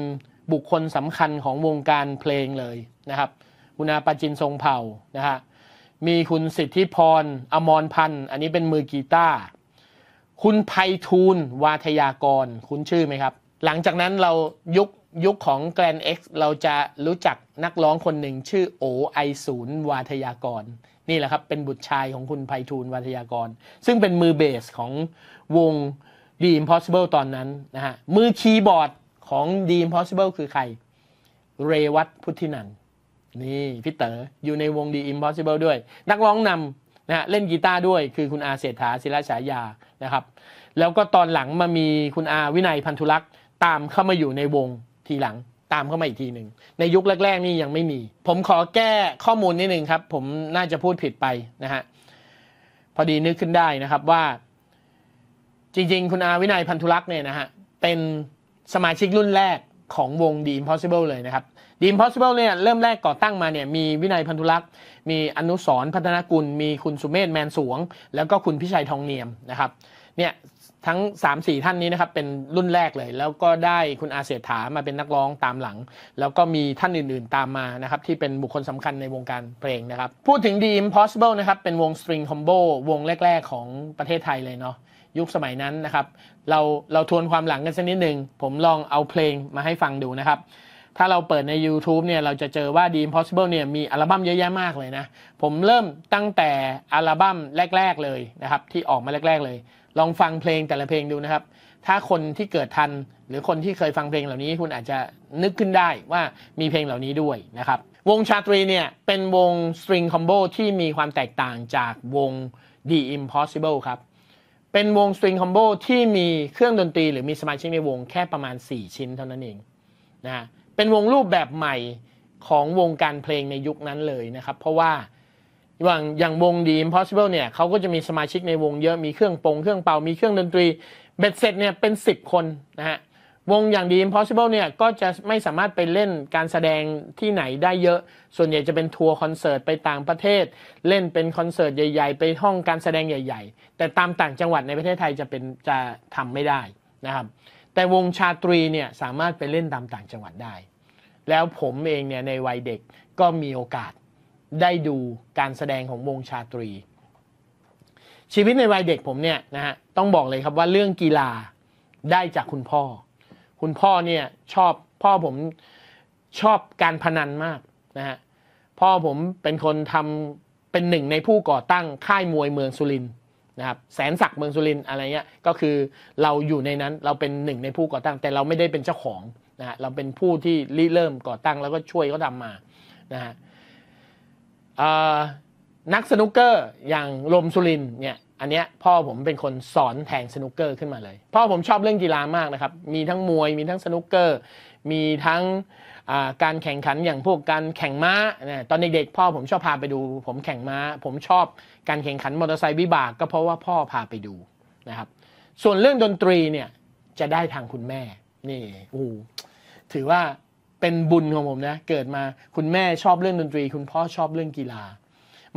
บุคคลสำคัญของวงการเพลงเลยนะครับคุณอาปาจินทรงเผ่านะฮะ มีคุณสิทธิพร อมรพันธ์ อันนี้เป็นมือกีตาร์คุณไยทูลวาทยากร คุณชื่อไหมครับ หลังจากนั้นเรายุคยุคของแกรนเอ็กซ์เราจะรู้จักนักร้องคนหนึ่งชื่อโอไอศูนย์วาทยากร นี่แหละครับเป็นบุตรชายของคุณไยทูลวาทยากร ซึ่งเป็นมือเบสของวงดี e Impossible ตอนนั้นนะฮะ มือคีย์บอร์ดของดี e Impossible คือใคร เรวัตพุทธินันนี่พี่เต๋ออยู่ในวง The Impossible ด้วย นักร้องนำนะเล่นกีตาร์ด้วยคือคุณอาเศรษฐาศิลาฉายานะครับแล้วก็ตอนหลังมามีคุณอาวินัยพันธุลักษ์ตามเข้ามาอยู่ในวงทีหลังตามเข้ามาอีกทีหนึ่ง ในยุคแรก ๆ นี่ยังไม่มี ผมขอแก้ข้อมูลนิดนึงครับ ผมน่าจะพูดผิดไปนะฮะพอดีนึกขึ้นได้นะครับว่า จริงๆ คุณอาวินัยพันธุลักษ์เนี่ยนะฮะเป็นสมาชิกรุ่นแรกของวง The Impossible เลยนะครับดีมพอสซิเบิลเนี่ยเริ่มแรกก่อตั้งมาเนี่ยมีวินัยพันธุลักษ์มีอนุสรพัฒนกุล มีคุณสุเมธแมนสวง แล้วก็คุณพิชัยทองเนียมนะครับเนี่ยทั้ง 3 4 ท่านนี้นะครับเป็นรุ่นแรกเลย แล้วก็ได้คุณอาเสถามาเป็นนักร้องตามหลัง แล้วก็มีท่านอื่นๆตามมานะครับ ที่เป็นบุคคลสำคัญในวงการเพลงนะครับ พูดถึง d m อส s ิเบิลนะครับ เป็นวงสตริงคอมโบวงแรกๆของประเทศไทยเลยเนาะยุคสมัยนั้นนะครับ เราเราทวนความหลังกันสักนิดหนึ่งผมลองเอาเพลงมาให้ฟังดูนะครับถ้าเราเปิดใน YouTube เนี่ยเราจะเจอว่า d e a m Possible เนี่ยมีอัลบั้มเยอะแยะมากเลยนะ ผมเริ่มตั้งแต่อัลบั้มแรก ๆเลยนะครับ ที่ออกมาแรกๆเลย ลองฟังเพลงแต่ละเพลงดูนะครับ ถ้าคนที่เกิดทันหรือคนที่เคยฟังเพลงเหล่านี้คุณอาจจะนึกขึ้นได้ว่ามีเพลงเหล่านี้ด้วยนะครับ วงชาตรีเนี่ยเป็นวงสตริงคอมโบที่มีความแตกต่างจากวง The Impossible ครับ เป็นวงสตริงคอมโบที่มีเครื่องดนตรี หรือมีสมาชิกในวงแค่ประมาณ4ชิ้นเท่านั้นเองนะเป็นวงรูปแบบใหม่ของวงการเพลงในยุคนั้นเลยนะครับ เพราะว่าอย่างอย่างวงดี Impossible เนี่ยเขาก็จะมีสมาชิกในวงเยอะ มีเครื่องปงเครื่องเป่า มีเครื่องดนตรีเบ็ดเสร็จเนี่ยเป็น 10 คนนะฮะวงอย่างดี Impossible เนี่ยก็จะไม่สามารถไปเล่นการแสดงที่ไหนได้เยอะ ส่วนใหญ่จะเป็นทัวร์คอนเสิร์ตไปต่างประเทศ เล่นเป็นคอนเสิร์ตใหญ่ ๆ ไปห้องการแสดงใหญ่ ๆ แต่ตามต่างจังหวัดในประเทศไทยจะเป็นจะทำไม่ได้นะครับแต่วงชาตรีเนี่ยสามารถไปเล่นตามต่างจังหวัดได้ แล้วผมเองเนี่ยในวัยเด็กก็มีโอกาสได้ดูการแสดงของวงชาตรี ชีวิตในวัยเด็กผมเนี่ยนะฮะต้องบอกเลยครับว่าเรื่องกีฬาได้จากคุณพ่อ คุณพ่อเนี่ยชอบพ่อผมชอบการพนันมากนะฮะพ่อผมเป็นคนทำเป็นหนึ่งในผู้ก่อตั้งค่ายมวยเมืองสุรินทร์นะครับแสนศักเมืองสุรินอะไรเงี้ยก็คือเราอยู่ในนั้นเราเป็นหนึ่งในผู้ก่อตั้งแต่เราไม่ได้เป็นเจ้าของนะฮะเราเป็นผู้ที่ริเริ่มก่อตั้งแล้วก็ช่วยเขาทำมานะฮะนักสนุกเกอร์อย่างลมสุรินเนี่ยอันเนี้ยพ่อผมเป็นคนสอนแทงสนุกเกอร์ขึ้นมาเลย พ่อผมชอบเรื่องกีฬามากนะครับ มีทั้งมวย มีทั้งสนุกเกอร์มีทั้งการแข่งขันอย่างพวกการแข่งม้าตอนเด็กๆพ่อผมชอบพาไปดู ผมแข่งม้าผมชอบการแข่งขันมอเตอร์ไซค์วิบากก็เพราะว่าพ่อพาไปดูนะครับ ส่วนเรื่องดนตรีเนี่ยจะได้ทางคุณแม่นี่อูถือว่าเป็นบุญของผมนะเกิดมาคุณแม่ชอบเรื่องดนตรี คุณพ่อชอบเรื่องกีฬา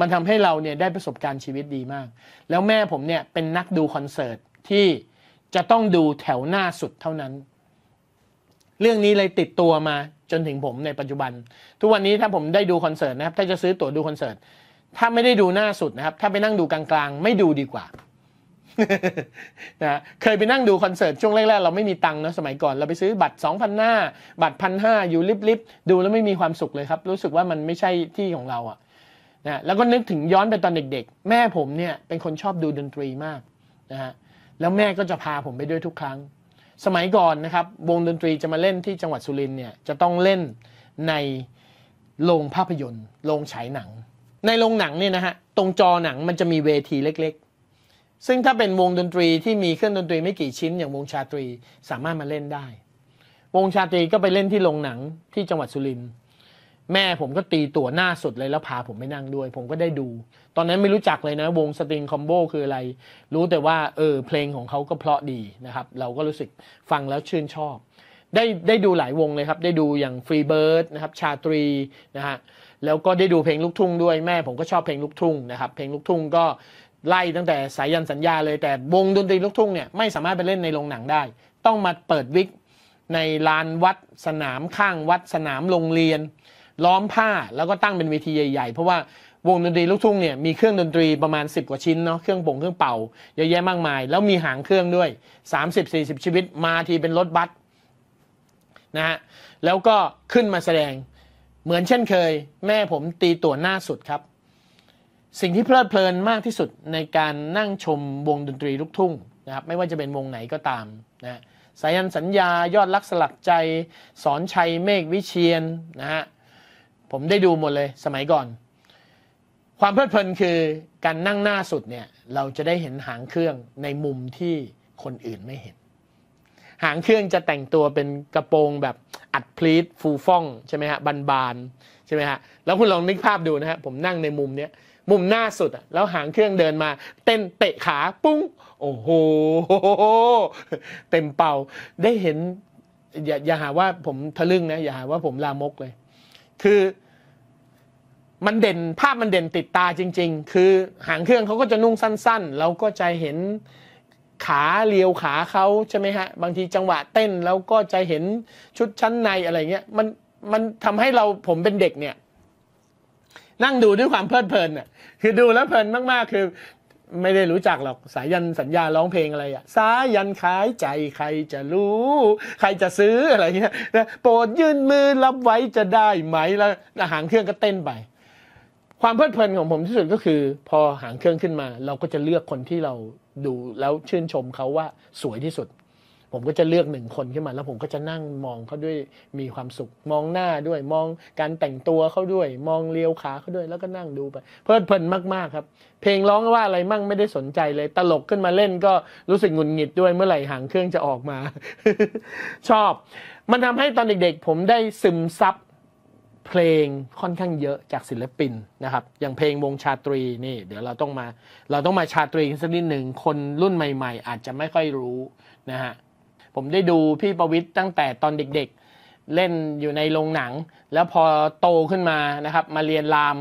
มันทำให้เราเนี่ยได้ประสบการณ์ชีวิตดีมาก แล้วแม่ผมเนี่ยเป็นนักดูคอนเสิร์ตที่จะต้องดูแถวหน้าสุดเท่านั้น เรื่องนี้เลยติดตัวมาจนถึงผมในปัจจุบัน ทุกวันนี้ถ้าผมได้ดูคอนเสิร์ตนะครับ ถ้าจะซื้อตั๋วดูคอนเสิร์ต ถ้าไม่ได้ดูหน้าสุดนะครับ ถ้าไปนั่งดูกลาง ๆ ไม่ดูดีกว่า นะ เคยไปนั่งดูคอนเสิร์ตช่วงแรกๆ เราไม่มีตังค์นะสมัยก่อน เราไปซื้อบัตร2,000หน้าบัตรพันห้าอยู่ลิบลิบดูแล้วไม่มีความสุขเลยครับ รู้สึกว่ามันไม่ใช่ที่ของเราอ่ะ นะ แล้วก็นึกถึงย้อนไปตอนเด็ก ๆ แม่ผมเนี่ยเป็นคนชอบดูดนตรีมากนะฮะแล้วแม่ก็จะพาผมไปด้วยทุกครั้งสมัยก่อนนะครับวงดนตรีจะมาเล่นที่จังหวัดสุรินเนี่ยจะต้องเล่นในโรงภาพยนตร์โรงฉายหนัง ในโรงหนังเนี่ยนะฮะตรงจอหนังมันจะมีเวทีเล็กๆ ซึ่งถ้าเป็นวงดนตรีที่มีเครื่องดนตรีไม่กี่ชิ้น อย่างวงชาตรีสามารถมาเล่นได้ วงชาตรีก็ไปเล่นที่โรงหนังที่จังหวัดสุรินทร์แม่ผมก็ตีตั๋วหน้าสุดเลยแล้วพาผมไปนั่งด้วยผมก็ได้ดู ตอนนั้นไม่รู้จักเลยนะวงสตริงคอมโบคืออะไรรู้แต่ว่าเออเพลงของเขาก็เพราะดีนะครับเราก็รู้สึกฟังแล้วชื่นชอบ ได้ได้ดูหลายวงเลยครับได้ดูอย่างฟรีเบิร์ดนะครับชาตรีนะฮะแล้วก็ได้ดูเพลงลูกทุ่งด้วยแม่ผมก็ชอบเพลงลูกทุ่งนะครับเพลงลูกทุ่งก็ไล่ตั้งแต่สายันสัญญาเลย แต่วงดนตรีลูกทุ่งเนี่ยไม่สามารถไปเล่นในโรงหนังได้ ต้องมาเปิดวิกในลานวัดสนามข้างวัดสนามโรงเรียนล้อมผ้าแล้วก็ตั้งเป็นเวทีใหญ่ๆ เพราะว่าวงดนตรีลูกทุ่งเนี่ยมีเครื่องดนตรีประมาณ 10 กว่าชิ้นเนาะเครื่องปงเครื่องเป่าเยอะแยะมากมายแล้วมีหางเครื่องด้วย30-40 ชีวิต มาทีเป็นรถบัสนะฮะแล้วก็ขึ้นมาแสดงเหมือนเช่นเคย แม่ผมตีตัวหน้าสุดครับ สิ่งที่เพลิดเพลินมากที่สุดในการนั่งชมวงดนตรีลูกทุ่งนะครับไม่ว่าจะเป็นวงไหนก็ตามนะสายันสัญญายอดลักสลักใจสอนชัยเมฆวิเชียนนะฮะผมได้ดูหมดเลยสมัยก่อน ความเพลิดเพลินคือการนั่งหน้าสุดเนี่ยเราจะได้เห็นหางเครื่องในมุมที่คนอื่นไม่เห็น หางเครื่องจะแต่งตัวเป็นกระโปรงแบบอัดพลีทฟูฟ่องใช่ไหมฮะบานบาใช่ไหมฮะแล้วคุณลองนึกภาพดูนะฮะผมนั่งในมุมเนี้ยมุมหน้าสุดอ่ะแล้วหางเครื่องเดินมาเต้นเตะขาปุ้งโอ้โหเต็มเป่าได้เห็นอย่าอย่าหาว่าผมทะลึ่งนะอย่าหาว่าผมลามกเลยคือมันเด่นภาพมันเด่นติดตาจริง ๆ คือหางเครื่องเขาก็จะนุ่งสั้น ๆ เราก็จะเห็นขาเลียวขาเขาใช่ไหมฮะบางทีจังหวะเต้นแล้วก็จะเห็นชุดชั้นในอะไรเงี้ย มันมันทำให้เราผมเป็นเด็กเนี่ย นั่งดูด้วยความเพลิดเพลินอ่ะคือดูแล้วเพลินมาก ๆ คือไม่ได้รู้จักหรอกสายยันสัญญาร้องเพลงอะไรอะสายยันขายใจใครจะรู้ ใครจะซื้ออะไรเงี้ยนะโปรดยื่นมือรับไว้จะได้ไหมแล้วหางเครื่องก็เต้นไป ความเพลิดเพลินของผมที่สุดก็คือ พอหางเครื่องขึ้นมา เราก็จะเลือกคนที่เราดูแล้วชื่นชมเขาว่าสวยที่สุดผมก็จะเลือกหนึ่งคนขึ้นมาแล้วผมก็จะนั่งมองเขาด้วยมีความสุขมองหน้าด้วย มองการแต่งตัวเขาด้วย มองเลียวขาเขาด้วยแล้วก็นั่งดูไป เพลิดเพลินมากๆครับ เพลงร้องว่าอะไรมั่งไม่ได้สนใจเลยตลกขึ้นมาเล่นก็รู้สึกหงุดหงิดด้วยเมื่อไหร่หางเครื่องจะออกมา ชอบ มันทำให้ตอนเด็กๆ ผมได้ซึมซับเพลงค่อนข้างเยอะจากศิลปินนะครับอย่างเพลงวงชาตรีนี่ เดี๋ยวเราต้องมา เราต้องมาชาตรีสักนิดหนึ่งคนรุ่นใหม่ ๆ อาจจะไม่ค่อยรู้นะฮะผมได้ดูพี่ประวิทย์ตั้งแต่ตอนเด็กๆ เล่นอยู่ในโรงหนัง แล้วพอโตขึ้นมานะครับ มาเรียนราม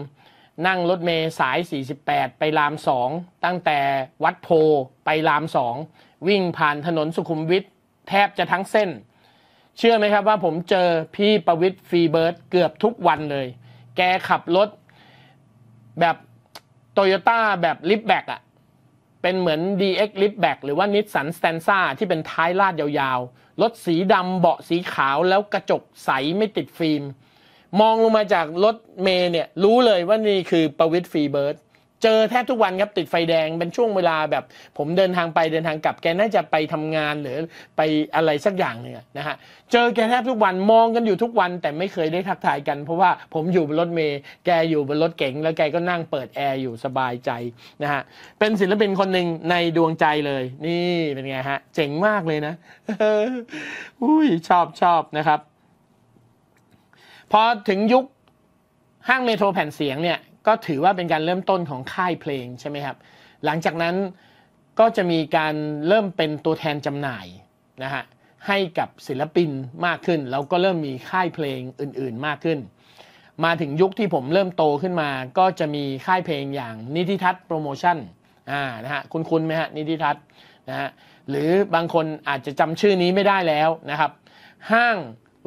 นั่งรถเมย์สาย 48 ไปรามสองตั้งแต่วัดโพไปรามสองวิ่งผ่านถนนสุขุมวิทแทบจะทั้งเส้น เชื่อไหมครับว่าผมเจอพี่ประวิทย์ฟีเบิร์ดเกือบทุกวันเลย แกขับรถ แบบโตโยต้าแบบลิฟแบกอะเป็นเหมือน DX l i f t b a c k หรือว่า Nissan Stanza ที่เป็นท้ายลาดยาวๆ รถสีดำเบาะสีขาว แล้วกระจกใสไม่ติดฟิล์ม มองลงมาจากรถเมย์เนี่ย รู้เลยว่านี่คือประวิทย์ฟรีเบิร์ดเจอแทบทุกวันครับติดไฟแดงเป็นช่วงเวลาแบบผมเดินทางไปเดินทางกลับแกน่าจะไปทำงานหรือไปอะไรสักอย่างเนี่ยนะฮะเจอแกแทบทุกวันมองกันอยู่ทุกวันแต่ไม่เคยได้ทักทายกัน เพราะว่าผมอยู่บนรถเมย์แกอยู่บนรถเก๋งแล้วแกก็นั่งเปิดแอร์อยู่สบายใจนะฮะเป็นศิลปินคนหนึ่งในดวงใจเลยนี่เป็นไงฮะเจ๋งมากเลยนะอุ้ย ชอบชอบนะครับ พอถึงยุคห้างเมโทรแผ่นเสียงเนี่ยก็ถือว่าเป็นการเริ่มต้นของค่ายเพลงใช่ไหมครับ หลังจากนั้นก็จะมีการเริ่มเป็นตัวแทนจำหน่ายนะฮะให้กับศิลปินมากขึ้นแล้วก็เริ่มมีค่ายเพลงอื่นๆมากขึ้น มาถึงยุคที่ผมเริ่มโตขึ้นมาก็จะมีค่ายเพลงอย่างนิติทัศน์โปรโมชั่นอ่านะฮะคุณคุณไหมฮะนิติทัศน์นะฮะหรือบางคนอาจจะจำชื่อนี้ไม่ได้แล้วนะครับห้าง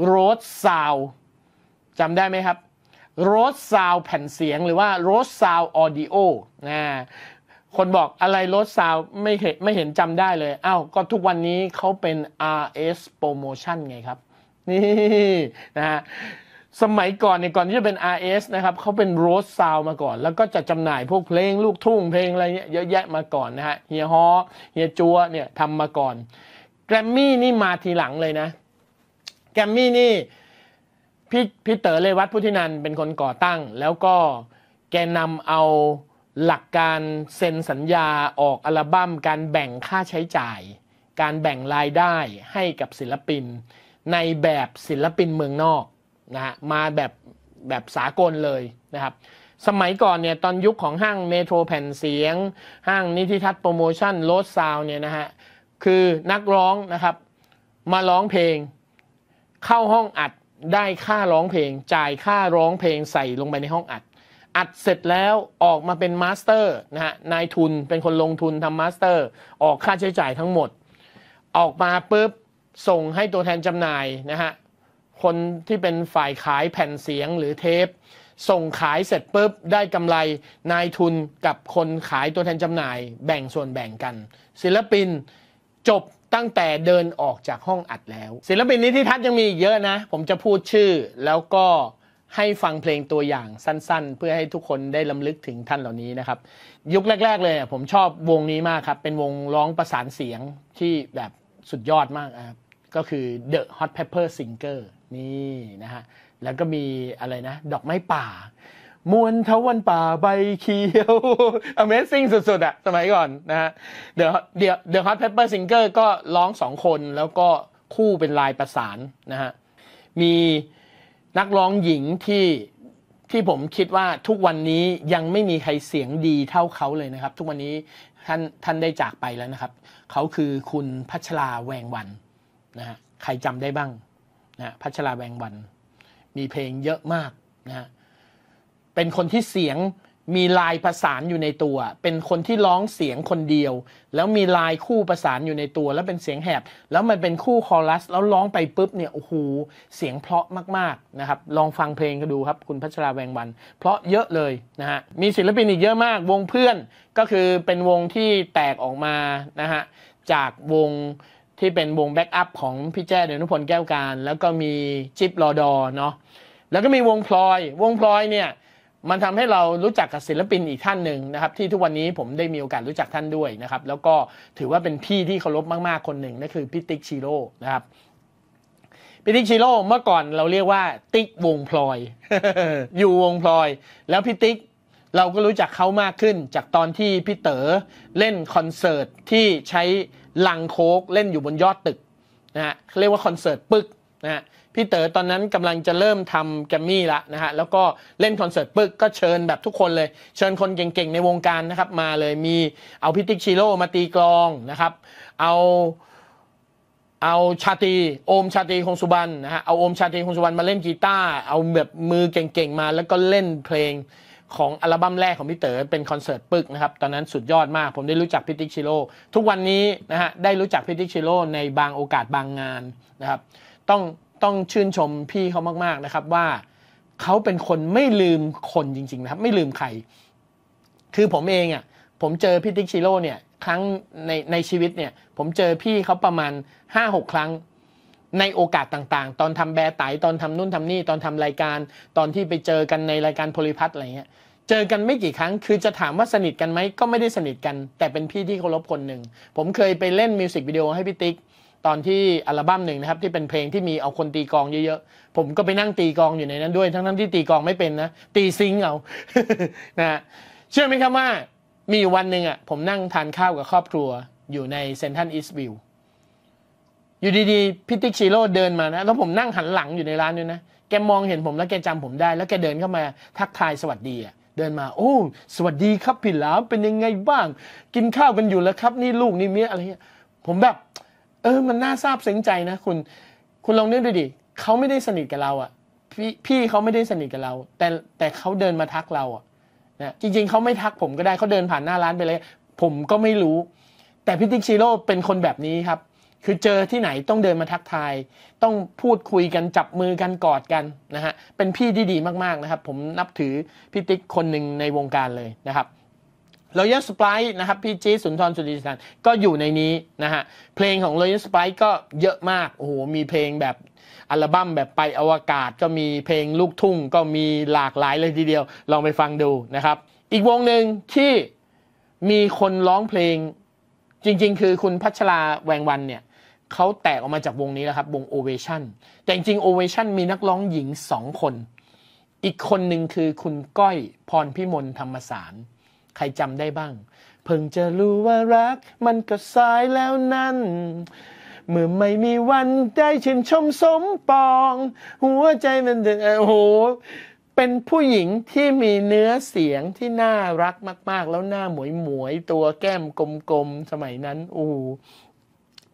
โรสซาวจำได้ไหมครับโรสซาวแผ่นเสียงหรือว่าโรสซาวออดิโอนะคนบอกอะไรโรสซาวไม่เห็นไม่เห็นจำได้เลยอา้าวก็ทุกวันนี้เขาเป็น RS Promotion ไงครับ นี่นะฮะสมัยก่อนเนี่ยก่อนที่จะเป็น RS นะครับเขาเป็นโรสซาวมาก่อน แล้วก็จะจำหน่ายพวกเพลงลูกทุ่งเพลงอะไรเยอะแยะมาก่อนนะฮะเฮียฮอเฮียจัวเนี่ยทำมาก่อนแกรมมี่นี่มาทีหลังเลยนะแกรมมี่นี่พี่พี่เต๋อเลวัตพุทธินันเป็นคนก่อตั้ง แล้วก็แกนำเอาหลักการเซ็นสัญญาออกอัลบั้มการแบ่งค่าใช้จ่าย การแบ่งรายได้ให้กับศิลปินในแบบศิลปินเมืองนอกนะฮะมาแบบแบบสากลเลยนะครับ สมัยก่อนเนี่ยตอนยุคของห้างเมโทรแผ่นเสียง ห้างนิติทัศน์โปรโมชั่นโรสซาวเนี่ยนะฮะคือนักร้องนะครับมาร้องเพลงเข้าห้องอัดได้ค่าร้องเพลงจ่ายค่าร้องเพลงใส่ลงไปในห้องอัด อัดเสร็จแล้วออกมาเป็นมาสเตอร์นะฮะนายทุนเป็นคนลงทุนทำมาสเตอร์ออกค่าใช้จ่ายทั้งหมด ออกมาปุ๊บส่งให้ตัวแทนจำหน่ายนะฮะคนที่เป็นฝ่ายขายแผ่นเสียงหรือเทป ส่งขายเสร็จปุ๊บได้กำไรนายทุนกับคนขายตัวแทนจำหน่าย แบ่งส่วนแบ่งกัน ศิลปินจบตั้งแต่เดินออกจากห้องอัดแล้วศิลปินนี้ที่ทัศยังมีอีกเยอะนะ ผมจะพูดชื่อแล้วก็ให้ฟังเพลงตัวอย่างสั้น ๆ เพื่อให้ทุกคนได้ลํำลึกถึงท่านเหล่านี้นะครับ ยุคแรก ๆ เลยผมชอบวงนี้มากครับ เป็นวงร้องประสานเสียงที่แบบสุดยอดมากครับ ก็คือ The Hot Pepper Singer นี่นะฮะแล้วก็มีอะไรนะ ดอกไม้ป่ามวลทวันป่าใบเขียว Amazing สุดๆอะสมัยก่อนนะฮะเดี๋ยวเดี๋ยวเดี๋ยวฮอตเพปเปอร์ซิงเกอร์ก็ร้องสองคนแล้วก็คู่เป็นลายประสานนะฮะ มีนักร้องหญิงที่ที่ผมคิดว่าทุกวันนี้ยังไม่มีใครเสียงดีเท่าเขาเลยนะครับ ทุกวันนี้ท่านท่านได้จากไปแล้วนะครับ เขาคือคุณพัชราแวงวันนะฮะใครจำได้บ้างนะพัชราแวงวัน มีเพลงเยอะมากนะฮะเป็นคนที่เสียงมีลายประสานอยู่ในตัว เป็นคนที่ร้องเสียงคนเดียว แล้วมีลายคู่ประสานอยู่ในตัว แล้วเป็นเสียงแหบแล้วมันเป็นคู่คอรัส แล้วร้องไปปุ๊บเนี่ย โอ้โห เสียงเพราะมากๆนะครับ ลองฟังเพลงก็ดูครับ คุณพัชราแวงวัน เพราะเยอะเลย นะฮะ มีศิลปินอีกเยอะมาก วงเพื่อนก็คือเป็นวงที่แตกออกมานะฮะจากวงที่เป็นวงแบ็กอัพของพี่แจ้เดนุพล แก้วการ แล้วก็มีจิ๊บรอดอเนาะ แล้วก็มีวงพลอย วงพลอยเนี่ยมันทำให้เรารู้จักกับศิลปินอีกท่านหนึ่งนะครับที่ทุกวันนี้ผมได้มีโอกาสรู้จักท่านด้วยนะครับ แล้วก็ถือว่าเป็นพี่ที่เคารพมากๆคนหนึ่งนั่นคือพิติกชิโร่นะครับพิติกชิโร่เมื่อก่อนเราเรียกว่าติ๊กวงพลอย อยู่วงพลอย แล้วพิติ๊ก เราก็รู้จักเขามากขึ้นจากตอนที่พี่เต๋อเล่นคอนเสิร์ตที่ใช้ลังโคกเล่นอยู่บนยอดตึกนะฮะเรียกว่าคอนเสิร์ตปึกนะฮะพี่เต๋อตอนนั้นกำลังจะเริ่มทำแกมมี่ละนะฮะแล้วก็เล่นคอนเสิร์ตปึ๊กก็เชิญแบบทุกคนเลยเชิญคนเก่งๆในวงการนะครับมาเลยมีเอาพิติกชิโร่มาตีกลองนะครับเอาเอาชาตีโอมชาตีคงสุบันนะฮะเอาโอมชาตีคงสุบันมาเล่นกีตาร์เอาแบบมือเก่งๆมา แล้วก็เล่นเพลงของอัลบั้มแรกของพี่เต๋อเป็นคอนเสิร์ตปึกนะครับตอนนั้นสุดยอดมาก ผมได้รู้จักพิติกชิโร่ทุกวันนี้นะฮะได้รู้จักพิติกชิโร่ในบางโอกาสบางงานนะครับต้องต้องชื่นชมพี่เขามากๆนะครับว่าเขาเป็นคนไม่ลืมคนจริงๆนะครับไม่ลืมใครคือผมเองอะ่ะผมเจอพี่ติ๊กชิโร่เนี่ยครั้งในในชีวิตเนี่ยผมเจอพี่เขาประมาณ 5-6 ครั้งในโอกาสต่างๆ ตอนทำแบร์ไตตอนทำนู่นทำนี่ตอนทำรายการตอนที่ไปเจอกันในรายการโพลิพัทอะไรเงี้ยเจอกันไม่กี่ครั้ง คือจะถามว่าสนิทกันไหมก็ไม่ได้สนิทกัน แต่เป็นพี่ที่เคารพคนหนึ่งผมเคยไปเล่นมิวสิกวิดีโอให้พี่ติ๊กตอนที่อัลบั้มหนึ่งนะครับ ที่เป็นเพลงที่มีเอาคนตีกองเยอะๆ ผมก็ไปนั่งตีกองอยู่ในนั้นด้วย ทั้งๆที่ตีกองไม่เป็นนะ ตีซิงเอานะเชื่อไหมครับว่ามีวันหนึ่งอ่ะผมนั่งทานข้าวกับครอบครัวอยู่ในเซนทันอีสต์วิวอยู่ดีๆพิติชิโร่เดินมานะแล้วผมนั่งหันหลังอยู่ในร้านด้วยนะ แกมองเห็นผมแล้วแกจำผมได้ แล้วแกเดินเข้ามาทักทายสวัสดีอ่ะเดินมาโอ้ สวัสดีครับพี่หลามเป็นยังไงบ้าง กินข้าวกันอยู่แล้วครับนี่ลูกนี่เมียอะไรเงี้ยผมแบบเออ มันน่าซาบซึ้งใจนะคุณ คุณลองนึกดูดิเขาไม่ได้สนิทกับเราอะ่ะพี่พี่เขาไม่ได้สนิทกับเรา แต่แต่เขาเดินมาทักเราอะ่ะนะจริงๆ เขาไม่ทักผมก็ได้เขาเดินผ่านหน้าร้านไปเลย ผมก็ไม่รู้ แต่พิติกชิโร่เป็นคนแบบนี้ครับ คือเจอที่ไหนต้องเดินมาทักทาย ต้องพูดคุยกันจับมือกันกอดกันนะฮะ เป็นพี่ที่ดีมากๆ นะครับ ผมนับถือพิติกคนหนึ่งในวงการเลยนะครับรอยัลสปายนะครับพี่จีสุนทรสุริสันก็อยู่ในนี้นะฮะเพลงของรอยัลสปายก็เยอะมาก โอ้โห มีเพลงแบบอัลบั้มแบบไปอวกาศ ก็มีเพลงลูกทุ่ง ก็มีหลากหลายเลยทีเดียว ลองไปฟังดูนะครับ อีกวงหนึ่งที่มีคนร้องเพลง จริงๆ คือคุณพัชราแวงวันเนี่ยเขาแตกออกมาจากวงนี้แล้วครับวงโอเวชั่นแต่จริงโอเวชั่นมีนักร้องหญิงสองคน อีกคนหนึ่งคือคุณก้อยพรพิมลธรรมสารใครจำได้บ้าง เพิ่งจะรู้ว่ารักมันก็สายแล้วนั่นเมื่อไม่มีวันได้ชื่นชมสมปอง หัวใจมันเดอโอ้โห เป็นผู้หญิงที่มีเนื้อเสียงที่น่ารักมากๆ แล้วหน้าหมวยหมวยตัวแก้มกลมๆ สมัยนั้น โอ้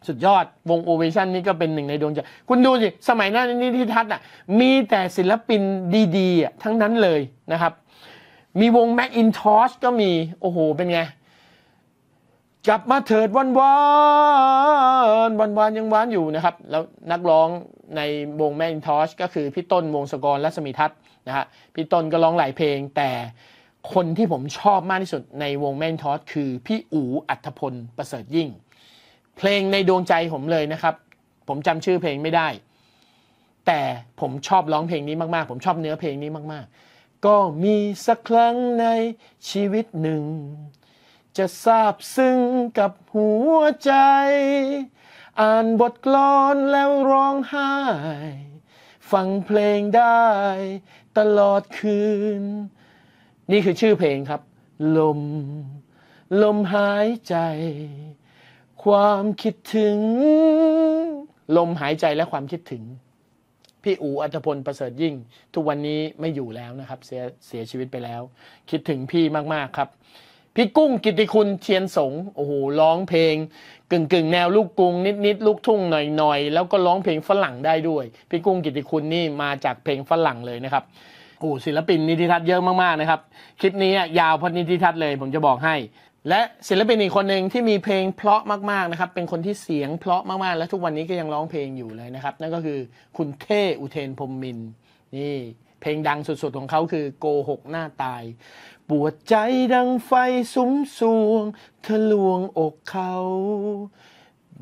สุดยอดวงโอเวชั่นนี่ก็เป็นหนึ่งในดวงใจคุณดูสิสมัยนั้นนี่ที่ทัศน์อ่ะมีแต่ศิลปินดีๆทั้งนั้นเลยนะครับมีวง Mac i n t o s h ก็มีโอ้โหเป็นไง กลับมาเถิดวันวานวันวานยังวานอยู่นะครับ แล้วนักร้องในวง Mac i n t o s h ก็คือพี่ต้นวงสกรและสมิทัศนะฮะพี่ต้นก็ร้องหลายเพลงแต่คนที่ผมชอบมากที่สุดในวงแมนทอชคือพี่อูอัธพลประเสริฐยิ่ง เพลงในดวงใจผมเลยนะครับ ผมจำชื่อเพลงไม่ได้ แต่ผมชอบร้องเพลงนี้มากๆผมชอบเนื้อเพลงนี้มากๆก็มีสักครั้งในชีวิตหนึ่ง จะซาบซึ้งกับหัวใจ อ่านบทกลอนแล้วร้องไห้ ฟังเพลงได้ ตลอดคืน นี่คือชื่อเพลงครับ ลม ลมหายใจ ความคิดถึง ลมหายใจและความคิดถึงพี่อูอัตพลประเสริฐยิ่งทุกวันนี้ไม่อยู่แล้วนะครับเสียเสียชีวิตไปแล้ว คิดถึงพี่มากๆครับพี่กุ้งกิติคุณเทียนสงโอ้โหร้องเพลง กึ่งกึ่งแนวลูกกุุงนิดๆลูกทุ่งหน่อยๆแล้วก็ร้องเพลงฝรั่งได้ด้วย พี่กุ้งกิติคุณนี่มาจากเพลงฝรั่งเลยนะครับโอ้ศิลปินนิติทัศน์เยอะมากๆนะครับ คลิปนี้ยาวพอนิติทัศน์เลย ผมจะบอกให้และศิลปินอีกคนหนึ่งที่มีเพลงเพราะมากๆนะครับ เป็นคนที่เสียงเพราะมากๆ และทุกวันนี้ก็ยังร้องเพลงอยู่เลยนะครับ นั่นก็คือคุณเท่อุเทนพรมมิน นี่เพลงดังสุดๆของเขาคือโกหกหน้าตาย ปวดใจดังไฟสุมสวงทะลวงอกเขา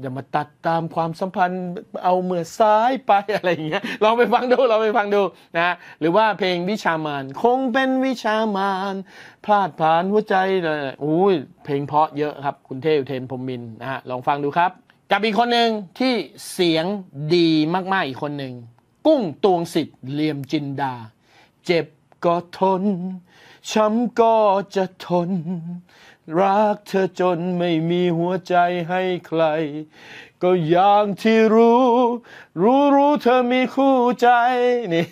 อย่ามาตัดตามความสัมพันธ์เอาเมื่อซ้ายไป อะไรอย่างเงี้ยลองไปฟังดูลองไปฟังดูนะหรือว่าเพลงวิชามานคงเป็นวิชามานพลาดผ่านหัวใจเลยอุ้ยเพลงเพาะเยอะครับ คุณเทวเทนพรมมินนะฮะลองฟังดูครับ กับอีกคนหนึ่งที่เสียงดีมากๆ อีกคนหนึ่ง กุ้งตวงสิทธิ์เลียมจินดา เจ็บก็ทนช้ำก็จะทนรักเธอจนไม่มีหัวใจให้ใคร ก็อย่างที่รู้ รู้รู้เธอมีคู่ใจ นี่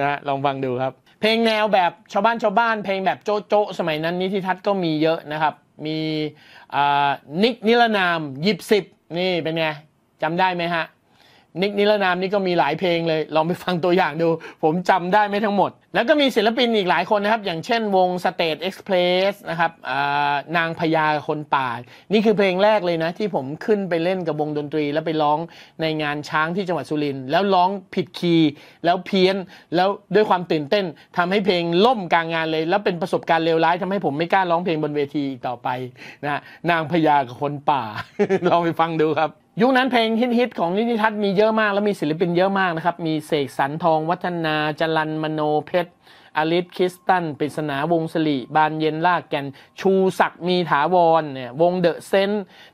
นะลองฟังดูครับ เพลงแนวแบบชาวบ้านชาวบ้าน เพลงแบบโจโจสมัยนั้นนิธิทัศน์ก็มีเยอะนะครับ มีนิกนิรนามยิบสิบนี่ เป็นไงจำได้ไหมฮะนิกนิรนามนี่ก็มีหลายเพลงเลย ลองไปฟังตัวอย่างดู ผมจำได้ไม่ทั้งหมด แล้วก็มีศิลปินอีกหลายคนนะครับ อย่างเช่นวง State Express นะครับนางพญาคนป่า นี่คือเพลงแรกเลยนะ ที่ผมขึ้นไปเล่นกับวงดนตรี แล้วไปร้องในงานช้างที่จังหวัดสุรินทร์แล้วร้องผิดคีย์แล้วเพี้ยน แล้วด้วยความตื่นเต้นทำให้เพลงล่มกลางงานเลย แล้วเป็นประสบการณ์เลวร้ายทำให้ผมไม่กล้าร้องเพลงบนเวทีต่อไปนะนางพญาคนป่า ลองไปฟังดูครับยุคนั้นเพลงฮิตๆ ของนิติทัศน์มีเยอะมากและมีศิลปินเยอะมากนะครับมีเสกสรรทองวัฒนาจรันมโนเพชรอลิสคิสตันปริศนาวงศลีบานเย็นลากแกนชูศักมีถาวรเนี่ยวงเดอะเซน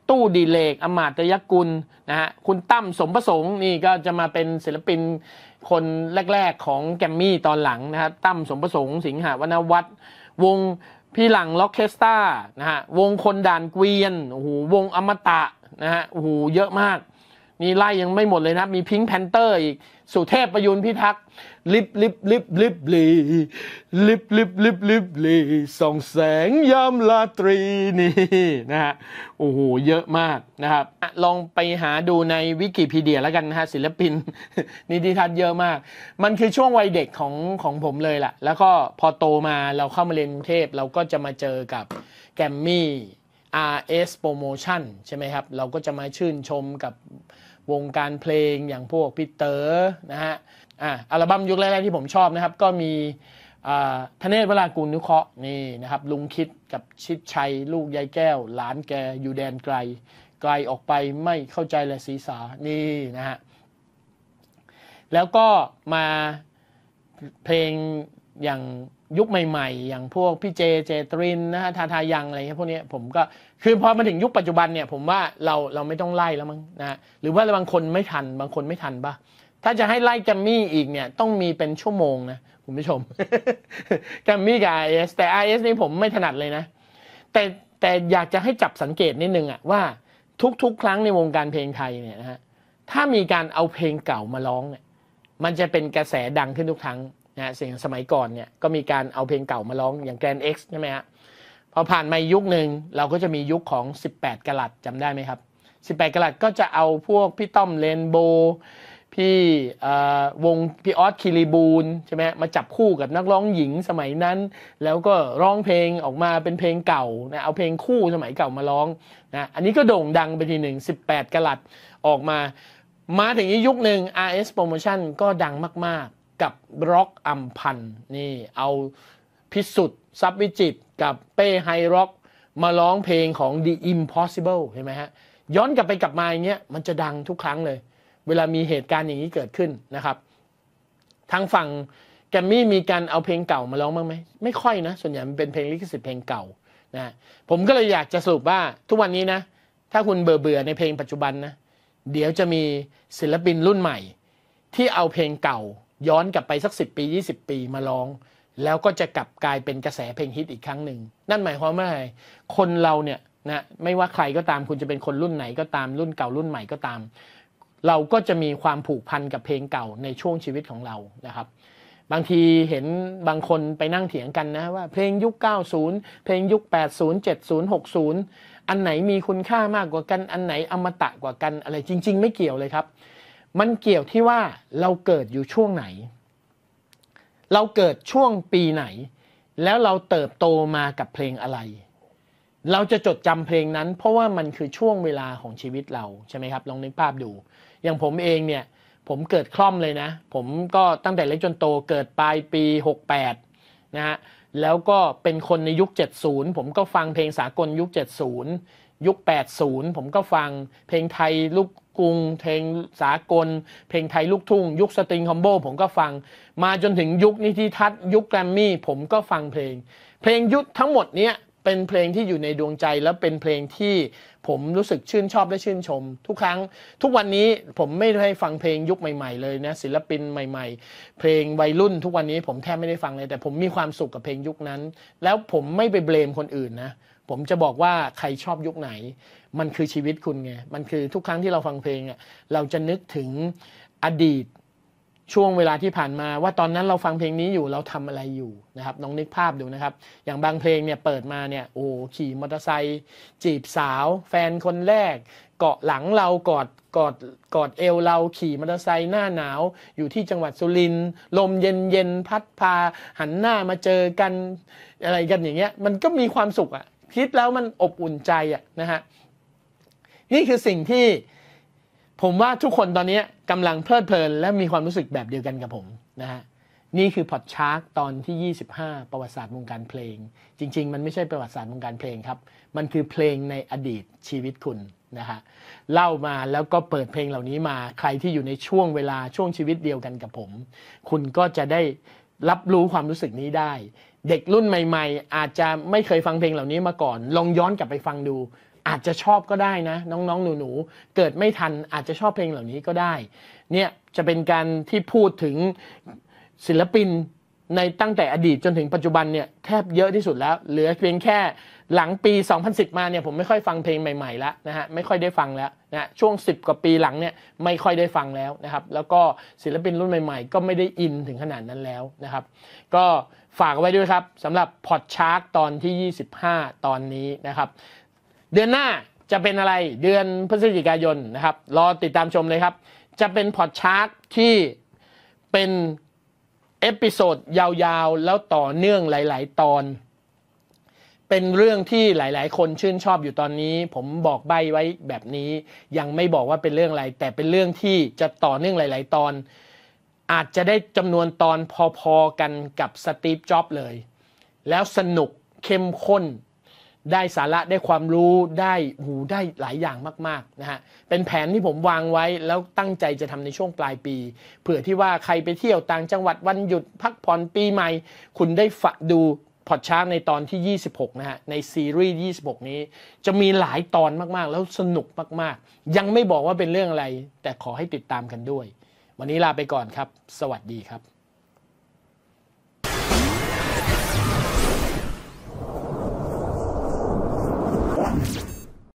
ตู้ดีเลกอมาตยกุลนะฮะคุณตั้มสมประสงค์นี่ก็จะมาเป็นศิลปินคนแรกๆของแกมมี่ตอนหลังนะครับตั้มสมประสงค์ สิงหาวนวัฒน์วงพี่หลังล็อกเคสตานะฮะวงคนด่านเกวียนโอ้โหวงอมตะนะฮะ โอ้โห เยอะมากนี่ไล่ยังไม่หมดเลยนะมีพิงค์แพนเตอร์อีก สุเทพประยุนพิทักษ์ลิบลิบลิบลิบลี ลิบลิบลิบลิบลี ส่องแสงยามราตรี นี่นะฮะ โอ้โห เยอะมากนะครับ ลองไปหาดูในวิกิพีเดียแล้วกันนะฮะ ศิลปิน นิติทัศน์เยอะมาก มันคือช่วงวัยเด็กของของผมเลยแหละแล้วก็พอโตมาเราเข้ามาเรียนกรุงเทพ เราก็จะมาเจอกับแกมมี่ RS Promotion ใช่ไหมครับ เราก็จะมาชื่นชมกับวงการเพลงอย่างพวกพี่เตอ๋อนะฮะอ่ะอัลบั้มยุคแรกๆที่ผมชอบนะครับ ก็มีทะเนศเวลากูลนุเคราะห์นี่นะครับลุงคิดกับชิดชัย ลูกยายแก้ว หลานแกอยู่แดนไกล ไกลออกไปไม่เข้าใจและศีสานี่นะฮะแล้วก็มาเพลงอย่างยุคใหม่ๆ อย่างพวกพี่เจ เจตรินนะฮะ ทาทายัง อะไรพวกนี้ผมก็คือพอมาถึงยุคปัจจุบันเนี่ย ผมว่าเราเราไม่ต้องไล่แล้วมั้งนะหรือว่าบางคนไม่ทันบางคนไม่ทันปะถ้าจะให้ไล่แกมมี่อีกเนี่ย ต้องมีเป็นชั่วโมงนะคุณผู้ชมแกมมี่กับไอเอสแต่ไอเอสนี่ผมไม่ถนัดเลยนะ แต่แต่อยากจะให้จับสังเกตนิดนึงอะว่า ทุกๆ ครั้งในวงการเพลงไทยเนี่ยนะฮะถ้ามีการเอาเพลงเก่ามาร้องเนี่ยมันจะเป็นกระแสดังขึ้นทุกครั้งนะเสียงสมัยก่อนเนี่ยก็มีการเอาเพลงเก่ามาร้องอย่างแกรนเอ็กซ์ใช่ไหมฮะพอผ่านมายุคหนึ่งเราก็จะมียุคของ 18กลัดจำได้ไหมครับ 18กลัดก็จะเอาพวกพี่ต้อมเลนโบพี่วงพี่ออสคิริบูลใช่ไหมมาจับคู่กับนักร้องหญิงสมัยนั้น แล้วก็ร้องเพลงออกมาเป็นเพลงเก่านะเอาเพลงคู่สมัยเก่ามาร้องนะอันนี้ก็โด่งดังไปทีหนึ่ง18กลัดออกมา มาถึงยุคหนึ่ง RS Promotion ก็ดังมากกับร็อกอัมพันนี่เอาพิสุทธิ์ซับวิจิต กับเป้ไฮร็อก มาร้องเพลงของ The Impossible เห็นไหมฮะ ย้อนกลับไปกลับมาอย่างเงี้ยมันจะดังทุกครั้งเลย เวลามีเหตุการณ์อย่างนี้เกิดขึ้นนะครับทางฝั่ง แกมมี่มีการเอาเพลงเก่ามาร้องบ้างไหมไม่ค่อยนะ ส่วนใหญ่มันเป็นเพลงลิขสิทธิ์เพลงเก่านะผมก็เลยอยากจะสรุปว่าทุกวันนี้นะถ้าคุณเบื่อเบื่อในเพลงปัจจุบันนะเดี๋ยวจะมีศิลปินรุ่นใหม่ ที่เอาเพลงเก่าย้อนกลับไปสักสิปี 20 ปีมาร้อง แล้วก็จะกลับกลายเป็นกระแสเพลงฮิตอีกครั้งหนึ่งนั่นหมายความว่าคนเราเนี่ยนะไม่ว่าใครก็ตามคุณจะเป็นคนรุ่นไหนก็ตามรุ่นเก่ารุ่นใหม่ก็ตาม เราก็จะมีความผูกพันกับเพลงเก่าในช่วงชีวิตของเรานะครับ บางทีเห็นบางคนไปนั่งเถียงกันนะ ว่าเพลงยุค 90 เพลงยุค 80 70 60 อันไหนมีคุณค่ามากกว่ากันอันไหนอมตะกว่ากันอะไรจริงๆไม่เกี่ยวเลยครับมันเกี่ยวที่ว่าเราเกิดอยู่ช่วงไหน เราเกิดช่วงปีไหน แล้วเราเติบโตมากับเพลงอะไร เราจะจดจำเพลงนั้น เพราะว่ามันคือช่วงเวลาของชีวิตเรา ใช่ไหมครับลองนึกภาพดู อย่างผมเองเนี่ยผมเกิดคล่อมเลยนะผมก็ตั้งแต่เล็กจนโตเกิดปลายปี 68นะฮะแล้วก็เป็นคนในยุค 70 ผมก็ฟังเพลงสากลยุค 70ยุค 80 ผมก็ฟัง เพลงไทยลูกกรุง เพลงสากล เพลงไทยลูกทุ่ง ยุคสตริงคอมโบผมก็ฟัง มาจนถึงยุคนิติทัศน์ยุคแกรมมี่ผมก็ฟังเพลง เพลงยุคทั้งหมดเนี้ยเป็นเพลงที่อยู่ในดวงใจและเป็นเพลงที่ผมรู้สึกชื่นชอบและชื่นชม ทุกครั้งทุกวันนี้ผมไม่ได้ฟังเพลงยุคใหม่ๆ เลยนะศิลปินใหม่ๆ เพลงวัยรุ่นทุกวันนี้ผมแทบไม่ได้ฟังเลย แต่ผมมีความสุขกับเพลงยุคนั้น แล้วผมไม่ไปเบลมคนอื่นนะผมจะบอกว่าใครชอบยุคไหน มันคือชีวิตคุณไงมันคือทุกครั้งที่เราฟังเพลงอ่ะเราจะนึกถึงอดีตช่วงเวลาที่ผ่านมา ว่าตอนนั้นเราฟังเพลงนี้อยู่เราทำอะไรอยู่นะครับน้องนึกภาพดูนะครับอย่างบางเพลงเนี่ยเปิดมาเนี่ย โอ้ขี่มอเตอร์ไซค์จีบสาว แฟนคนแรก เกาะหลังเรากอดกอดกอดเอวเราขี่มอเตอร์ไซค์หน้าหนาวอยู่ที่จังหวัดสุรินลมเย็นเย็นพัดพา หันหน้ามาเจอกันอะไรกันอย่างเงี้ยมันก็มีความสุขอะคิดแล้วมันอบอุ่นใจอ่ะนะฮะนี่คือสิ่งที่ผมว่าทุกคนตอนนี้กำลังเพลิดเพลินและมีความรู้สึกแบบเดียวกันกับผมนะฮะนี่คือพอดชาร์กตอนที่ 25 ประวัติศาสตร์วงการเพลง จริงๆมันไม่ใช่ประวัติศาสตร์วงการเพลงครับมันคือเพลงในอดีตชีวิตคุณนะฮะเล่ามาแล้วก็เปิดเพลงเหล่านี้มาใครที่อยู่ในช่วงเวลาช่วงชีวิตเดียวกันกับผม คุณก็จะได้รับรู้ความรู้สึกนี้ได้เด็กรุ่นใหม่ ๆ อาจจะไม่เคยฟังเพลงเหล่านี้มาก่อน ลองย้อนกลับไปฟังดู อาจจะชอบก็ได้นะน้องๆ หนู ๆ เกิดไม่ทันอาจจะชอบเพลงเหล่านี้ก็ได้เนี่ยจะเป็นการที่พูดถึงศิลปินในตั้งแต่อดีตจนถึงปัจจุบันเนี่ยแทบเยอะที่สุดแล้ว เหลือเพียงแค่หลังปี 2010 มาเนี่ยผมไม่ค่อยฟังเพลงใหม่ๆ แล้วนะฮะไม่ค่อยได้ฟังแล้วนะช่วง 10 กว่าปีหลังเนี่ยไม่ค่อยได้ฟังแล้วนะครับแล้วก็ศิลปินรุ่นใหม่ ๆ ก็ไม่ได้อินถึงขนาดนั้นแล้วนะครับ ก็ฝากไว้ด้วยครับสำหรับพอดชาร์กตอนที่ 25 ตอนนี้นะครับ เดือนหน้าจะเป็นอะไรเดือนพฤศจิกายนนะครับรอติดตามชมเลยครับ จะเป็นพอดชาร์กที่เป็นเอพิโซดยาวๆ แล้วต่อเนื่องหลายๆ ตอน เป็นเรื่องที่หลายๆคนชื่นชอบอยู่ตอนนี้ ผมบอกใบไว้แบบนี้ ยังไม่บอกว่าเป็นเรื่องอะไร แต่เป็นเรื่องที่จะต่อเนื่องหลาย ๆตอนอาจจะได้จำนวนตอนพอ ๆ กันกับสตีฟจ็อบเลย แล้วสนุกเข้มข้น ได้สาระได้ความรู้ได้หูได้หลายอย่างมากๆนะฮะ เป็นแผนที่ผมวางไว้แล้วตั้งใจจะทำในช่วงปลายปี เผื่อที่ว่าใครไปเที่ยวต่างจังหวัดวันหยุดพักผ่อนปีใหม่ คุณได้ฝดูพอดชาร์ในตอนที่ 26 นะฮะ ในซีรีส์ 26 นี้ จะมีหลายตอนมากๆ แล้วสนุกมากๆ ยังไม่บอกว่าเป็นเรื่องอะไรแต่ขอให้ติดตามกันด้วยวันนี้ลาไปก่อนครับ สวัสดีครับ